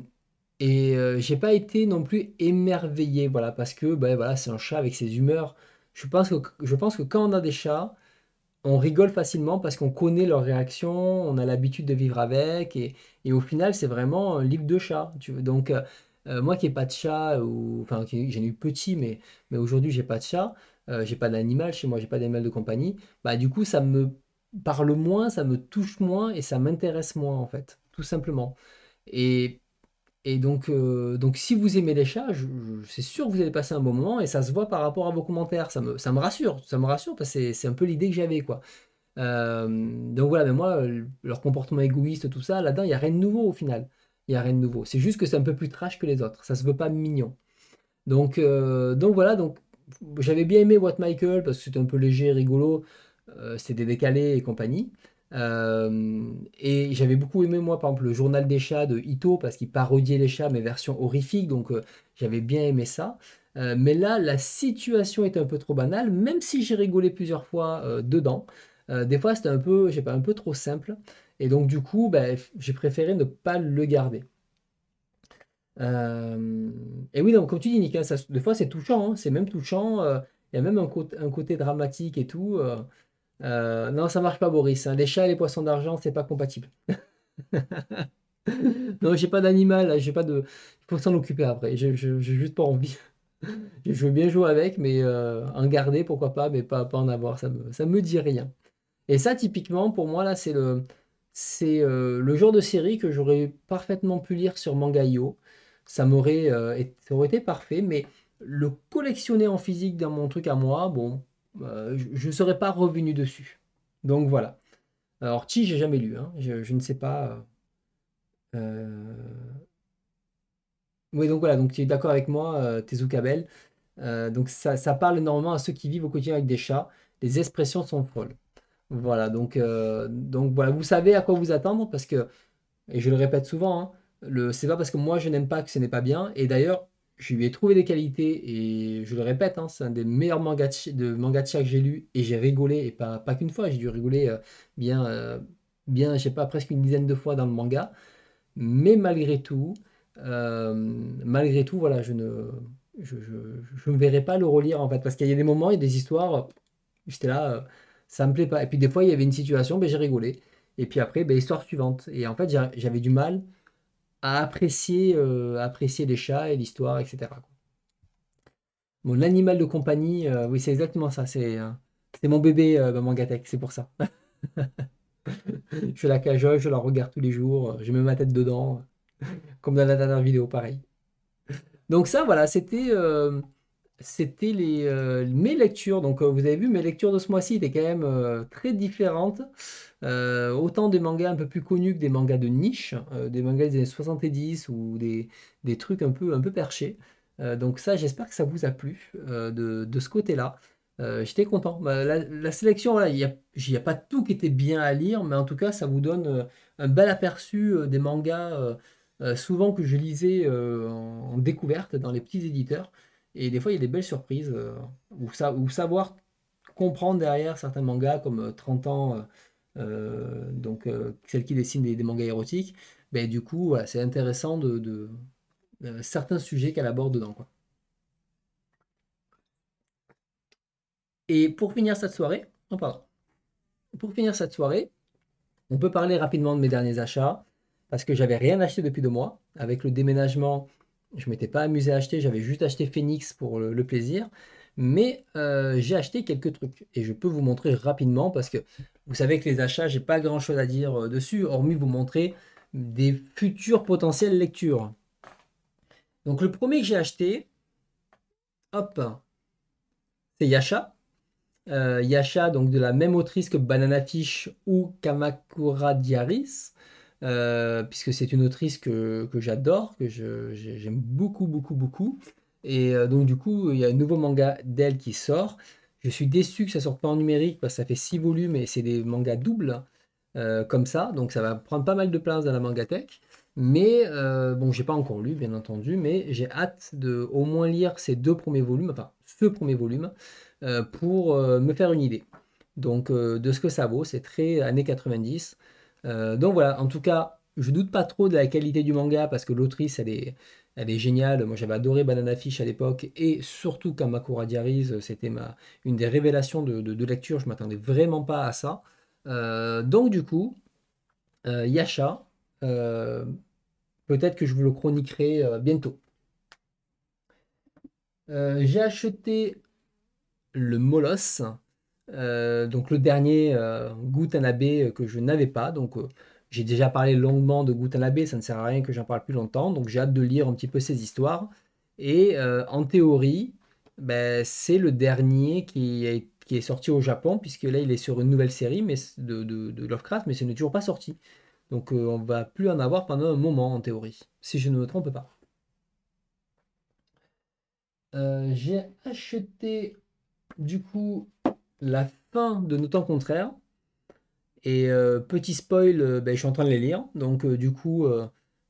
et euh, j'ai pas été non plus émerveillé, voilà, parce que ben, voilà, c'est un chat avec ses humeurs. Je pense, que, je pense que quand on a des chats, on rigole facilement parce qu'on connaît leurs réactions, on a l'habitude de vivre avec, et, et au final, c'est vraiment un livre de chat. Tu veux. Donc, euh, moi qui n'ai pas de chat, ou enfin, j'en ai eu petit, mais, mais aujourd'hui, j'ai pas de chat. j'ai pas d'animal chez moi, j'ai pas d'animal de compagnie, bah du coup ça me parle moins, ça me touche moins et ça m'intéresse moins en fait, tout simplement. Et, et donc, euh, donc si vous aimez les chats, c'est sûr que vous allez passer un bon moment et ça se voit par rapport à vos commentaires. Ça me, rassure, ça me rassure parce que c'est un peu l'idée que j'avais quoi. Euh, donc voilà, mais moi, leur comportement égoïste, tout ça, là-dedans, il n'y a rien de nouveau au final. Il n'y a rien de nouveau. C'est juste que c'est un peu plus trash que les autres. Ça se veut pas mignon. Donc, euh, donc voilà, donc j'avais bien aimé What Michael parce que c'était un peu léger, rigolo. Euh, des décalé et compagnie. Euh, et j'avais beaucoup aimé, moi, par exemple, le journal des chats de Ito, parce qu'il parodiait les chats, mais version horrifique, donc euh, j'avais bien aimé ça. mais là, la situation était un peu trop banale, même si j'ai rigolé plusieurs fois dedans. des fois, c'était un peu, j'ai pas, un peu trop simple. Et donc, du coup, ben, j'ai préféré ne pas le garder. Et oui, donc, comme tu dis, Nick, des fois, c'est touchant, hein, c'est même touchant. Il y a même un, côté dramatique et tout. Euh, non, ça marche pas, Boris. Hein. Les chats et les poissons d'argent, c'est pas compatible. non, j'ai pas d'animal, hein, j'ai pas de. Il faut s'en occuper après. J'ai juste pas envie. je veux bien jouer avec, mais euh, en garder, pourquoi pas, mais pas, pas en avoir. Ça me, me dit rien. Et ça, typiquement, pour moi, là, c'est le. Euh, le genre de série que j'aurais parfaitement pu lire sur Mangayo. Ça m'aurait été parfait, mais le collectionner en physique dans mon truc à moi, bon, euh, je ne serais pas revenu dessus. Donc voilà. Alors, Chi, j'ai jamais lu. Hein. Je, ne sais pas. Euh, euh. Oui, donc voilà. Donc, tu es d'accord avec moi, euh, Tezuka donc, ça, parle énormément à ceux qui vivent au quotidien avec des chats. Les expressions sont folles. Voilà. Donc, donc voilà. Vous savez à quoi vous attendre parce que, et je le répète souvent, hein, le, c'est pas parce que moi je n'aime pas que ce n'est pas bien. Et d'ailleurs, je lui ai trouvé des qualités et je le répète, hein, c'est un des meilleurs mangas de, chat que j'ai lu et j'ai rigolé et pas, pas qu'une fois, j'ai dû rigoler euh, bien, euh, bien, je sais pas, presque une dizaine de fois dans le manga. Mais malgré tout, euh, malgré tout, voilà, je ne, je, je, me verrai pas le relire en fait parce qu'il y a des moments, il y a des histoires, j'étais là, ça me plaît pas. Et puis des fois, il y avait une situation, ben, j'ai rigolé. Et puis après, ben, histoire suivante. Et en fait, j'avais du mal à apprécier, euh, apprécier les chats et l'histoire, etc. Mon animal de compagnie, euh, oui, c'est exactement ça. C'est euh, mon bébé, mon Mangatech, c'est pour ça. je la cajole, je la regarde tous les jours, je mets ma tête dedans, comme dans la dernière vidéo, pareil. Donc ça, voilà, c'était c'était les, euh, mes lectures. Donc, euh, vous avez vu, mes lectures de ce mois-ci étaient quand même euh, très différentes. autant des mangas un peu plus connus que des mangas de niche, des mangas des années 70 ou des, trucs un peu, un peu perchés. donc, ça, j'espère que ça vous a plu de, ce côté-là. J'étais content. Bah, la, sélection, il n'y a, pas tout qui était bien à lire, mais en tout cas, ça vous donne un bel aperçu des mangas souvent que je lisais en découverte dans les petits éditeurs. Et des fois, il y a des belles surprises, euh, ou, savoir comprendre derrière certains mangas, comme 30 euh, ans, euh, donc celle qui dessine des, mangas érotiques, ben, du coup, c'est intéressant de, certains sujets qu'elle aborde dedans. Et pour finir cette soirée, oh, Pour finir cette soirée, on peut parler rapidement de mes derniers achats parce que j'avais rien acheté depuis deux mois. Avec le déménagement, je m'étais pas amusé à acheter, j'avais juste acheté Phoenix pour le, plaisir. Mais euh, j'ai acheté quelques trucs et je peux vous montrer rapidement parce que vous savez que les achats, j'ai pas grand chose à dire euh, dessus, hormis vous montrer des futures potentielles lectures. Donc le premier que j'ai acheté, hop, c'est Yasha. Euh, Yasha, donc de la même autrice que Banana Fish ou Kamakura Diaris. Euh, puisque c'est une autrice que, j'adore, que j'aime beaucoup, beaucoup, beaucoup. Et euh, donc, du coup, il y a un nouveau manga d'elle qui sort. Je suis déçu que ça sorte pas en numérique parce que ça fait 6 volumes et c'est des mangas doubles euh, comme ça. Donc, ça va prendre pas mal de place dans la mangathèque. Mais bon, j'ai pas encore lu, bien entendu, mais j'ai hâte de au moins lire ces deux premiers volumes, enfin ce premier volume, pour me faire une idée. Donc, de ce que ça vaut, c'est très années 90. Euh, donc voilà, en tout cas, je doute pas trop de la qualité du manga parce que l'autrice, elle est, elle est géniale. Moi, j'avais adoré Banana Fish à l'époque et surtout Kamakura Diaries, c'était une des révélations de, lecture. Je m'attendais vraiment pas à ça. Euh, donc du coup, yacha, euh, Yasha, peut-être que je vous le chroniquerai bientôt. J'ai acheté le Molos euh, donc le dernier euh, euh, que je n'avais pas. Donc euh, j'ai déjà parlé longuement de Gutanabe, ça ne sert à rien que j'en parle plus longtemps. Donc j'ai hâte de lire un petit peu ses histoires. Et en théorie, ben, c'est le dernier qui est, qui est, sorti au Japon, puisque là il est sur une nouvelle série mais de, de Lovecraft, mais ce n'est toujours pas sorti. Donc on va plus en avoir pendant un moment en théorie, si je ne me trompe pas. j'ai acheté du coup la fin de Nos temps contraires. Et euh, petit spoil, euh, ben, je suis en train de les lire. Donc euh, du coup,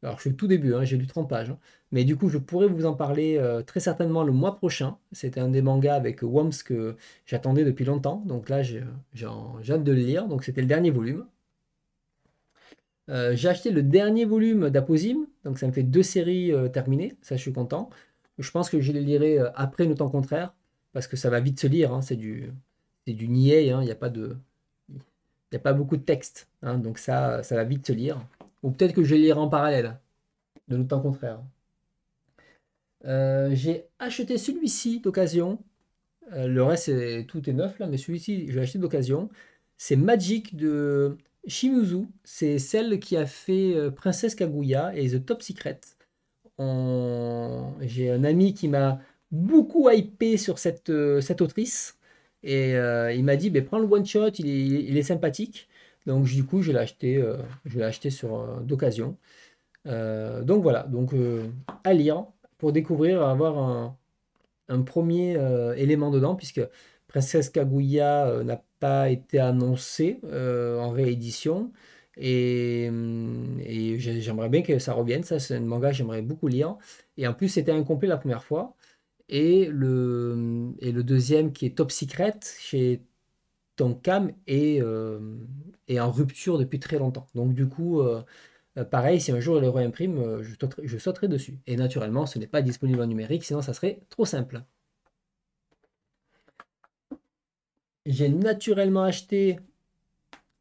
alors je suis au tout début, hein, j'ai lu 30 pages. Hein. mais du coup, je pourrais vous en parler très certainement le mois prochain. C'était un des mangas avec Worms que j'attendais depuis longtemps. Donc là, j'ai hâte de le lire. Donc c'était le dernier volume. j'ai acheté le dernier volume d'Aposim, donc ça me fait deux séries terminées, ça je suis content. Je pense que je les lirai après Nos temps parce que ça va vite se lire, hein. c'est du, c'est du niais, hein, il n'y a pas de. Il a pas beaucoup de texte, hein, donc ça, ça va vite se lire. Ou peut-être que je vais lire en parallèle, de le temps contraire. Euh, j'ai acheté celui-ci d'occasion. Euh, le reste, est, tout est neuf là, mais celui-ci, je l'ai acheté d'occasion. C'est Magic de Shimizu. C'est celle qui a fait euh, Princesse Kaguya et The Top Secret. J'ai un ami qui m'a beaucoup hypé sur cette, cette autrice. Et euh, il m'a dit, ben, prends le one shot, il est, sympathique. Donc du coup, je l'ai acheté, euh, je l'ai acheté sur euh, d'occasion. Euh, donc voilà, donc à lire pour découvrir, avoir un, premier élément dedans, puisque Princesse Kaguya n'a pas été annoncée en réédition. Et, hum, et j'aimerais bien que ça revienne, ça c'est un manga que j'aimerais beaucoup lire. Et en plus, c'était incomplet la première fois et le, deuxième qui est Top Secret chez Tonkam est, euh, en rupture depuis très longtemps. Donc du coup, euh, euh, pareil, si un jour il le réimprime, je, sauterai, dessus. Et naturellement, ce n'est pas disponible en numérique, sinon ça serait trop simple. J'ai naturellement acheté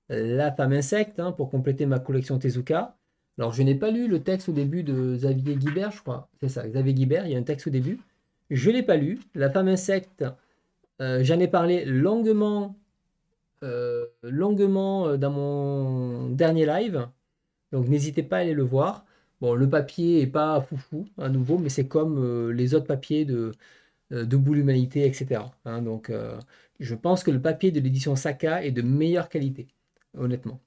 La femme insecte hein, pour compléter ma collection Tezuka. Alors je n'ai pas lu le texte au début de Xavier Guibert, je crois. C'est ça, Xavier Guibert, il y a un texte au début. Je ne l'ai pas lu. La femme insecte, euh, j'en ai parlé longuement, euh, longuement euh, dans mon dernier live. Donc n'hésitez pas à aller le voir. Bon, le papier est pas foufou à nouveau, mais c'est comme les autres papiers de Boule Humanité, etc. Hein. donc je pense que le papier de l'édition Saka est de meilleure qualité, honnêtement.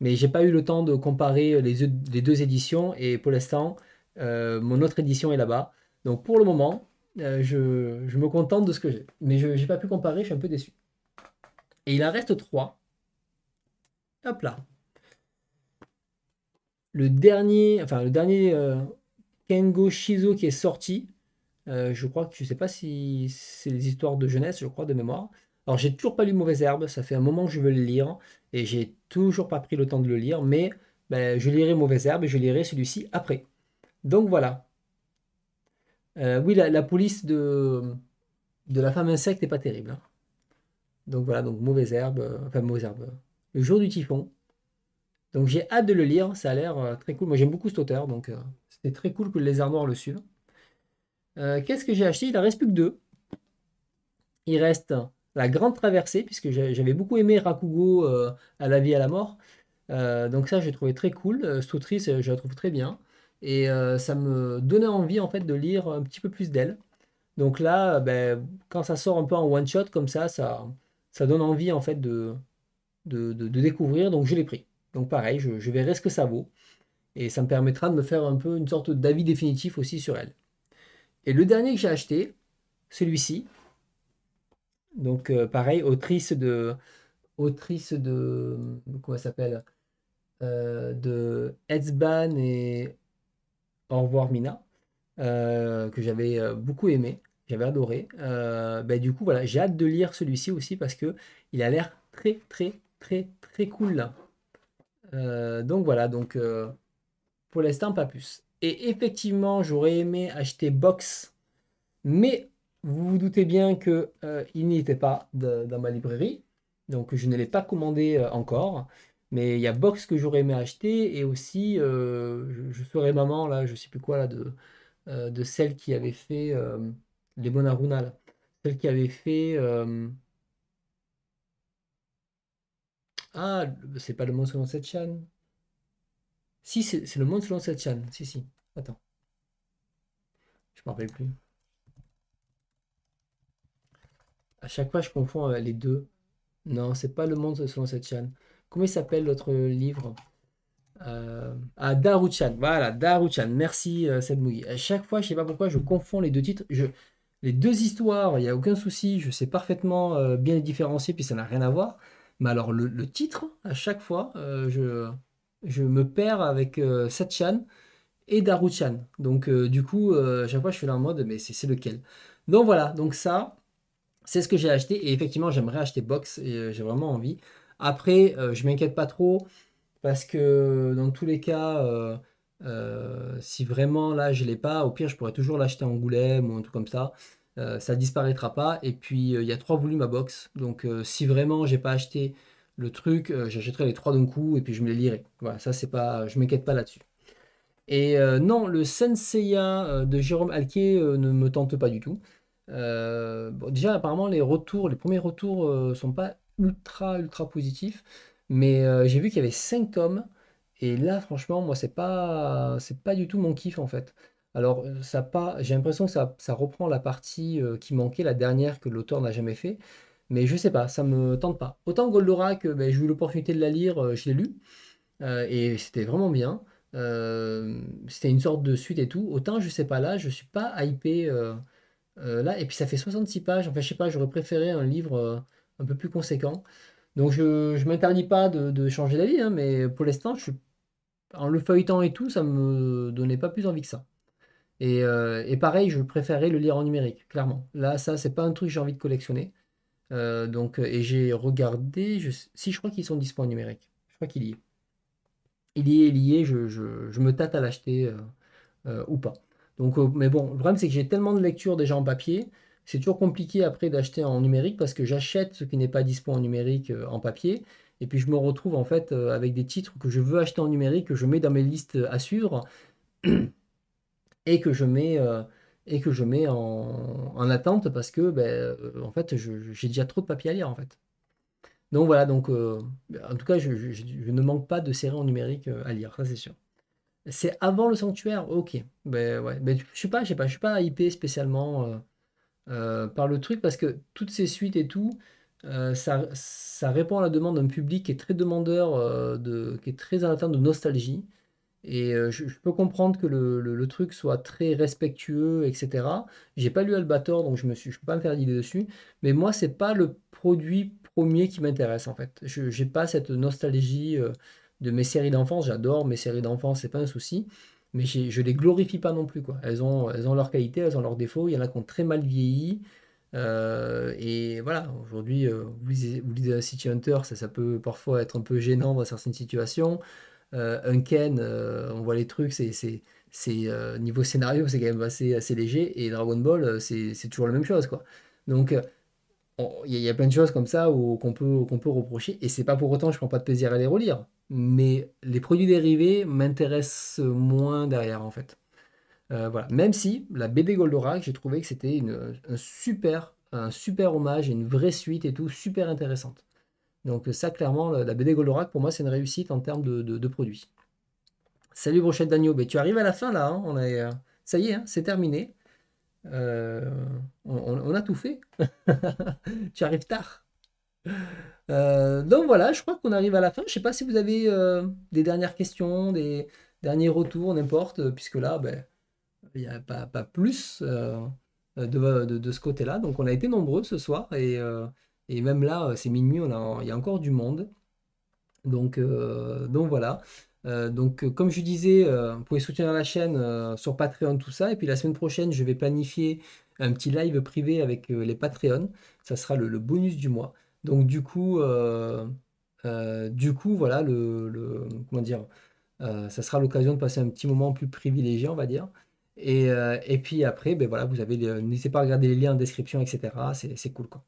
Mais j'ai pas eu le temps de comparer les, les deux éditions et pour l'instant, mon autre édition est là-bas. Donc pour le moment, euh, je, me contente de ce que j'ai. Mais je n'ai pas pu comparer, je suis un peu déçu. Et il en reste trois. Hop là. Le dernier, enfin le dernier euh, Kengo Shizo qui est sorti, euh, je crois que je ne sais pas si c'est les histoires de jeunesse, je crois de mémoire. Alors j'ai toujours pas lu Mauvaise Herbe, ça fait un moment que je veux le lire et j'ai toujours pas pris le temps de le lire, mais ben, je lirai Mauvaise Herbe et je lirai celui-ci après. Donc voilà, euh, oui, la, police de, de la femme insecte n'est pas terrible. Hein. Donc voilà, donc mauvaise herbe, euh, enfin mauvaise herbe. Euh, le jour du typhon. Donc j'ai hâte de le lire, ça a l'air très cool. Moi j'aime beaucoup cet auteur, donc c'était très cool que les armoires le suivent. Qu'est-ce que j'ai acheté Il en reste plus que deux. Il reste la grande traversée, puisque j'avais beaucoup aimé Rakugo à la vie à la mort. donc ça j'ai trouvé très cool. Stoutris, je la trouve très bien. Et euh, ça me donnait envie en fait de lire un petit peu plus d'elle. Donc là, euh, ben, quand ça sort un peu en one shot comme ça, ça, ça donne envie en fait de, de, découvrir. Donc je l'ai pris. Donc pareil, je, verrai ce que ça vaut. Et ça me permettra de me faire un peu une sorte d'avis définitif aussi sur elle. Et le dernier que j'ai acheté, celui-ci. Donc euh, pareil, autrice de. Autrice de. Comment s'appelle De Hetzban et au revoir Mina, euh, que j'avais euh, beaucoup aimé, j'avais adoré. Euh, ben, du coup, voilà, j'ai hâte de lire celui-ci aussi parce que il a l'air très, très, très, très cool. donc voilà, donc pour l'instant, pas plus. Et effectivement, j'aurais aimé acheter Box, mais vous vous doutez bien qu'il n'y était pas dans ma librairie, donc je ne l'ai pas commandé encore. Mais il y a Box que j'aurais aimé acheter et aussi euh, je, serais maman là, je sais plus quoi là de, euh, de celle qui avait fait euh, les Monaruna, là. celle qui avait fait ah c'est pas le monde selon cette chaîne. Si c'est le monde selon cette chaîne, si si. Attends, je me rappelle plus. À chaque fois je confonds les deux. Non, c'est pas le monde selon cette chaîne. Comment il s'appelle l'autre euh, livre euh, ah, Daruchan, voilà, Daruchan, merci euh, À chaque fois, je ne sais pas pourquoi, je confonds les deux titres. les deux histoires, il n'y a aucun souci, je sais parfaitement euh, bien les différencier, puis ça n'a rien à voir. Mais alors, le, titre, à chaque fois, euh, je, me perds avec Satchan et Daruchan. Donc, du coup, à chaque fois, je suis là en mode, mais c'est lequel Donc voilà, donc ça, c'est ce que j'ai acheté. Et effectivement, j'aimerais acheter Box, j'ai vraiment envie. Après, je euh, je m'inquiète pas trop parce que euh, dans tous les cas, euh, si vraiment là je l'ai pas, au pire je pourrais toujours l'acheter en goulême ou un truc comme ça. ça disparaîtra pas. Et puis il y a trois volumes à box. Donc si vraiment j'ai pas acheté le truc, j'achèterai les trois d'un coup et puis je me les lirai. Voilà, ça c'est pas, je m'inquiète pas là-dessus. Et non, le Senseiya de Jérôme Alquier ne me tente pas du tout. déjà, apparemment, les retours, les premiers retours ne sont pas ultra, ultra positif. Mais euh, j'ai vu qu'il y avait cinq tomes. Et là, franchement, moi, c'est pas, c'est pas du tout mon kiff en fait. Alors, euh, ça pas, j'ai l'impression que ça, ça, reprend la partie euh, qui manquait, la dernière que l'auteur n'a jamais fait. Mais je sais pas, ça me tente pas. Autant Goldorak, ben, j'ai eu l'opportunité de la lire, je l'ai lu. et c'était vraiment bien. c'était une sorte de suite et tout. Autant, je sais pas, là, je suis pas hypé. là, et puis ça fait 66 pages. Enfin, je sais pas, j'aurais préféré un livre un peu plus conséquent. Donc je ne m'interdis pas de, changer d'avis, hein, mais pour l'instant, en le feuilletant et tout, ça ne me donnait pas plus envie que ça. Euh, et, pareil, je préférais le lire en numérique, clairement. Là, ça, c'est pas un truc que j'ai envie de collectionner. Euh, donc, et j'ai regardé, si je crois qu'ils sont disponibles en numérique, je crois qu'il y est. Il y est, il y est, je, me tâte à l'acheter euh, ou pas. Donc, mais bon, le problème, c'est que j'ai tellement de lectures déjà en papier c'est toujours compliqué après d'acheter en numérique parce que j'achète ce qui n'est pas dispo en numérique euh, en papier. Et puis je me retrouve en fait euh, avec des titres que je veux acheter en numérique, que je mets dans mes listes à suivre et que je mets, euh, et que je mets en, attente parce que ben, en fait j'ai déjà trop de papier à lire en fait. Donc voilà, donc en tout cas je, ne manque pas de séries en numérique à lire, ça c'est sûr. C'est avant le sanctuaire, ok. Ben ouais, ben, je sais pas, je sais pas, je suis pas IP spécialement. Euh, par le truc parce que toutes ces suites et tout, euh, ça, ça, répond à la demande d'un public qui est très demandeur, euh, qui est très en de nostalgie. Et je, peux comprendre que le, truc soit très respectueux, etc. J'ai pas lu Albator, donc je me suis, peux pas me faire d'idée dessus. Mais moi, c'est pas le produit premier qui m'intéresse en fait. Je n'ai pas cette nostalgie de mes séries d'enfance. J'adore mes séries d'enfance, c'est pas un souci mais je les glorifie pas non plus. Quoi. Elles, ont, elles ont leurs qualités, elles ont leurs défauts. Il y en a qui ont très mal vieilli. Euh, et voilà, aujourd'hui, euh, vous, lisez, City Hunter, ça, ça, peut parfois être un peu gênant dans certaines situations. Euh, Unken, euh, on voit les trucs, c'est, niveau scénario, c'est quand même assez, assez léger. Et Dragon Ball, c'est, toujours la même chose. quoi. Donc, il y, a plein de choses comme ça qu'on peut, qu'on peut reprocher. Et c'est pas pour autant que je prends pas de plaisir à les relire mais les produits dérivés m'intéressent moins derrière en fait. Euh, voilà. Même si la BD Goldorak, j'ai trouvé que c'était un super, un super hommage, une vraie suite et tout, super intéressante. Donc ça, clairement, la, BD Goldorak, pour moi, c'est une réussite en termes de, produits. Salut Brochette d'agneau, ben, tu arrives à la fin là, hein. on euh, ça y est, hein, c'est terminé. Euh, on, a tout fait. tu arrives tard. Euh, donc voilà, je crois qu'on arrive à la fin. Je ne sais pas si vous avez euh, des dernières questions, des derniers retours, n'importe, euh, puisque là, ben, il n'y a pas, plus de, ce côté-là. Donc on a été nombreux ce soir, et, même là, c'est minuit, il y a encore du monde. Donc, donc voilà. donc comme je disais, vous pouvez soutenir la chaîne sur Patreon, tout ça. Et puis la semaine prochaine, je vais planifier un petit live privé avec les Patreons. Ça sera le bonus du mois. Donc du coup, euh, euh, du coup voilà, le, comment dire, euh, ça sera l'occasion de passer un petit moment plus privilégié, on va dire. Et, puis après, ben voilà, vous avez, n'hésitez pas à regarder les liens en description, etc. C'est cool quoi.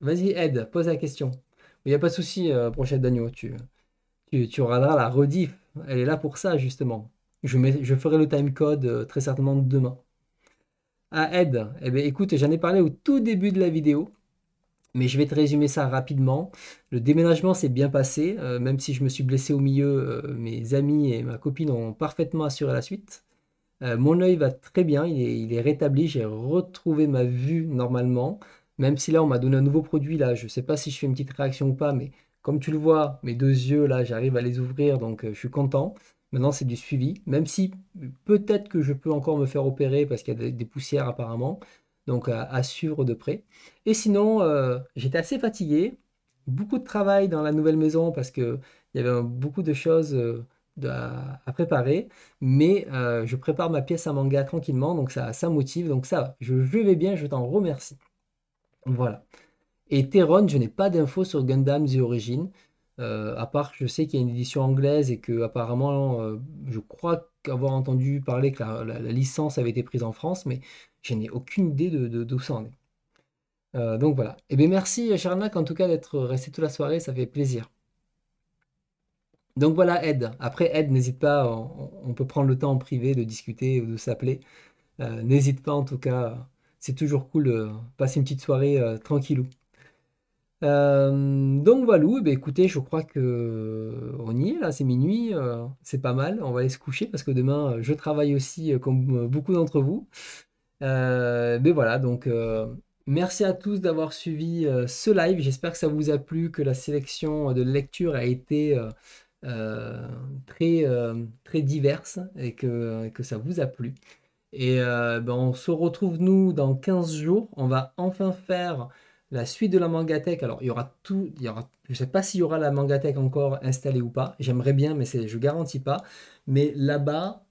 Vas-y Ed, pose la question. Il n'y a pas de souci, prochaine d'Agneau. tu, tu, tu la rediff. Elle est là pour ça justement. Je, je ferai le timecode très certainement demain. Ah Ed, eh ben, écoute, j'en ai parlé au tout début de la vidéo. Mais je vais te résumer ça rapidement. Le déménagement s'est bien passé, euh, même si je me suis blessé au milieu, euh, mes amis et ma copine ont parfaitement assuré la suite. Euh, mon œil va très bien, il est, rétabli, j'ai retrouvé ma vue normalement, même si là on m'a donné un nouveau produit, là je ne sais pas si je fais une petite réaction ou pas, mais comme tu le vois, mes deux yeux là j'arrive à les ouvrir, donc je suis content. Maintenant c'est du suivi, même si peut-être que je peux encore me faire opérer parce qu'il y a des poussières apparemment, donc à, suivre de près. Et sinon, euh, j'étais assez fatigué, beaucoup de travail dans la nouvelle maison parce qu'il y avait beaucoup de choses euh, à, préparer, mais euh, je prépare ma pièce à manga tranquillement, donc ça, ça motive, donc ça, je, je vais bien, je t'en remercie. Voilà. Et Teron, je n'ai pas d'infos sur Gundam The Origin. à part, je sais qu'il y a une édition anglaise et que apparemment, je crois avoir entendu parler que la, la, licence avait été prise en France, mais je n'ai aucune idée de, d'où ça en est. Euh, donc voilà. Et eh bien merci Charnac en tout cas d'être resté toute la soirée, ça fait plaisir. Donc voilà Ed. Après Ed, n'hésite pas, on, peut prendre le temps en privé de discuter ou de s'appeler. Euh, n'hésite pas en tout cas, c'est toujours cool de passer une petite soirée euh, tranquillou. donc voilà, Ben écoutez, je crois que on y est là, c'est minuit, c'est pas mal. On va aller se coucher parce que demain je travaille aussi comme beaucoup d'entre vous. Euh, mais voilà, donc euh, merci à tous d'avoir suivi euh, ce live. J'espère que ça vous a plu, que la sélection de lecture a été très, très diverse et que, que, ça vous a plu. Et ben, on se retrouve nous dans 15 jours. On va enfin faire la suite de la Mangatech. Alors il y aura tout, il aura, je ne sais pas s'il y aura la Mangatech encore installée ou pas. J'aimerais bien, mais je ne garantis pas. Mais là-bas,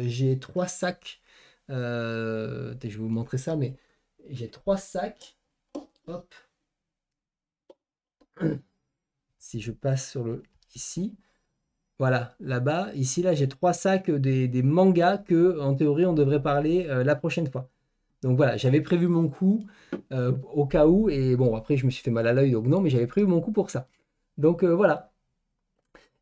j'ai trois sacs euh, je vais vous montrer ça, mais j'ai trois sacs. Hop. Si je passe sur le ici, voilà, là-bas, ici, là, j'ai trois sacs des, mangas que, en théorie, on devrait parler euh, la prochaine fois. Donc voilà, j'avais prévu mon coup euh, au cas où, et bon, après, je me suis fait mal à l'œil, donc non, mais j'avais prévu mon coup pour ça. Donc voilà.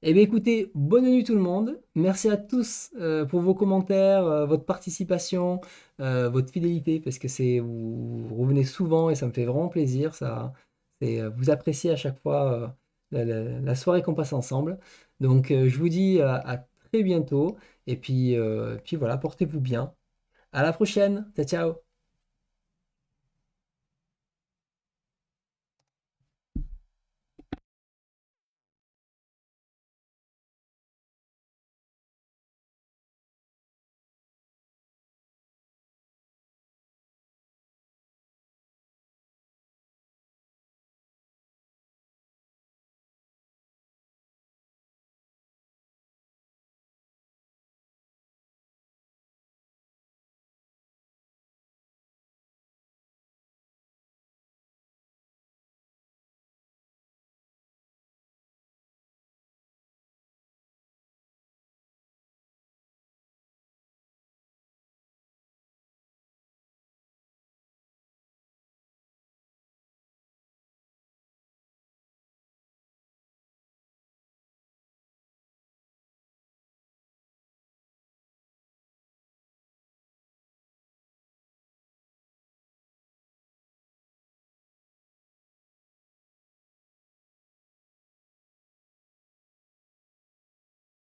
Eh bien écoutez, bonne nuit tout le monde. Merci à tous euh, pour vos commentaires, euh, votre participation, euh, votre fidélité, parce que vous, revenez souvent et ça me fait vraiment plaisir. Ça, vous appréciez à chaque fois la, soirée qu'on passe ensemble. Donc je vous dis à, très bientôt et puis, puis voilà, portez-vous bien. À la prochaine. Ciao ciao.